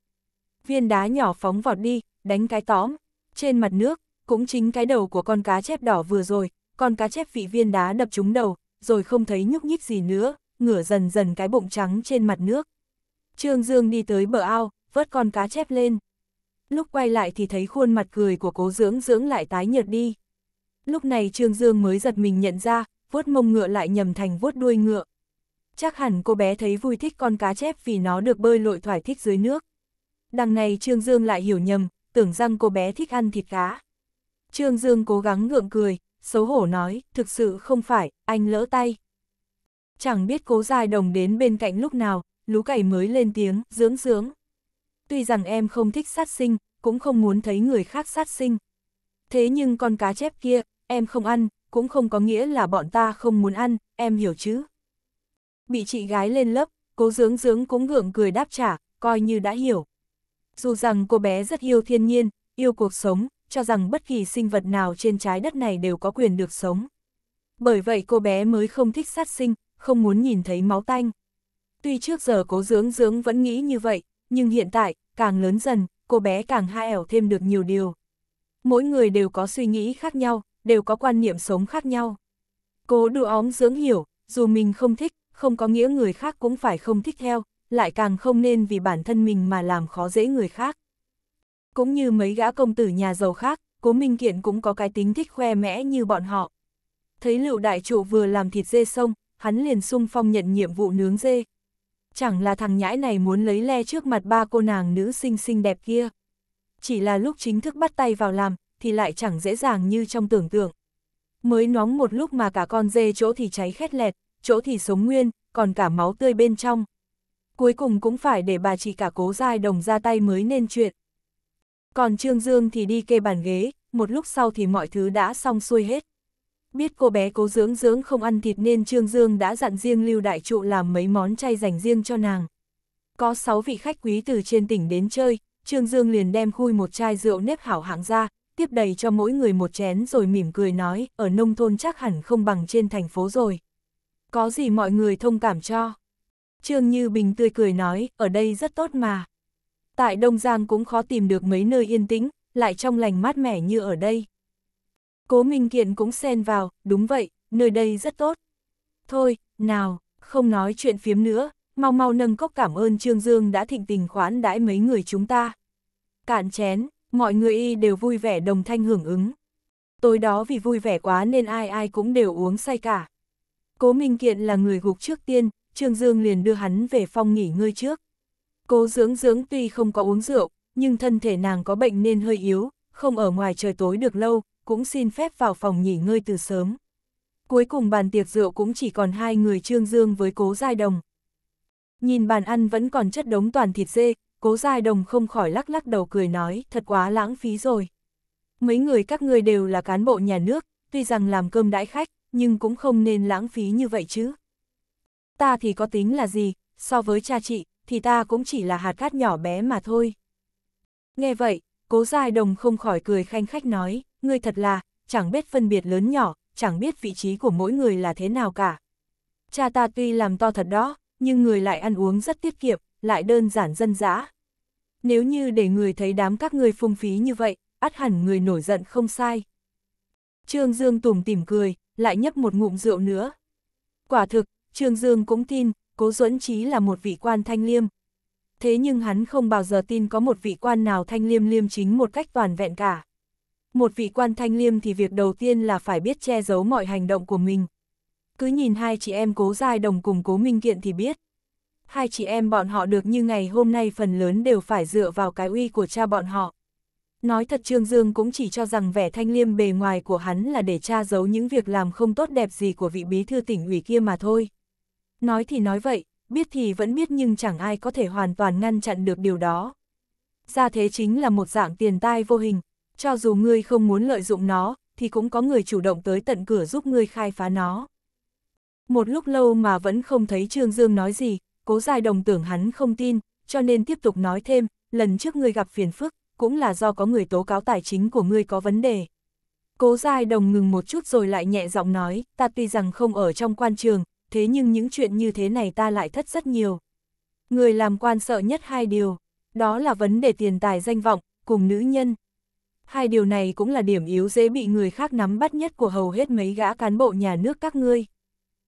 Viên đá nhỏ phóng vọt đi, đánh cái tóm. Trên mặt nước, cũng chính cái đầu của con cá chép đỏ vừa rồi, con cá chép vị viên đá đập trúng đầu, rồi không thấy nhúc nhích gì nữa, ngửa dần dần cái bụng trắng trên mặt nước. Trương Dương đi tới bờ ao, vớt con cá chép lên. Lúc quay lại thì thấy khuôn mặt cười của cố dưỡng dưỡng lại tái nhợt đi. Lúc này Trương Dương mới giật mình nhận ra, vuốt mông ngựa lại nhầm thành vuốt đuôi ngựa. Chắc hẳn cô bé thấy vui thích con cá chép vì nó được bơi lội thoải thích dưới nước. Đằng này Trương Dương lại hiểu nhầm, tưởng rằng cô bé thích ăn thịt cá. Trương Dương cố gắng ngượng cười, xấu hổ nói, thực sự không phải, anh lỡ tay. Chẳng biết cố dài đồng đến bên cạnh lúc nào, lú cày mới lên tiếng, dưỡng dưỡng. Tuy rằng em không thích sát sinh, cũng không muốn thấy người khác sát sinh. Thế nhưng con cá chép kia, em không ăn, cũng không có nghĩa là bọn ta không muốn ăn, em hiểu chứ? Bị chị gái lên lớp, cố dưỡng dưỡng cũng ngượng cười đáp trả, coi như đã hiểu. Dù rằng cô bé rất yêu thiên nhiên, yêu cuộc sống, cho rằng bất kỳ sinh vật nào trên trái đất này đều có quyền được sống. Bởi vậy cô bé mới không thích sát sinh, không muốn nhìn thấy máu tanh. Tuy trước giờ cố dưỡng dưỡng vẫn nghĩ như vậy, nhưng hiện tại, càng lớn dần, cô bé càng hai ẻo thêm được nhiều điều. Mỗi người đều có suy nghĩ khác nhau, đều có quan niệm sống khác nhau. Cố đùa óm dưỡng hiểu, dù mình không thích, không có nghĩa người khác cũng phải không thích theo, lại càng không nên vì bản thân mình mà làm khó dễ người khác. Cũng như mấy gã công tử nhà giàu khác, Cố Minh Kiện cũng có cái tính thích khoe mẽ như bọn họ. Thấy Lựu Đại Trụ vừa làm thịt dê xong, hắn liền sung phong nhận nhiệm vụ nướng dê. Chẳng là thằng nhãi này muốn lấy le trước mặt ba cô nàng nữ xinh xinh đẹp kia. Chỉ là lúc chính thức bắt tay vào làm, thì lại chẳng dễ dàng như trong tưởng tượng. Mới nóng một lúc mà cả con dê chỗ thì cháy khét lẹt, chỗ thì sống nguyên, còn cả máu tươi bên trong. Cuối cùng cũng phải để bà chị cả cố dai đồng ra tay mới nên chuyện. Còn Trương Dương thì đi kê bàn ghế, một lúc sau thì mọi thứ đã xong xuôi hết. Biết cô bé cố dưỡng dưỡng không ăn thịt nên Trương Dương đã dặn riêng Lưu Đại Trụ làm mấy món chay dành riêng cho nàng. Có 6 vị khách quý từ trên tỉnh đến chơi, Trương Dương liền đem khui một chai rượu nếp hảo hạng ra, tiếp đầy cho mỗi người một chén rồi mỉm cười nói, ở nông thôn chắc hẳn không bằng trên thành phố rồi. Có gì mọi người thông cảm cho. Trương Như Bình tươi cười nói, ở đây rất tốt mà tại Đông Giang cũng khó tìm được mấy nơi yên tĩnh, lại trong lành mát mẻ như ở đây. Cố Minh Kiện cũng xen vào, đúng vậy, nơi đây rất tốt. Thôi, nào, không nói chuyện phiếm nữa, mau mau nâng cốc cảm ơn Trương Dương đã thịnh tình khoán đãi mấy người chúng ta. Cạn chén, mọi người y đều vui vẻ đồng thanh hưởng ứng. Tối đó vì vui vẻ quá nên ai ai cũng đều uống say cả. Cố Minh Kiện là người gục trước tiên, Trương Dương liền đưa hắn về phòng nghỉ ngơi trước. Cố dưỡng dưỡng tuy không có uống rượu, nhưng thân thể nàng có bệnh nên hơi yếu, không ở ngoài trời tối được lâu, cũng xin phép vào phòng nghỉ ngơi từ sớm. Cuối cùng bàn tiệc rượu cũng chỉ còn hai người Trương Dương với Cố Giai Đồng. Nhìn bàn ăn vẫn còn chất đống toàn thịt dê, Cố Giai Đồng không khỏi lắc lắc đầu cười nói, thật quá lãng phí rồi. Mấy người các người đều là cán bộ nhà nước, tuy rằng làm cơm đãi khách, nhưng cũng không nên lãng phí như vậy chứ. Ta thì có tính là gì, so với cha chị, thì ta cũng chỉ là hạt cát nhỏ bé mà thôi. Nghe vậy, cố dài đồng không khỏi cười khanh khách nói, ngươi thật là, chẳng biết phân biệt lớn nhỏ, chẳng biết vị trí của mỗi người là thế nào cả. Cha ta tuy làm to thật đó, nhưng người lại ăn uống rất tiết kiệm, lại đơn giản dân dã. Nếu như để người thấy đám các người phung phí như vậy, ắt hẳn người nổi giận không sai. Trương Dương tủm tìm cười, lại nhấp một ngụm rượu nữa. Quả thực, Trương Dương cũng tin, Cố Duẫn Chí là một vị quan thanh liêm. Thế nhưng hắn không bao giờ tin có một vị quan nào thanh liêm liêm chính một cách toàn vẹn cả. Một vị quan thanh liêm thì việc đầu tiên là phải biết che giấu mọi hành động của mình. Cứ nhìn hai chị em cố giai đồng cùng cố minh kiện thì biết. Hai chị em bọn họ được như ngày hôm nay phần lớn đều phải dựa vào cái uy của cha bọn họ. Nói thật Trương Dương cũng chỉ cho rằng vẻ thanh liêm bề ngoài của hắn là để cha giấu những việc làm không tốt đẹp gì của vị bí thư tỉnh ủy kia mà thôi. Nói thì nói vậy, biết thì vẫn biết nhưng chẳng ai có thể hoàn toàn ngăn chặn được điều đó. Gia thế chính là một dạng tiền tai vô hình, cho dù ngươi không muốn lợi dụng nó, thì cũng có người chủ động tới tận cửa giúp ngươi khai phá nó. Một lúc lâu mà vẫn không thấy Trương Dương nói gì, cố dài đồng tưởng hắn không tin, cho nên tiếp tục nói thêm, lần trước ngươi gặp phiền phức, cũng là do có người tố cáo tài chính của ngươi có vấn đề. Cố dài đồng ngừng một chút rồi lại nhẹ giọng nói, ta tuy rằng không ở trong quan trường, thế nhưng những chuyện như thế này ta lại thất rất nhiều. Người làm quan sợ nhất hai điều, đó là vấn đề tiền tài danh vọng, cùng nữ nhân. Hai điều này cũng là điểm yếu dễ bị người khác nắm bắt nhất của hầu hết mấy gã cán bộ nhà nước các ngươi.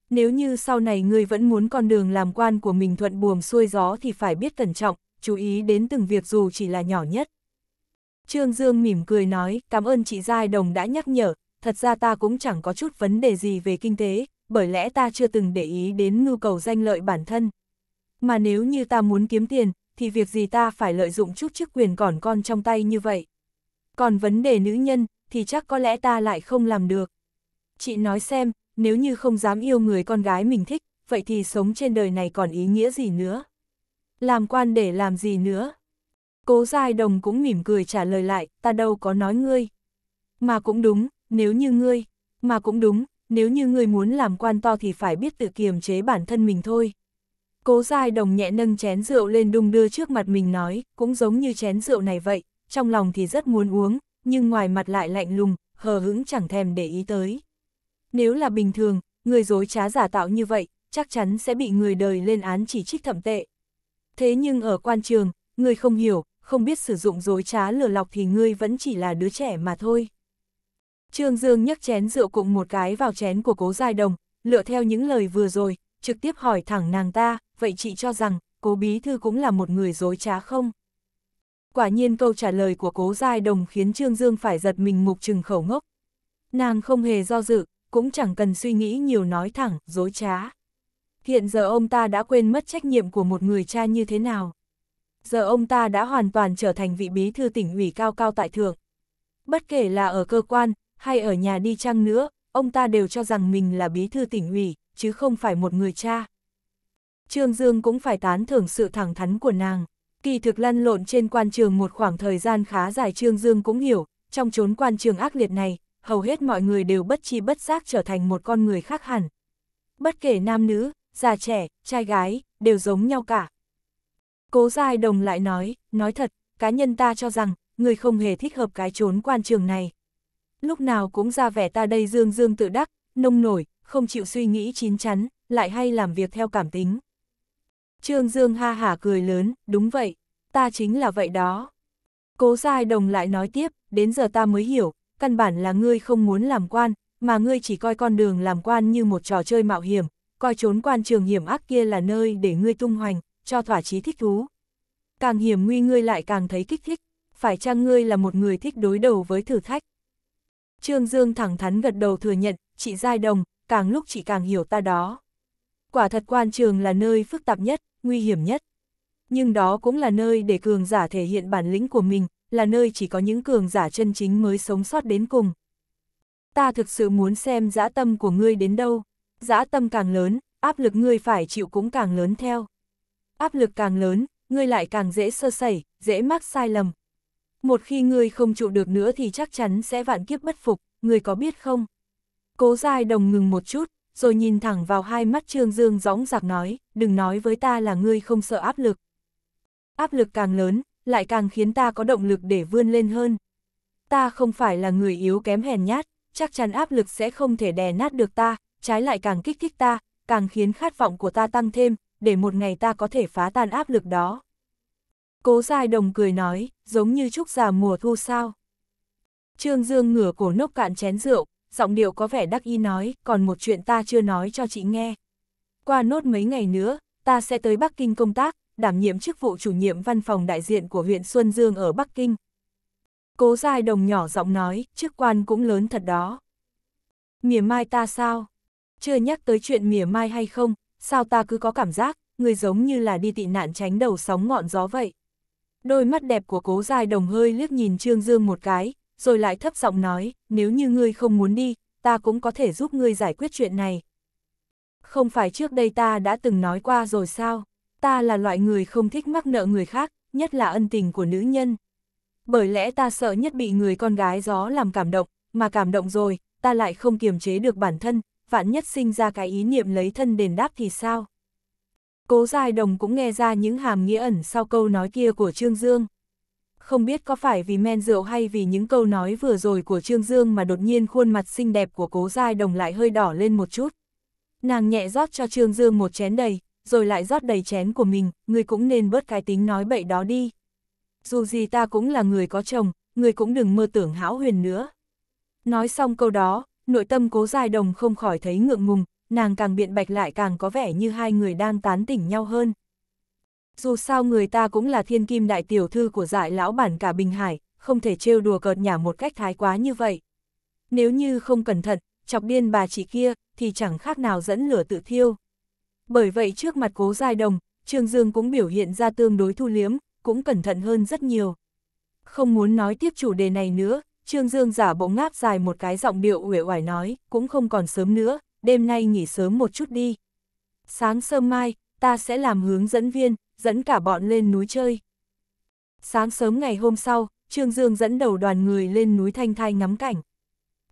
Nếu như sau này ngươi vẫn muốn con đường làm quan của mình thuận buồm xuôi gió thì phải biết cẩn trọng, chú ý đến từng việc dù chỉ là nhỏ nhất. Trương Dương mỉm cười nói, cảm ơn chị Giai Đồng đã nhắc nhở, thật ra ta cũng chẳng có chút vấn đề gì về kinh tế, bởi lẽ ta chưa từng để ý đến nhu cầu danh lợi bản thân. Mà nếu như ta muốn kiếm tiền, thì việc gì ta phải lợi dụng chút chức quyền còn con trong tay như vậy. Còn vấn đề nữ nhân, thì chắc có lẽ ta lại không làm được. Chị nói xem, nếu như không dám yêu người con gái mình thích, vậy thì sống trên đời này còn ý nghĩa gì nữa? Làm quan để làm gì nữa? Cố Giai Đồng cũng mỉm cười trả lời lại, ta đâu có nói ngươi. Mà cũng đúng, nếu như ngươi, mà cũng đúng, nếu như người muốn làm quan to thì phải biết tự kiềm chế bản thân mình thôi. Cố dai đồng nhẹ nâng chén rượu lên đung đưa trước mặt mình nói, cũng giống như chén rượu này vậy, trong lòng thì rất muốn uống, nhưng ngoài mặt lại lạnh lùng, hờ hững chẳng thèm để ý tới. Nếu là bình thường, người dối trá giả tạo như vậy, chắc chắn sẽ bị người đời lên án chỉ trích thậm tệ. Thế nhưng ở quan trường, người không hiểu, không biết sử dụng dối trá lừa lọc thì ngươi vẫn chỉ là đứa trẻ mà thôi. Trương Dương nhấc chén rượu cùng một cái vào chén của cố giai đồng, lựa theo những lời vừa rồi, trực tiếp hỏi thẳng nàng ta, vậy chị cho rằng, cố bí thư cũng là một người dối trá không? Quả nhiên câu trả lời của cố giai đồng khiến Trương Dương phải giật mình mục trừng khẩu ngốc. Nàng không hề do dự, cũng chẳng cần suy nghĩ nhiều nói thẳng, dối trá. Hiện giờ ông ta đã quên mất trách nhiệm của một người cha như thế nào. Giờ ông ta đã hoàn toàn trở thành vị bí thư tỉnh ủy cao cao tại thượng. Bất kể là ở cơ quan, hay ở nhà đi chăng nữa, ông ta đều cho rằng mình là bí thư tỉnh ủy, chứ không phải một người cha. Trương Dương cũng phải tán thưởng sự thẳng thắn của nàng. Kỳ thực lăn lộn trên quan trường một khoảng thời gian khá dài Trương Dương cũng hiểu, trong chốn quan trường ác liệt này, hầu hết mọi người đều bất chi bất giác trở thành một con người khác hẳn. Bất kể nam nữ, già trẻ, trai gái, đều giống nhau cả. Cố Giai Đồng lại nói, nói thật, cá nhân ta cho rằng, người không hề thích hợp cái chốn quan trường này, lúc nào cũng ra vẻ ta đây dương dương tự đắc, nông nổi, không chịu suy nghĩ chín chắn, lại hay làm việc theo cảm tính. Trương Dương ha hả cười lớn, đúng vậy, ta chính là vậy đó. Cố sai đồng lại nói tiếp, đến giờ ta mới hiểu, căn bản là ngươi không muốn làm quan, mà ngươi chỉ coi con đường làm quan như một trò chơi mạo hiểm, coi trốn quan trường hiểm ác kia là nơi để ngươi tung hoành, cho thỏa chí thích thú. Càng hiểm nguy ngươi lại càng thấy kích thích, phải chăng ngươi là một người thích đối đầu với thử thách? Trương Dương thẳng thắn gật đầu thừa nhận, chị Giai Đồng, càng lúc chị càng hiểu ta đó. Quả thật quan trường là nơi phức tạp nhất, nguy hiểm nhất. Nhưng đó cũng là nơi để cường giả thể hiện bản lĩnh của mình, là nơi chỉ có những cường giả chân chính mới sống sót đến cùng. Ta thực sự muốn xem dã tâm của ngươi đến đâu. Dã tâm càng lớn, áp lực ngươi phải chịu cũng càng lớn theo. Áp lực càng lớn, ngươi lại càng dễ sơ sẩy, dễ mắc sai lầm. Một khi ngươi không trụ được nữa thì chắc chắn sẽ vạn kiếp bất phục, ngươi có biết không? Cố dài đồng ngừng một chút, rồi nhìn thẳng vào hai mắt Trương Dương gióng giạc nói, đừng nói với ta là ngươi không sợ áp lực. Áp lực càng lớn, lại càng khiến ta có động lực để vươn lên hơn. Ta không phải là người yếu kém hèn nhát, chắc chắn áp lực sẽ không thể đè nát được ta, trái lại càng kích thích ta, càng khiến khát vọng của ta tăng thêm, để một ngày ta có thể phá tan áp lực đó. Cố dài đồng cười nói, giống như trúc già mùa thu sao. Trương Dương ngửa cổ nốc cạn chén rượu, giọng điệu có vẻ đắc ý nói, còn một chuyện ta chưa nói cho chị nghe. Qua nốt mấy ngày nữa, ta sẽ tới Bắc Kinh công tác, đảm nhiệm chức vụ chủ nhiệm văn phòng đại diện của huyện Xuân Dương ở Bắc Kinh. Cố dài đồng nhỏ giọng nói, chức quan cũng lớn thật đó. Mỉa mai ta sao? Chưa nhắc tới chuyện mỉa mai hay không, sao ta cứ có cảm giác, người giống như là đi tị nạn tránh đầu sóng ngọn gió vậy. Đôi mắt đẹp của cố dài đồng hơi liếc nhìn Trương Dương một cái, rồi lại thấp giọng nói, nếu như ngươi không muốn đi, ta cũng có thể giúp ngươi giải quyết chuyện này. Không phải trước đây ta đã từng nói qua rồi sao, ta là loại người không thích mắc nợ người khác, nhất là ân tình của nữ nhân. Bởi lẽ ta sợ nhất bị người con gái gió làm cảm động, mà cảm động rồi, ta lại không kiềm chế được bản thân, vạn nhất sinh ra cái ý niệm lấy thân đền đáp thì sao? Cố Giai Đồng cũng nghe ra những hàm nghĩa ẩn sau câu nói kia của Trương Dương. Không biết có phải vì men rượu hay vì những câu nói vừa rồi của Trương Dương mà đột nhiên khuôn mặt xinh đẹp của Cố Giai Đồng lại hơi đỏ lên một chút. Nàng nhẹ rót cho Trương Dương một chén đầy, rồi lại rót đầy chén của mình, người cũng nên bớt cái tính nói bậy đó đi. Dù gì ta cũng là người có chồng, người cũng đừng mơ tưởng hão huyền nữa. Nói xong câu đó, nội tâm cố dài đồng không khỏi thấy ngượng ngùng, nàng càng biện bạch lại càng có vẻ như hai người đang tán tỉnh nhau hơn. Dù sao người ta cũng là thiên kim đại tiểu thư của dại lão bản cả Bình Hải, không thể trêu đùa cợt nhả một cách thái quá như vậy. Nếu như không cẩn thận, chọc điên bà chị kia, thì chẳng khác nào dẫn lửa tự thiêu. Bởi vậy trước mặt cố giai đồng, Trương Dương cũng biểu hiện ra tương đối thu liếm, cũng cẩn thận hơn rất nhiều. Không muốn nói tiếp chủ đề này nữa, Trương Dương giả bộ ngáp dài một cái giọng điệu uể oải nói, cũng không còn sớm nữa, đêm nay nghỉ sớm một chút đi. Sáng sớm mai, ta sẽ làm hướng dẫn viên, dẫn cả bọn lên núi chơi. Sáng sớm ngày hôm sau, Trương Dương dẫn đầu đoàn người lên núi Thanh Thai ngắm cảnh.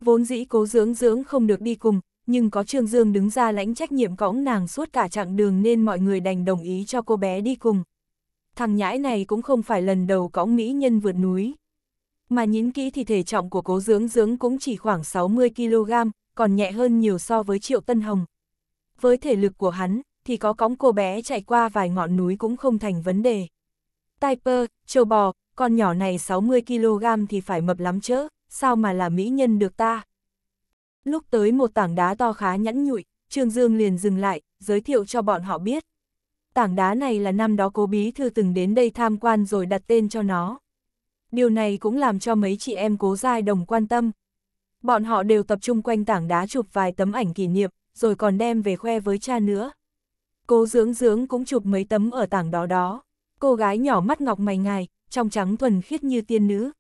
Vốn dĩ cố dưỡng dưỡng không được đi cùng, nhưng có Trương Dương đứng ra lãnh trách nhiệm cõng nàng suốt cả chặng đường nên mọi người đành đồng ý cho cô bé đi cùng. Thằng nhãi này cũng không phải lần đầu cõng mỹ nhân vượt núi. Mà nhín kỹ thì thể trọng của cố dưỡng dưỡng cũng chỉ khoảng 60kg, còn nhẹ hơn nhiều so với Triệu Tân Hồng. Với thể lực của hắn, thì có cõng cô bé chạy qua vài ngọn núi cũng không thành vấn đề. Typer, châu bò, con nhỏ này 60kg thì phải mập lắm chứ sao mà là mỹ nhân được ta? Lúc tới một tảng đá to khá nhẵn nhụi, Trương Dương liền dừng lại, giới thiệu cho bọn họ biết. Tảng đá này là năm đó cố bí thư từng đến đây tham quan rồi đặt tên cho nó. Điều này cũng làm cho mấy chị em cố giai đồng quan tâm, Bọn họ đều tập trung quanh tảng đá chụp vài tấm ảnh kỷ niệm, rồi còn đem về khoe với cha nữa. Cô dưỡng dưỡng cũng chụp mấy tấm ở tảng đó đó. Cô gái nhỏ mắt ngọc mày ngài, trong trắng thuần khiết như tiên nữ.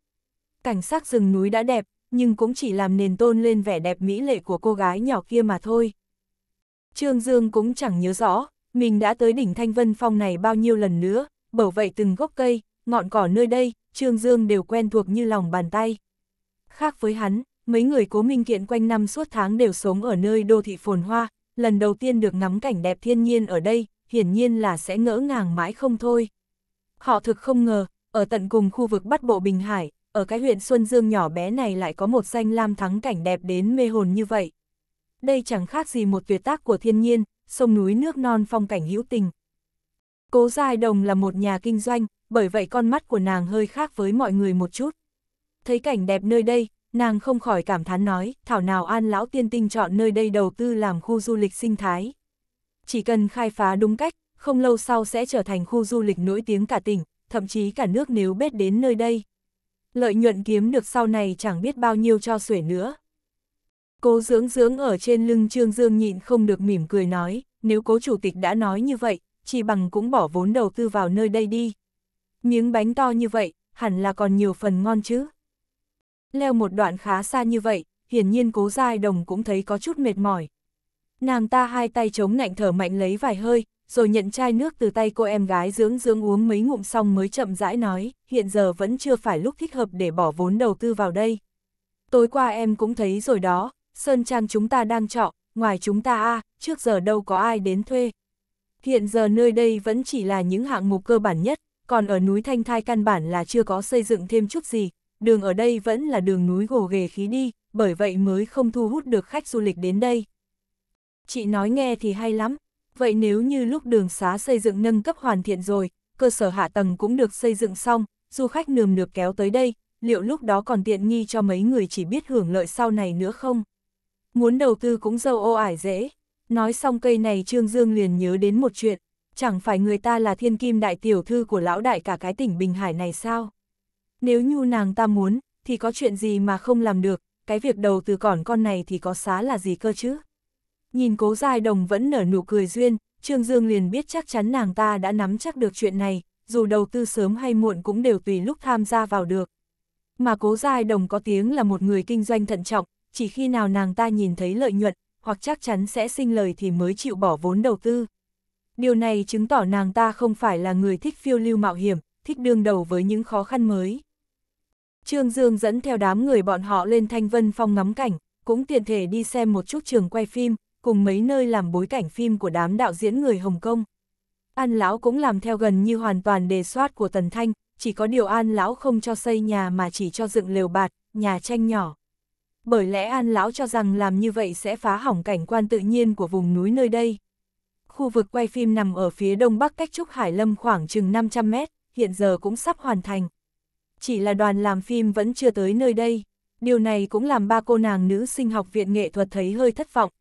Cảnh sắc rừng núi đã đẹp, nhưng cũng chỉ làm nền tôn lên vẻ đẹp mỹ lệ của cô gái nhỏ kia mà thôi. Trương Dương cũng chẳng nhớ rõ, mình đã tới đỉnh Thanh Vân Phong này bao nhiêu lần nữa, bởi vậy từng gốc cây, ngọn cỏ nơi đây, Trương Dương đều quen thuộc như lòng bàn tay. Khác với hắn, mấy người cố minh kiện quanh năm suốt tháng đều sống ở nơi đô thị phồn hoa, lần đầu tiên được ngắm cảnh đẹp thiên nhiên ở đây, hiển nhiên là sẽ ngỡ ngàng mãi không thôi. Họ thực không ngờ, ở tận cùng khu vực Bắc Bộ Bình Hải, ở cái huyện Xuân Dương nhỏ bé này lại có một danh lam thắng cảnh đẹp đến mê hồn như vậy. Đây chẳng khác gì một tuyệt tác của thiên nhiên, sông núi nước non phong cảnh hữu tình. Cố Giai Đồng là một nhà kinh doanh, bởi vậy con mắt của nàng hơi khác với mọi người một chút. Thấy cảnh đẹp nơi đây, nàng không khỏi cảm thán nói, thảo nào an lão tiên tinh chọn nơi đây đầu tư làm khu du lịch sinh thái. Chỉ cần khai phá đúng cách, không lâu sau sẽ trở thành khu du lịch nổi tiếng cả tỉnh, thậm chí cả nước nếu biết đến nơi đây. Lợi nhuận kiếm được sau này chẳng biết bao nhiêu cho xuể nữa. Cố dưỡng dưỡng ở trên lưng Trương Dương nhịn không được mỉm cười nói, nếu cố chủ tịch đã nói như vậy, chỉ bằng cũng bỏ vốn đầu tư vào nơi đây đi. Miếng bánh to như vậy, hẳn là còn nhiều phần ngon chứ. Leo một đoạn khá xa như vậy, hiển nhiên cố giai đồng cũng thấy có chút mệt mỏi. Nàng ta hai tay chống nạnh thở mạnh lấy vài hơi, rồi nhận chai nước từ tay cô em gái dưỡng dưỡng uống mấy ngụm xong mới chậm rãi nói, hiện giờ vẫn chưa phải lúc thích hợp để bỏ vốn đầu tư vào đây. Tối qua em cũng thấy rồi đó, Sơn Trang chúng ta đang trọ, ngoài chúng ta a trước giờ đâu có ai đến thuê. Hiện giờ nơi đây vẫn chỉ là những hạng mục cơ bản nhất, còn ở núi Thanh Thai căn bản là chưa có xây dựng thêm chút gì, đường ở đây vẫn là đường núi gồ ghề khí đi, bởi vậy mới không thu hút được khách du lịch đến đây. Chị nói nghe thì hay lắm, vậy nếu như lúc đường xá xây dựng nâng cấp hoàn thiện rồi, cơ sở hạ tầng cũng được xây dựng xong, du khách nườm nượp kéo tới đây, liệu lúc đó còn tiện nghi cho mấy người chỉ biết hưởng lợi sau này nữa không? Muốn đầu tư cũng dâu ô ải dễ. Nói xong cây này Trương Dương liền nhớ đến một chuyện, chẳng phải người ta là thiên kim đại tiểu thư của lão đại cả cái tỉnh Bình Hải này sao? Nếu như nàng ta muốn, thì có chuyện gì mà không làm được, cái việc đầu từ còn con này thì có xá là gì cơ chứ? Nhìn cố dài đồng vẫn nở nụ cười duyên, Trương Dương liền biết chắc chắn nàng ta đã nắm chắc được chuyện này, dù đầu tư sớm hay muộn cũng đều tùy lúc tham gia vào được. Mà cố dài đồng có tiếng là một người kinh doanh thận trọng, chỉ khi nào nàng ta nhìn thấy lợi nhuận, hoặc chắc chắn sẽ sinh lời thì mới chịu bỏ vốn đầu tư. Điều này chứng tỏ nàng ta không phải là người thích phiêu lưu mạo hiểm, thích đương đầu với những khó khăn mới. Trương Dương dẫn theo đám người bọn họ lên Thanh Vân Phong ngắm cảnh, cũng tiện thể đi xem một chút trường quay phim, cùng mấy nơi làm bối cảnh phim của đám đạo diễn người Hồng Kông. An Lão cũng làm theo gần như hoàn toàn đề soát của Tần Thanh, chỉ có điều An Lão không cho xây nhà mà chỉ cho dựng lều bạt, nhà tranh nhỏ. Bởi lẽ An Lão cho rằng làm như vậy sẽ phá hỏng cảnh quan tự nhiên của vùng núi nơi đây. Khu vực quay phim nằm ở phía đông bắc cách Trúc Hải Lâm khoảng chừng 500 mét, hiện giờ cũng sắp hoàn thành chỉ là đoàn làm phim vẫn chưa tới nơi đây. Điều này cũng làm ba cô nàng nữ sinh học viện nghệ thuật thấy hơi thất vọng.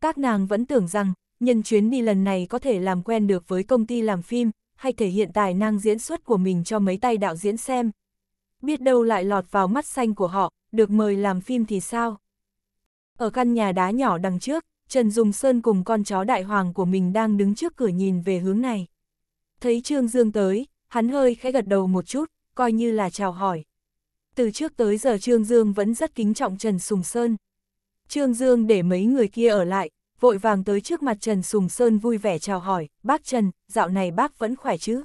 Các nàng vẫn tưởng rằng, nhân chuyến đi lần này có thể làm quen được với công ty làm phim, hay thể hiện tài năng diễn xuất của mình cho mấy tay đạo diễn xem. Biết đâu lại lọt vào mắt xanh của họ, được mời làm phim thì sao? Ở căn nhà đá nhỏ đằng trước, Trần Dùng Sơn cùng con chó đại hoàng của mình đang đứng trước cửa nhìn về hướng này. Thấy Trương Dương tới, hắn hơi khẽ gật đầu một chút, coi như là chào hỏi. Từ trước tới giờ Trương Dương vẫn rất kính trọng Trần Sùng Sơn. Trương Dương để mấy người kia ở lại, vội vàng tới trước mặt Trần Sùng Sơn vui vẻ chào hỏi, bác Trần, dạo này bác vẫn khỏe chứ?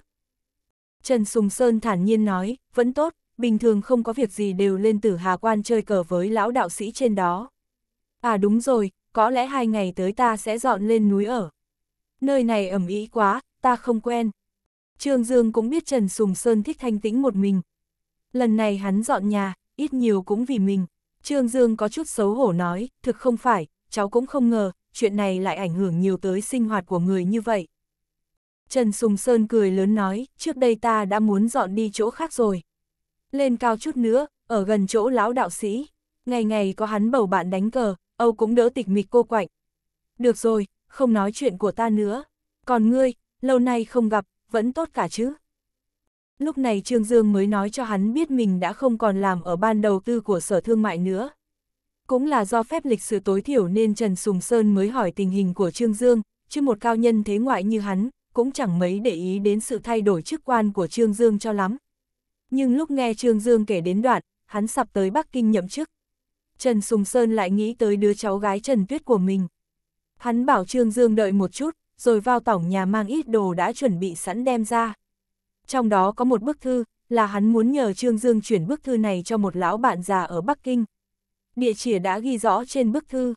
Trần Sùng Sơn thản nhiên nói, vẫn tốt, bình thường không có việc gì đều lên tử Hà Quan chơi cờ với lão đạo sĩ trên đó. À đúng rồi, có lẽ hai ngày tới ta sẽ dọn lên núi ở. Nơi này ẩm ý quá, ta không quen. Trương Dương cũng biết Trần Sùng Sơn thích thanh tĩnh một mình. Lần này hắn dọn nhà, ít nhiều cũng vì mình. Trương Dương có chút xấu hổ nói, thực không phải, cháu cũng không ngờ, chuyện này lại ảnh hưởng nhiều tới sinh hoạt của người như vậy. Trần Sùng Sơn cười lớn nói, trước đây ta đã muốn dọn đi chỗ khác rồi. Lên cao chút nữa, ở gần chỗ lão đạo sĩ, ngày ngày có hắn bầu bạn đánh cờ, Âu cũng đỡ tịch mịch cô quạnh. Được rồi, không nói chuyện của ta nữa. Còn ngươi, lâu nay không gặp, vẫn tốt cả chứ. Lúc này Trương Dương mới nói cho hắn biết mình đã không còn làm ở ban đầu tư của sở thương mại nữa. Cũng là do phép lịch sử tối thiểu nên Trần Sùng Sơn mới hỏi tình hình của Trương Dương, chứ một cao nhân thế ngoại như hắn, cũng chẳng mấy để ý đến sự thay đổi chức quan của Trương Dương cho lắm. Nhưng lúc nghe Trương Dương kể đến đoạn, hắn sắp tới Bắc Kinh nhậm chức. Trần Sùng Sơn lại nghĩ tới đứa cháu gái Trần Tuyết của mình. Hắn bảo Trương Dương đợi một chút, rồi vào tổng nhà mang ít đồ đã chuẩn bị sẵn đem ra. Trong đó có một bức thư, là hắn muốn nhờ Trương Dương chuyển bức thư này cho một lão bạn già ở Bắc Kinh. Địa chỉ đã ghi rõ trên bức thư.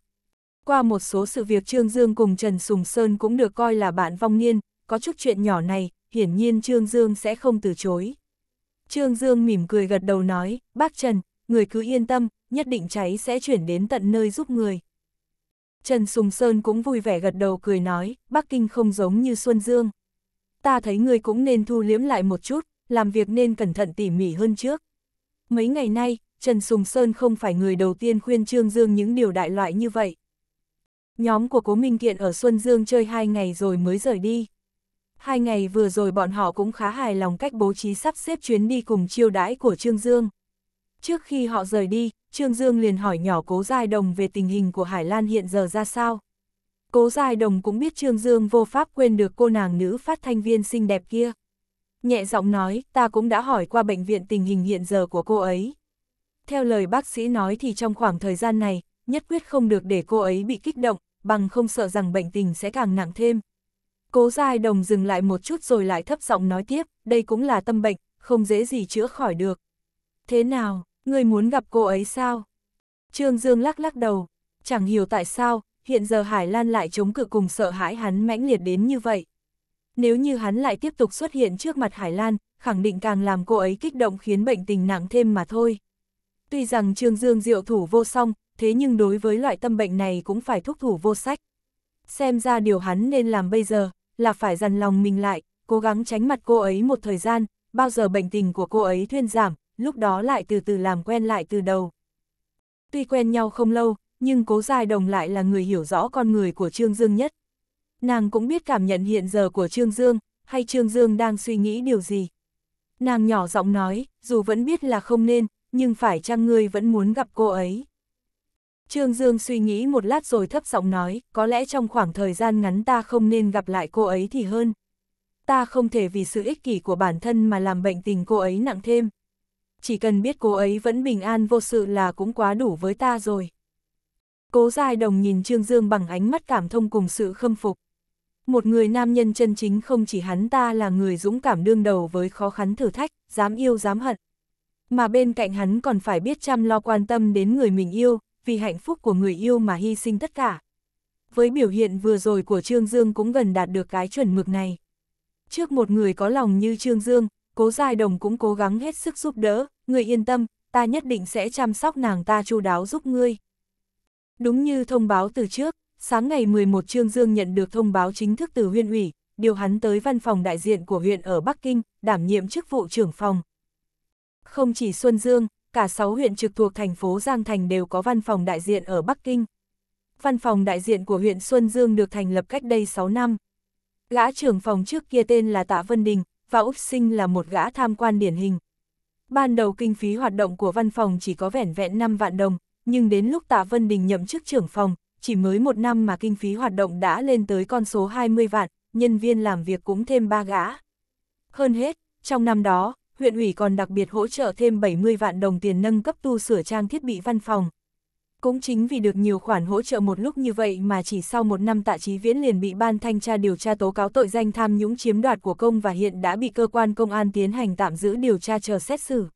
Qua một số sự việc Trương Dương cùng Trần Sùng Sơn cũng được coi là bạn vong niên, có chút chuyện nhỏ này, hiển nhiên Trương Dương sẽ không từ chối. Trương Dương mỉm cười gật đầu nói, bác Trần, người cứ yên tâm, nhất định cháy sẽ chuyển đến tận nơi giúp người. Trần Sùng Sơn cũng vui vẻ gật đầu cười nói, Bắc Kinh không giống như Xuân Dương. Ta thấy ngươi cũng nên thu liếm lại một chút, làm việc nên cẩn thận tỉ mỉ hơn trước. Mấy ngày nay, Trần Sùng Sơn không phải người đầu tiên khuyên Trương Dương những điều đại loại như vậy. Nhóm của Cố Minh Kiện ở Xuân Dương chơi hai ngày rồi mới rời đi. Hai ngày vừa rồi bọn họ cũng khá hài lòng cách bố trí sắp xếp chuyến đi cùng chiêu đãi của Trương Dương. Trước khi họ rời đi, Trương Dương liền hỏi nhỏ Cố Giai Đồng về tình hình của Hải Lan hiện giờ ra sao. Cố Giai Đồng cũng biết Trương Dương vô pháp quên được cô nàng nữ phát thanh viên xinh đẹp kia. Nhẹ giọng nói, ta cũng đã hỏi qua bệnh viện tình hình hiện giờ của cô ấy. Theo lời bác sĩ nói thì trong khoảng thời gian này, nhất quyết không được để cô ấy bị kích động, bằng không sợ rằng bệnh tình sẽ càng nặng thêm. Cố Giai Đồng dừng lại một chút rồi lại thấp giọng nói tiếp, đây cũng là tâm bệnh, không dễ gì chữa khỏi được. Thế nào, Người muốn gặp cô ấy sao? Trương Dương lắc lắc đầu, chẳng hiểu tại sao, hiện giờ Hải Lan lại chống cự cùng sợ hãi hắn mãnh liệt đến như vậy. Nếu như hắn lại tiếp tục xuất hiện trước mặt Hải Lan, khẳng định càng làm cô ấy kích động khiến bệnh tình nặng thêm mà thôi. Tuy rằng Trương Dương diệu thủ vô song, thế nhưng đối với loại tâm bệnh này cũng phải thúc thủ vô sách. Xem ra điều hắn nên làm bây giờ, là phải dằn lòng mình lại, cố gắng tránh mặt cô ấy một thời gian, bao giờ bệnh tình của cô ấy thuyên giảm, lúc đó lại từ từ làm quen lại từ đầu. Tuy quen nhau không lâu, nhưng cố dài đồng lại là người hiểu rõ con người của Trương Dương nhất. Nàng cũng biết cảm nhận hiện giờ của Trương Dương, hay Trương Dương đang suy nghĩ điều gì. Nàng nhỏ giọng nói, dù vẫn biết là không nên, nhưng phải chăng ngươi vẫn muốn gặp cô ấy. Trương Dương suy nghĩ một lát rồi thấp giọng nói, có lẽ trong khoảng thời gian ngắn ta không nên gặp lại cô ấy thì hơn. Ta không thể vì sự ích kỷ của bản thân mà làm bệnh tình cô ấy nặng thêm chỉ cần biết cô ấy vẫn bình an vô sự là cũng quá đủ với ta rồi. Cố Giai Đồng nhìn Trương Dương bằng ánh mắt cảm thông cùng sự khâm phục. Một người nam nhân chân chính không chỉ hắn ta là người dũng cảm đương đầu với khó khăn thử thách, dám yêu dám hận. Mà bên cạnh hắn còn phải biết chăm lo quan tâm đến người mình yêu, vì hạnh phúc của người yêu mà hy sinh tất cả. Với biểu hiện vừa rồi của Trương Dương cũng gần đạt được cái chuẩn mực này. Trước một người có lòng như Trương Dương, cố giai đồng cũng cố gắng hết sức giúp đỡ, người yên tâm, ta nhất định sẽ chăm sóc nàng ta chu đáo giúp ngươi. Đúng như thông báo từ trước, sáng ngày 11 Trương Dương nhận được thông báo chính thức từ huyện ủy, điều hắn tới văn phòng đại diện của huyện ở Bắc Kinh, đảm nhiệm chức vụ trưởng phòng. Không chỉ Xuân Dương, cả sáu huyện trực thuộc thành phố Giang Thành đều có văn phòng đại diện ở Bắc Kinh. Văn phòng đại diện của huyện Xuân Dương được thành lập cách đây 6 năm. Gã trưởng phòng trước kia tên là Tạ Vân Đình, và Úc Sinh là một gã tham quan điển hình. Ban đầu kinh phí hoạt động của văn phòng chỉ có vẻn vẹn 5 vạn đồng, nhưng đến lúc Tạ Vân Đình nhậm chức trưởng phòng, chỉ mới một năm mà kinh phí hoạt động đã lên tới con số 20 vạn, nhân viên làm việc cũng thêm ba gã. Hơn hết, trong năm đó, huyện ủy còn đặc biệt hỗ trợ thêm 70 vạn đồng tiền nâng cấp tu sửa trang thiết bị văn phòng. Cũng chính vì được nhiều khoản hỗ trợ một lúc như vậy mà chỉ sau một năm tạ trí viễn liền bị ban thanh tra điều tra tố cáo tội danh tham nhũng chiếm đoạt của công và hiện đã bị cơ quan công an tiến hành tạm giữ điều tra chờ xét xử.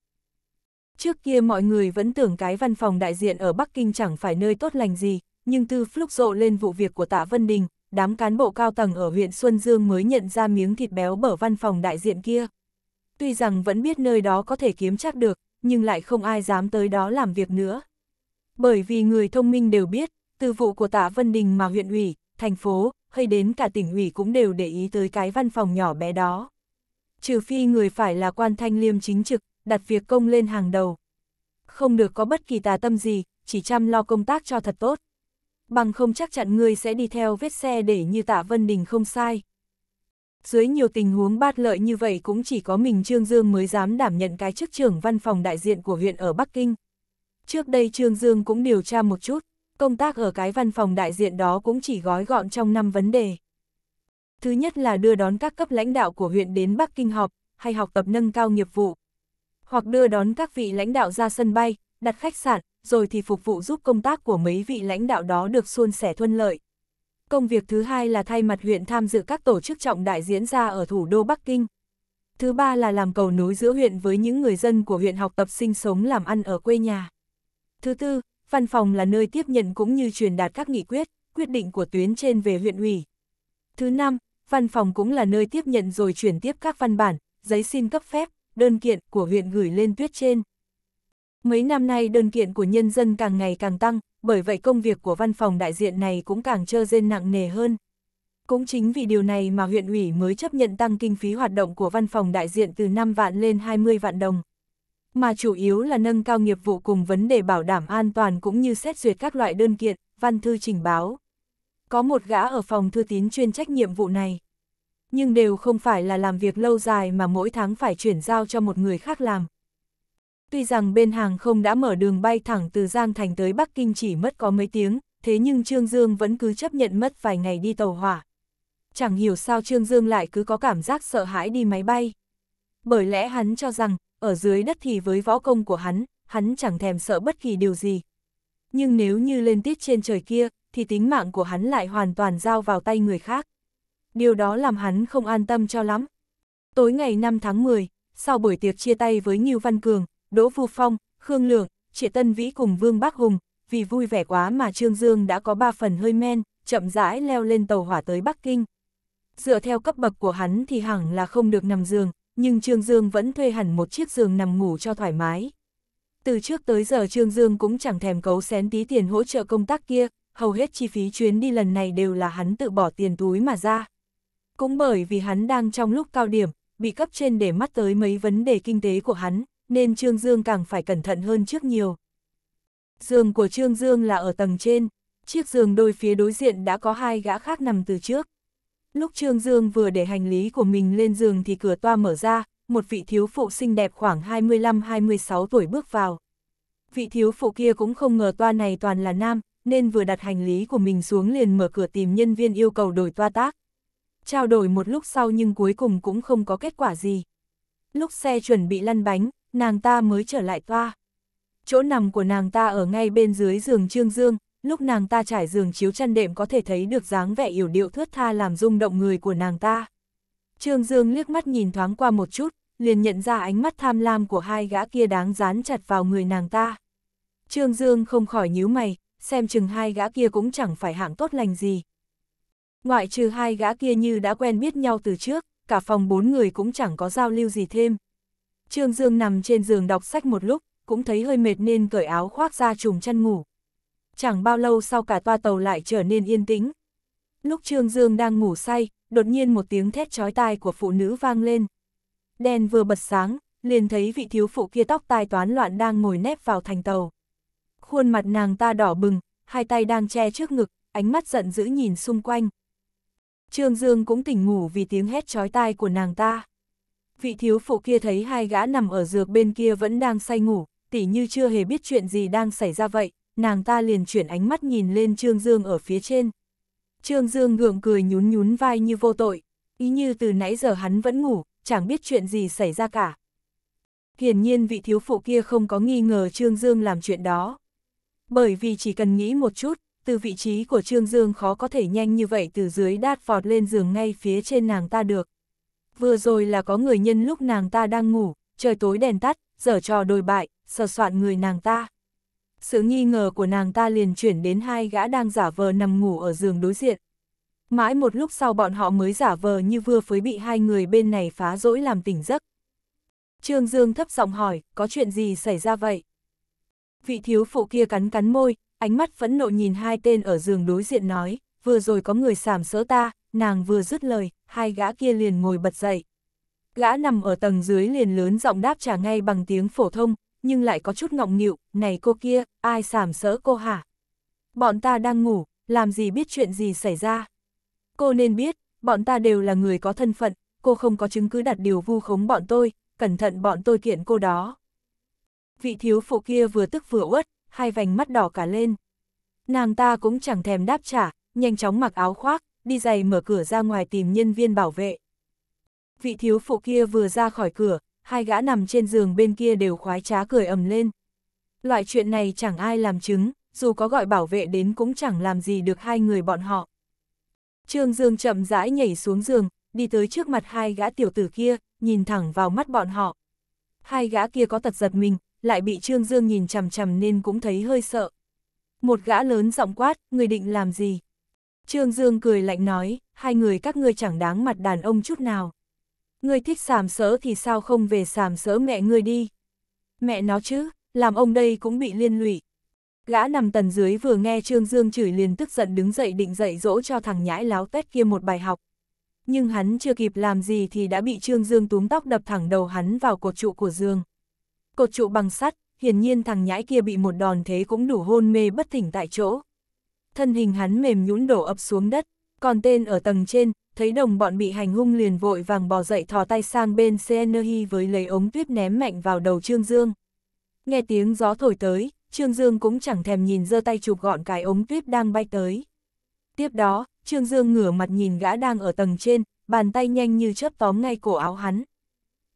Trước kia mọi người vẫn tưởng cái văn phòng đại diện ở Bắc Kinh chẳng phải nơi tốt lành gì, nhưng từ lúc rộ lên vụ việc của tạ Vân Đình, đám cán bộ cao tầng ở huyện Xuân Dương mới nhận ra miếng thịt béo bở văn phòng đại diện kia. Tuy rằng vẫn biết nơi đó có thể kiếm chắc được, nhưng lại không ai dám tới đó làm việc nữa. Bởi vì người thông minh đều biết, từ vụ của Tạ Vân Đình mà huyện ủy, thành phố, hay đến cả tỉnh ủy cũng đều để ý tới cái văn phòng nhỏ bé đó. Trừ phi người phải là quan thanh liêm chính trực, đặt việc công lên hàng đầu. Không được có bất kỳ tà tâm gì, chỉ chăm lo công tác cho thật tốt. Bằng không chắc chắn người sẽ đi theo vết xe để như Tạ Vân Đình không sai. Dưới nhiều tình huống bát lợi như vậy cũng chỉ có mình Trương Dương mới dám đảm nhận cái chức trưởng văn phòng đại diện của huyện ở Bắc Kinh. Trước đây Trương Dương cũng điều tra một chút, công tác ở cái văn phòng đại diện đó cũng chỉ gói gọn trong 5 vấn đề. Thứ nhất là đưa đón các cấp lãnh đạo của huyện đến Bắc Kinh họp, hay học tập nâng cao nghiệp vụ. Hoặc đưa đón các vị lãnh đạo ra sân bay, đặt khách sạn, rồi thì phục vụ giúp công tác của mấy vị lãnh đạo đó được suôn sẻ thuận lợi. Công việc thứ hai là thay mặt huyện tham dự các tổ chức trọng đại diễn ra ở thủ đô Bắc Kinh. Thứ ba là làm cầu nối giữa huyện với những người dân của huyện học tập sinh sống làm ăn ở quê nhà. Thứ tư, văn phòng là nơi tiếp nhận cũng như truyền đạt các nghị quyết, quyết định của tuyến trên về huyện ủy. Thứ năm, văn phòng cũng là nơi tiếp nhận rồi chuyển tiếp các văn bản, giấy xin cấp phép, đơn kiện của huyện gửi lên tuyết trên. Mấy năm nay đơn kiện của nhân dân càng ngày càng tăng, bởi vậy công việc của văn phòng đại diện này cũng càng trơ rên nặng nề hơn. Cũng chính vì điều này mà huyện ủy mới chấp nhận tăng kinh phí hoạt động của văn phòng đại diện từ 5 vạn lên 20 vạn đồng mà chủ yếu là nâng cao nghiệp vụ cùng vấn đề bảo đảm an toàn cũng như xét duyệt các loại đơn kiện, văn thư trình báo. Có một gã ở phòng thư tín chuyên trách nhiệm vụ này. Nhưng đều không phải là làm việc lâu dài mà mỗi tháng phải chuyển giao cho một người khác làm. Tuy rằng bên hàng không đã mở đường bay thẳng từ Giang Thành tới Bắc Kinh chỉ mất có mấy tiếng, thế nhưng Trương Dương vẫn cứ chấp nhận mất vài ngày đi tàu hỏa. Chẳng hiểu sao Trương Dương lại cứ có cảm giác sợ hãi đi máy bay. Bởi lẽ hắn cho rằng, ở dưới đất thì với võ công của hắn, hắn chẳng thèm sợ bất kỳ điều gì. Nhưng nếu như lên tiết trên trời kia, thì tính mạng của hắn lại hoàn toàn giao vào tay người khác. Điều đó làm hắn không an tâm cho lắm. Tối ngày 5 tháng 10, sau buổi tiệc chia tay với Ngưu Văn Cường, Đỗ Vu Phong, Khương Lượng, Triệu Tân Vĩ cùng Vương Bắc Hùng, vì vui vẻ quá mà Trương Dương đã có 3 phần hơi men, chậm rãi leo lên tàu hỏa tới Bắc Kinh. Dựa theo cấp bậc của hắn thì hẳn là không được nằm giường, nhưng Trương Dương vẫn thuê hẳn một chiếc giường nằm ngủ cho thoải mái. Từ trước tới giờ Trương Dương cũng chẳng thèm cấu xén tí tiền hỗ trợ công tác kia, hầu hết chi phí chuyến đi lần này đều là hắn tự bỏ tiền túi mà ra. Cũng bởi vì hắn đang trong lúc cao điểm, bị cấp trên để mắt tới mấy vấn đề kinh tế của hắn, nên Trương Dương càng phải cẩn thận hơn trước nhiều. Giường của Trương Dương là ở tầng trên, chiếc giường đôi phía đối diện đã có hai gã khác nằm từ trước. Lúc Trương Dương vừa để hành lý của mình lên giường thì cửa toa mở ra, một vị thiếu phụ xinh đẹp khoảng 25-26 tuổi bước vào. Vị thiếu phụ kia cũng không ngờ toa này toàn là nam, nên vừa đặt hành lý của mình xuống liền mở cửa tìm nhân viên yêu cầu đổi toa tác. Trao đổi một lúc sau nhưng cuối cùng cũng không có kết quả gì. Lúc xe chuẩn bị lăn bánh, nàng ta mới trở lại toa. Chỗ nằm của nàng ta ở ngay bên dưới giường Trương Dương, lúc nàng ta trải giường chiếu chăn đệm có thể thấy được dáng vẻ yểu điệu thướt tha làm rung động người của nàng ta. Trương Dương liếc mắt nhìn thoáng qua một chút, liền nhận ra ánh mắt tham lam của hai gã kia đáng dán chặt vào người nàng ta. Trương Dương không khỏi nhíu mày, xem chừng hai gã kia cũng chẳng phải hạng tốt lành gì. Ngoại trừ hai gã kia như đã quen biết nhau từ trước, cả phòng bốn người cũng chẳng có giao lưu gì thêm. Trương Dương nằm trên giường đọc sách một lúc, cũng thấy hơi mệt nên cởi áo khoác ra trùm chăn ngủ chẳng bao lâu sau cả toa tàu lại trở nên yên tĩnh. Lúc Trương Dương đang ngủ say, đột nhiên một tiếng thét chói tai của phụ nữ vang lên. Đèn vừa bật sáng, liền thấy vị thiếu phụ kia tóc tai toán loạn đang ngồi nép vào thành tàu. Khuôn mặt nàng ta đỏ bừng, hai tay đang che trước ngực, ánh mắt giận dữ nhìn xung quanh. Trương Dương cũng tỉnh ngủ vì tiếng hét chói tai của nàng ta. Vị thiếu phụ kia thấy hai gã nằm ở dược bên kia vẫn đang say ngủ, tỉ như chưa hề biết chuyện gì đang xảy ra vậy, nàng ta liền chuyển ánh mắt nhìn lên Trương Dương ở phía trên. Trương Dương gượng cười nhún nhún vai như vô tội, ý như từ nãy giờ hắn vẫn ngủ, chẳng biết chuyện gì xảy ra cả. Hiển nhiên vị thiếu phụ kia không có nghi ngờ Trương Dương làm chuyện đó. Bởi vì chỉ cần nghĩ một chút, từ vị trí của Trương Dương khó có thể nhanh như vậy từ dưới đát vọt lên giường ngay phía trên nàng ta được. Vừa rồi là có người nhân lúc nàng ta đang ngủ, trời tối đèn tắt, dở trò đồi bại, sờ soạn người nàng ta sự nghi ngờ của nàng ta liền chuyển đến hai gã đang giả vờ nằm ngủ ở giường đối diện. Mãi một lúc sau bọn họ mới giả vờ như vừa phới bị hai người bên này phá rỗi làm tỉnh giấc. Trương Dương thấp giọng hỏi, có chuyện gì xảy ra vậy? Vị thiếu phụ kia cắn cắn môi, ánh mắt phẫn nộ nhìn hai tên ở giường đối diện nói, vừa rồi có người sàm sỡ ta, nàng vừa dứt lời, hai gã kia liền ngồi bật dậy. Gã nằm ở tầng dưới liền lớn giọng đáp trả ngay bằng tiếng phổ thông, nhưng lại có chút ngọng nghịu, này cô kia, ai sàm sỡ cô hả? Bọn ta đang ngủ, làm gì biết chuyện gì xảy ra? Cô nên biết, bọn ta đều là người có thân phận, cô không có chứng cứ đặt điều vu khống bọn tôi, cẩn thận bọn tôi kiện cô đó. Vị thiếu phụ kia vừa tức vừa uất, hai vành mắt đỏ cả lên. Nàng ta cũng chẳng thèm đáp trả, nhanh chóng mặc áo khoác, đi giày mở cửa ra ngoài tìm nhân viên bảo vệ. Vị thiếu phụ kia vừa ra khỏi cửa, hai gã nằm trên giường bên kia đều khoái trá cười ầm lên. Loại chuyện này chẳng ai làm chứng, dù có gọi bảo vệ đến cũng chẳng làm gì được hai người bọn họ. Trương Dương chậm rãi nhảy xuống giường, đi tới trước mặt hai gã tiểu tử kia, nhìn thẳng vào mắt bọn họ. Hai gã kia có tật giật mình, lại bị Trương Dương nhìn chằm chằm nên cũng thấy hơi sợ. Một gã lớn giọng quát, người định làm gì? Trương Dương cười lạnh nói, hai người các ngươi chẳng đáng mặt đàn ông chút nào. Ngươi thích sàm sỡ thì sao không về sàm sỡ mẹ ngươi đi. Mẹ nó chứ, làm ông đây cũng bị liên lụy. Gã nằm tần dưới vừa nghe Trương Dương chửi liền tức giận đứng dậy định dạy dỗ cho thằng nhãi láo tét kia một bài học. Nhưng hắn chưa kịp làm gì thì đã bị Trương Dương túm tóc đập thẳng đầu hắn vào cột trụ của Dương. Cột trụ bằng sắt, hiển nhiên thằng nhãi kia bị một đòn thế cũng đủ hôn mê bất tỉnh tại chỗ. Thân hình hắn mềm nhũn đổ ập xuống đất, còn tên ở tầng trên, thấy đồng bọn bị hành hung liền vội vàng bò dậy thò tay sang bên Senerhi với lấy ống tuyết ném mạnh vào đầu Trương Dương. Nghe tiếng gió thổi tới, Trương Dương cũng chẳng thèm nhìn giơ tay chụp gọn cái ống tuyết đang bay tới. Tiếp đó, Trương Dương ngửa mặt nhìn gã đang ở tầng trên, bàn tay nhanh như chớp tóm ngay cổ áo hắn.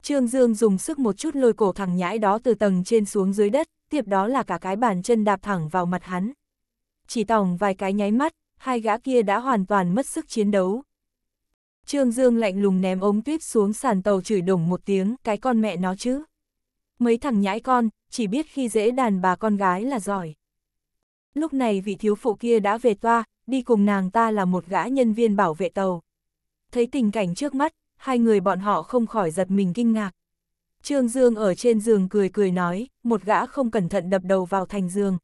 Trương Dương dùng sức một chút lôi cổ thằng nhãi đó từ tầng trên xuống dưới đất, tiếp đó là cả cái bàn chân đạp thẳng vào mặt hắn. Chỉ tổng vài cái nháy mắt, hai gã kia đã hoàn toàn mất sức chiến đấu. Trương Dương lạnh lùng ném ống tuyết xuống sàn tàu chửi đổng một tiếng, cái con mẹ nó chứ. Mấy thằng nhãi con, chỉ biết khi dễ đàn bà con gái là giỏi. Lúc này vị thiếu phụ kia đã về toa, đi cùng nàng ta là một gã nhân viên bảo vệ tàu. Thấy tình cảnh trước mắt, hai người bọn họ không khỏi giật mình kinh ngạc. Trương Dương ở trên giường cười cười nói, một gã không cẩn thận đập đầu vào thành giường,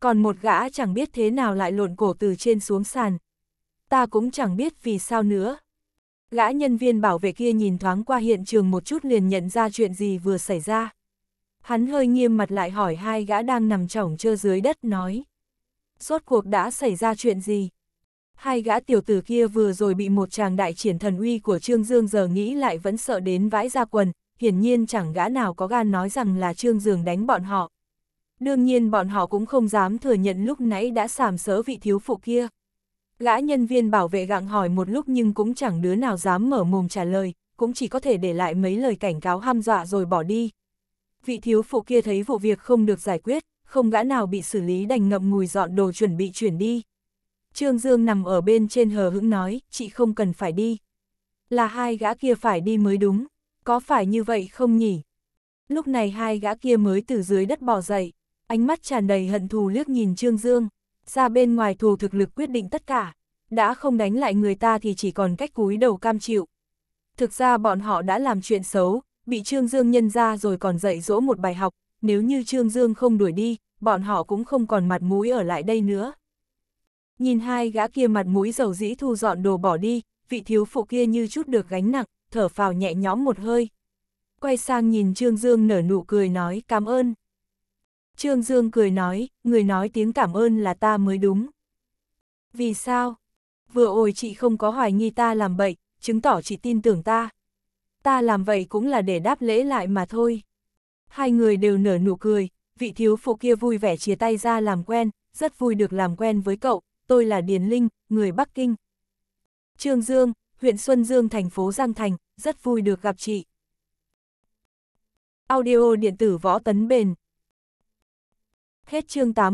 còn một gã chẳng biết thế nào lại lộn cổ từ trên xuống sàn. Ta cũng chẳng biết vì sao nữa. Gã nhân viên bảo vệ kia nhìn thoáng qua hiện trường một chút liền nhận ra chuyện gì vừa xảy ra. Hắn hơi nghiêm mặt lại hỏi hai gã đang nằm chỏng chơ dưới đất nói. Rốt cuộc đã xảy ra chuyện gì? Hai gã tiểu tử kia vừa rồi bị một chàng đại triển thần uy của Trương Dương giờ nghĩ lại vẫn sợ đến vãi ra quần, hiển nhiên chẳng gã nào có gan nói rằng là Trương Dương đánh bọn họ. Đương nhiên bọn họ cũng không dám thừa nhận lúc nãy đã sàm sớ vị thiếu phụ kia. Gã nhân viên bảo vệ gặng hỏi một lúc nhưng cũng chẳng đứa nào dám mở mồm trả lời, cũng chỉ có thể để lại mấy lời cảnh cáo ham dọa rồi bỏ đi. Vị thiếu phụ kia thấy vụ việc không được giải quyết, không gã nào bị xử lý đành ngậm ngùi dọn đồ chuẩn bị chuyển đi. Trương Dương nằm ở bên trên hờ hững nói, chị không cần phải đi. Là hai gã kia phải đi mới đúng, có phải như vậy không nhỉ? Lúc này hai gã kia mới từ dưới đất bò dậy ánh mắt tràn đầy hận thù liếc nhìn Trương Dương, ra bên ngoài thù thực lực quyết định tất cả, đã không đánh lại người ta thì chỉ còn cách cúi đầu cam chịu. Thực ra bọn họ đã làm chuyện xấu, bị Trương Dương nhân ra rồi còn dạy dỗ một bài học, nếu như Trương Dương không đuổi đi, bọn họ cũng không còn mặt mũi ở lại đây nữa. Nhìn hai gã kia mặt mũi dầu dĩ thu dọn đồ bỏ đi, vị thiếu phụ kia như chút được gánh nặng, thở phào nhẹ nhõm một hơi. Quay sang nhìn Trương Dương nở nụ cười nói cảm ơn. Trương Dương cười nói, người nói tiếng cảm ơn là ta mới đúng. Vì sao? Vừa ôi chị không có hoài nghi ta làm bậy, chứng tỏ chị tin tưởng ta. Ta làm vậy cũng là để đáp lễ lại mà thôi. Hai người đều nở nụ cười, vị thiếu phụ kia vui vẻ chia tay ra làm quen, rất vui được làm quen với cậu, tôi là Điền Linh, người Bắc Kinh. Trương Dương, huyện Xuân Dương thành phố Giang Thành, rất vui được gặp chị. Audio điện tử võ tấn bền Hết chương 80